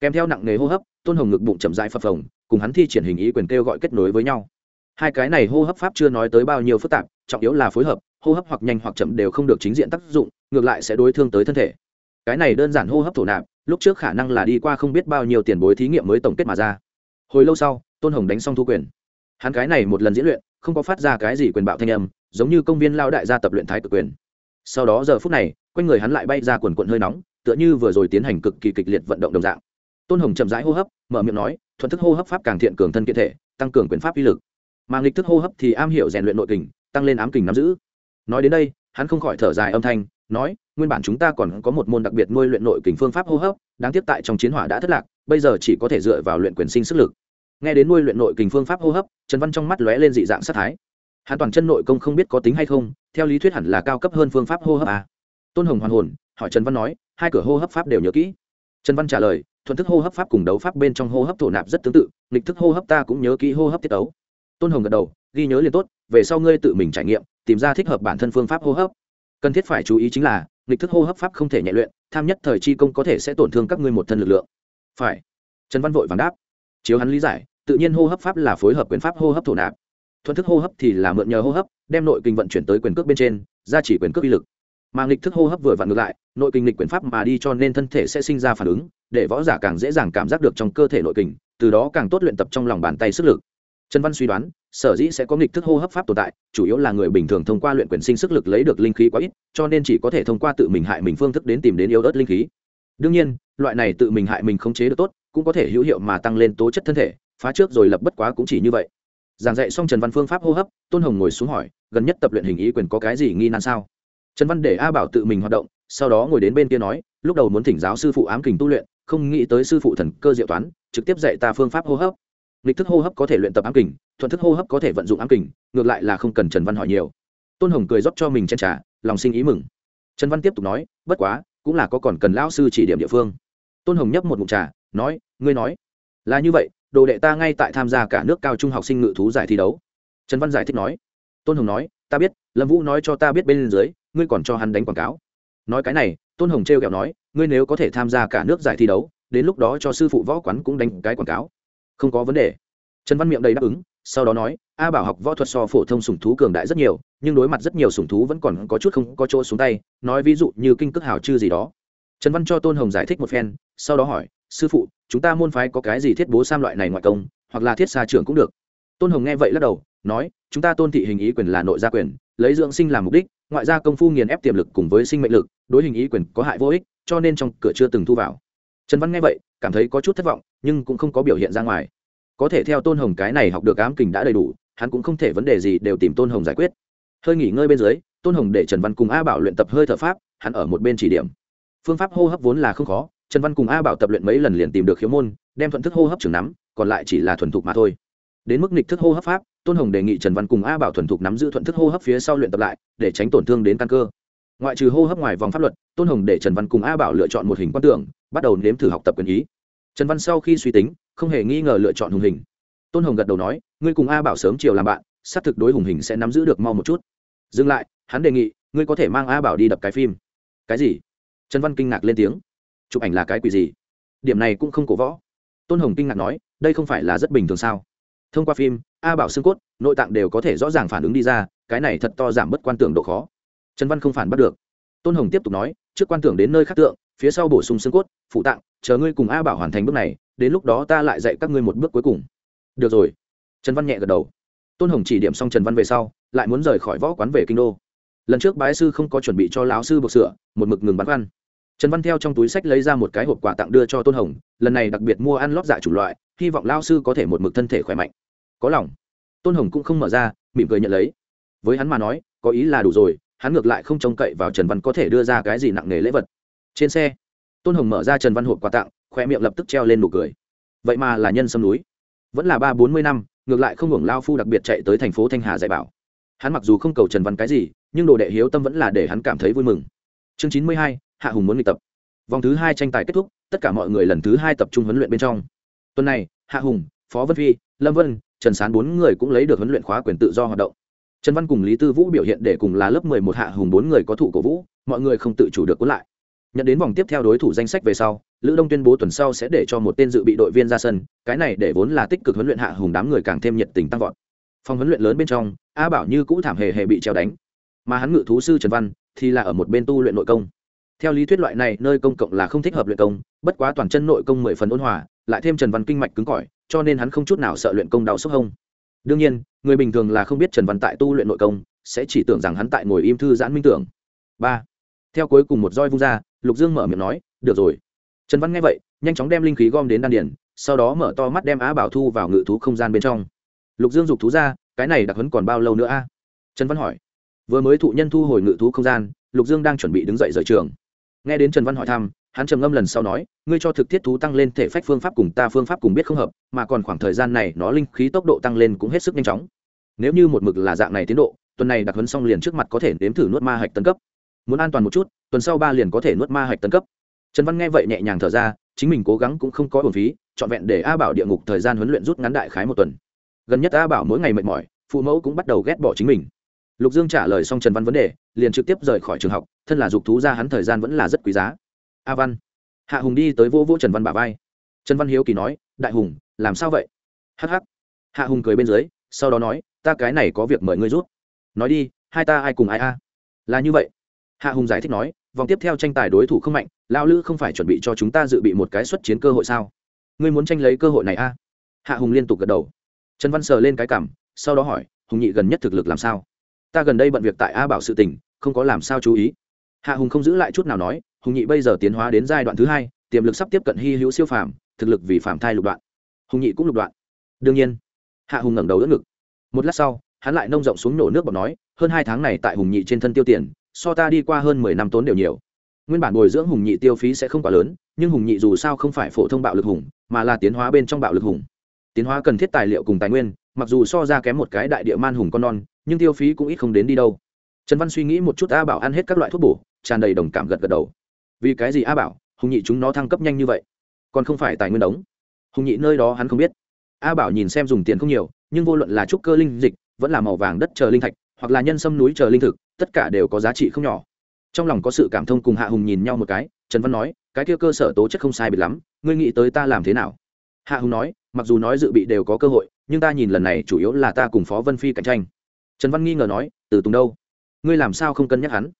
S1: kèm theo nặng nề hô hấp tôn hồng ngực bụng chậm dại phập phồng cùng hắn thi triển hình ý quyền kêu gọi kết nối với nhau hai cái này hô hấp pháp chưa nói tới bao nhiêu phức tạp trọng yếu là phối hợp hô hấp hoặc nhanh hoặc chậm đều không được chính diện tác dụng ngược lại sẽ đối thương tới thân thể cái này đơn giản hô hấp thổ nạp lúc trước khả năng là đi qua không biết bao nhiêu tiền bối thí nghiệm mới tổng kết mà ra hồi lâu sau tôn hồng đánh xong thu quyền hắn cái này một lần diễn luyện không có phát ra cái gì quyền bạo thanh âm giống như công viên lao đại gia tập luyện thái cực quyền sau đó giờ phút này quanh người hắn lại bay ra quần quận hơi nóng tựa như vừa rồi tiến hành cực kỳ kịch liệt vận động đồng dạng tôn hồng chậm rãi hô hấp mở miệng nói thuận thức hô hấp pháp càng thiện cường thân kiện thể tăng cường quyền pháp uy lực mà nghịch thức hô hấp thì am hiểu rèn luyện nội kình tăng lên ám kình nắm giữ nói đến đây hắn không khỏi thở dài âm thanh nói nguyên bản chúng ta còn có một môn đặc biệt nuôi luyện nội kình phương pháp hô hấp đáng tiếc tại trong chiến hỏa đã thất lạc bây giờ chỉ có thể dựa vào luyện quyền sinh sức lực nghe đến nuôi luyện nội kình phương pháp hô hấp trần văn trong mắt lóe lên dị dạng sát thái hàn toàn chân nội công không biết có tính hay không theo lý thuyết hẳn là cao cấp hơn phương pháp hô hấp à. tôn hồng hoàn hồn hỏi trần văn nói hai cửa hô hấp pháp đều nhớ kỹ trần văn trả lời thuần thức hô hấp pháp cùng đấu pháp bên trong hô hấp thổ nạp rất tương tự nghịch thức hô hấp ta cũng nhớ kỹ hô hấp tiết tấu tôn hồng gật đầu ghi nhớ liền tốt về sau ngươi tự mình trải nghiệm tìm ra thích hợp bản thân phương pháp hô hấp cần thiết phải chú ý chính là nghịch thức hô hấp pháp không thể nhẹ luyện tham nhất thời chi công có thể sẽ tổn thương các ngươi một thân lực lượng phải trần văn vội vàng đáp chiếu hắn lý giải tự nhiên hô hấp pháp là phối hợp quyền pháp hô hấp thổ nạp thuận thức hô hấp thì là mượn nhờ hô hấp đem nội kinh vận chuyển tới quyền cước bên trên ra chỉ quyền cước uy lực mà nghịch thức hô hấp vừa vặn ngược lại nội kinh nghịch quyền pháp mà đi cho nên thân thể sẽ sinh ra phản ứng để võ giả càng dễ dàng cảm giác được trong cơ thể nội kinh từ đó càng tốt luyện tập trong lòng bàn tay sức lực trần văn suy đoán sở dĩ sẽ có nghịch thức hô hấp pháp tồn tại chủ yếu là người bình thường thông qua luyện quyền sinh sức lực lấy được linh khí quá ít cho nên chỉ có thể thông qua tự mình hại mình phương thức đến tìm đến yếu ớt linh khí đương nhiên loại này tự mình hại mình không chế được tốt cũng có thể hữu hiệu mà tăng lên tố chất thân thể phá trước rồi lập bất quá cũng chỉ như vậy giảng dạy xong trần văn phương pháp hô hấp tôn hồng ngồi xuống hỏi gần nhất tập luyện hình ý quyền có cái gì nghi nan sao trần văn để a bảo tự mình hoạt động sau đó ngồi đến bên kia nói lúc đầu muốn thỉnh giáo sư phụ ám kình tu luyện không nghĩ tới sư phụ thần cơ diệu toán trực tiếp dạy ta phương pháp hô hấp nghịch thức hô hấp có thể luyện tập ám kình thuận thức hô hấp có thể vận dụng ám kình ngược lại là không cần trần văn hỏi nhiều tôn hồng cười rót cho mình chén trà, lòng sinh ý mừng trần văn tiếp tục nói bất quá cũng là có còn cần lão sư chỉ điểm địa phương tôn hồng nhấp một ngụm trà nói ngươi nói là như vậy đồ đệ ta ngay tại tham gia cả nước cao trung học sinh ngự thú giải thi đấu trần văn giải thích nói tôn hồng nói ta biết lâm vũ nói cho ta biết bên dưới ngươi còn cho hắn đánh quảng cáo nói cái này tôn hồng t r nói ngươi nếu có thể tham gia cả nước giải thi đấu đến lúc đó cho sư phụ võ quán cũng đánh cái quảng cáo không có vấn đề trần văn miệng đầy đáp ứng sau đó nói a bảo học võ thuật so phổ thông sùng thú cường đại rất nhiều nhưng đối mặt rất nhiều sùng thú vẫn còn có chút không có chỗ xuống tay nói ví dụ như kinh cước hào chư gì đó trần văn cho tôn hồng giải thích một phen sau đó hỏi sư phụ chúng ta môn phái có cái gì thiết bố sam loại này ngoại công hoặc là thiết xa trưởng cũng được tôn hồng nghe vậy lắc đầu nói chúng ta tôn thị hình ý quyền là nội gia quyền lấy dưỡng sinh làm mục đích ngoại gia công phu nghiền ép tiềm lực cùng với sinh mệnh lực đối hình ý quyền có hại vô ích cho nên trong cửa chưa từng thu vào trần văn nghe vậy cảm thấy có chút thất vọng nhưng cũng không có biểu hiện ra ngoài có thể theo tôn hồng cái này học được ám kình đã đầy đủ hắn cũng không thể vấn đề gì đều tìm tôn hồng giải quyết hơi nghỉ ngơi bên dưới tôn hồng để trần văn cùng a bảo luyện tập hơi thở pháp hắn ở một bên chỉ điểm phương pháp hô hấp vốn là không khó trần văn cùng a bảo tập luyện mấy lần liền tìm được khiếu môn đem thuận thức hô hấp chừng nắm còn lại chỉ là thuần thục mà thôi đến mức nghịch thức hô hấp pháp tôn hồng đề nghị trần văn cùng a bảo thuần thục nắm giữ thuận thức hô hấp phía sau luyện tập lại để tránh tổn thương đến căn cơ ngoại trừ hô hấp ngoài vòng pháp luật tôn hồng để trần văn cùng a bảo lựa chọn một hình quan tưởng bắt đầu nếm thử học tập quyền ý trần văn sau khi suy tính không hề nghi ngờ lựa chọn hùng hình tôn hồng gật đầu nói ngươi cùng a bảo sớm chiều làm bạn xác thực đối hùng hình sẽ nắm giữ được mau một chút dừng lại hắn đề nghị ngươi có thể mang a bảo đi đập cái phim cái gì trần văn kinh ngạc lên tiếng chụp ảnh là cái quỷ gì điểm này cũng không cổ võ tôn hồng kinh ngạc nói đây không phải là rất bình thường sao thông qua phim a bảo xương cốt nội tạng đều có thể rõ ràng phản ứng đi ra cái này thật to giảm bất quan tưởng độ khó trần văn không phản bắt được tôn hồng tiếp tục nói trước quan tưởng đến nơi khắc tượng phía sau bổ sung xương cốt phụ tạng chờ ngươi cùng a bảo hoàn thành bước này đến lúc đó ta lại dạy các ngươi một bước cuối cùng được rồi trần văn nhẹ gật đầu tôn hồng chỉ điểm xong trần văn về sau lại muốn rời khỏi võ quán về kinh đô lần trước bái sư không có chuẩn bị cho lão sư bậc sửa một mực ngừng bắn văn trần văn theo trong túi sách lấy ra một cái hộp quà tặng đưa cho tôn hồng lần này đặc biệt mua ăn lót dạ c loại hy vọng lao sư có thể một mực thân thể khỏe mạnh có lòng tôn hồng cũng không mở ra mỉm cười nhận lấy với hắn mà nói có ý là đủ rồi hắn ngược lại không trông cậy vào trần văn có thể đưa ra cái gì nặng nề lễ vật trên xe tôn hồng mở ra trần văn hộp quà tặng khoe miệng lập tức treo lên nụ cười vậy mà là nhân sâm núi vẫn là ba bốn mươi năm ngược lại không hưởng lao phu đặc biệt chạy tới thành phố thanh hà dạy bảo hắn mặc dù không cầu trần văn cái gì nhưng đồ đệ hiếu tâm vẫn là để hắn cảm thấy vui mừng chương chín mươi hai hạ hùng muốn luyện tập vòng thứ hai tranh tài kết thúc tất cả mọi người lần thứ hai tập trung huấn luyện bên trong tuần này hạ hùng phó vân phi lâm vân trần sán bốn người cũng lấy được huấn luyện khóa quyền tự do hoạt động trần văn cùng lý tư vũ biểu hiện để cùng là lớp mười một hạ hùng bốn người có thụ cổ vũ mọi người không tự chủ được cuốn lại Nhận đến vòng tiếp theo đối thủ danh sách về sau, Lữ Đông tuyên bố tuần sau sẽ để cho một tên dự bị đội viên ra sân, cái này để vốn là tích cực huấn luyện hạ hùng đám người càng thêm nhiệt tình tăng vọt. Phòng huấn luyện lớn bên trong, A Bảo như cũ thảm hề hề bị treo đánh, mà hắn ngự thú sư Trần Văn thì là ở một bên tu luyện nội công. Theo lý thuyết loại này nơi công cộng là không thích hợp luyện công, bất quá toàn chân nội công mười phần ôn hòa, lại thêm Trần Văn kinh mạch cứng cỏi, cho nên hắn không chút nào sợ luyện công đạo sốc hông. Đương nhiên, người bình thường là không biết Trần Văn tại tu luyện nội công, sẽ chỉ tưởng rằng hắn tại ngồi im thư giãn minh tưởng. Ba. Theo cuối cùng một roi vung ra, lục dương mở miệng nói được rồi trần văn nghe vậy nhanh chóng đem linh khí gom đến đan điển sau đó mở to mắt đem á bảo thu vào ngự thú không gian bên trong lục dương dục thú ra cái này đặc hấn còn bao lâu nữa a trần văn hỏi vừa mới thụ nhân thu hồi ngự thú không gian lục dương đang chuẩn bị đứng dậy rời trường nghe đến trần văn hỏi thăm hắn trầm ngâm lần sau nói ngươi cho thực thiết thú tăng lên thể phách phương pháp cùng ta phương pháp cùng biết không hợp mà còn khoảng thời gian này nó linh khí tốc độ tăng lên cũng hết sức nhanh chóng nếu như một mực là dạng này tiến độ tuần này đặc huấn xong liền trước mặt có thể nếm thử nuốt ma hạch tân cấp muốn an toàn một chút tuần sau ba liền có thể nuốt ma hạch tân cấp trần văn nghe vậy nhẹ nhàng thở ra chính mình cố gắng cũng không có bổn phí trọn vẹn để a bảo địa ngục thời gian huấn luyện rút ngắn đại khái một tuần gần nhất a bảo mỗi ngày mệt mỏi phụ mẫu cũng bắt đầu ghét bỏ chính mình lục dương trả lời xong trần văn vấn đề liền trực tiếp rời khỏi trường học thân là dục thú ra hắn thời gian vẫn là rất quý giá a văn hạ hùng đi tới vô vô trần văn bà vai trần văn hiếu kỳ nói đại hùng làm sao vậy hh hạ hùng cười bên dưới sau đó nói ta cái này có việc mời ngươi rút nói đi hai ta ai cùng ai a là như vậy hạ hùng giải thích nói vòng tiếp theo tranh tài đối thủ không mạnh Lão lữ không phải chuẩn bị cho chúng ta dự bị một cái xuất chiến cơ hội sao ngươi muốn tranh lấy cơ hội này a à? hạ hùng liên tục gật đầu trần văn sờ lên cái cằm, sau đó hỏi hùng nhị gần nhất thực lực làm sao ta gần đây bận việc tại a bảo sự tình không có làm sao chú ý hạ hùng không giữ lại chút nào nói hùng nhị bây giờ tiến hóa đến giai đoạn thứ hai tiềm lực sắp tiếp cận hy hữu siêu phàm thực lực vì phàm thai lục đoạn hùng nhị cũng lục đoạn đương nhiên hạ hùng ngẩng đầu ưỡn ngực một lát sau hắn lại nông rộng xuống nổ nước bọc nói hơn hai tháng này tại hùng nhị trên thân tiêu tiền so ta đi qua hơn mười năm tốn đều nhiều nguyên bản bồi dưỡng hùng nhị tiêu phí sẽ không quá lớn nhưng hùng nhị dù sao không phải phổ thông bạo lực hùng mà là tiến hóa bên trong bạo lực hùng tiến hóa cần thiết tài liệu cùng tài nguyên mặc dù so ra kém một cái đại địa man hùng con non nhưng tiêu phí cũng ít không đến đi đâu trần văn suy nghĩ một chút a bảo ăn hết các loại thuốc bổ tràn đầy đồng cảm gật gật đầu vì cái gì a bảo hùng nhị chúng nó thăng cấp nhanh như vậy còn không phải tài nguyên đống hùng nhị nơi đó hắn không biết a bảo nhìn xem dùng tiền không nhiều nhưng vô luận là trúc cơ linh dịch vẫn là màu vàng đất chờ linh thạch hoặc là nhân sâm núi chờ linh thực tất cả đều có giá trị không nhỏ trong lòng có sự cảm thông cùng hạ hùng nhìn nhau một cái trần văn nói cái kia cơ sở tố chất không sai biệt lắm ngươi nghĩ tới ta làm thế nào hạ hùng nói mặc dù nói dự bị đều có cơ hội nhưng ta nhìn lần này chủ yếu là ta cùng phó vân phi cạnh tranh trần văn nghi ngờ nói từ tùng đâu ngươi làm sao không cân nhắc hắn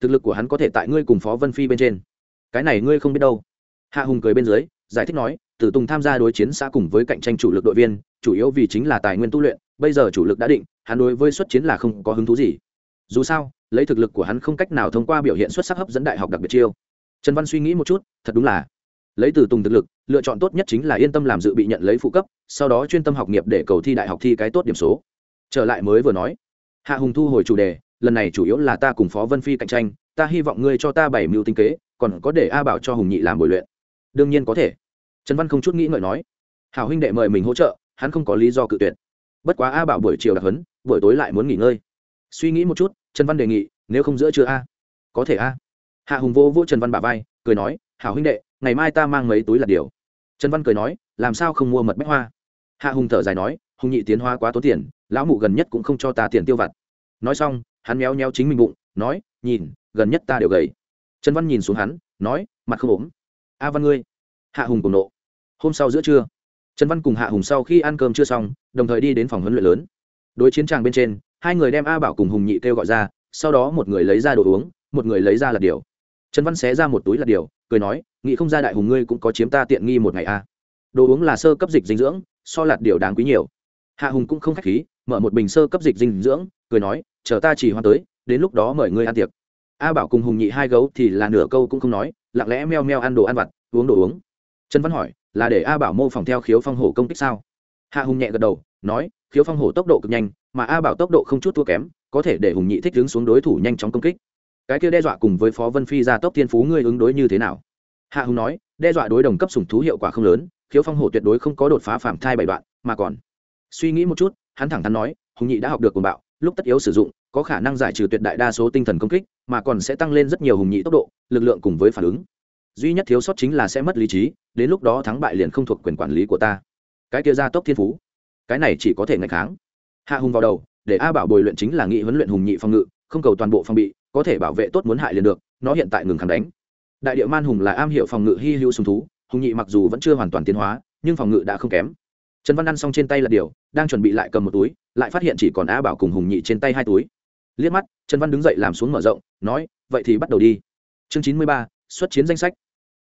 S1: thực lực của hắn có thể tại ngươi cùng phó vân phi bên trên cái này ngươi không biết đâu hạ hùng cười bên dưới giải thích nói tử tùng tham gia đối chiến xã cùng với cạnh tranh chủ lực đội viên chủ yếu vì chính là tài nguyên tu luyện bây giờ chủ lực đã định hắn đối với xuất chiến là không có hứng thú gì dù sao lấy thực lực của hắn không cách nào thông qua biểu hiện xuất sắc hấp dẫn đại học đặc biệt chiêu trần văn suy nghĩ một chút thật đúng là lấy từ tùng thực lực lựa chọn tốt nhất chính là yên tâm làm dự bị nhận lấy phụ cấp sau đó chuyên tâm học nghiệp để cầu thi đại học thi cái tốt điểm số trở lại mới vừa nói hạ hùng thu hồi chủ đề lần này chủ yếu là ta cùng phó vân phi cạnh tranh ta hy vọng ngươi cho ta bảy mưu tinh kế còn có để a bảo cho hùng nhị làm bồi luyện đương nhiên có thể trần văn không chút nghĩ ngợi nói hảo huynh đệ mời mình hỗ trợ hắn không có lý do cự tuyệt bất quá a bảo buổi chiều đặc hấn buổi tối lại muốn nghỉ ngơi suy nghĩ một chút trần văn đề nghị nếu không giữa chưa a có thể a hạ hùng vô vô trần văn bà vai cười nói hảo huynh đệ ngày mai ta mang mấy túi là điều trần văn cười nói làm sao không mua mật bách hoa hạ hùng thở dài nói hùng nhị tiến hoa quá tốn tiền lão mụ gần nhất cũng không cho ta tiền tiêu vặt nói xong hắn méo méo chính mình bụng nói nhìn gần nhất ta đều gầy trần văn nhìn xuống hắn nói mặt không ốm a văn ngươi hạ hùng cùng nộ hôm sau giữa trưa trần văn cùng hạ hùng sau khi ăn cơm chưa xong đồng thời đi đến phòng huấn luyện lớn đối chiến tràng bên trên hai người đem a bảo cùng hùng nhị kêu gọi ra sau đó một người lấy ra đồ uống một người lấy ra là điều trần văn xé ra một túi là điều cười nói nghị không ra đại hùng ngươi cũng có chiếm ta tiện nghi một ngày a đồ uống là sơ cấp dịch dinh dưỡng so lạt điều đáng quý nhiều hạ hùng cũng không k h á c h khí mở một bình sơ cấp dịch dinh dưỡng cười nói chờ ta chỉ hoan tới đến lúc đó mời ngươi ăn tiệc a bảo cùng hùng nhị hai gấu thì là nửa câu cũng không nói lặng lẽ meo meo ăn đồ ăn vặt uống đồ uống trần văn hỏi là để a bảo mô phỏng theo khiếu phong hổ công kích sao hạ hùng nhẹ gật đầu nói khiếu phong hổ tốc độ cực nhanh mà a bảo tốc độ không chút thua kém có thể để hùng nhị thích đứng xuống đối thủ nhanh chóng công kích cái kia đe dọa cùng với phó vân phi ra tốc thiên phú ngươi ứng đối như thế nào hạ hùng nói đe dọa đối đồng cấp sủng thú hiệu quả không lớn khiếu phong hổ tuyệt đối không có đột phá phạm thai bảy đoạn mà còn suy nghĩ một chút hắn thẳng thắn nói hùng nhị đã học được cuồng bạo lúc tất yếu sử dụng có khả năng giải trừ tuyệt đại đa số tinh thần công kích mà còn sẽ tăng lên rất nhiều hùng nhị tốc độ lực lượng cùng với phản ứng duy nhất thiếu sót chính là sẽ mất lý trí đến lúc đó thắng bại liền không thuộc quyền quản lý của ta cái kia ra tốc thiên phú cái này chỉ có thể ngày kháng hạ hùng vào đầu để a bảo bồi luyện chính là nghị huấn luyện hùng nhị phòng ngự không cầu toàn bộ phòng bị có thể bảo vệ tốt muốn hại liền được nó hiện tại ngừng kháng đánh đại điệu man hùng là am hiểu phòng ngự hy hữu sùng thú hùng nhị mặc dù vẫn chưa hoàn toàn tiến hóa nhưng phòng ngự đã không kém trần văn ăn xong trên tay là điều đang chuẩn bị lại cầm một túi lại phát hiện chỉ còn a bảo cùng hùng nhị trên tay hai túi liếc mắt trần văn đứng dậy làm xuống mở rộng nói vậy thì bắt đầu đi chương chín mươi ba xuất chiến danh sách